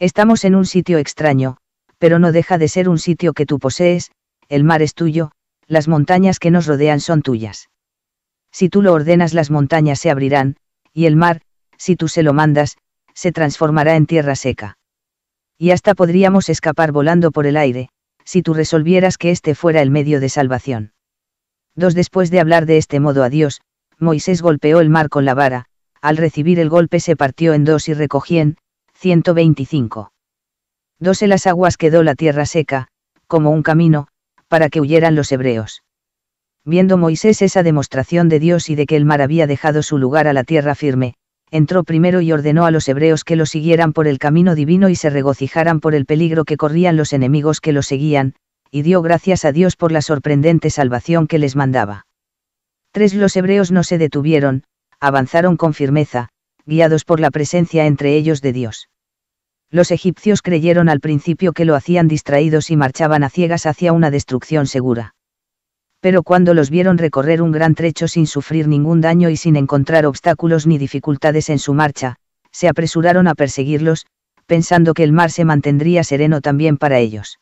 Estamos en un sitio extraño, pero no deja de ser un sitio que tú posees, el mar es tuyo, las montañas que nos rodean son tuyas. Si tú lo ordenas las montañas se abrirán, y el mar, si tú se lo mandas, se transformará en tierra seca. Y hasta podríamos escapar volando por el aire, si tú resolvieras que este fuera el medio de salvación. 2. Después de hablar de este modo a Dios, Moisés golpeó el mar con la vara, al recibir el golpe se partió en dos y recogían, 125. 2. En las aguas quedó la tierra seca, como un camino, para que huyeran los hebreos. Viendo Moisés esa demostración de Dios y de que el mar había dejado su lugar a la tierra firme, entró primero y ordenó a los hebreos que lo siguieran por el camino divino y se regocijaran por el peligro que corrían los enemigos que lo seguían, y dio gracias a Dios por la sorprendente salvación que les mandaba. Tres Los hebreos no se detuvieron, avanzaron con firmeza, guiados por la presencia entre ellos de Dios. Los egipcios creyeron al principio que lo hacían distraídos y marchaban a ciegas hacia una destrucción segura pero cuando los vieron recorrer un gran trecho sin sufrir ningún daño y sin encontrar obstáculos ni dificultades en su marcha, se apresuraron a perseguirlos, pensando que el mar se mantendría sereno también para ellos.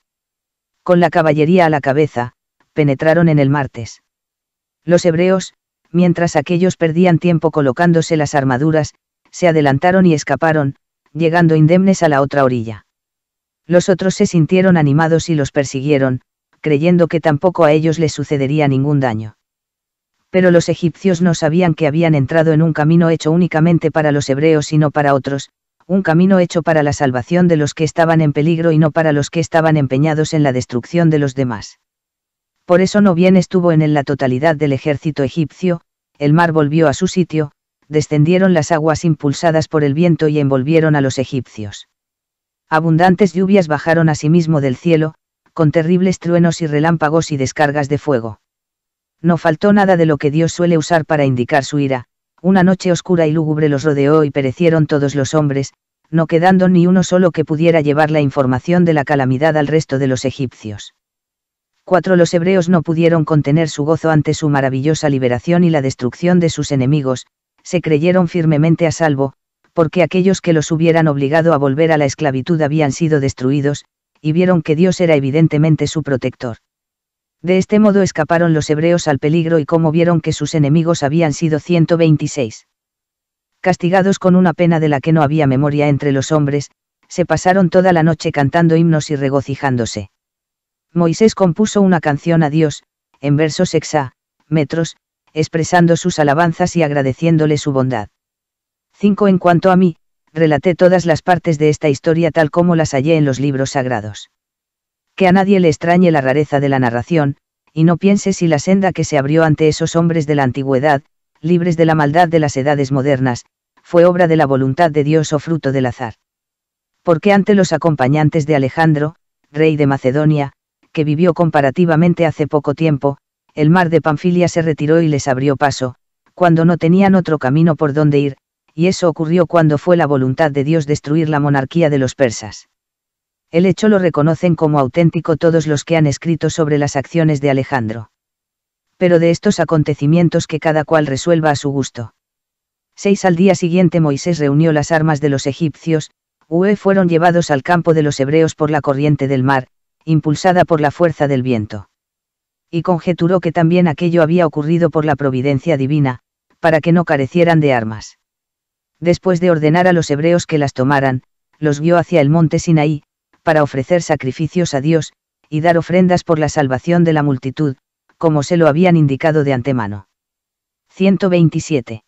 Con la caballería a la cabeza, penetraron en el martes. Los hebreos, mientras aquellos perdían tiempo colocándose las armaduras, se adelantaron y escaparon, llegando indemnes a la otra orilla. Los otros se sintieron animados y los persiguieron, creyendo que tampoco a ellos les sucedería ningún daño. Pero los egipcios no sabían que habían entrado en un camino hecho únicamente para los hebreos y no para otros, un camino hecho para la salvación de los que estaban en peligro y no para los que estaban empeñados en la destrucción de los demás. Por eso no bien estuvo en él la totalidad del ejército egipcio, el mar volvió a su sitio, descendieron las aguas impulsadas por el viento y envolvieron a los egipcios. Abundantes lluvias bajaron asimismo del cielo, con terribles truenos y relámpagos y descargas de fuego. No faltó nada de lo que Dios suele usar para indicar su ira, una noche oscura y lúgubre los rodeó y perecieron todos los hombres, no quedando ni uno solo que pudiera llevar la información de la calamidad al resto de los egipcios. Cuatro Los hebreos no pudieron contener su gozo ante su maravillosa liberación y la destrucción de sus enemigos, se creyeron firmemente a salvo, porque aquellos que los hubieran obligado a volver a la esclavitud habían sido destruidos, y vieron que Dios era evidentemente su protector. De este modo escaparon los hebreos al peligro y como vieron que sus enemigos habían sido 126 castigados con una pena de la que no había memoria entre los hombres, se pasaron toda la noche cantando himnos y regocijándose. Moisés compuso una canción a Dios, en versos metros, expresando sus alabanzas y agradeciéndole su bondad. 5. En cuanto a mí, relaté todas las partes de esta historia tal como las hallé en los libros sagrados. Que a nadie le extrañe la rareza de la narración, y no piense si la senda que se abrió ante esos hombres de la antigüedad, libres de la maldad de las edades modernas, fue obra de la voluntad de Dios o fruto del azar. Porque ante los acompañantes de Alejandro, rey de Macedonia, que vivió comparativamente hace poco tiempo, el mar de Panfilia se retiró y les abrió paso, cuando no tenían otro camino por donde ir, y eso ocurrió cuando fue la voluntad de Dios destruir la monarquía de los persas. El hecho lo reconocen como auténtico todos los que han escrito sobre las acciones de Alejandro. Pero de estos acontecimientos que cada cual resuelva a su gusto. 6. Al día siguiente Moisés reunió las armas de los egipcios, Ue fueron llevados al campo de los hebreos por la corriente del mar, impulsada por la fuerza del viento. Y conjeturó que también aquello había ocurrido por la providencia divina, para que no carecieran de armas. Después de ordenar a los hebreos que las tomaran, los guió hacia el monte Sinaí, para ofrecer sacrificios a Dios, y dar ofrendas por la salvación de la multitud, como se lo habían indicado de antemano. 127.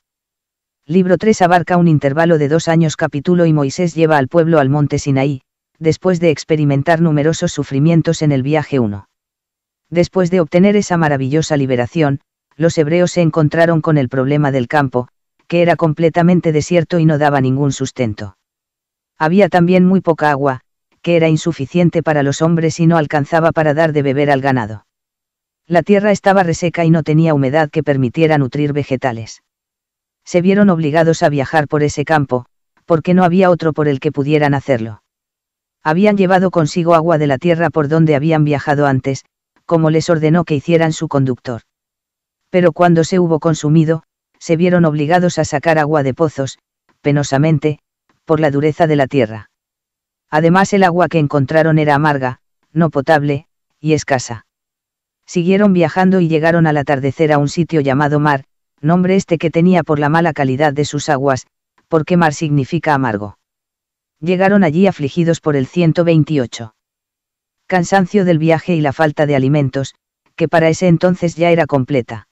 Libro 3 abarca un intervalo de dos años capítulo y Moisés lleva al pueblo al monte Sinaí, después de experimentar numerosos sufrimientos en el viaje 1. Después de obtener esa maravillosa liberación, los hebreos se encontraron con el problema del campo, que era completamente desierto y no daba ningún sustento. Había también muy poca agua, que era insuficiente para los hombres y no alcanzaba para dar de beber al ganado. La tierra estaba reseca y no tenía humedad que permitiera nutrir vegetales. Se vieron obligados a viajar por ese campo, porque no había otro por el que pudieran hacerlo. Habían llevado consigo agua de la tierra por donde habían viajado antes, como les ordenó que hicieran su conductor. Pero cuando se hubo consumido, se vieron obligados a sacar agua de pozos, penosamente, por la dureza de la tierra. Además el agua que encontraron era amarga, no potable, y escasa. Siguieron viajando y llegaron al atardecer a un sitio llamado Mar, nombre este que tenía por la mala calidad de sus aguas, porque Mar significa amargo. Llegaron allí afligidos por el 128. Cansancio del viaje y la falta de alimentos, que para ese entonces ya era completa.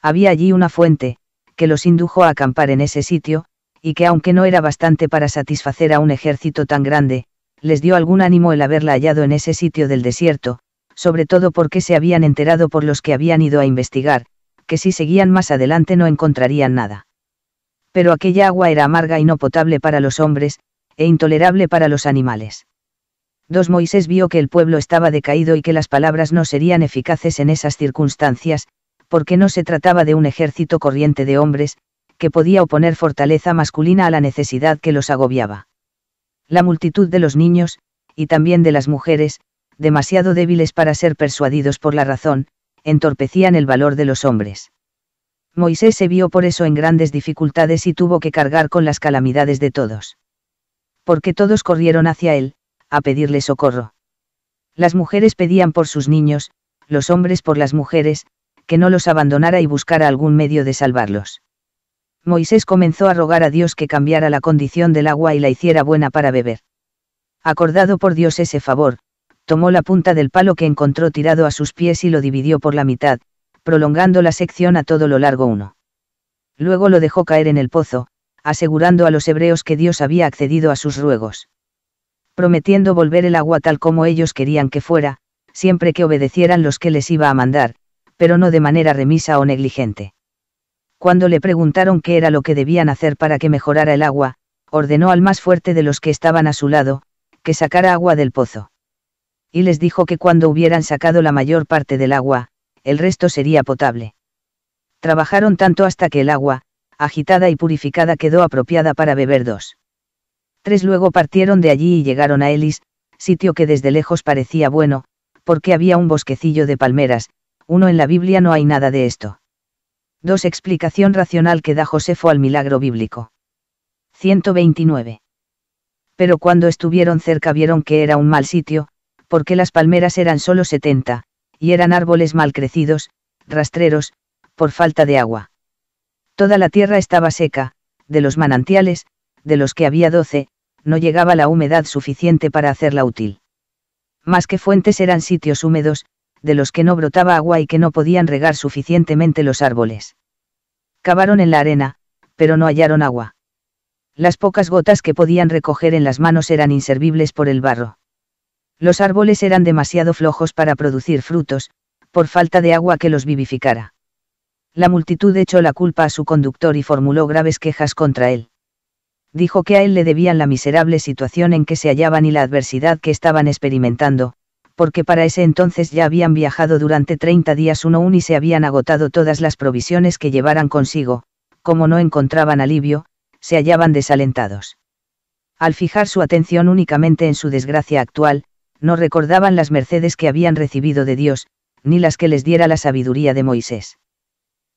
Había allí una fuente, que los indujo a acampar en ese sitio, y que aunque no era bastante para satisfacer a un ejército tan grande, les dio algún ánimo el haberla hallado en ese sitio del desierto, sobre todo porque se habían enterado por los que habían ido a investigar, que si seguían más adelante no encontrarían nada. Pero aquella agua era amarga y no potable para los hombres, e intolerable para los animales. Dos Moisés vio que el pueblo estaba decaído y que las palabras no serían eficaces en esas circunstancias, porque no se trataba de un ejército corriente de hombres, que podía oponer fortaleza masculina a la necesidad que los agobiaba. La multitud de los niños, y también de las mujeres, demasiado débiles para ser persuadidos por la razón, entorpecían el valor de los hombres. Moisés se vio por eso en grandes dificultades y tuvo que cargar con las calamidades de todos. Porque todos corrieron hacia él, a pedirle socorro. Las mujeres pedían por sus niños, los hombres por las mujeres, que no los abandonara y buscara algún medio de salvarlos. Moisés comenzó a rogar a Dios que cambiara la condición del agua y la hiciera buena para beber. Acordado por Dios ese favor, tomó la punta del palo que encontró tirado a sus pies y lo dividió por la mitad, prolongando la sección a todo lo largo uno. Luego lo dejó caer en el pozo, asegurando a los hebreos que Dios había accedido a sus ruegos. Prometiendo volver el agua tal como ellos querían que fuera, siempre que obedecieran los que les iba a mandar, pero no de manera remisa o negligente. Cuando le preguntaron qué era lo que debían hacer para que mejorara el agua, ordenó al más fuerte de los que estaban a su lado, que sacara agua del pozo. Y les dijo que cuando hubieran sacado la mayor parte del agua, el resto sería potable. Trabajaron tanto hasta que el agua, agitada y purificada, quedó apropiada para beber dos. Tres luego partieron de allí y llegaron a Elis, sitio que desde lejos parecía bueno, porque había un bosquecillo de palmeras, 1. En la Biblia no hay nada de esto. 2. Explicación racional que da Josefo al milagro bíblico. 129. Pero cuando estuvieron cerca vieron que era un mal sitio, porque las palmeras eran solo 70, y eran árboles mal crecidos, rastreros, por falta de agua. Toda la tierra estaba seca, de los manantiales, de los que había doce, no llegaba la humedad suficiente para hacerla útil. Más que fuentes eran sitios húmedos, de los que no brotaba agua y que no podían regar suficientemente los árboles. Cavaron en la arena, pero no hallaron agua. Las pocas gotas que podían recoger en las manos eran inservibles por el barro. Los árboles eran demasiado flojos para producir frutos, por falta de agua que los vivificara. La multitud echó la culpa a su conductor y formuló graves quejas contra él. Dijo que a él le debían la miserable situación en que se hallaban y la adversidad que estaban experimentando, porque para ese entonces ya habían viajado durante 30 días uno un y se habían agotado todas las provisiones que llevaran consigo, como no encontraban alivio, se hallaban desalentados. Al fijar su atención únicamente en su desgracia actual, no recordaban las mercedes que habían recibido de Dios, ni las que les diera la sabiduría de Moisés.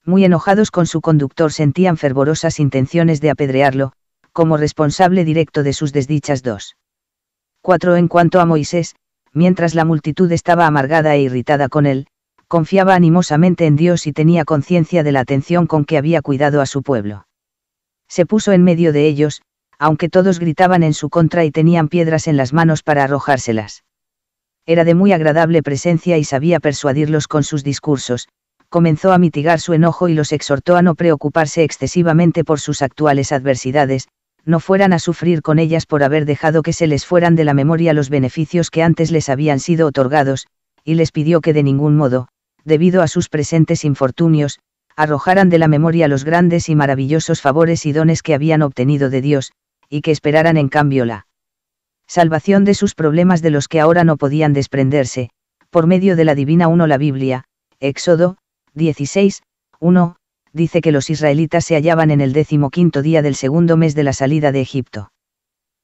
Muy enojados con su conductor sentían fervorosas intenciones de apedrearlo, como responsable directo de sus desdichas dos. 4. En cuanto a Moisés, mientras la multitud estaba amargada e irritada con él, confiaba animosamente en Dios y tenía conciencia de la atención con que había cuidado a su pueblo. Se puso en medio de ellos, aunque todos gritaban en su contra y tenían piedras en las manos para arrojárselas. Era de muy agradable presencia y sabía persuadirlos con sus discursos, comenzó a mitigar su enojo y los exhortó a no preocuparse excesivamente por sus actuales adversidades, no fueran a sufrir con ellas por haber dejado que se les fueran de la memoria los beneficios que antes les habían sido otorgados, y les pidió que de ningún modo, debido a sus presentes infortunios, arrojaran de la memoria los grandes y maravillosos favores y dones que habían obtenido de Dios, y que esperaran en cambio la salvación de sus problemas de los que ahora no podían desprenderse, por medio de la divina 1 la Biblia, Éxodo, 16, 1, dice que los israelitas se hallaban en el decimoquinto día del segundo mes de la salida de Egipto.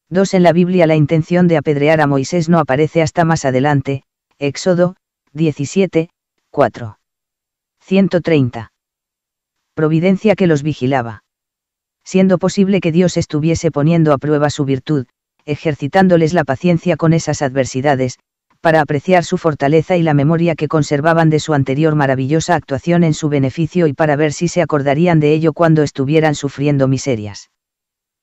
2. En la Biblia la intención de apedrear a Moisés no aparece hasta más adelante, Éxodo, 17, 4. 130. Providencia que los vigilaba. Siendo posible que Dios estuviese poniendo a prueba su virtud, ejercitándoles la paciencia con esas adversidades, para apreciar su fortaleza y la memoria que conservaban de su anterior maravillosa actuación en su beneficio y para ver si se acordarían de ello cuando estuvieran sufriendo miserias.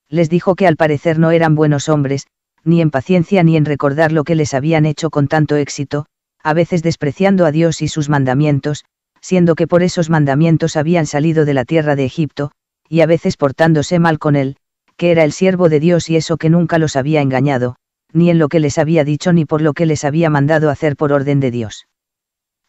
Les dijo que al parecer no eran buenos hombres, ni en paciencia ni en recordar lo que les habían hecho con tanto éxito, a veces despreciando a Dios y sus mandamientos, siendo que por esos mandamientos habían salido de la tierra de Egipto, y a veces portándose mal con él, que era el siervo de Dios y eso que nunca los había engañado, ni en lo que les había dicho ni por lo que les había mandado hacer por orden de Dios.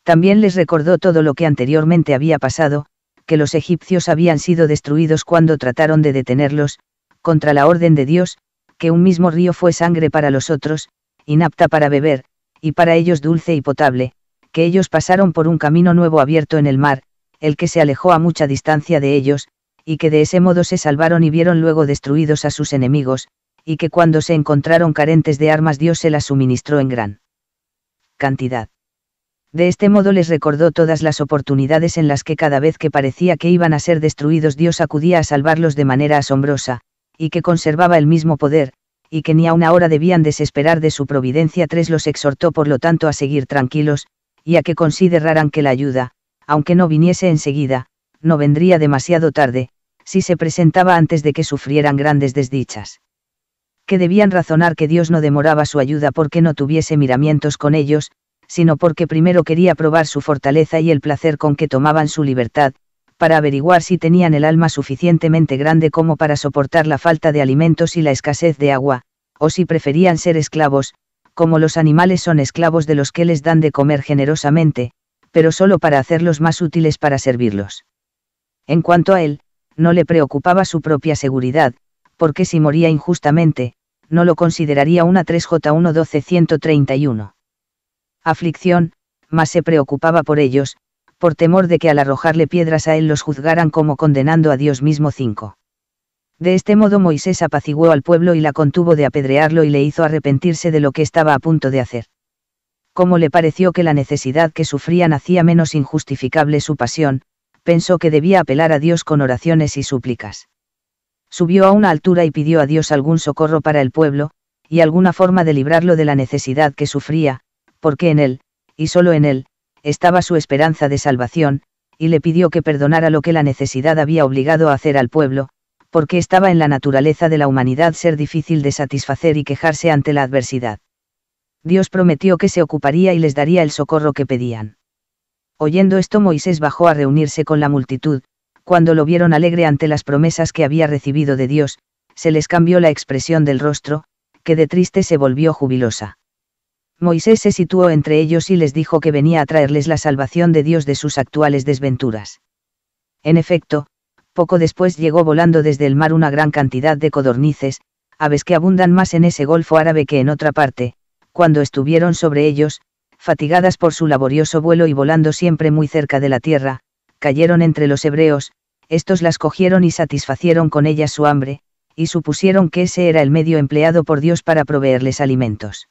También les recordó todo lo que anteriormente había pasado, que los egipcios habían sido destruidos cuando trataron de detenerlos, contra la orden de Dios, que un mismo río fue sangre para los otros, inapta para beber, y para ellos dulce y potable, que ellos pasaron por un camino nuevo abierto en el mar, el que se alejó a mucha distancia de ellos, y que de ese modo se salvaron y vieron luego destruidos a sus enemigos, y que cuando se encontraron carentes de armas Dios se las suministró en gran cantidad. De este modo les recordó todas las oportunidades en las que cada vez que parecía que iban a ser destruidos Dios acudía a salvarlos de manera asombrosa, y que conservaba el mismo poder, y que ni a una hora debían desesperar de su providencia. Tres los exhortó por lo tanto a seguir tranquilos, y a que consideraran que la ayuda, aunque no viniese enseguida, no vendría demasiado tarde, si se presentaba antes de que sufrieran grandes desdichas que debían razonar que Dios no demoraba su ayuda porque no tuviese miramientos con ellos, sino porque primero quería probar su fortaleza y el placer con que tomaban su libertad, para averiguar si tenían el alma suficientemente grande como para soportar la falta de alimentos y la escasez de agua, o si preferían ser esclavos, como los animales son esclavos de los que les dan de comer generosamente, pero solo para hacerlos más útiles para servirlos. En cuanto a él, no le preocupaba su propia seguridad, porque si moría injustamente, no lo consideraría una 3J1-12-131. Aflicción, mas se preocupaba por ellos, por temor de que al arrojarle piedras a él los juzgaran como condenando a Dios mismo 5. De este modo Moisés apaciguó al pueblo y la contuvo de apedrearlo y le hizo arrepentirse de lo que estaba a punto de hacer. Como le pareció que la necesidad que sufrían hacía menos injustificable su pasión, pensó que debía apelar a Dios con oraciones y súplicas. Subió a una altura y pidió a Dios algún socorro para el pueblo, y alguna forma de librarlo de la necesidad que sufría, porque en él, y solo en él, estaba su esperanza de salvación, y le pidió que perdonara lo que la necesidad había obligado a hacer al pueblo, porque estaba en la naturaleza de la humanidad ser difícil de satisfacer y quejarse ante la adversidad. Dios prometió que se ocuparía y les daría el socorro que pedían. Oyendo esto Moisés bajó a reunirse con la multitud, cuando lo vieron alegre ante las promesas que había recibido de Dios, se les cambió la expresión del rostro, que de triste se volvió jubilosa. Moisés se situó entre ellos y les dijo que venía a traerles la salvación de Dios de sus actuales desventuras. En efecto, poco después llegó volando desde el mar una gran cantidad de codornices, aves que abundan más en ese golfo árabe que en otra parte, cuando estuvieron sobre ellos, fatigadas por su laborioso vuelo y volando siempre muy cerca de la tierra, cayeron entre los hebreos, estos las cogieron y satisfacieron con ellas su hambre, y supusieron que ese era el medio empleado por Dios para proveerles alimentos.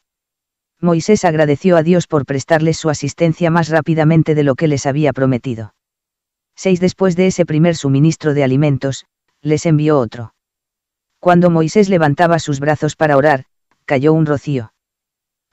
Moisés agradeció a Dios por prestarles su asistencia más rápidamente de lo que les había prometido. Seis después de ese primer suministro de alimentos, les envió otro. Cuando Moisés levantaba sus brazos para orar, cayó un rocío.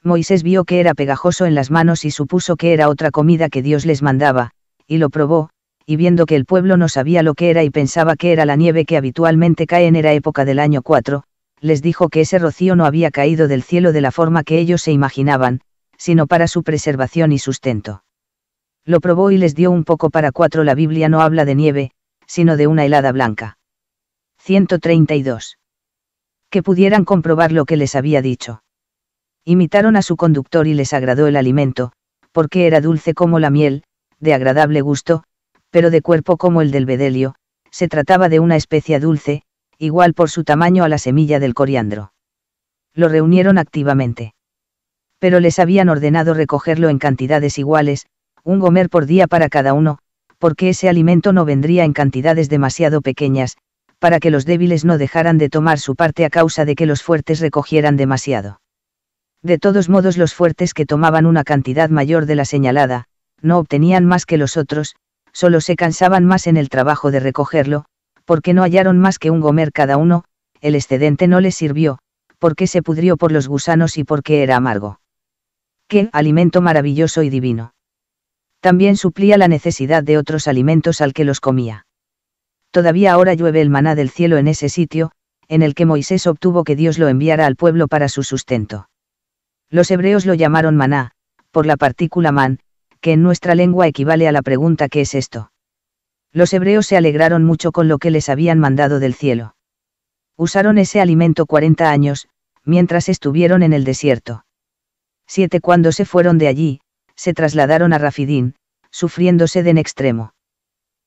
Moisés vio que era pegajoso en las manos y supuso que era otra comida que Dios les mandaba, y lo probó, y viendo que el pueblo no sabía lo que era y pensaba que era la nieve que habitualmente cae en era época del año 4, les dijo que ese rocío no había caído del cielo de la forma que ellos se imaginaban, sino para su preservación y sustento. Lo probó y les dio un poco para cuatro. La Biblia no habla de nieve, sino de una helada blanca. 132. Que pudieran comprobar lo que les había dicho. Imitaron a su conductor y les agradó el alimento, porque era dulce como la miel, de agradable gusto, pero de cuerpo como el del bedelio, se trataba de una especia dulce, igual por su tamaño a la semilla del coriandro. Lo reunieron activamente. Pero les habían ordenado recogerlo en cantidades iguales, un gomer por día para cada uno, porque ese alimento no vendría en cantidades demasiado pequeñas, para que los débiles no dejaran de tomar su parte a causa de que los fuertes recogieran demasiado. De todos modos los fuertes que tomaban una cantidad mayor de la señalada, no obtenían más que los otros, solo se cansaban más en el trabajo de recogerlo, porque no hallaron más que un gomer cada uno, el excedente no les sirvió, porque se pudrió por los gusanos y porque era amargo. ¡Qué alimento maravilloso y divino! También suplía la necesidad de otros alimentos al que los comía. Todavía ahora llueve el maná del cielo en ese sitio, en el que Moisés obtuvo que Dios lo enviara al pueblo para su sustento. Los hebreos lo llamaron maná, por la partícula man, que en nuestra lengua equivale a la pregunta ¿qué es esto? Los hebreos se alegraron mucho con lo que les habían mandado del cielo. Usaron ese alimento 40 años, mientras estuvieron en el desierto. Siete cuando se fueron de allí, se trasladaron a Rafidín, sufriéndose de en extremo.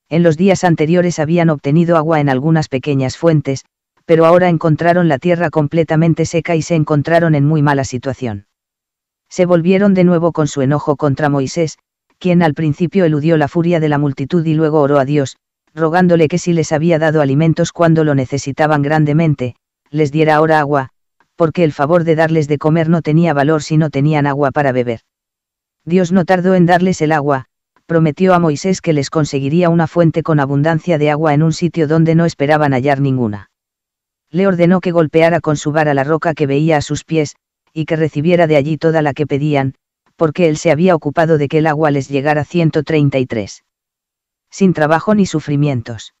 En los días anteriores habían obtenido agua en algunas pequeñas fuentes, pero ahora encontraron la tierra completamente seca y se encontraron en muy mala situación. Se volvieron de nuevo con su enojo contra Moisés, quien al principio eludió la furia de la multitud y luego oró a Dios, rogándole que si les había dado alimentos cuando lo necesitaban grandemente, les diera ahora agua, porque el favor de darles de comer no tenía valor si no tenían agua para beber. Dios no tardó en darles el agua, prometió a Moisés que les conseguiría una fuente con abundancia de agua en un sitio donde no esperaban hallar ninguna. Le ordenó que golpeara con su vara la roca que veía a sus pies, y que recibiera de allí toda la que pedían, porque él se había ocupado de que el agua les llegara 133. Sin trabajo ni sufrimientos.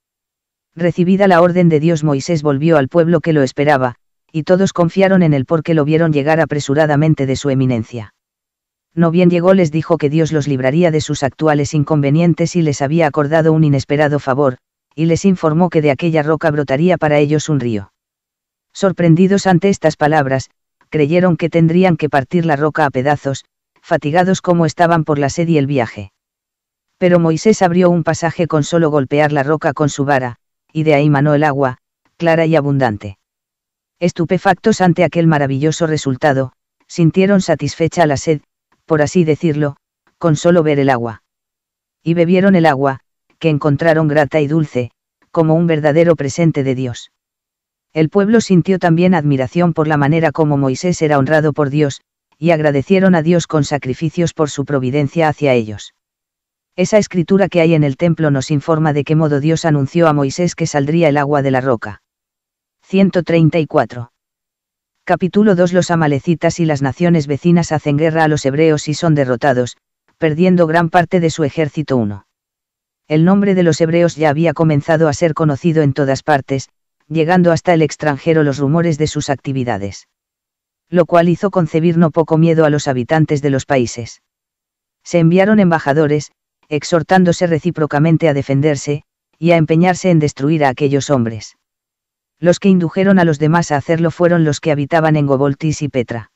Recibida la orden de Dios Moisés volvió al pueblo que lo esperaba, y todos confiaron en él porque lo vieron llegar apresuradamente de su eminencia. No bien llegó les dijo que Dios los libraría de sus actuales inconvenientes y les había acordado un inesperado favor, y les informó que de aquella roca brotaría para ellos un río. Sorprendidos ante estas palabras, creyeron que tendrían que partir la roca a pedazos, fatigados como estaban por la sed y el viaje. Pero Moisés abrió un pasaje con solo golpear la roca con su vara, y de ahí manó el agua, clara y abundante. Estupefactos ante aquel maravilloso resultado, sintieron satisfecha la sed, por así decirlo, con solo ver el agua. Y bebieron el agua, que encontraron grata y dulce, como un verdadero presente de Dios. El pueblo sintió también admiración por la manera como Moisés era honrado por Dios, y agradecieron a Dios con sacrificios por su providencia hacia ellos. Esa escritura que hay en el templo nos informa de qué modo Dios anunció a Moisés que saldría el agua de la roca. 134. Capítulo 2 Los amalecitas y las naciones vecinas hacen guerra a los hebreos y son derrotados, perdiendo gran parte de su ejército 1. El nombre de los hebreos ya había comenzado a ser conocido en todas partes, llegando hasta el extranjero los rumores de sus actividades lo cual hizo concebir no poco miedo a los habitantes de los países. Se enviaron embajadores, exhortándose recíprocamente a defenderse, y a empeñarse en destruir a aquellos hombres. Los que indujeron a los demás a hacerlo fueron los que habitaban en Goboltis y Petra.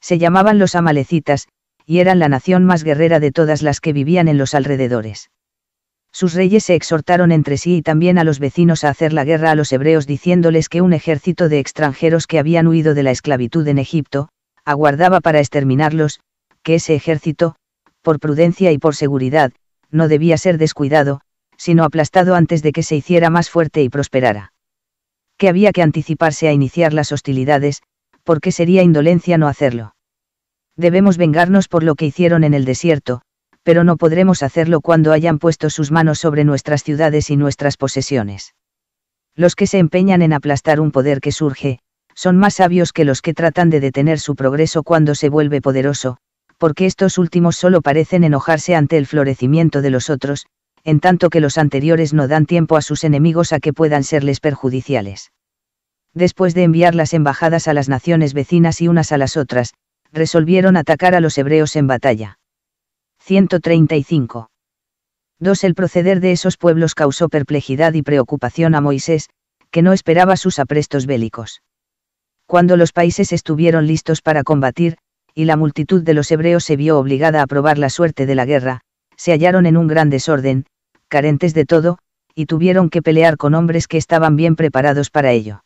Se llamaban los amalecitas, y eran la nación más guerrera de todas las que vivían en los alrededores. Sus reyes se exhortaron entre sí y también a los vecinos a hacer la guerra a los hebreos diciéndoles que un ejército de extranjeros que habían huido de la esclavitud en Egipto, aguardaba para exterminarlos, que ese ejército, por prudencia y por seguridad, no debía ser descuidado, sino aplastado antes de que se hiciera más fuerte y prosperara. Que había que anticiparse a iniciar las hostilidades, porque sería indolencia no hacerlo. Debemos vengarnos por lo que hicieron en el desierto, pero no podremos hacerlo cuando hayan puesto sus manos sobre nuestras ciudades y nuestras posesiones. Los que se empeñan en aplastar un poder que surge, son más sabios que los que tratan de detener su progreso cuando se vuelve poderoso, porque estos últimos solo parecen enojarse ante el florecimiento de los otros, en tanto que los anteriores no dan tiempo a sus enemigos a que puedan serles perjudiciales. Después de enviar las embajadas a las naciones vecinas y unas a las otras, resolvieron atacar a los hebreos en batalla. 135. 2. El proceder de esos pueblos causó perplejidad y preocupación a Moisés, que no esperaba sus aprestos bélicos. Cuando los países estuvieron listos para combatir, y la multitud de los hebreos se vio obligada a probar la suerte de la guerra, se hallaron en un gran desorden, carentes de todo, y tuvieron que pelear con hombres que estaban bien preparados para ello.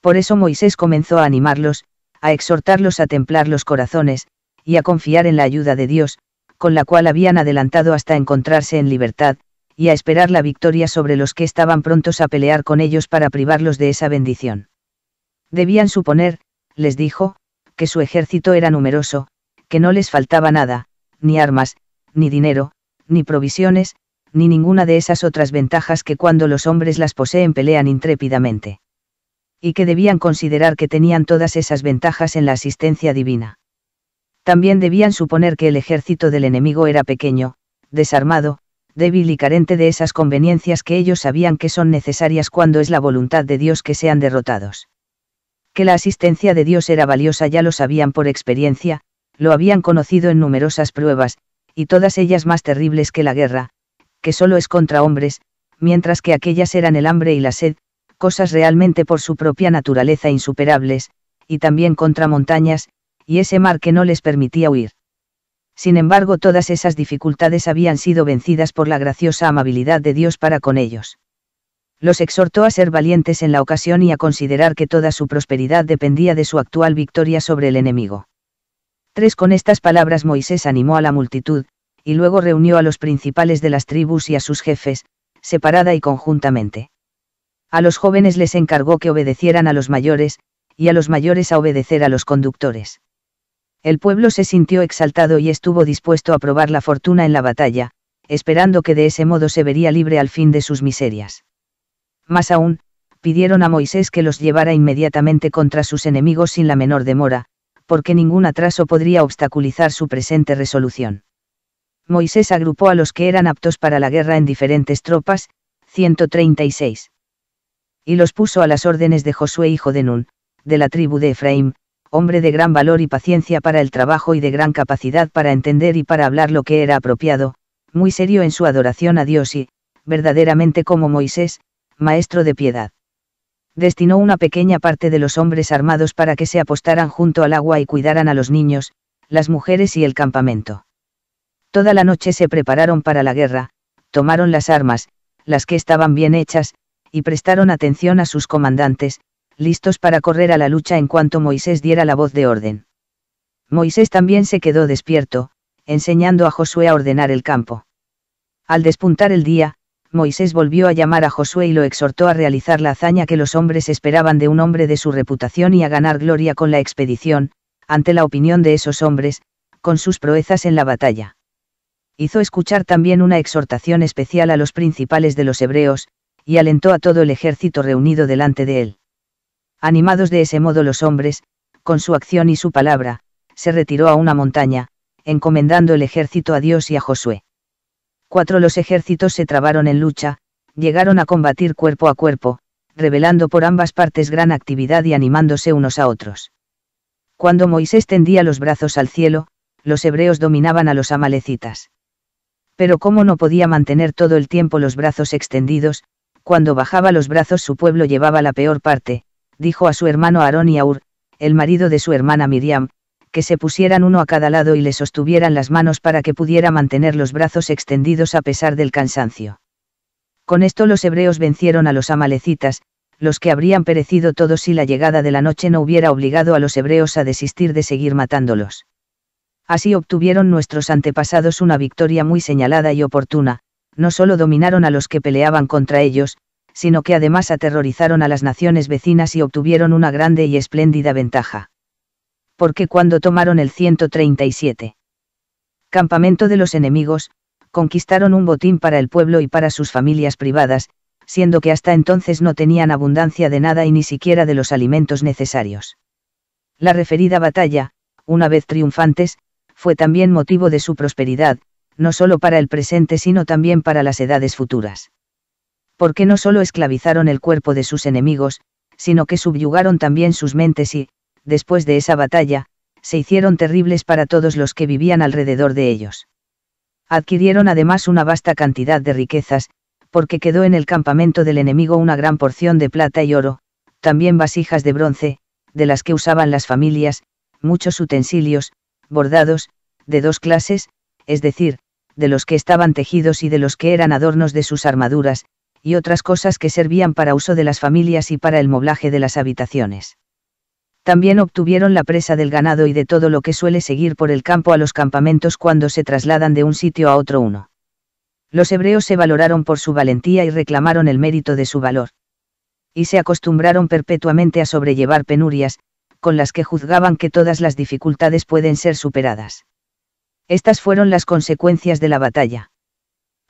Por eso Moisés comenzó a animarlos, a exhortarlos a templar los corazones, y a confiar en la ayuda de Dios, con la cual habían adelantado hasta encontrarse en libertad, y a esperar la victoria sobre los que estaban prontos a pelear con ellos para privarlos de esa bendición. Debían suponer, les dijo, que su ejército era numeroso, que no les faltaba nada, ni armas, ni dinero, ni provisiones, ni ninguna de esas otras ventajas que cuando los hombres las poseen pelean intrépidamente. Y que debían considerar que tenían todas esas ventajas en la asistencia divina también debían suponer que el ejército del enemigo era pequeño, desarmado, débil y carente de esas conveniencias que ellos sabían que son necesarias cuando es la voluntad de Dios que sean derrotados. Que la asistencia de Dios era valiosa ya lo sabían por experiencia, lo habían conocido en numerosas pruebas, y todas ellas más terribles que la guerra, que solo es contra hombres, mientras que aquellas eran el hambre y la sed, cosas realmente por su propia naturaleza insuperables, y también contra montañas, y ese mar que no les permitía huir. Sin embargo, todas esas dificultades habían sido vencidas por la graciosa amabilidad de Dios para con ellos. Los exhortó a ser valientes en la ocasión y a considerar que toda su prosperidad dependía de su actual victoria sobre el enemigo. Tres Con estas palabras Moisés animó a la multitud, y luego reunió a los principales de las tribus y a sus jefes, separada y conjuntamente. A los jóvenes les encargó que obedecieran a los mayores, y a los mayores a obedecer a los conductores. El pueblo se sintió exaltado y estuvo dispuesto a probar la fortuna en la batalla, esperando que de ese modo se vería libre al fin de sus miserias. Más aún, pidieron a Moisés que los llevara inmediatamente contra sus enemigos sin la menor demora, porque ningún atraso podría obstaculizar su presente resolución. Moisés agrupó a los que eran aptos para la guerra en diferentes tropas, 136. Y los puso a las órdenes de Josué hijo de Nun, de la tribu de Efraín, hombre de gran valor y paciencia para el trabajo y de gran capacidad para entender y para hablar lo que era apropiado, muy serio en su adoración a Dios y, verdaderamente como Moisés, maestro de piedad. Destinó una pequeña parte de los hombres armados para que se apostaran junto al agua y cuidaran a los niños, las mujeres y el campamento. Toda la noche se prepararon para la guerra, tomaron las armas, las que estaban bien hechas, y prestaron atención a sus comandantes, listos para correr a la lucha en cuanto Moisés diera la voz de orden. Moisés también se quedó despierto, enseñando a Josué a ordenar el campo. Al despuntar el día, Moisés volvió a llamar a Josué y lo exhortó a realizar la hazaña que los hombres esperaban de un hombre de su reputación y a ganar gloria con la expedición, ante la opinión de esos hombres, con sus proezas en la batalla. Hizo escuchar también una exhortación especial a los principales de los hebreos, y alentó a todo el ejército reunido delante de él. Animados de ese modo los hombres, con su acción y su palabra, se retiró a una montaña, encomendando el ejército a Dios y a Josué. Cuatro los ejércitos se trabaron en lucha, llegaron a combatir cuerpo a cuerpo, revelando por ambas partes gran actividad y animándose unos a otros. Cuando Moisés tendía los brazos al cielo, los hebreos dominaban a los amalecitas. Pero como no podía mantener todo el tiempo los brazos extendidos, cuando bajaba los brazos su pueblo llevaba la peor parte, dijo a su hermano Aarón y Aur, el marido de su hermana Miriam, que se pusieran uno a cada lado y le sostuvieran las manos para que pudiera mantener los brazos extendidos a pesar del cansancio. Con esto los hebreos vencieron a los amalecitas, los que habrían perecido todos si la llegada de la noche no hubiera obligado a los hebreos a desistir de seguir matándolos. Así obtuvieron nuestros antepasados una victoria muy señalada y oportuna, no solo dominaron a los que peleaban contra ellos, sino que además aterrorizaron a las naciones vecinas y obtuvieron una grande y espléndida ventaja. Porque cuando tomaron el 137 campamento de los enemigos, conquistaron un botín para el pueblo y para sus familias privadas, siendo que hasta entonces no tenían abundancia de nada y ni siquiera de los alimentos necesarios. La referida batalla, una vez triunfantes, fue también motivo de su prosperidad, no solo para el presente sino también para las edades futuras porque no solo esclavizaron el cuerpo de sus enemigos, sino que subyugaron también sus mentes y, después de esa batalla, se hicieron terribles para todos los que vivían alrededor de ellos. Adquirieron además una vasta cantidad de riquezas, porque quedó en el campamento del enemigo una gran porción de plata y oro, también vasijas de bronce, de las que usaban las familias, muchos utensilios, bordados, de dos clases, es decir, de los que estaban tejidos y de los que eran adornos de sus armaduras, y otras cosas que servían para uso de las familias y para el moblaje de las habitaciones. También obtuvieron la presa del ganado y de todo lo que suele seguir por el campo a los campamentos cuando se trasladan de un sitio a otro uno. Los hebreos se valoraron por su valentía y reclamaron el mérito de su valor. Y se acostumbraron perpetuamente a sobrellevar penurias, con las que juzgaban que todas las dificultades pueden ser superadas. Estas fueron las consecuencias de la batalla.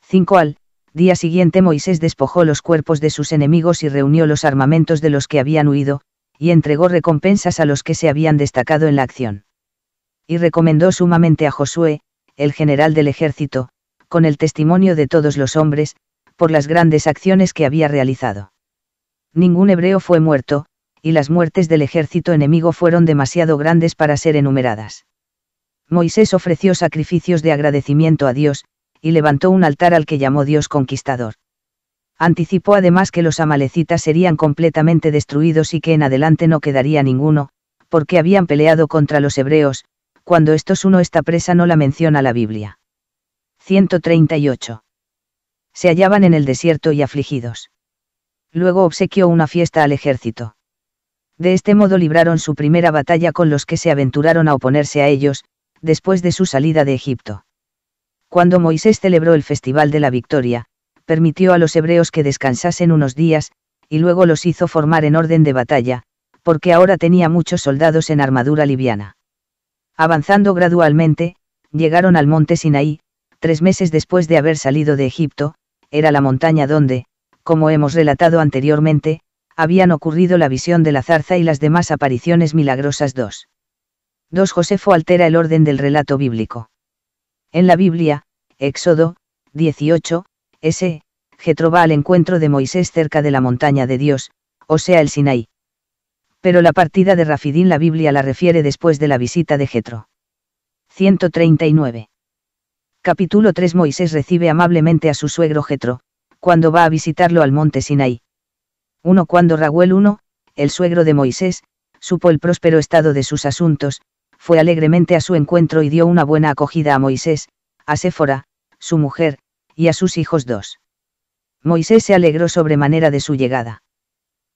5 al Día siguiente Moisés despojó los cuerpos de sus enemigos y reunió los armamentos de los que habían huido, y entregó recompensas a los que se habían destacado en la acción. Y recomendó sumamente a Josué, el general del ejército, con el testimonio de todos los hombres, por las grandes acciones que había realizado. Ningún hebreo fue muerto, y las muertes del ejército enemigo fueron demasiado grandes para ser enumeradas. Moisés ofreció sacrificios de agradecimiento a Dios, y levantó un altar al que llamó Dios conquistador. Anticipó además que los amalecitas serían completamente destruidos y que en adelante no quedaría ninguno, porque habían peleado contra los hebreos, cuando estos uno esta presa no la menciona la Biblia. 138. Se hallaban en el desierto y afligidos. Luego obsequió una fiesta al ejército. De este modo libraron su primera batalla con los que se aventuraron a oponerse a ellos, después de su salida de Egipto cuando Moisés celebró el festival de la victoria, permitió a los hebreos que descansasen unos días, y luego los hizo formar en orden de batalla, porque ahora tenía muchos soldados en armadura liviana. Avanzando gradualmente, llegaron al monte Sinaí, tres meses después de haber salido de Egipto, era la montaña donde, como hemos relatado anteriormente, habían ocurrido la visión de la zarza y las demás apariciones milagrosas 2. 2 Josefo altera el orden del relato bíblico. En la Biblia, Éxodo, 18, S. Jetro va al encuentro de Moisés cerca de la montaña de Dios, o sea el Sinaí. Pero la partida de Rafidín la Biblia la refiere después de la visita de Jetro. 139. Capítulo 3 Moisés recibe amablemente a su suegro Jetro, cuando va a visitarlo al monte Sinaí. 1 Cuando Raúl 1, el suegro de Moisés, supo el próspero estado de sus asuntos, fue alegremente a su encuentro y dio una buena acogida a Moisés, a Séfora, su mujer, y a sus hijos dos. Moisés se alegró sobremanera de su llegada.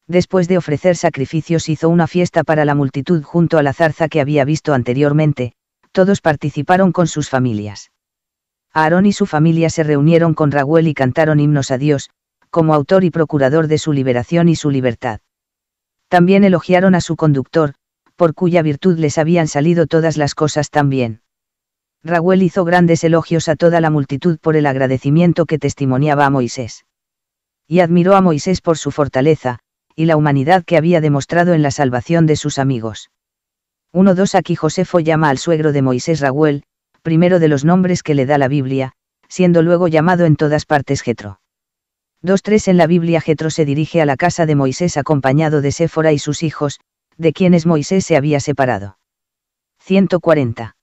Después de ofrecer sacrificios hizo una fiesta para la multitud junto a la zarza que había visto anteriormente, todos participaron con sus familias. Aarón y su familia se reunieron con Rahuel y cantaron himnos a Dios, como autor y procurador de su liberación y su libertad. También elogiaron a su conductor, por cuya virtud les habían salido todas las cosas tan bien. Raúl hizo grandes elogios a toda la multitud por el agradecimiento que testimoniaba a Moisés. Y admiró a Moisés por su fortaleza, y la humanidad que había demostrado en la salvación de sus amigos. dos Aquí Josefo llama al suegro de Moisés Raúl, primero de los nombres que le da la Biblia, siendo luego llamado en todas partes Jetro. 2.3 En la Biblia Jetro se dirige a la casa de Moisés acompañado de Séfora y sus hijos, de quienes Moisés se había separado. 140.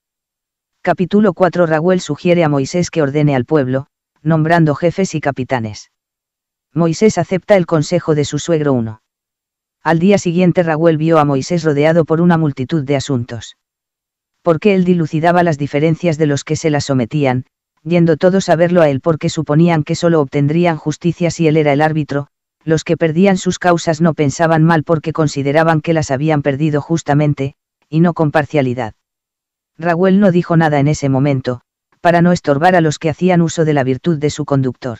Capítulo 4 Raúl sugiere a Moisés que ordene al pueblo, nombrando jefes y capitanes. Moisés acepta el consejo de su suegro 1. Al día siguiente Raúl vio a Moisés rodeado por una multitud de asuntos. Porque él dilucidaba las diferencias de los que se la sometían, yendo todos a verlo a él porque suponían que solo obtendrían justicia si él era el árbitro, los que perdían sus causas no pensaban mal porque consideraban que las habían perdido justamente, y no con parcialidad. Raúl no dijo nada en ese momento, para no estorbar a los que hacían uso de la virtud de su conductor.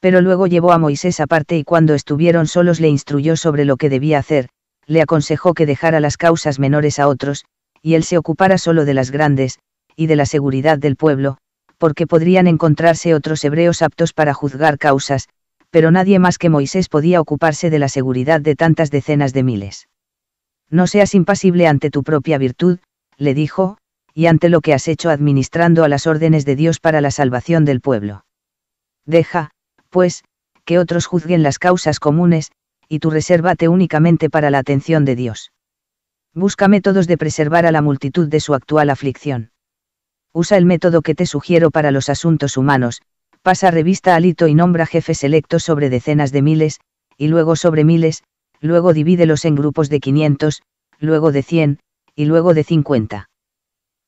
Pero luego llevó a Moisés aparte y cuando estuvieron solos le instruyó sobre lo que debía hacer, le aconsejó que dejara las causas menores a otros, y él se ocupara solo de las grandes, y de la seguridad del pueblo, porque podrían encontrarse otros hebreos aptos para juzgar causas, pero nadie más que Moisés podía ocuparse de la seguridad de tantas decenas de miles. No seas impasible ante tu propia virtud, le dijo, y ante lo que has hecho administrando a las órdenes de Dios para la salvación del pueblo. Deja, pues, que otros juzguen las causas comunes, y tú resérvate únicamente para la atención de Dios. Busca métodos de preservar a la multitud de su actual aflicción. Usa el método que te sugiero para los asuntos humanos, pasa revista al hito y nombra jefes electos sobre decenas de miles, y luego sobre miles, luego divídelos en grupos de 500, luego de 100, y luego de 50.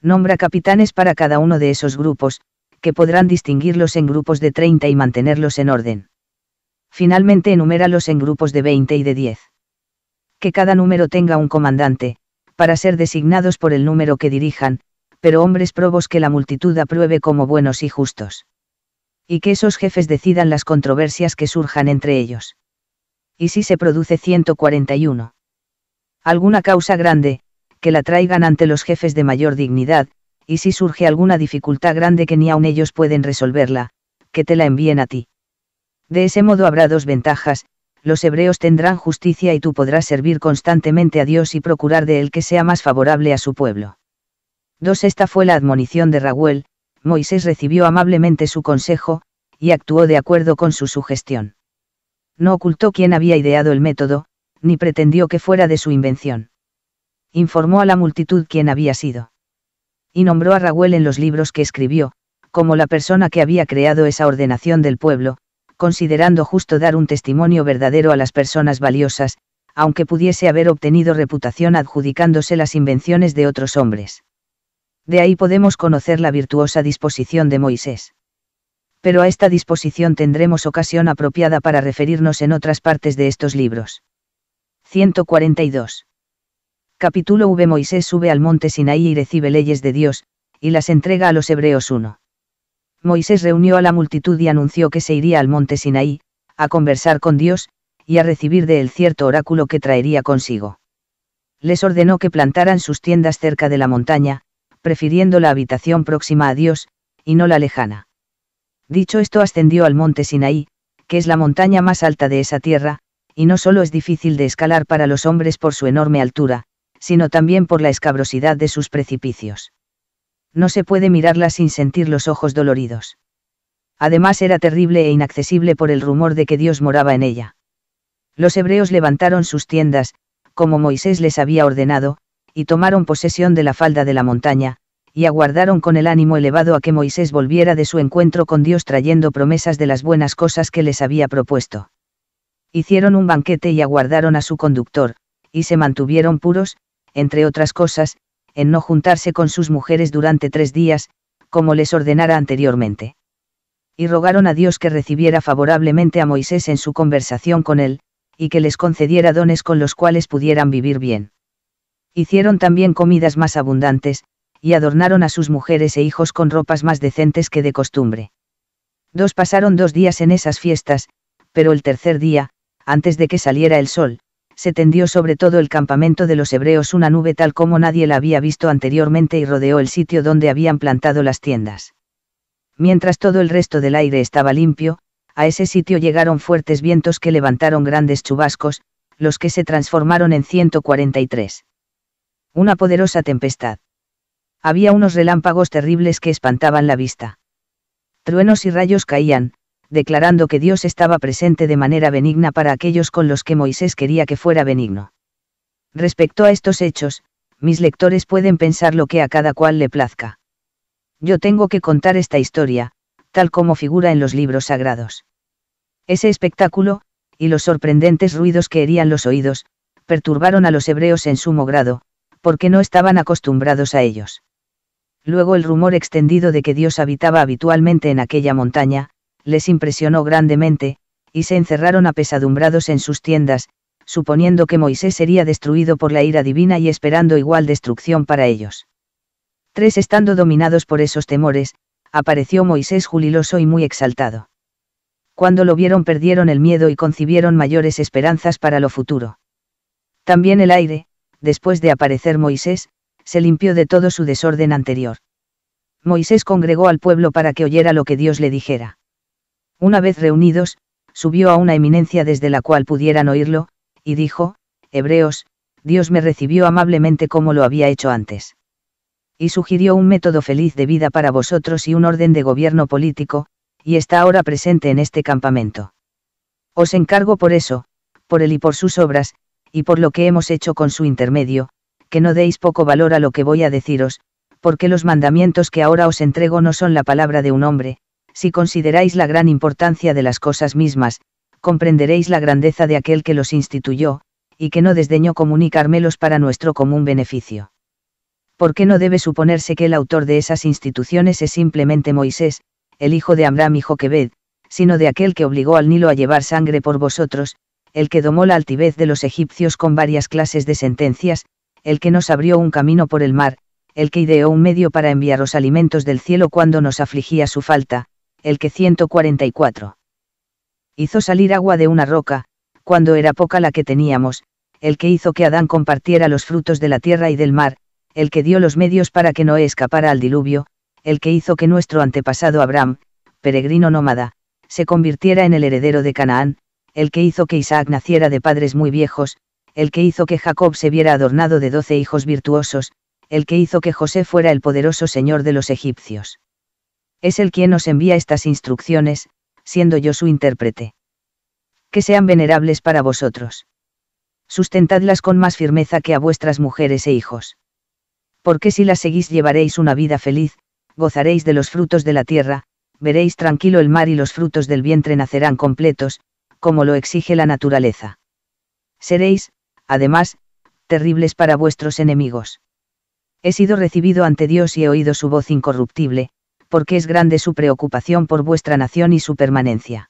Nombra capitanes para cada uno de esos grupos, que podrán distinguirlos en grupos de 30 y mantenerlos en orden. Finalmente enuméralos en grupos de 20 y de 10. Que cada número tenga un comandante, para ser designados por el número que dirijan, pero hombres probos que la multitud apruebe como buenos y justos y que esos jefes decidan las controversias que surjan entre ellos. Y si se produce 141. Alguna causa grande, que la traigan ante los jefes de mayor dignidad, y si surge alguna dificultad grande que ni aun ellos pueden resolverla, que te la envíen a ti. De ese modo habrá dos ventajas, los hebreos tendrán justicia y tú podrás servir constantemente a Dios y procurar de él que sea más favorable a su pueblo. 2. Esta fue la admonición de Raguel, Moisés recibió amablemente su consejo, y actuó de acuerdo con su sugestión. No ocultó quién había ideado el método, ni pretendió que fuera de su invención. Informó a la multitud quién había sido. Y nombró a Raúl en los libros que escribió, como la persona que había creado esa ordenación del pueblo, considerando justo dar un testimonio verdadero a las personas valiosas, aunque pudiese haber obtenido reputación adjudicándose las invenciones de otros hombres. De ahí podemos conocer la virtuosa disposición de Moisés. Pero a esta disposición tendremos ocasión apropiada para referirnos en otras partes de estos libros. 142. Capítulo V Moisés sube al monte Sinaí y recibe leyes de Dios, y las entrega a los hebreos 1. Moisés reunió a la multitud y anunció que se iría al monte Sinaí, a conversar con Dios, y a recibir de él cierto oráculo que traería consigo. Les ordenó que plantaran sus tiendas cerca de la montaña, prefiriendo la habitación próxima a Dios, y no la lejana. Dicho esto ascendió al monte Sinaí, que es la montaña más alta de esa tierra, y no solo es difícil de escalar para los hombres por su enorme altura, sino también por la escabrosidad de sus precipicios. No se puede mirarla sin sentir los ojos doloridos. Además era terrible e inaccesible por el rumor de que Dios moraba en ella. Los hebreos levantaron sus tiendas, como Moisés les había ordenado, y tomaron posesión de la falda de la montaña, y aguardaron con el ánimo elevado a que Moisés volviera de su encuentro con Dios trayendo promesas de las buenas cosas que les había propuesto. Hicieron un banquete y aguardaron a su conductor, y se mantuvieron puros, entre otras cosas, en no juntarse con sus mujeres durante tres días, como les ordenara anteriormente. Y rogaron a Dios que recibiera favorablemente a Moisés en su conversación con él, y que les concediera dones con los cuales pudieran vivir bien. Hicieron también comidas más abundantes, y adornaron a sus mujeres e hijos con ropas más decentes que de costumbre. Dos pasaron dos días en esas fiestas, pero el tercer día, antes de que saliera el sol, se tendió sobre todo el campamento de los hebreos una nube tal como nadie la había visto anteriormente y rodeó el sitio donde habían plantado las tiendas. Mientras todo el resto del aire estaba limpio, a ese sitio llegaron fuertes vientos que levantaron grandes chubascos, los que se transformaron en 143. Una poderosa tempestad. Había unos relámpagos terribles que espantaban la vista. Truenos y rayos caían, declarando que Dios estaba presente de manera benigna para aquellos con los que Moisés quería que fuera benigno. Respecto a estos hechos, mis lectores pueden pensar lo que a cada cual le plazca. Yo tengo que contar esta historia, tal como figura en los libros sagrados. Ese espectáculo, y los sorprendentes ruidos que herían los oídos, perturbaron a los hebreos en sumo grado, porque no estaban acostumbrados a ellos. Luego el rumor extendido de que Dios habitaba habitualmente en aquella montaña, les impresionó grandemente, y se encerraron apesadumbrados en sus tiendas, suponiendo que Moisés sería destruido por la ira divina y esperando igual destrucción para ellos. Tres estando dominados por esos temores, apareció Moisés juliloso y muy exaltado. Cuando lo vieron perdieron el miedo y concibieron mayores esperanzas para lo futuro. También el aire, después de aparecer Moisés, se limpió de todo su desorden anterior. Moisés congregó al pueblo para que oyera lo que Dios le dijera. Una vez reunidos, subió a una eminencia desde la cual pudieran oírlo, y dijo, Hebreos, Dios me recibió amablemente como lo había hecho antes. Y sugirió un método feliz de vida para vosotros y un orden de gobierno político, y está ahora presente en este campamento. Os encargo por eso, por él y por sus obras, y por lo que hemos hecho con su intermedio, que no deis poco valor a lo que voy a deciros, porque los mandamientos que ahora os entrego no son la palabra de un hombre, si consideráis la gran importancia de las cosas mismas, comprenderéis la grandeza de aquel que los instituyó, y que no desdeñó comunicármelos para nuestro común beneficio. ¿Por qué no debe suponerse que el autor de esas instituciones es simplemente Moisés, el hijo de Amram y Joquebed, sino de aquel que obligó al Nilo a llevar sangre por vosotros, el que domó la altivez de los egipcios con varias clases de sentencias, el que nos abrió un camino por el mar, el que ideó un medio para enviar los alimentos del cielo cuando nos afligía su falta, el que 144. Hizo salir agua de una roca, cuando era poca la que teníamos, el que hizo que Adán compartiera los frutos de la tierra y del mar, el que dio los medios para que Noé escapara al diluvio, el que hizo que nuestro antepasado Abraham, peregrino nómada, se convirtiera en el heredero de Canaán, el que hizo que Isaac naciera de padres muy viejos, el que hizo que Jacob se viera adornado de doce hijos virtuosos, el que hizo que José fuera el poderoso señor de los egipcios. Es el quien nos envía estas instrucciones, siendo yo su intérprete. Que sean venerables para vosotros. Sustentadlas con más firmeza que a vuestras mujeres e hijos. Porque si las seguís llevaréis una vida feliz, gozaréis de los frutos de la tierra, veréis tranquilo el mar y los frutos del vientre nacerán completos, como lo exige la naturaleza. Seréis, además, terribles para vuestros enemigos. He sido recibido ante Dios y he oído su voz incorruptible, porque es grande su preocupación por vuestra nación y su permanencia.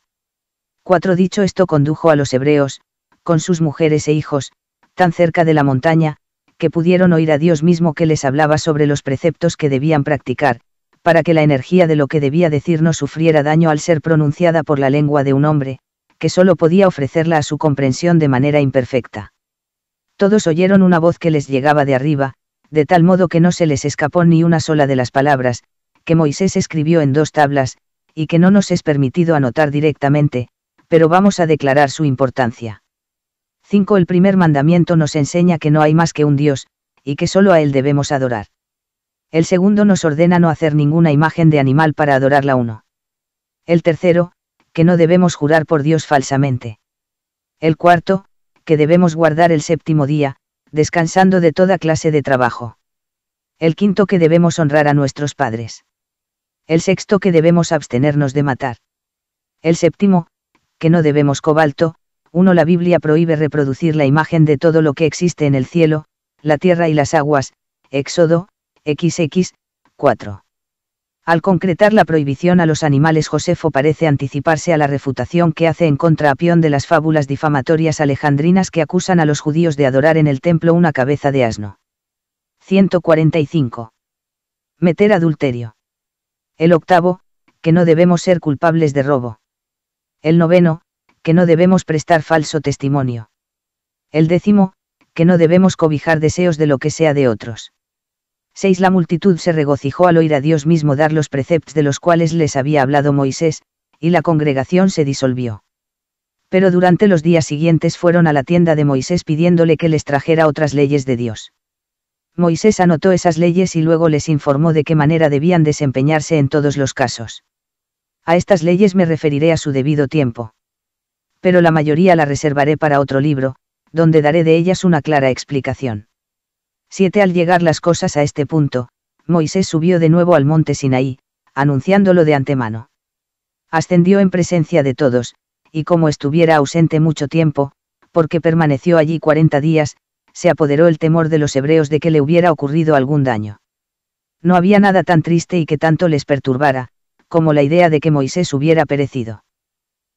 Cuatro Dicho esto condujo a los hebreos, con sus mujeres e hijos, tan cerca de la montaña, que pudieron oír a Dios mismo que les hablaba sobre los preceptos que debían practicar, para que la energía de lo que debía decir no sufriera daño al ser pronunciada por la lengua de un hombre, que solo podía ofrecerla a su comprensión de manera imperfecta. Todos oyeron una voz que les llegaba de arriba, de tal modo que no se les escapó ni una sola de las palabras, que Moisés escribió en dos tablas, y que no nos es permitido anotar directamente, pero vamos a declarar su importancia. 5. El primer mandamiento nos enseña que no hay más que un Dios, y que solo a Él debemos adorar. El segundo nos ordena no hacer ninguna imagen de animal para adorarla uno. El tercero, que no debemos jurar por Dios falsamente. El cuarto, que debemos guardar el séptimo día, descansando de toda clase de trabajo. El quinto, que debemos honrar a nuestros padres. El sexto, que debemos abstenernos de matar. El séptimo, que no debemos cobalto, uno la Biblia prohíbe reproducir la imagen de todo lo que existe en el cielo, la tierra y las aguas, Éxodo, XX, 4. Al concretar la prohibición a los animales Josefo parece anticiparse a la refutación que hace en contra a Pión de las fábulas difamatorias alejandrinas que acusan a los judíos de adorar en el templo una cabeza de asno. 145. Meter adulterio. El octavo, que no debemos ser culpables de robo. El noveno, que no debemos prestar falso testimonio. El décimo, que no debemos cobijar deseos de lo que sea de otros. 6. La multitud se regocijó al oír a Dios mismo dar los preceptos de los cuales les había hablado Moisés, y la congregación se disolvió. Pero durante los días siguientes fueron a la tienda de Moisés pidiéndole que les trajera otras leyes de Dios. Moisés anotó esas leyes y luego les informó de qué manera debían desempeñarse en todos los casos. A estas leyes me referiré a su debido tiempo. Pero la mayoría la reservaré para otro libro, donde daré de ellas una clara explicación. 7 Al llegar las cosas a este punto, Moisés subió de nuevo al monte Sinaí, anunciándolo de antemano. Ascendió en presencia de todos, y como estuviera ausente mucho tiempo, porque permaneció allí cuarenta días, se apoderó el temor de los hebreos de que le hubiera ocurrido algún daño. No había nada tan triste y que tanto les perturbara, como la idea de que Moisés hubiera perecido.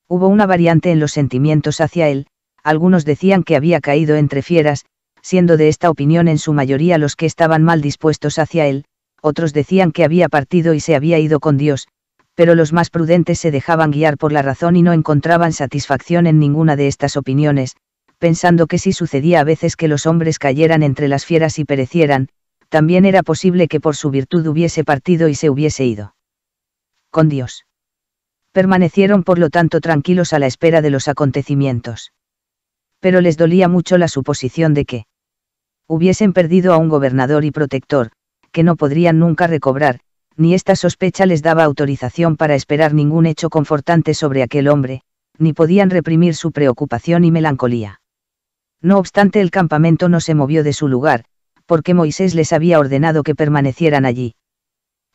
Hubo una variante en los sentimientos hacia él, algunos decían que había caído entre fieras, siendo de esta opinión en su mayoría los que estaban mal dispuestos hacia él, otros decían que había partido y se había ido con Dios, pero los más prudentes se dejaban guiar por la razón y no encontraban satisfacción en ninguna de estas opiniones, pensando que si sucedía a veces que los hombres cayeran entre las fieras y perecieran, también era posible que por su virtud hubiese partido y se hubiese ido. Con Dios. Permanecieron por lo tanto tranquilos a la espera de los acontecimientos. Pero les dolía mucho la suposición de que hubiesen perdido a un gobernador y protector, que no podrían nunca recobrar, ni esta sospecha les daba autorización para esperar ningún hecho confortante sobre aquel hombre, ni podían reprimir su preocupación y melancolía. No obstante el campamento no se movió de su lugar, porque Moisés les había ordenado que permanecieran allí.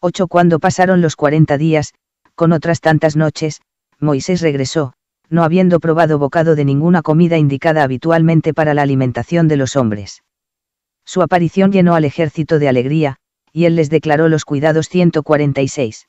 8 cuando pasaron los cuarenta días, con otras tantas noches, Moisés regresó, no habiendo probado bocado de ninguna comida indicada habitualmente para la alimentación de los hombres. Su aparición llenó al ejército de alegría, y él les declaró los cuidados 146.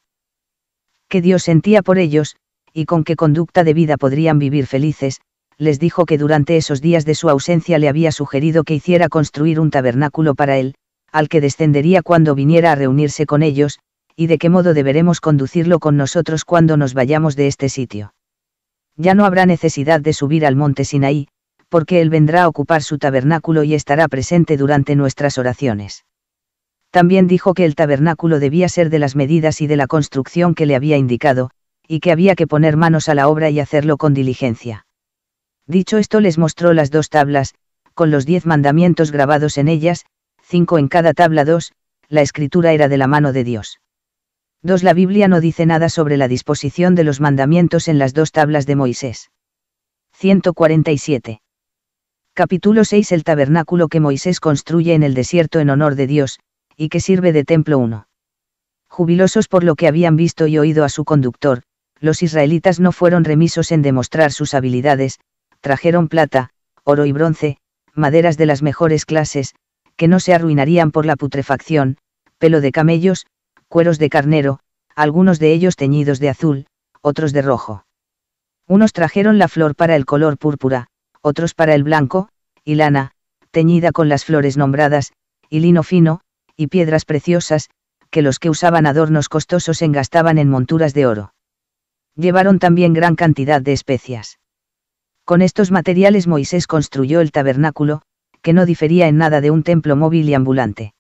Que Dios sentía por ellos, y con qué conducta de vida podrían vivir felices, les dijo que durante esos días de su ausencia le había sugerido que hiciera construir un tabernáculo para él, al que descendería cuando viniera a reunirse con ellos, y de qué modo deberemos conducirlo con nosotros cuando nos vayamos de este sitio. Ya no habrá necesidad de subir al monte Sinaí, porque Él vendrá a ocupar su tabernáculo y estará presente durante nuestras oraciones. También dijo que el tabernáculo debía ser de las medidas y de la construcción que le había indicado, y que había que poner manos a la obra y hacerlo con diligencia. Dicho esto les mostró las dos tablas, con los diez mandamientos grabados en ellas, cinco en cada tabla dos, la escritura era de la mano de Dios. 2. La Biblia no dice nada sobre la disposición de los mandamientos en las dos tablas de Moisés. 147. Capítulo 6 El tabernáculo que Moisés construye en el desierto en honor de Dios, y que sirve de templo 1. Jubilosos por lo que habían visto y oído a su conductor, los israelitas no fueron remisos en demostrar sus habilidades, trajeron plata, oro y bronce, maderas de las mejores clases, que no se arruinarían por la putrefacción, pelo de camellos, cueros de carnero, algunos de ellos teñidos de azul, otros de rojo. Unos trajeron la flor para el color púrpura, otros para el blanco, y lana, teñida con las flores nombradas, y lino fino, y piedras preciosas, que los que usaban adornos costosos engastaban en monturas de oro. Llevaron también gran cantidad de especias. Con estos materiales Moisés construyó el tabernáculo, que no difería en nada de un templo móvil y ambulante.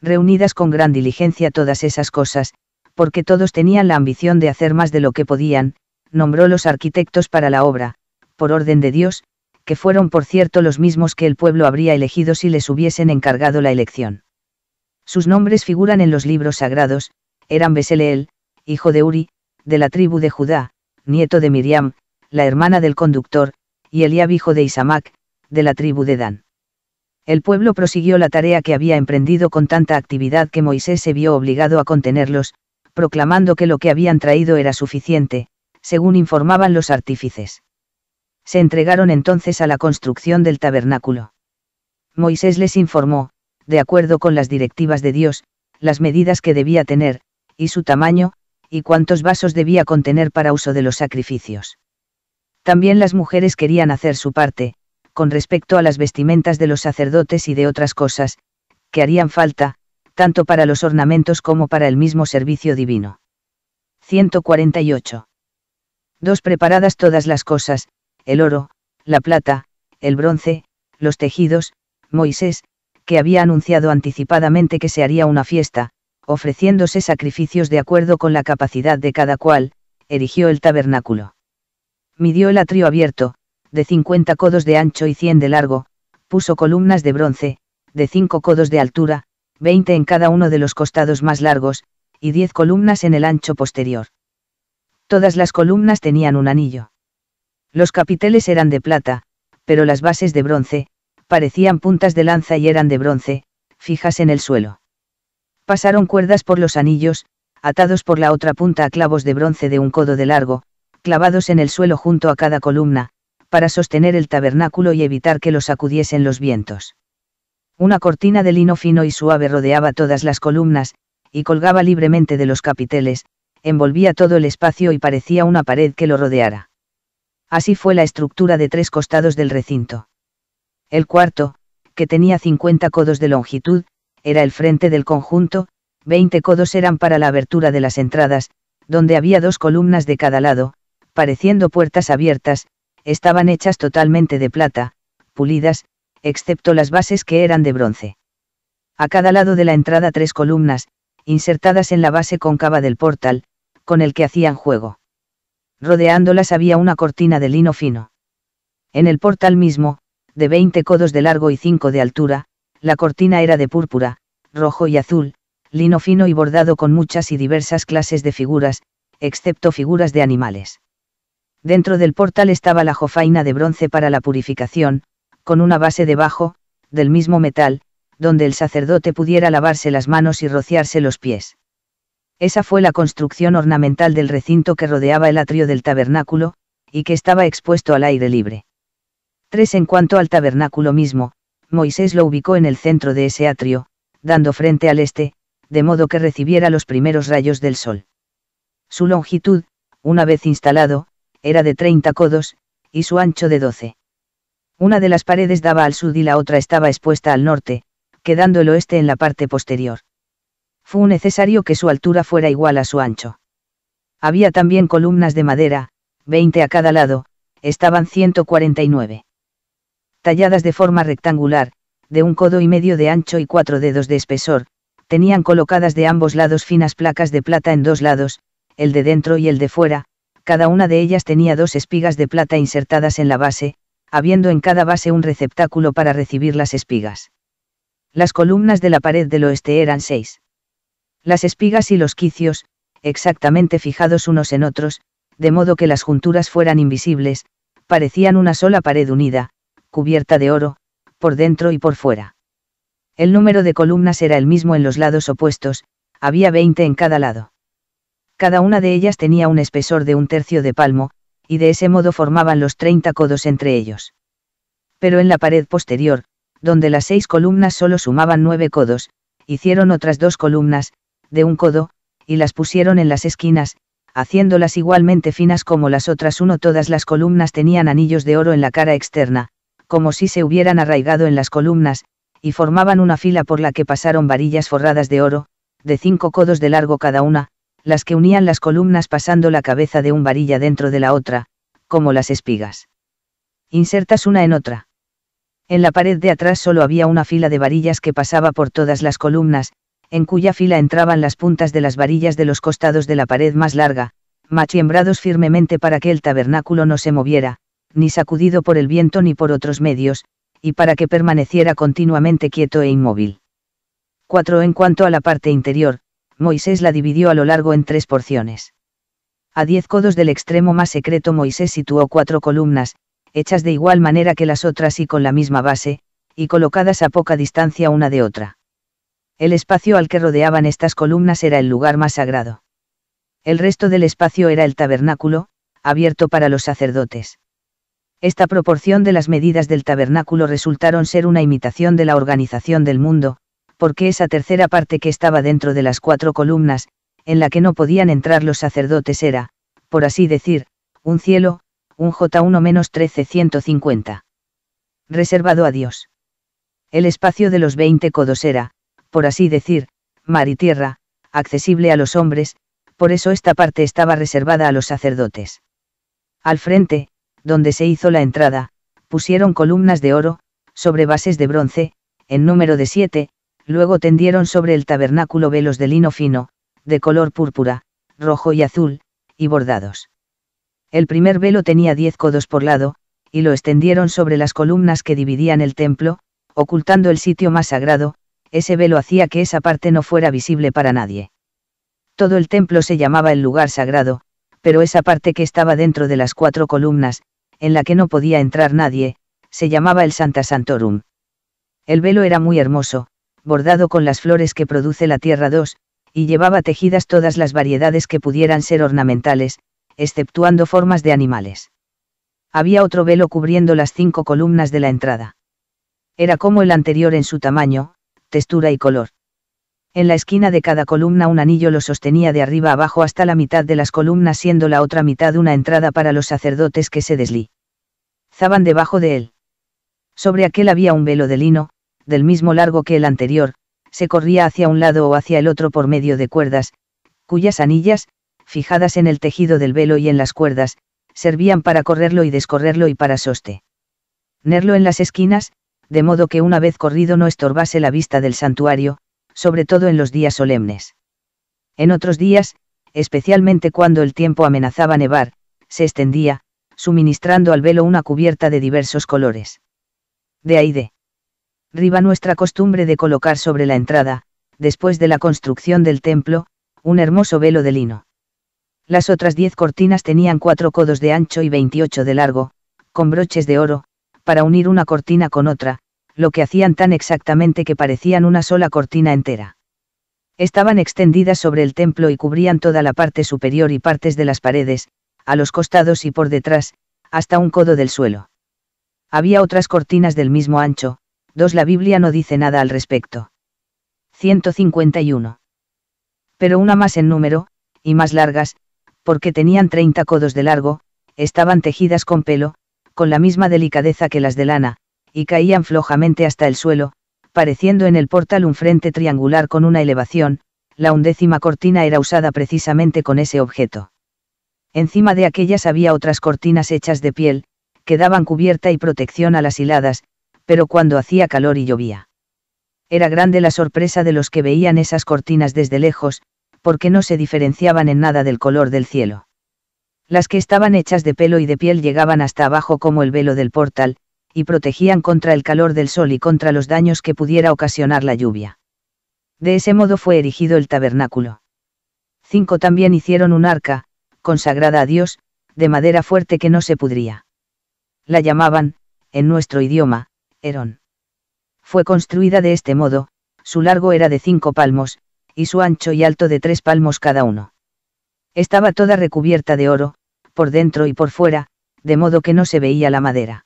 Reunidas con gran diligencia todas esas cosas, porque todos tenían la ambición de hacer más de lo que podían, nombró los arquitectos para la obra, por orden de Dios, que fueron por cierto los mismos que el pueblo habría elegido si les hubiesen encargado la elección. Sus nombres figuran en los libros sagrados, eran Beseleel, hijo de Uri, de la tribu de Judá, nieto de Miriam, la hermana del conductor, y Eliab hijo de Isamac, de la tribu de Dan. El pueblo prosiguió la tarea que había emprendido con tanta actividad que Moisés se vio obligado a contenerlos, proclamando que lo que habían traído era suficiente, según informaban los artífices se entregaron entonces a la construcción del tabernáculo. Moisés les informó, de acuerdo con las directivas de Dios, las medidas que debía tener, y su tamaño, y cuántos vasos debía contener para uso de los sacrificios. También las mujeres querían hacer su parte, con respecto a las vestimentas de los sacerdotes y de otras cosas, que harían falta, tanto para los ornamentos como para el mismo servicio divino. 148. Dos preparadas todas las cosas, el oro, la plata, el bronce, los tejidos, Moisés, que había anunciado anticipadamente que se haría una fiesta, ofreciéndose sacrificios de acuerdo con la capacidad de cada cual, erigió el tabernáculo. Midió el atrio abierto, de 50 codos de ancho y 100 de largo, puso columnas de bronce, de 5 codos de altura, 20 en cada uno de los costados más largos, y 10 columnas en el ancho posterior. Todas las columnas tenían un anillo. Los capiteles eran de plata, pero las bases de bronce, parecían puntas de lanza y eran de bronce, fijas en el suelo. Pasaron cuerdas por los anillos, atados por la otra punta a clavos de bronce de un codo de largo, clavados en el suelo junto a cada columna, para sostener el tabernáculo y evitar que lo sacudiesen los vientos. Una cortina de lino fino y suave rodeaba todas las columnas, y colgaba libremente de los capiteles, envolvía todo el espacio y parecía una pared que lo rodeara. Así fue la estructura de tres costados del recinto. El cuarto, que tenía 50 codos de longitud, era el frente del conjunto, 20 codos eran para la abertura de las entradas, donde había dos columnas de cada lado, pareciendo puertas abiertas, estaban hechas totalmente de plata, pulidas, excepto las bases que eran de bronce. A cada lado de la entrada tres columnas, insertadas en la base cóncava del portal, con el que hacían juego rodeándolas había una cortina de lino fino. En el portal mismo, de 20 codos de largo y 5 de altura, la cortina era de púrpura, rojo y azul, lino fino y bordado con muchas y diversas clases de figuras, excepto figuras de animales. Dentro del portal estaba la jofaina de bronce para la purificación, con una base debajo, del mismo metal, donde el sacerdote pudiera lavarse las manos y rociarse los pies. Esa fue la construcción ornamental del recinto que rodeaba el atrio del tabernáculo, y que estaba expuesto al aire libre. 3. En cuanto al tabernáculo mismo, Moisés lo ubicó en el centro de ese atrio, dando frente al este, de modo que recibiera los primeros rayos del sol. Su longitud, una vez instalado, era de 30 codos, y su ancho de 12. Una de las paredes daba al sur y la otra estaba expuesta al norte, quedando el oeste en la parte posterior fue necesario que su altura fuera igual a su ancho. Había también columnas de madera, 20 a cada lado, estaban 149. Talladas de forma rectangular, de un codo y medio de ancho y cuatro dedos de espesor, tenían colocadas de ambos lados finas placas de plata en dos lados, el de dentro y el de fuera, cada una de ellas tenía dos espigas de plata insertadas en la base, habiendo en cada base un receptáculo para recibir las espigas. Las columnas de la pared del oeste eran seis. Las espigas y los quicios, exactamente fijados unos en otros, de modo que las junturas fueran invisibles, parecían una sola pared unida, cubierta de oro, por dentro y por fuera. El número de columnas era el mismo en los lados opuestos, había veinte en cada lado. Cada una de ellas tenía un espesor de un tercio de palmo, y de ese modo formaban los treinta codos entre ellos. Pero en la pared posterior, donde las seis columnas solo sumaban nueve codos, hicieron otras dos columnas, de un codo, y las pusieron en las esquinas, haciéndolas igualmente finas como las otras uno todas las columnas tenían anillos de oro en la cara externa, como si se hubieran arraigado en las columnas, y formaban una fila por la que pasaron varillas forradas de oro, de cinco codos de largo cada una, las que unían las columnas pasando la cabeza de un varilla dentro de la otra, como las espigas. Insertas una en otra. En la pared de atrás solo había una fila de varillas que pasaba por todas las columnas, en cuya fila entraban las puntas de las varillas de los costados de la pared más larga, machiembrados firmemente para que el tabernáculo no se moviera, ni sacudido por el viento ni por otros medios, y para que permaneciera continuamente quieto e inmóvil. 4. En cuanto a la parte interior, Moisés la dividió a lo largo en tres porciones. A diez codos del extremo más secreto Moisés situó cuatro columnas, hechas de igual manera que las otras y con la misma base, y colocadas a poca distancia una de otra. El espacio al que rodeaban estas columnas era el lugar más sagrado. El resto del espacio era el tabernáculo, abierto para los sacerdotes. Esta proporción de las medidas del tabernáculo resultaron ser una imitación de la organización del mundo, porque esa tercera parte que estaba dentro de las cuatro columnas, en la que no podían entrar los sacerdotes era, por así decir, un cielo, un j 1 1350 Reservado a Dios. El espacio de los 20 codos era, por así decir, mar y tierra, accesible a los hombres, por eso esta parte estaba reservada a los sacerdotes. Al frente, donde se hizo la entrada, pusieron columnas de oro, sobre bases de bronce, en número de siete, luego tendieron sobre el tabernáculo velos de lino fino, de color púrpura, rojo y azul, y bordados. El primer velo tenía diez codos por lado, y lo extendieron sobre las columnas que dividían el templo, ocultando el sitio más sagrado, ese velo hacía que esa parte no fuera visible para nadie. Todo el templo se llamaba el lugar sagrado, pero esa parte que estaba dentro de las cuatro columnas, en la que no podía entrar nadie, se llamaba el Santa Santorum. El velo era muy hermoso, bordado con las flores que produce la tierra 2, y llevaba tejidas todas las variedades que pudieran ser ornamentales, exceptuando formas de animales. Había otro velo cubriendo las cinco columnas de la entrada. Era como el anterior en su tamaño, textura y color. En la esquina de cada columna un anillo lo sostenía de arriba abajo hasta la mitad de las columnas siendo la otra mitad una entrada para los sacerdotes que se deslizaban debajo de él. Sobre aquel había un velo de lino, del mismo largo que el anterior, se corría hacia un lado o hacia el otro por medio de cuerdas, cuyas anillas, fijadas en el tejido del velo y en las cuerdas, servían para correrlo y descorrerlo y para Nerlo en las esquinas, de modo que una vez corrido no estorbase la vista del santuario, sobre todo en los días solemnes. En otros días, especialmente cuando el tiempo amenazaba nevar, se extendía, suministrando al velo una cubierta de diversos colores. De ahí de Riba nuestra costumbre de colocar sobre la entrada, después de la construcción del templo, un hermoso velo de lino. Las otras diez cortinas tenían cuatro codos de ancho y veintiocho de largo, con broches de oro, para unir una cortina con otra, lo que hacían tan exactamente que parecían una sola cortina entera. Estaban extendidas sobre el templo y cubrían toda la parte superior y partes de las paredes, a los costados y por detrás, hasta un codo del suelo. Había otras cortinas del mismo ancho, dos la Biblia no dice nada al respecto. 151. Pero una más en número, y más largas, porque tenían 30 codos de largo, estaban tejidas con pelo, con la misma delicadeza que las de lana, y caían flojamente hasta el suelo, pareciendo en el portal un frente triangular con una elevación, la undécima cortina era usada precisamente con ese objeto. Encima de aquellas había otras cortinas hechas de piel, que daban cubierta y protección a las hiladas, pero cuando hacía calor y llovía. Era grande la sorpresa de los que veían esas cortinas desde lejos, porque no se diferenciaban en nada del color del cielo. Las que estaban hechas de pelo y de piel llegaban hasta abajo como el velo del portal, y protegían contra el calor del sol y contra los daños que pudiera ocasionar la lluvia. De ese modo fue erigido el tabernáculo. Cinco también hicieron un arca, consagrada a Dios, de madera fuerte que no se pudría. La llamaban, en nuestro idioma, Herón. Fue construida de este modo, su largo era de cinco palmos, y su ancho y alto de tres palmos cada uno. Estaba toda recubierta de oro, por dentro y por fuera, de modo que no se veía la madera.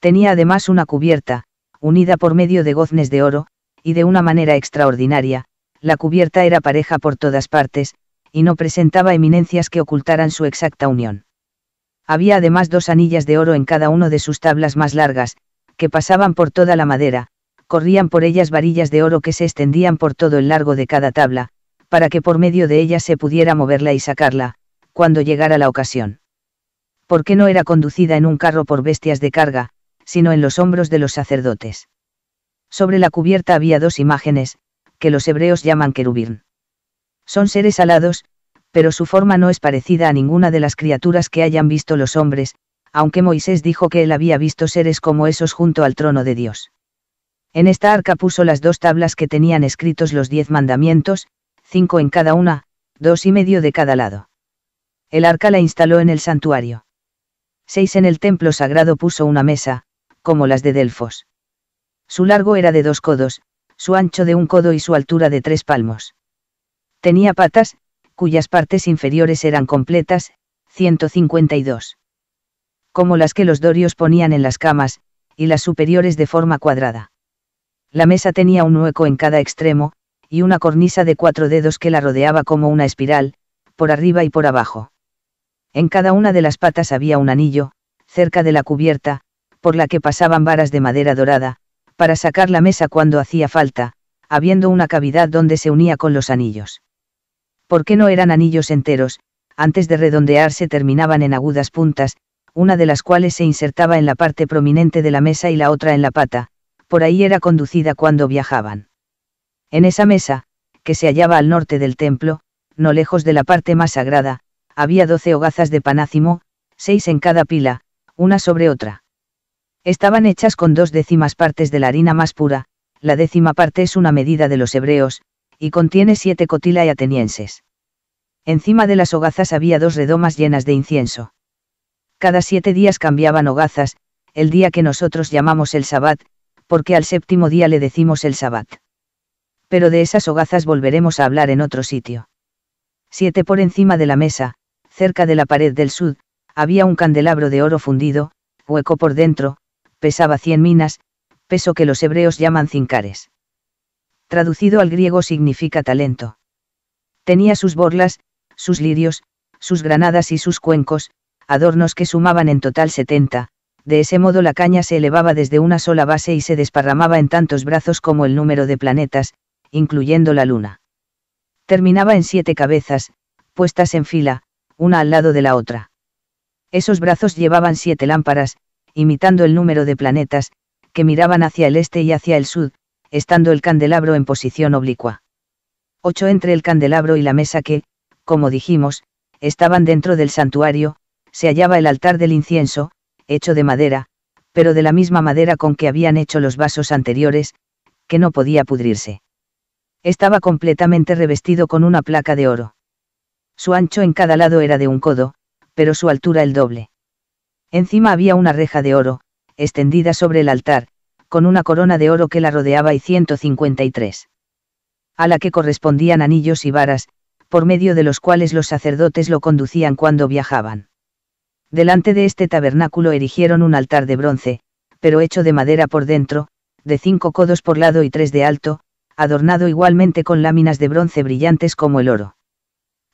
Tenía además una cubierta, unida por medio de goznes de oro, y de una manera extraordinaria, la cubierta era pareja por todas partes, y no presentaba eminencias que ocultaran su exacta unión. Había además dos anillas de oro en cada uno de sus tablas más largas, que pasaban por toda la madera, corrían por ellas varillas de oro que se extendían por todo el largo de cada tabla, para que por medio de ellas se pudiera moverla y sacarla, cuando llegara la ocasión. Porque no era conducida en un carro por bestias de carga, sino en los hombros de los sacerdotes. Sobre la cubierta había dos imágenes, que los hebreos llaman querubín. Son seres alados, pero su forma no es parecida a ninguna de las criaturas que hayan visto los hombres, aunque Moisés dijo que él había visto seres como esos junto al trono de Dios. En esta arca puso las dos tablas que tenían escritos los diez mandamientos, cinco en cada una, dos y medio de cada lado. El arca la instaló en el santuario. 6. En el templo sagrado puso una mesa, como las de Delfos. Su largo era de dos codos, su ancho de un codo y su altura de tres palmos. Tenía patas, cuyas partes inferiores eran completas, 152. Como las que los dorios ponían en las camas, y las superiores de forma cuadrada. La mesa tenía un hueco en cada extremo, y una cornisa de cuatro dedos que la rodeaba como una espiral, por arriba y por abajo. En cada una de las patas había un anillo, cerca de la cubierta, por la que pasaban varas de madera dorada, para sacar la mesa cuando hacía falta, habiendo una cavidad donde se unía con los anillos. ¿Por no eran anillos enteros? Antes de redondearse terminaban en agudas puntas, una de las cuales se insertaba en la parte prominente de la mesa y la otra en la pata, por ahí era conducida cuando viajaban. En esa mesa, que se hallaba al norte del templo, no lejos de la parte más sagrada, había doce hogazas de panácimo, seis en cada pila, una sobre otra. Estaban hechas con dos décimas partes de la harina más pura, la décima parte es una medida de los hebreos, y contiene siete cotila y atenienses. Encima de las hogazas había dos redomas llenas de incienso. Cada siete días cambiaban hogazas, el día que nosotros llamamos el Sabbat, porque al séptimo día le decimos el Sabbat. Pero de esas hogazas volveremos a hablar en otro sitio. Siete por encima de la mesa, Cerca de la pared del sur había un candelabro de oro fundido, hueco por dentro, pesaba cien minas, peso que los hebreos llaman cincares. Traducido al griego significa talento. Tenía sus borlas, sus lirios, sus granadas y sus cuencos, adornos que sumaban en total setenta, de ese modo la caña se elevaba desde una sola base y se desparramaba en tantos brazos como el número de planetas, incluyendo la luna. Terminaba en siete cabezas, puestas en fila, una al lado de la otra. Esos brazos llevaban siete lámparas, imitando el número de planetas, que miraban hacia el este y hacia el sur, estando el candelabro en posición oblicua. Ocho entre el candelabro y la mesa que, como dijimos, estaban dentro del santuario, se hallaba el altar del incienso, hecho de madera, pero de la misma madera con que habían hecho los vasos anteriores, que no podía pudrirse. Estaba completamente revestido con una placa de oro. Su ancho en cada lado era de un codo, pero su altura el doble. Encima había una reja de oro, extendida sobre el altar, con una corona de oro que la rodeaba y 153. A la que correspondían anillos y varas, por medio de los cuales los sacerdotes lo conducían cuando viajaban. Delante de este tabernáculo erigieron un altar de bronce, pero hecho de madera por dentro, de cinco codos por lado y tres de alto, adornado igualmente con láminas de bronce brillantes como el oro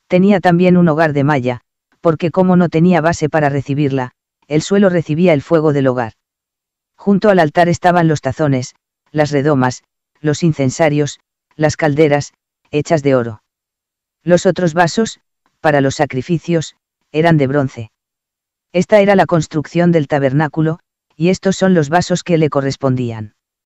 tenía también un hogar de malla, porque como no tenía base para recibirla, el suelo recibía el fuego del hogar. Junto al altar estaban los tazones, las redomas, los incensarios, las calderas, hechas de oro. Los otros vasos, para los sacrificios, eran de bronce. Esta era la construcción del tabernáculo, y estos son los vasos que le correspondían.